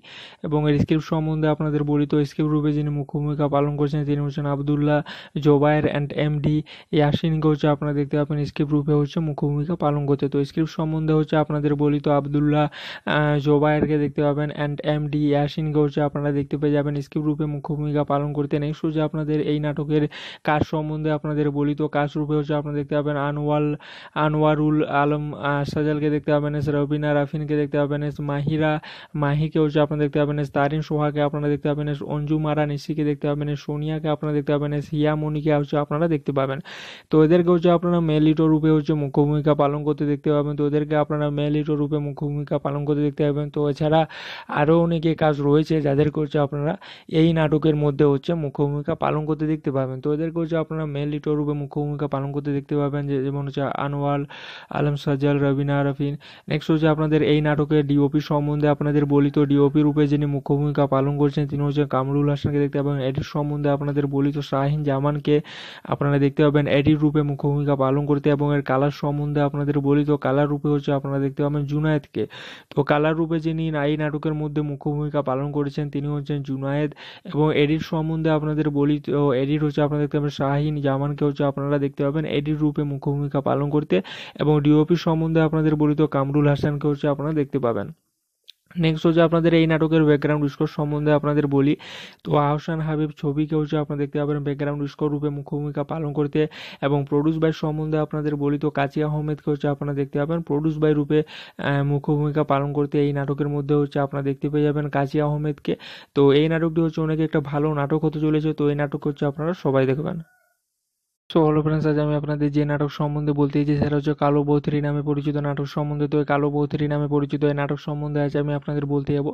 S1: এবং এর স্ক্রিপ্ট সম্বন্ধে আপনাদের বলি তো স্ক্রিপ্ট রূপে যিনি মুখ্য ভূমিকা পালন করছেন তিনি হচ্ছেন আবদুল্লাহ জোবায়ের অ্যান্ড এমডি ইয়াসিনকে হচ্ছে আপনারা দেখতে পাবেন স্ক্রিপ্ট রূপে হচ্ছে মুখ্য ভূমিকা পালন করতে তো স্ক্রিপ্ট সম্বন্ধে হচ্ছে আপনাদের বলি তো আবদুল্লাহ জোবায়েরকে দেখতে পাবেন অ্যান্ড এমডি ইয়াসিন ঘোষে আপনারা দেখতে পেয়ে যাবেন স্কিপ রূপে মুখ্য ভূমিকা পালন করতে নেই সোজা আপনাদের এই নাটকের কাজ সম্বন্ধে আপনাদের বলি তো কাজ রূপে হচ্ছে আপনারা দেখতে পাবেন আনোয়াল আনোয়ারুল আলম সাজালকে দেখতে পাবেন এস রবিনা রাফিনকে দেখতে পাবেন এস মাহিরা মাহিকে হচ্ছে আপনারা দেখতে পাবেন এস তারিন সোহাকে আপনারা দেখতে পাবেন এস অঞ্জু মারা নিশিকে দেখতে পাবেন এস সোনিয়াকে আপনারা দেখতে পাবেন এস হিয়ামণিকে হচ্ছে আপনারা দেখতে পাবেন তো এদেরকে হচ্ছে আপনারা মেলিটো রূপে হচ্ছে মুখ্য ভূমিকা পালন করতে দেখতে পাবেন তো এদেরকে আপনারা মেলিটো রূপে মুখ্য ভূমিকা পালন করতে দেখতে পাবেন তো এছাড়া আরও অনেকে যে কাজ রয়েছে যাদেরকে হচ্ছে আপনারা এই নাটকের মধ্যে হচ্ছে মুখ্য ভূমিকা পালন করতে দেখতে পাবেন তো এদেরকে হচ্ছে আপনারা মেন লিটর রূপে মুখ্য ভূমিকা পালন করতে দেখতে পাবেন যে যেমন হচ্ছে আনোয়াল আলম সাজাল রবিনা রফিন নেক্সট হচ্ছে আপনাদের এই নাটকের ডিওপি সম্বন্ধে আপনাদের বলিত ডিওপি রূপে যিনি মুখ্য ভূমিকা পালন করছেন তিনি হচ্ছে কামরুল হাসানকে দেখতে পাবেন এটির সম্বন্ধে আপনাদের বলিত শাহিন জামানকে আপনারা দেখতে পাবেন এটির রূপে মুখ্য ভূমিকা পালন করতে এবং এর কালার সম্বন্ধে আপনাদের বলিত কালার রূপে হচ্ছে আপনারা দেখতে পাবেন জুনায়েদকে তো কালার রূপে যিনি এই নাটকের মধ্যে মুখ্য ভূমিকা পালন করেছেন তিনি হচ্ছেন জুনায়েদ এবং এডির সম্বন্ধে আপনাদের বলি তো এডির হচ্ছে আপনারা দেখতে পাবেন শাহিন জামানকে হচ্ছে আপনারা দেখতে পাবেন এডির রূপে মুখ্য ভূমিকা পালন করতে এবং ডিওপি সম্বন্ধে আপনাদের বলি তো কামরুল হাসানকে হচ্ছে আপনারা দেখতে পাবেন নেক্সট হচ্ছে আপনাদের এই নাটকের ব্যাকগ্রাউন্ড স্কোর সম্বন্ধে আপনাদের বলি তো আহসান হাবিব ছবিকে হচ্ছে আপনারা দেখতে পাবেন ব্যাকগ্রাউন্ড স্কোর রূপে মুখ্য ভূমিকা পালন করতে এবং প্রডিউস বাই সম্বন্ধে আপনাদের বলি তো কাজী আহমেদকে হচ্ছে আপনারা দেখতে পাবেন প্রডিউস বাই রূপে মুখ্য ভূমিকা পালন করতে এই নাটকের মধ্যে হচ্ছে আপনারা দেখতে পেয়ে যাবেন কাজী আহমেদকে তো এই নাটকটি হচ্ছে অনেক একটা ভালো নাটক হতে চলেছে তো এই নাটক হচ্ছে আপনারা সবাই দেখবেন সো হ্যালো ফ্রেন্ডস আজ আমি আপনাদের যে নাটক সম্বন্ধে বলতে চাইছি সেটা হচ্ছে কালো বৌথরি নামে পরিচিত নাটক সম্বন্ধে তো কালো বৌথরি নামে পরিচিত এই নাটক সম্বন্ধে আজ আমি আপনাদের বলতে যাব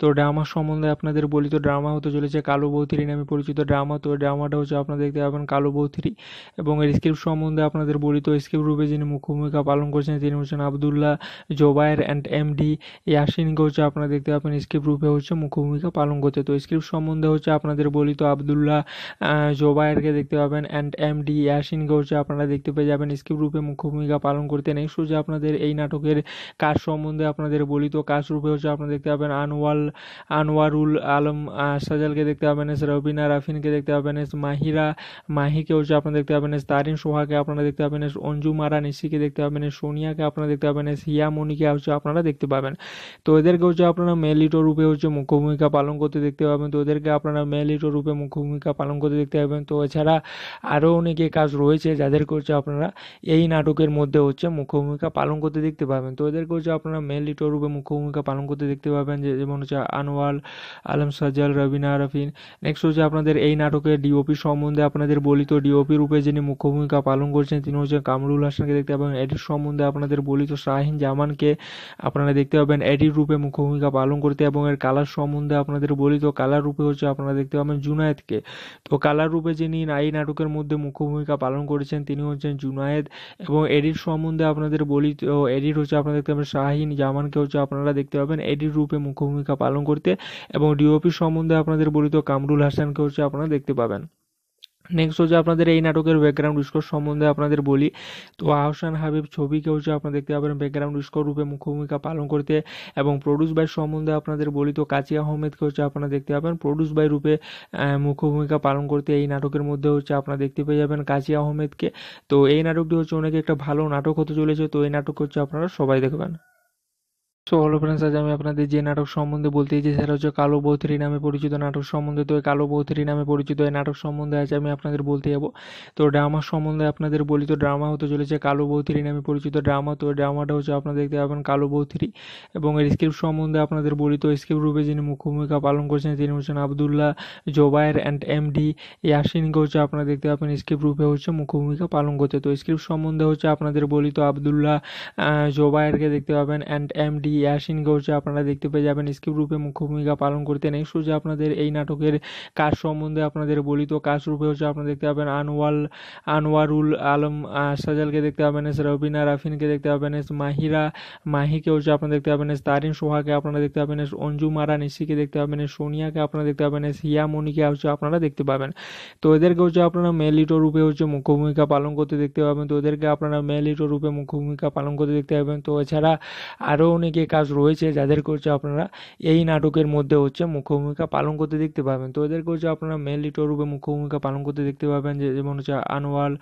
S1: তো ড্রামা সম্বন্ধে আপনাদের বলি তো ড্রামা হতে চলেছে কালো বৌথরি নামে পরিচিত ড্রামা তো ড্রামাটা হচ্ছে আপনারা দেখতে পাবেন কালো বৌথরি এবং এর স্ক্রিপ্ট সম্বন্ধে আপনাদের বলি তো স্ক্রিপ্ট রূপে যিনি ভূমিকা পালন করছেন তিনি হচ্ছেন আবদুল্লাহ জোবায়ের অ্যান্ড এমডি ইয়াসিনকে হচ্ছে আপনারা দেখতে পাবেন স্ক্রিপ্ট রূপে হচ্ছে ভূমিকা পালন করতে তো স্ক্রিপ্ট সম্বন্ধে হচ্ছে আপনাদের বলি তো আবদুল্লাহ জোবায়েরকে দেখতে পাবেন অ্যান্ড এমডি ইয়াসিন ঘোষে আপনারা দেখতে পেয়ে যাবেন স্কিপ রূপে মুখ্য ভূমিকা পালন করতেন এই সোজা আপনাদের এই নাটকের কাজ সম্বন্ধে আপনাদের বলি তো কাজ রূপে হচ্ছে আপনারা দেখতে পাবেন আনোয়াল আনোয়ারুল আলম সাজালকে দেখতে পাবেন এস রবিনা রাফিনকে দেখতে পাবেন এস মাহিরা মাহিকে হচ্ছে আপনারা দেখতে পাবেন এস তারিন সোহাকে আপনারা দেখতে পাবেন এস অঞ্জু মারা নিশিকে দেখতে পাবেন এস সোনিয়াকে আপনারা দেখতে পাবেন এস মনিকে হচ্ছে আপনারা দেখতে পাবেন তো এদেরকে হচ্ছে আপনারা মেলিট রূপে হচ্ছে মুখ্য ভূমিকা পালন করতে দেখতে পাবেন তো এদেরকে আপনারা মেলিট রূপে মুখ্য ভূমিকা পালন করতে দেখতে পাবেন তো এছাড়া আরও অনেকে কাজ রয়েছে যাদেরকে হচ্ছে আপনারা এই নাটকের মধ্যে হচ্ছে মুখ্য ভূমিকা পালন করতে দেখতে পাবেন তো এদেরকে হচ্ছে আপনারা মেন লিটো রূপে মুখ্য ভূমিকা পালন করতে দেখতে পাবেন যে যেমন হচ্ছে আনোয়াল আলম সাজাল রবিনা রফিন নেক্সট হচ্ছে আপনাদের এই নাটকের ডিওপি সম্বন্ধে আপনাদের বলি তো ডিওপি রূপে যিনি মুখ্য ভূমিকা পালন করছেন তিনি হচ্ছে কামরুল হাসানকে দেখতে পাবেন এডির সম্বন্ধে আপনাদের বলি তো শাহিন জামানকে আপনারা দেখতে পাবেন এডির রূপে মুখ্য ভূমিকা পালন করতে এবং এর কালার সম্বন্ধে আপনাদের বলি তো কালার রূপে হচ্ছে আপনারা দেখতে পাবেন জুনায়েদকে তো কালার রূপে যিনি এই নাটকের মধ্যে মুখ্য ভূমিকা পালন করেছেন তিনি হচ্ছেন জুনায়েদ এবং এডির সম্বন্ধে আপনাদের বলি তো এডির হচ্ছে আপনারা দেখতে পাবেন শাহিন জামানকে হচ্ছে আপনারা দেখতে পাবেন এডির রূপে মুখ্য ভূমিকা পালন করতে এবং ডিওপি সম্বন্ধে আপনাদের বলি তো কামরুল হাসানকে হচ্ছে আপনারা দেখতে পাবেন নেক্সট হচ্ছে আপনাদের এই নাটকের ব্যাকগ্রাউন্ড স্কোর সম্বন্ধে আপনাদের বলি তো আহসান হাবিব ছবিকে হচ্ছে আপনারা দেখতে পাবেন ব্যাকগ্রাউন্ড স্কোর রূপে মুখ্য ভূমিকা পালন করতে এবং প্রডিউস বাই সম্বন্ধে আপনাদের বলি তো কাচি আহমেদকে হচ্ছে আপনারা দেখতে পাবেন প্রডিউস বাই রূপে মুখ্য ভূমিকা পালন করতে এই নাটকের মধ্যে হচ্ছে আপনারা দেখতে পেয়ে যাবেন কাচি আহমেদকে তো এই নাটকটি হচ্ছে অনেক একটা ভালো নাটক হতে চলেছে তো এই নাটক হচ্ছে আপনারা সবাই দেখবেন সো হলো ফ্রেন্ডস আজ আমি আপনাদের যে নাটক সম্বন্ধে বলতে চাইছি সেটা হচ্ছে কালো বৌথরি নামে পরিচিত নাটক সম্বন্ধে তো কালো বৌথরি নামে পরিচিত এই নাটক সম্বন্ধে আজ আমি আপনাদের বলতে যাবো তো ড্রামা সম্বন্ধে আপনাদের বলি তো ড্রামা হতে চলেছে কালো বৌথরি নামে পরিচিত ড্রামা তো ড্রামাটা হচ্ছে আপনারা দেখতে পাবেন কালো বৌথরি এবং এর স্ক্রিপ্ট সম্বন্ধে আপনাদের বলি তো স্ক্রিপ্ট রূপে যিনি মুখ্যভূমিকা পালন করছেন তিনি হচ্ছেন আবদুল্লাহ জোবায়ের অ্যান্ড এমডি ইয়াসিনকে হচ্ছে আপনারা দেখতে পাবেন স্ক্রিপ্ট রূপে হচ্ছে মুখ্যভূমিকা পালন করতে তো স্ক্রিপ্ট সম্বন্ধে হচ্ছে আপনাদের বলি তো আবদুল্লাহ জোবায়েরকে দেখতে পাবেন অ্যান্ড এমডি নাটকটি ইয়াসিন গৌসে আপনারা দেখতে পেয়ে যাবেন স্কিপ রূপে মুখ্য ভূমিকা পালন করতেন এই সোজা আপনাদের এই নাটকের কাজ সম্বন্ধে আপনাদের বলি তো কাজ রূপে হচ্ছে আপনারা দেখতে পাবেন আনোয়াল আনোয়ারুল আলম সাজালকে দেখতে পাবেন এস রবিনা রাফিনকে দেখতে পাবেন এস মাহিরা মাহিকে হচ্ছে আপনারা দেখতে পাবেন এস তারিন সোহাকে আপনারা দেখতে পাবেন এস অঞ্জু মারা নিশিকে দেখতে পাবেন এস সোনিয়াকে আপনারা দেখতে পাবেন এস মনিকে হচ্ছে আপনারা দেখতে পাবেন তো এদেরকে হচ্ছে আপনারা মেলিটো রূপে হচ্ছে মুখ্য ভূমিকা পালন করতে দেখতে পাবেন তো এদেরকে আপনারা মেলিটো রূপে মুখ্য ভূমিকা পালন করতে দেখতে পাবেন তো এছাড়া আরও অনেকে কে কাজ রয়েছে যাদের করছে আপনারা এই নাটকের মধ্যে হচ্ছে মুখ্য ভূমিকা পালন করতে দেখতে পাবেন তো এদের করছে আপনারা মেন লিটর রূপে মুখ্য ভূমিকা পালন করতে দেখতে পাবেন যে যেমন হচ্ছে আনোয়াল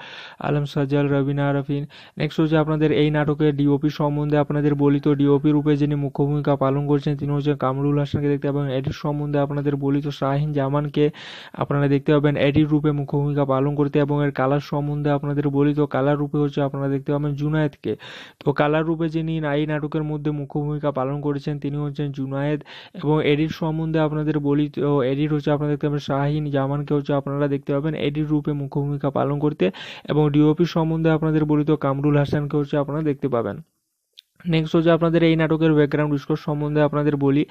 S1: আলম সাজ্জাল রবিনা রফিন নেক্সট হচ্ছে আপনাদের এই নাটকের ডিওপি সম্বন্ধে আপনাদের বলি তো ডিওপি রূপে যিনি মুখ্য ভূমিকা পালন করছেন তিনি হচ্ছে কামরুল হাসানকে দেখতে পাবেন এটির সম্বন্ধে আপনাদের বলি তো শাহিন জামানকে আপনারা দেখতে পাবেন এটির রূপে মুখ্য ভূমিকা পালন করতে এবং এর কালার সম্বন্ধে আপনাদের বলি তো কালার রূপে হচ্ছে আপনারা দেখতে পাবেন জুনায়েদকে তো কালার রূপে যিনি এই নাটকের মধ্যে মুখ্য ভূমিকা পালন করেছেন তিনি হচ্ছেন জুনায়েদ এবং এডিট সম্বন্ধে আপনাদের বলি তো এডিট হচ্ছে আপনারা দেখতে পাবেন শাহিন জামানকে হচ্ছে আপনারা দেখতে পাবেন এডিট রূপে মুখ্য ভূমিকা পালন করতে এবং ডিওপি সম্বন্ধে আপনাদের বলি তো কামরুল হাসানকে হচ্ছে আপনারা দেখতে পাবেন নেক্সট হচ্ছে আপনাদের এই নাটকের ব্যাকগ্রাউন্ড স্কোর সম্বন্ধে আপনাদের বলি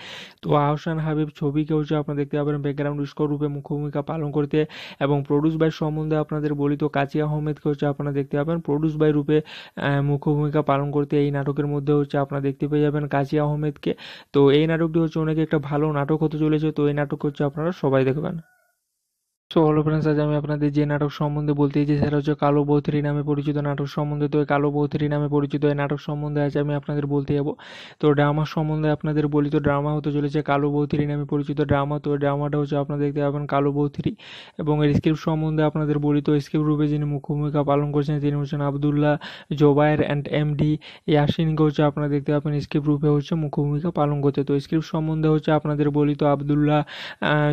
S1: তো আহসান হাবিব ছবিকে হচ্ছে আপনারা দেখতে পাবেন ব্যাকগ্রাউন্ড স্কোর রূপে মুখ্য ভূমিকা পালন করতে এবং প্রডিউস বাই সম্বন্ধে আপনাদের বলি তো কাজী আহমেদকে হচ্ছে আপনারা দেখতে পাবেন প্রডিউস বাই রূপে মুখ্য ভূমিকা পালন করতে এই নাটকের মধ্যে হচ্ছে আপনারা দেখতে পেয়ে যাবেন কাজী আহমেদকে তো এই নাটকটি হচ্ছে অনেক একটা ভালো নাটক হতে চলেছে তো এই নাটক হচ্ছে আপনারা সবাই দেখবেন সো হলো ফ্রেন্ডস আজ আমি আপনাদের যে নাটক সম্বন্ধে বলতে চাই সেটা হচ্ছে কালো বৌথরি নামে পরিচিত নাটক সম্বন্ধে তো কালো বৌথরি নামে পরিচিত এই নাটক সম্বন্ধে আজ আমি আপনাদের বলতে যাব তো ড্রামা সম্বন্ধে আপনাদের বলি তো ড্রামা হতে চলেছে কালো বৌথরি নামে পরিচিত ড্রামা তো ড্রামাটা হচ্ছে আপনারা দেখতে পাবেন কালো বৌথরি এবং এর স্ক্রিপ্ট সম্বন্ধে আপনাদের বলি তো স্ক্রিপ্ট রূপে যিনি মুখ্য ভূমিকা পালন করছেন তিনি হচ্ছেন আবদুল্লাহ জোবায়ের অ্যান্ড এমডি ইয়াসিনকে হচ্ছে আপনারা দেখতে পাবেন স্ক্রিপ্ট রূপে হচ্ছে মুখ্য ভূমিকা পালন করতে তো স্ক্রিপ্ট সম্বন্ধে হচ্ছে আপনাদের বলি তো আবদুল্লাহ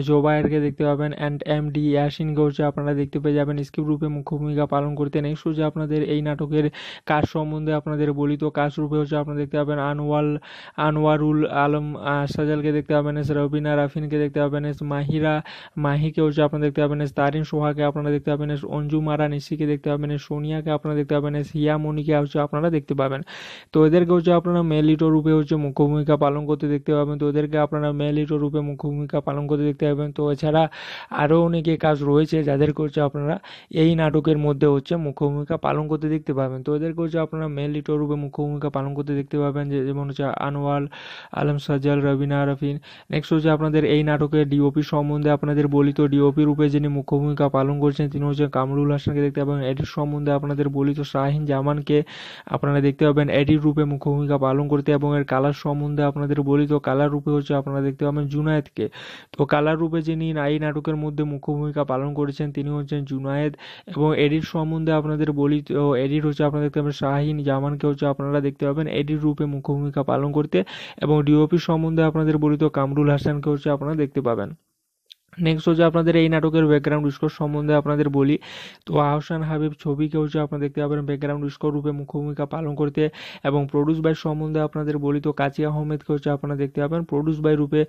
S1: জোবায়েরকে দেখতে পাবেন অ্যান্ড এমডি ইয়াসিন ঘোষ আপনারা দেখতে পেয়ে যাবেন স্কিপ রূপে মুখ্য ভূমিকা পালন করতে নেই সো যে আপনাদের এই নাটকের কাজ সম্বন্ধে আপনাদের বলি তো কাজ রূপে হচ্ছে আপনারা দেখতে পাবেন আনোয়াল আনোয়ারুল আলম সাজালকে দেখতে পাবেন এস রবিনা রাফিনকে দেখতে পাবেন এস মাহিরা মাহিকে হচ্ছে আপনারা দেখতে পাবেন এস তারিন সোহাকে আপনারা দেখতে পাবেন এস অঞ্জু মারা নিশিকে দেখতে পাবেন এস সোনিয়াকে আপনারা দেখতে পাবেন এস হিয়ামণিকে হচ্ছে আপনারা দেখতে পাবেন তো এদেরকে হচ্ছে আপনারা মেলিটো রূপে হচ্ছে মুখ্য ভূমিকা পালন করতে দেখতে পাবেন তো এদেরকে আপনারা মেলিটো রূপে মুখ্য ভূমিকা পালন করতে দেখতে পাবেন তো এছাড়া আরও অনেকে যে কাজ রয়েছে যাদেরকে হচ্ছে আপনারা এই নাটকের মধ্যে হচ্ছে মুখ্য ভূমিকা পালন করতে দেখতে পাবেন তো এদেরকে হচ্ছে আপনারা মেন লিটর রূপে মুখ্য ভূমিকা পালন করতে দেখতে পাবেন যে যেমন হচ্ছে আনোয়াল আলম সাজাল রবিনা আরফিন নেক্সট হচ্ছে আপনাদের এই নাটকে ডিওপি সম্বন্ধে আপনাদের বলি তো ডিওপি রূপে যিনি মুখ্য ভূমিকা পালন করছেন তিনি হচ্ছে কামরুল হাসানকে দেখতে পাবেন এটির সম্বন্ধে আপনাদের বলি তো শাহিন জামানকে আপনারা দেখতে পাবেন এডির রূপে মুখ্য ভূমিকা পালন করতে এবং এর কালার সম্বন্ধে আপনাদের বলি তো কালার রূপে হচ্ছে আপনারা দেখতে পাবেন জুনায়দকে তো কালার রূপে যিনি এই নাটকের মধ্যে মুখ্য ভূমিকা পালন করেছেন তিনি হচ্ছেন জুনায়েদ এবং এডির সম্বন্ধে আপনাদের বলি তো এডির হচ্ছে আপনারা দেখতে পাবেন শাহিন জামানকে হচ্ছে আপনারা দেখতে পাবেন এডির রূপে মুখ্য ভূমিকা পালন করতে এবং ডিওপি সম্বন্ধে আপনাদের বলি তো কামরুল হাসানকে হচ্ছে আপনারা দেখতে পাবেন নেক্সট হচ্ছে আপনাদের এই নাটকের ব্যাকগ্রাউন্ড স্কোর সম্বন্ধে আপনাদের বলি তো আহসান হাবিব ছবিকে হচ্ছে আপনারা দেখতে পাবেন ব্যাকগ্রাউন্ড স্কোর রূপে মুখ্য ভূমিকা পালন করতে এবং প্রডিউস বাই সম্বন্ধে আপনাদের বলি তো কাজী আহমেদকে হচ্ছে আপনারা দেখতে পাবেন প্রডিউস বাই রূপে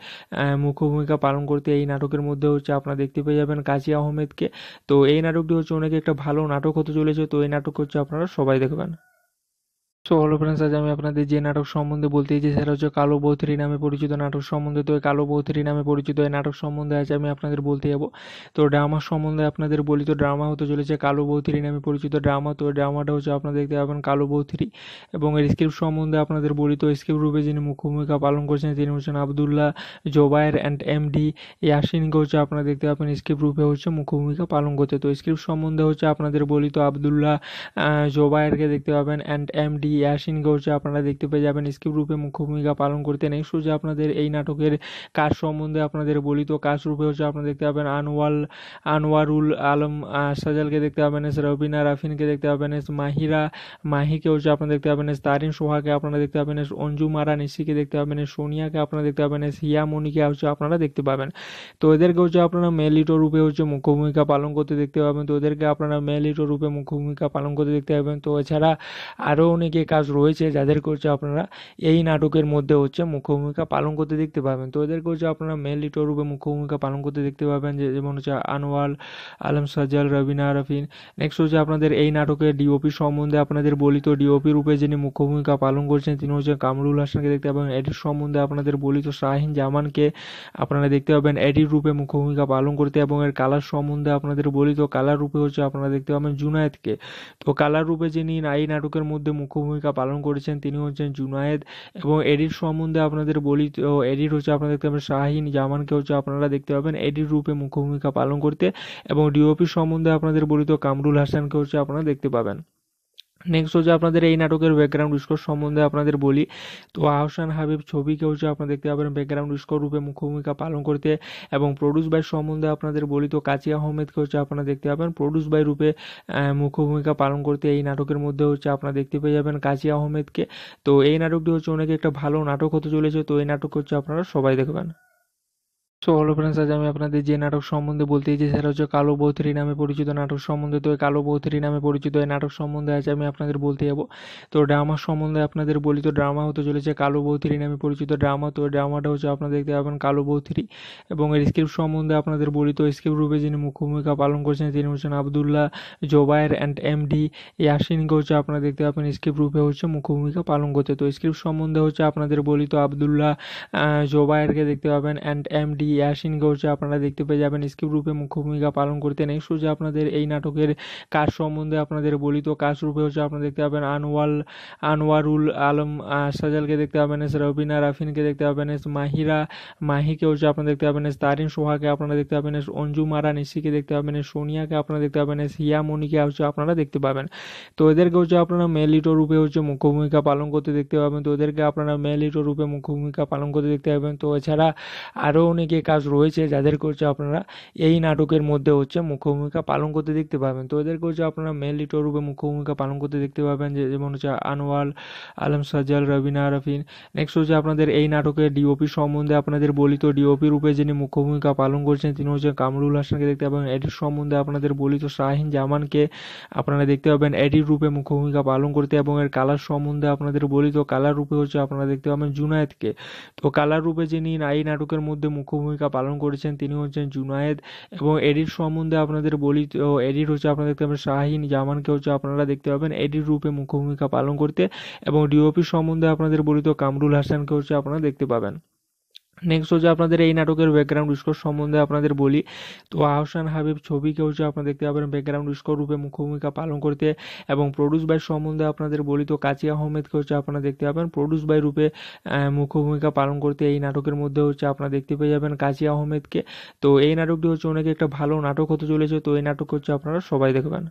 S1: মুখ্য ভূমিকা পালন করতে এই নাটকের মধ্যে হচ্ছে আপনারা দেখতে পেয়ে যাবেন কাজী আহমেদকে তো এই নাটকটি হচ্ছে অনেক একটা ভালো নাটক হতে চলেছে তো এই নাটক হচ্ছে আপনারা সবাই দেখবেন সো হলো ফ্রেন্ডস আজ আমি আপনাদের যে নাটক সম্বন্ধে বলতে চাইছি সেটা হচ্ছে কালো বৌথরি নামে পরিচিত নাটক সম্বন্ধে তো কালো বৌথরি নামে পরিচিত এই নাটক সম্বন্ধে আজ আমি আপনাদের বলতে যাব তো ড্রামা সম্বন্ধে আপনাদের বলি তো ড্রামা হতে চলেছে কালো বৌথরি নামে পরিচিত ড্রামা তো ড্রামাটা হচ্ছে আপনারা দেখতে পাবেন কালো বৌথরি এবং এর স্ক্রিপ্ট সম্বন্ধে আপনাদের বলি তো স্ক্রিপ্ট রূপে যিনি মুখ্যভূমিকা পালন করছেন তিনি হচ্ছেন আবদুল্লাহ জোবায়ের অ্যান্ড এমডি ইয়াসিনকে হচ্ছে আপনারা দেখতে পাবেন স্ক্রিপ্ট রূপে হচ্ছে মুখ্যভূমিকা পালন করতে তো স্ক্রিপ্ট সম্বন্ধে হচ্ছে আপনাদের বলি তো আবদুল্লাহ জোবায়েরকে দেখতে পাবেন অ্যান্ড এমডি ইয়াসিন ঘোষে আপনারা দেখতে পেয়ে যাবেন স্কিপ রূপে মুখ্য ভূমিকা পালন করতেন এই শোজে আপনাদের এই নাটকের কাজ সম্বন্ধে আপনাদের বলি তো কাজ রূপে হচ্ছে আপনারা দেখতে পাবেন আনোয়াল আনোয়ারুল আলম সাজালকে দেখতে পাবেন এস রবিনা রাফিনকে দেখতে পাবেন এস মাহিরা মাহিকে হচ্ছে আপনারা দেখতে পাবেন এস তারিন সোহাকে আপনারা দেখতে পাবেন এস অঞ্জু মারা নিশিকে দেখতে পাবেন এস সোনিয়াকে আপনারা দেখতে পাবেন এস হিয়ামণিকে হচ্ছে আপনারা দেখতে পাবেন তো এদেরকে হচ্ছে আপনারা মেলিট রূপে হচ্ছে মুখ্য ভূমিকা পালন করতে দেখতে পাবেন তো ওদেরকে আপনারা মেলিট রূপে মুখ্য ভূমিকা পালন করতে দেখতে পাবেন তো এছাড়া আরও অনেকে কাজ রয়েছে যাদেরকে হচ্ছে আপনারা এই নাটকের মধ্যে হচ্ছে মুখ্য ভূমিকা পালন করতে দেখতে পাবেন তো এদেরকে হচ্ছে আপনারা মেল লিটোর রূপে মুখ্য ভূমিকা পালন করতে দেখতে পাবেন যে যেমন হচ্ছে আনোয়াল আলম সাজাল রবিনা রফিন নেক্সট হচ্ছে আপনাদের এই নাটকের ডিওপি সম্বন্ধে আপনাদের বলি তো ডিওপি রূপে যিনি মুখ্য ভূমিকা পালন করছেন তিনি হচ্ছে কামরুল হাসানকে দেখতে পাবেন এটির সম্বন্ধে আপনাদের বলি তো শাহিন জামানকে আপনারা দেখতে পাবেন এডির রূপে মুখ্য ভূমিকা পালন করতে এবং এর কালার সম্বন্ধে আপনাদের বলি তো কালার রূপে হচ্ছে আপনারা দেখতে পাবেন জুনায়েদকে তো কালার রূপে যিনি এই নাটকের মধ্যে মুখ্য ভূমিকা পালন করেছেন তিনি হচ্ছেন জুনায়েদ এবং এডির সম্বন্ধে আপনাদের বলি তো এডির হচ্ছে আপনারা দেখতে পাবেন শাহিন জামানকে হচ্ছে আপনারা দেখতে পাবেন এডির রূপে মুখ্য ভূমিকা পালন করতে এবং ডিওপি সম্বন্ধে আপনাদের বলি তো কামরুল হাসানকে হচ্ছে আপনারা দেখতে পাবেন নেক্সট হচ্ছে আপনাদের এই নাটকের ব্যাকগ্রাউন্ড স্কোর সম্বন্ধে আপনাদের বলি তো আহসান হাবিব ছবিকে হচ্ছে আপনারা দেখতে পাবেন ব্যাকগ্রাউন্ড স্কোর রূপে মুখ্যভূমিকা পালন করতে এবং প্রডিউস বাই সম্বন্ধে আপনাদের বলি তো কাচি আহমেদকে হচ্ছে আপনারা দেখতে পাবেন প্রডিউস বাই রূপে মুখ্য ভূমিকা পালন করতে এই নাটকের মধ্যে হচ্ছে আপনারা দেখতে পেয়ে যাবেন কাচি আহমেদকে তো এই নাটকটি হচ্ছে অনেক একটা ভালো নাটক হতে চলেছে তো এই নাটক হচ্ছে আপনারা সবাই দেখবেন সো হলো ফ্রেন্ডস আজ আমি আপনাদের যে নাটক সম্বন্ধে বলতে চাইছি সেটা হচ্ছে কালো বৌথরি নামে পরিচিত নাটক সম্বন্ধে তো কালো বৌথরি নামে পরিচিত এই নাটক সম্বন্ধে আজ আমি আপনাদের বলতে যাব তো ড্রামা সম্বন্ধে আপনাদের বলি তো ড্রামা হতে চলেছে কালো বৌথরি নামে পরিচিত ড্রামা তো ড্রামাটা হচ্ছে আপনারা দেখতে পাবেন কালো বৌথরি এবং এর স্ক্রিপ্ট সম্বন্ধে আপনাদের বলি তো স্ক্রিপ্ট রূপে যিনি ভূমিকা পালন করছেন তিনি হচ্ছেন আবদুল্লাহ জোবায়ের অ্যান্ড এমডি ইয়াসিনকে হচ্ছে আপনারা দেখতে পাবেন স্ক্রিপ্ট রূপে হচ্ছে ভূমিকা পালন করতে তো স্ক্রিপ্ট সম্বন্ধে হচ্ছে আপনাদের বলি তো আবদুল্লাহ জোবায়েরকে দেখতে পাবেন অ্যান্ড এমডি ইয়াসিন গৌসে আপনারা দেখতে পেয়ে যাবেন স্কিপ রূপে মুখ্য ভূমিকা পালন করতেন এই সোজা আপনাদের এই নাটকের কাজ সম্বন্ধে আপনাদের বলি তো কাজ রূপে হচ্ছে আপনারা দেখতে পাবেন আনোয়াল আনোয়ারুল আলম সাজালকে দেখতে পাবেন এস রবিনা রাফিনকে দেখতে পাবেন এস মাহিরা মাহিকে হচ্ছে আপনারা দেখতে পাবেন এস তারিন সোহাকে আপনারা দেখতে পাবেন এস অঞ্জু মারা নিশিকে দেখতে পাবেন এস সোনিয়াকে আপনারা দেখতে পাবেন এস হিয়ামণিকে হচ্ছে আপনারা দেখতে পাবেন তো এদেরকে হচ্ছে আপনারা মেলিটো রূপে হচ্ছে মুখ্য ভূমিকা পালন করতে দেখতে পাবেন তো এদেরকে আপনারা মেলিটো রূপে মুখ্য ভূমিকা পালন করতে দেখতে পাবেন তো এছাড়া আরও অনেকে কাজ রয়েছে যাদের করছে আপনারা এই নাটকের মধ্যে হচ্ছে মুখ্য ভূমিকা পালন করতে দেখতে পাবেন তো এদের করছে আপনারা মেন লিটোর রূপে মুখ্য ভূমিকা পালন করতে দেখতে পাবেন যে যেমন হচ্ছে আনোয়াল আলম সাজাল রবিনা রফিন নেক্সট হচ্ছে আপনাদের এই নাটকের ডিওপি সম্বন্ধে আপনাদের বলিত ডিওপি রূপে যিনি মুখ্য ভূমিকা পালন করছেন তিনি হচ্ছে কামরুল হাসানকে দেখতে পাবেন এটির সম্বন্ধে আপনাদের বলিত শাহিন জামানকে আপনারা দেখতে পাবেন এডির রূপে মুখ্য ভূমিকা পালন করতে এবং এর কালার সম্বন্ধে আপনাদের বলিত কালার রূপে হচ্ছে আপনারা দেখতে পাবেন জুনায়েদকে তো কালার রূপে যিনি এই নাটকের মধ্যে মুখ্য ভূমিকা পালন করেছেন তিনি হচ্ছেন জুনায়েদ এবং এডিট সম্বন্ধে আপনাদের বলি তো এডিট হচ্ছে আপনারা দেখতে পাবেন শাহিন জামানকে হচ্ছে আপনারা দেখতে পাবেন এডিট রূপে মুখ্য ভূমিকা পালন করতে এবং ডিওপি সম্বন্ধে আপনাদের বলি তো কামরুল হাসানকে হচ্ছে আপনারা দেখতে পাবেন নেক্সট হচ্ছে আপনাদের এই নাটকের ব্যাকগ্রাউন্ড স্কোর সম্বন্ধে আপনাদের বলি তো আহসান হাবিব ছবিকে হচ্ছে আপনারা দেখতে পাবেন ব্যাকগ্রাউন্ড স্কোর রূপে মুখ্য ভূমিকা পালন করতে এবং প্রডিউস বাই সম্বন্ধে আপনাদের বলি তো কাচি আহমেদকে হচ্ছে আপনারা দেখতে পাবেন প্রডিউস বাই রূপে মুখ্য ভূমিকা পালন করতে এই নাটকের মধ্যে হচ্ছে আপনারা দেখতে পেয়ে যাবেন কাজী আহমেদকে তো এই নাটকটি হচ্ছে অনেক একটা ভালো নাটক হতে চলেছে তো এই নাটক হচ্ছে আপনারা সবাই দেখবেন